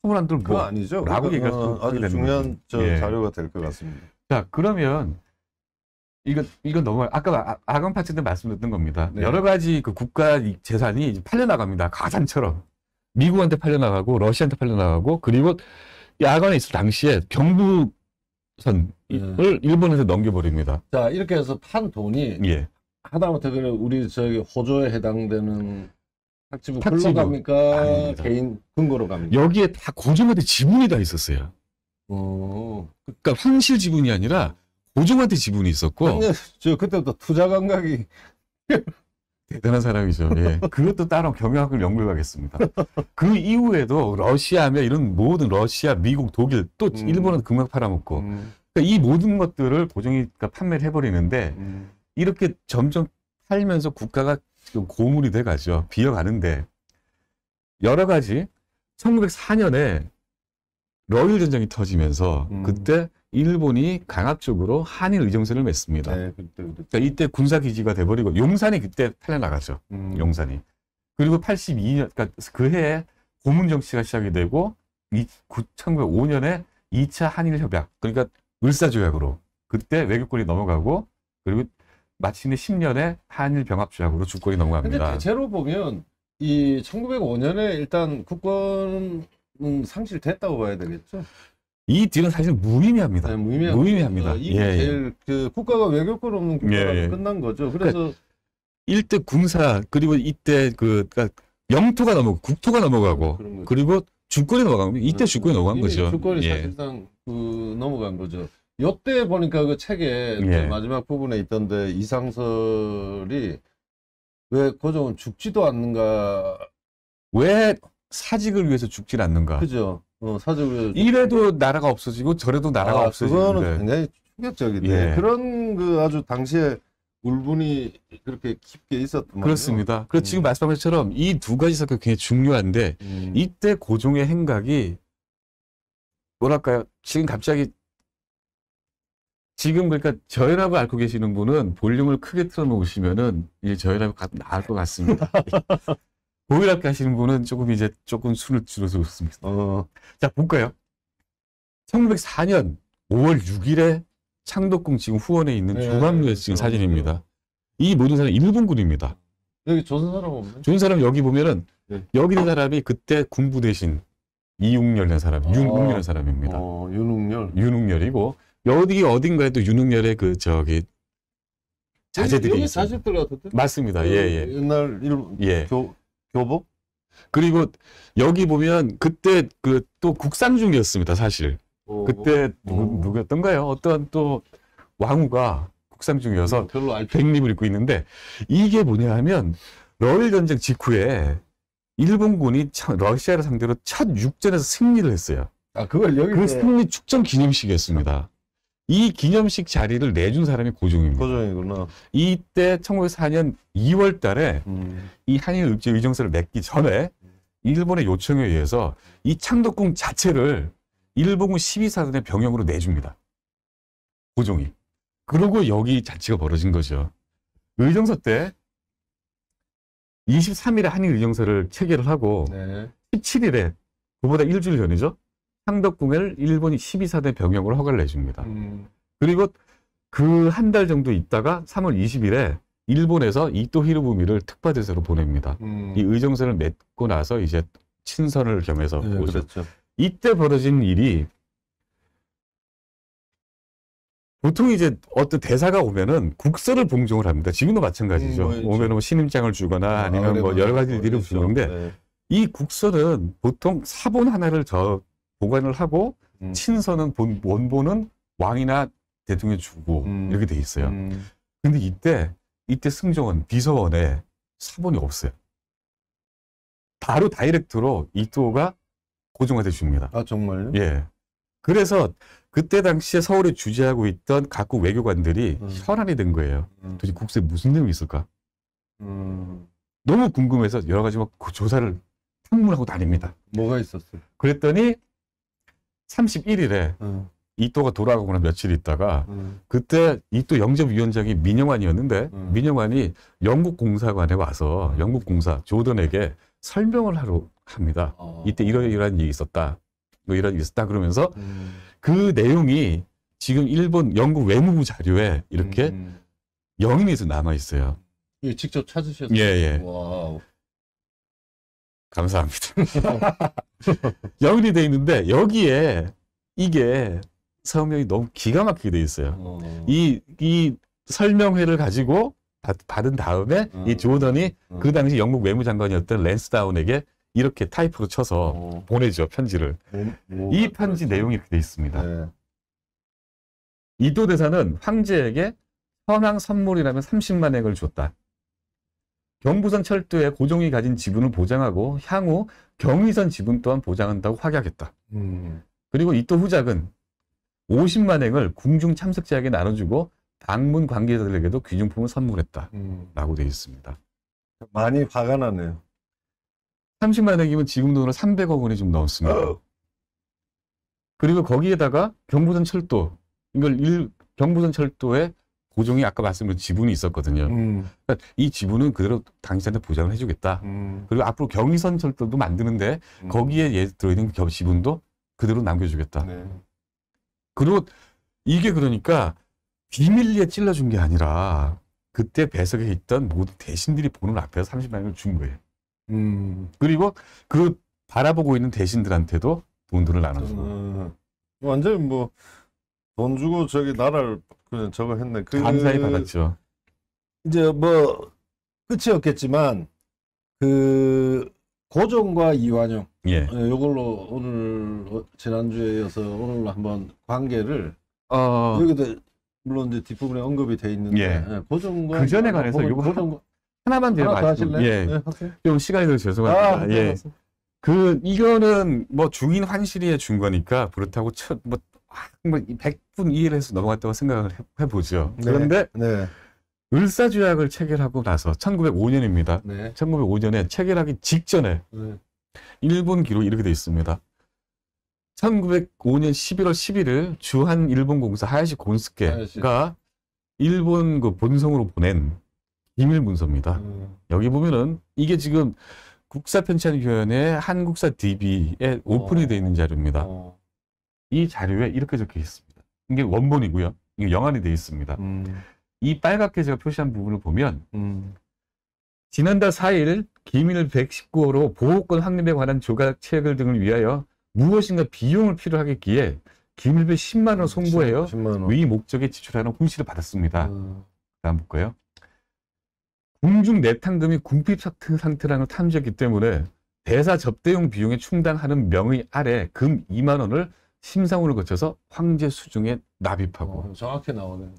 처분한 들뭐 아니죠. 라고 그러니까, 얘기할 수 어, 아주 중요한 저 예. 자료가 될 것 같습니다. 자, 그러면 이건 이건 너무 아까 아, 강 파츠도 말씀드렸던 겁니다. 네. 여러 가지 그 국가 재산이 팔려 나갑니다. 가산처럼 미국한테 팔려 나가고 러시아한테 팔려 나가고 그리고 야간에 있을 당시에 경부선을 네. 일본에서 넘겨버립니다. 자 이렇게 해서 판 돈이 예. 하다못해 그 우리 저기 호조에 해당되는 학지부 글로 갑니까? 아닙니다. 개인 근거로 갑니까? 여기에 다 고종한테 지분이 다 있었어요. 오. 어. 그러니까 황실 지분이 아니라 오중한테 지분이 있었고. 저 그때부터 투자 감각이 (laughs) 대단한 사람이죠. 예. 그것도 따로 경영학을 연구해가겠습니다. 그 이후에도 러시아며 이런 모든 러시아, 미국, 독일 또 음. 일본은 금방 팔아먹고 음. 그러니까 이 모든 것들을 보정이 그러니까 판매를 해버리는데 음. 이렇게 점점 팔면서 국가가 고물이 돼가죠. 비어가는데 여러 가지 1904년에 러일 전쟁이 터지면서 음. 그때 일본이 강압적으로 한일 의정세를 맺습니다. 네, 그때, 그때. 그러니까 이때 군사 기지가 돼버리고 용산이 그때 탈려 나가죠. 음. 용산이. 그리고 82년 그러니까 그 해에 고문 정치가 시작이 되고 1905년에 2차 한일 협약 그러니까 을사조약으로 그때 외교권이 넘어가고 그리고 마침내 10년에 한일 병합조약으로 주권이 넘어갑니다. 근데 대체로 보면 이 1905년에 일단 국권은 상실됐다고 봐야 되겠죠. 이 딜은 사실 무의미합니다. 네, 무의미합니다. 무의미합니다. 어, 이게 예, 예. 제일 그 국가가 외교권 없는 국가가 예, 예, 끝난 거죠. 그러니까 그래서 그러니까 일대 군사 그리고 이때 그 그러니까 영토가 넘어가고 국토가 넘어가고 음, 그리고 주권이 넘어간 거 이때 음, 주권이 넘어간 거죠. 주권이 예. 사실상 그 넘어간 거죠. 요때 보니까 그 책에 예. 마지막 부분에 있던데 이상설이 왜 고종은 죽지도 않는가? 왜 사직을 위해서 죽질 않는가? 그죠. 어, 사주 를 이래도 나라가 없어지고 저래도 나라가 아, 없어지는 그거는 굉장히 충격적인데 예. 그런 그 아주 당시에 울분이 그렇게 깊게 있었던 그렇습니다. 그래서 음. 지금 말씀하신 것처럼 이 두 가지 사건 굉장히 중요한데 음. 이때 고종의 행각이 뭐랄까요? 지금 갑자기 지금 그러니까 저혈압을 앓고 계시는 분은 볼륨을 크게 틀어놓으시면은 이 저혈압이 나을 것 같습니다. (laughs) 보일할게 하시는 분은 조금 이제 조금 수를 줄여서 좋습니다. 어. 자, 볼까요? 1904년 5월 6일에 창덕궁 지금 후원에 있는 네, 조감루의 지금 네, 사진입니다. 네. 이 모든 사람 일본군입니다. 여기 조선 사람 없네? 조선 사람 여기 보면은 네. 여기 있는 사람이 그때 군부 대신 이웅열이라는 사람, 아. 윤웅열 사람입니다. 어, 윤웅열. 윤웅열이고 여기 어딘가에 또 윤웅열의 그 저기 자제들이 여기, 여기 자식들 같은데? 맞습니다. 그 예, 예. 옛날 일본 예. 교, 교복? 그리고 여기 보면 그때 그 또국산 중이었습니다, 사실. 오, 그때 오. 누구, 였던가요 어떤 또 왕후가 국산 중이어서 음, 별로 백립을 입고 있는데 이게 뭐냐 하면 러일 전쟁 직후에 일본군이 러시아를 상대로 첫 육전에서 승리를 했어요. 아, 그걸 여기 그 승리 축전 기념식이었습니다. 이 기념식 자리를 내준 사람이 고종입니다. 고종이구나. 이때 1904년 2월 달에 음. 이 한일 읍지 의정서를 맺기 전에 일본의 요청에 의해서 이 창덕궁 자체를 일본군 12사단의 병영으로 내줍니다. 고종이. 그러고 여기 자치가 벌어진 거죠. 의정서 때 23일에 한일 의정서를 체결을 하고 네. 17일에 그보다 일주일 전이죠. 상덕궁을 일본이 12사대 병역으로 허가를 내줍니다. 음. 그리고 그 한 달 정도 있다가 3월 20일에 일본에서 이토 히로부미를 특파대사로 보냅니다. 음. 이의정서를 맺고 나서 이제 친선을 겸해서 네, 오죠. 그렇죠. 이때 벌어진 일이 보통 이제 어떤 대사가 오면은 국서를 봉종을 합니다. 지금도 마찬가지죠. 음, 그렇죠. 오면은 뭐 신임장을 주거나 아, 니면뭐 네, 여러 가지 일을 주는데 그렇죠. 네. 이 국서는 보통 사본 하나를 저 보관을 하고 음. 친서는 본, 원본은 왕이나 대통령 주고 음. 이렇게 돼 있어요. 음. 근데 이때 이때 승정원 비서원에 사본이 없어요. 바로 다이렉트로 이토가 고종한테 줍니다. 아 정말요? 예. 그래서 그때 당시에 서울에 주재하고 있던 각국 외교관들이 음. 혈안이 된 거예요. 음. 도대체 국세에 무슨 내용이 있을까? 음. 너무 궁금해서 여러 가지 막 그 조사를 풍문하고 다닙니다. 뭐가 있었어요? 그랬더니 31일에 음. 어. 이또가 돌아가고 나 며칠 있다가 음. 그때 이또 영접위원장이 민영환이었는데 음. 민영환이 영국 공사관에 와서 영국 공사 조던에게 설명을 하러 합니다. 어. 이때 이러이러한 일이 있었다. 뭐 이런 일이 있었다 그러면서 음. 그 내용이 지금 일본 영국 외무부 자료에 이렇게 음. 영인에서 남아 있어요. 예, 직접 찾으셨어요. 예, 예. 와우. 감사합니다. 영일이 (laughs) 돼 있는데 여기에 이게 서명이 너무 기가 막히게 돼 있어요. 이이 어. 이 설명회를 가지고 받은 다음에 음. 이 조던이 음. 그 당시 영국 외무장관이었던 랜스다운에게 이렇게 타이프로 쳐서 오. 어. 보내죠 편지를. 오, 뭐, 오, 뭐 이 편지 그렇지. 내용이 이렇게 돼 있습니다. 네. 이도 대사는 황제에게 현황 선물이라면 30만 액을 줬다. 경부선 철도의 고종이 가진 지분을 보장하고 향후 경의선 지분 또한 보장한다고 확약했다. 음. 그리고 이 또 후작은 50만 행을 궁중 참석자에게 나눠주고 방문 관계자들에게도 귀중품을 선물했다. 음. 라고 되어 있습니다. 많이 화가 나네요. 30만 행이면 지금 돈으로 300억 원이 좀 넘습니다. 어. 그리고 거기에다가 경부선 철도, 이걸 일, 경부선 철도에 고종이 아까 말씀드린 지분이 있었거든요. 음. 그러니까 이 지분은 그대로 당신한테 보장을 해주겠다. 음. 그리고 앞으로 경의선 철도도 만드는데 음. 거기에 예, 들어있는 지분도 그대로 남겨주겠다. 네. 그리고 이게 그러니까 비밀리에 찔러준 게 아니라 그때 배석에 있던 모든 대신들이 보는 앞에서 30만 원을 준 거예요. 음. 그리고 그 바라보고 있는 대신들한테도 돈들을 나눠주고. 아, 완전 뭐돈 주고 저기 나라를 그냥 저거 했네. 그 감사히 받았죠. 이제 뭐 끝이었겠지만 그 고종과 이완용 예. 어, 요걸로 오늘 어, 지난주에 이어서 오늘 한번 관계를 어... 여기도 물론 이제 뒷부분에 언급이 돼 있는데 예. 예 고종과 그 전에 관해서 요거 고종 하나만 제 하나 말씀드요 예. 네, 좀 시간이 더 죄송합니다. 아, 네, 예. 그 이거는 뭐 중인 환실이의 준 거니까 그렇다고 첫, 뭐뭐 100분 이해를 해서 넘어갔다고 생각을 해보죠. 네. 그런데 네. 을사조약을 체결하고 나서 1905년입니다. 네. 1905년에 체결하기 직전에 네. 일본 기록이 이렇게 돼 있습니다. 1905년 11월 11일 주한 일본 공사 하야시 곤스케가 일본 그 본성으로 보낸 비밀 문서입니다. 음. 여기 보면은 이게 지금 국사 편찬위원회 한국사 DB에 오픈이 어. 돼 있는 자료입니다. 어. 이 자료에 이렇게 적혀 있습니다. 이게 원본이고요. 이게 영안이 돼 있습니다. 음. 이 빨갛게 제가 표시한 부분을 보면 음. 지난달 4일 기밀 119호로 보호권 확립에 관한 조각 체결 등을 위하여 무엇인가 비용을 필요하겠기에 기밀비 10만 원 송부해요. 10만 원. 위 목적에 지출하는 공시를 받았습니다. 음. 다음 볼까요? 궁중 내탕금이 궁핍 상태라는 탐지했기 때문에 대사 접대용 비용에 충당하는 명의 아래 금 2만 원을 심상으로 거쳐서 황제 수중에 납입하고 어, 정확히 나오는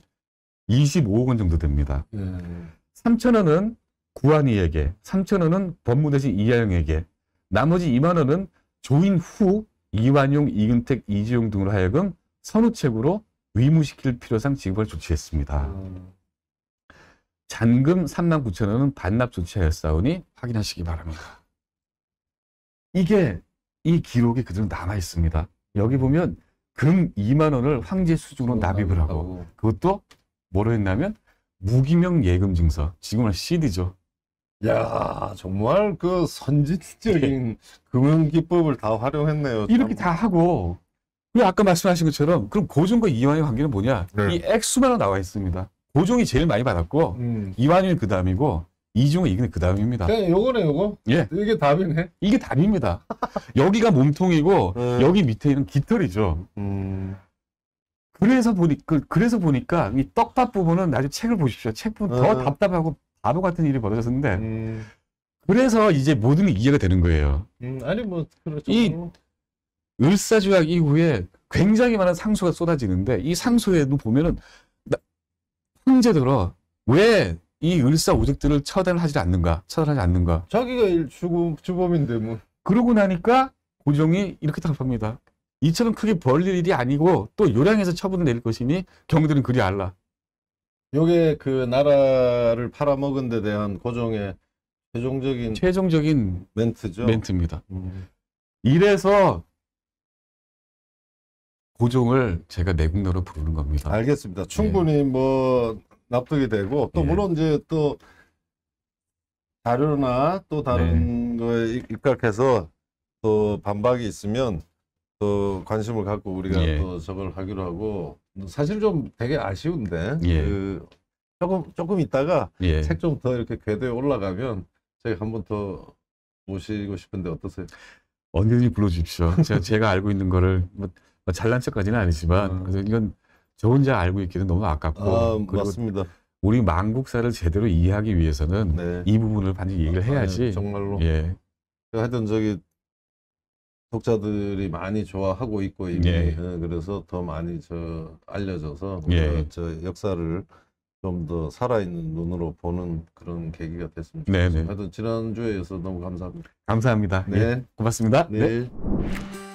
25억 원 정도 됩니다. 예. 3천 원은 구한이에게, 3천 원은 법무대신 이하영에게, 나머지 2만 원은 조인 후 이완용, 이근택, 이지용 등으로 하여금 선우책으로 의무시킬 필요상 지급할 조치했습니다. 어. 잔금 3만 9천 원은 반납 조치하였사오니 확인하시기 바랍니다. 이게 이 기록이 그대로 남아 있습니다. 여기 보면 금 2만 원을 황제 수준으로 납입을 하고 그것도 뭐로 했냐면 무기명 예금 증서. 지금은 CD죠. 야 정말 그 선진적인 예. 금융기법을 다 활용했네요. 이렇게 다 하고 그리고 아까 말씀하신 것처럼 그럼 고종과 이완의 관계는 뭐냐? 네. 이 액수만 나와 있습니다. 고종이 제일 많이 받았고 음. 이완이 그 다음이고 이중의 이기는 그 다음입니다. 네, 요거네 요거. 예. 이게 답이네. 이게 답입니다. 여기가 몸통이고 음. 여기 밑에 있는 깃털이죠. 음. 그래서 보니 그, 그래서 보니까 이 떡밥 부분은 나중에 책을 보십시오. 책 부분 더 어. 답답하고 바보 같은 일이 벌어졌는데 음. 그래서 이제 모든 게 이해가 되는 거예요. 음, 아니 뭐 그렇죠. 이 을사주약 이후에 굉장히 많은 상소가 쏟아지는데 이 상소에도 보면은 황제들어 왜 이을사오직들을 처단하지 않는가? 처단하지 않는가? 자기가 주범, 주범인데 뭐. 그러고 나니까 고종이 이렇게 답합니다. 이처럼 크게 벌릴 일이 아니고 또 요량에서 처분을 내릴 것이니 경들은 그리 알라. 요게 그 나라를 팔아먹은 데 대한 고종의 최종적인 최종적인 멘트죠. 멘트입니다. 음. 이래서 고종을 제가 내국노로 부르는 겁니다. 알겠습니다. 충분히 네. 뭐 납득이 되고 또 예. 물론 이제 또 자료나 또 다른 네. 거에 입각해서 또 반박이 있으면 또 관심을 갖고 우리가 예. 또 저걸 하기로 하고 사실 좀 되게 아쉬운데 예. 그 조금 조금 있다가 예. 책좀 더 이렇게 궤도에 올라가면 저희 한번 더 모시고 싶은데 어떠세요? 언제든지 불러주십시오. 제가, 제가 알고 있는 거를 뭐 잘난 척까지는 아니지만 음. 그래서 이건 저 혼자 알고 있기는 너무 아깝고 아, 그리 맞습니다. 우리 망국사를 제대로 이해하기 위해서는 네. 이 부분을 반드시 얘기를 아, 해야지. 아, 정말로. 예. 그 하여튼 저기 독자들이 많이 좋아하고 있고 이미 예. 예 그래서 더 많이 저 알려져서 예. 저 역사를 좀 더 살아있는 눈으로 보는 그런 계기가 됐습니다 네네. 하여튼 지난주에 있어서 너무 감사합니다. 감사합니다. 예. 네. 예. 고맙습니다. 네. 네.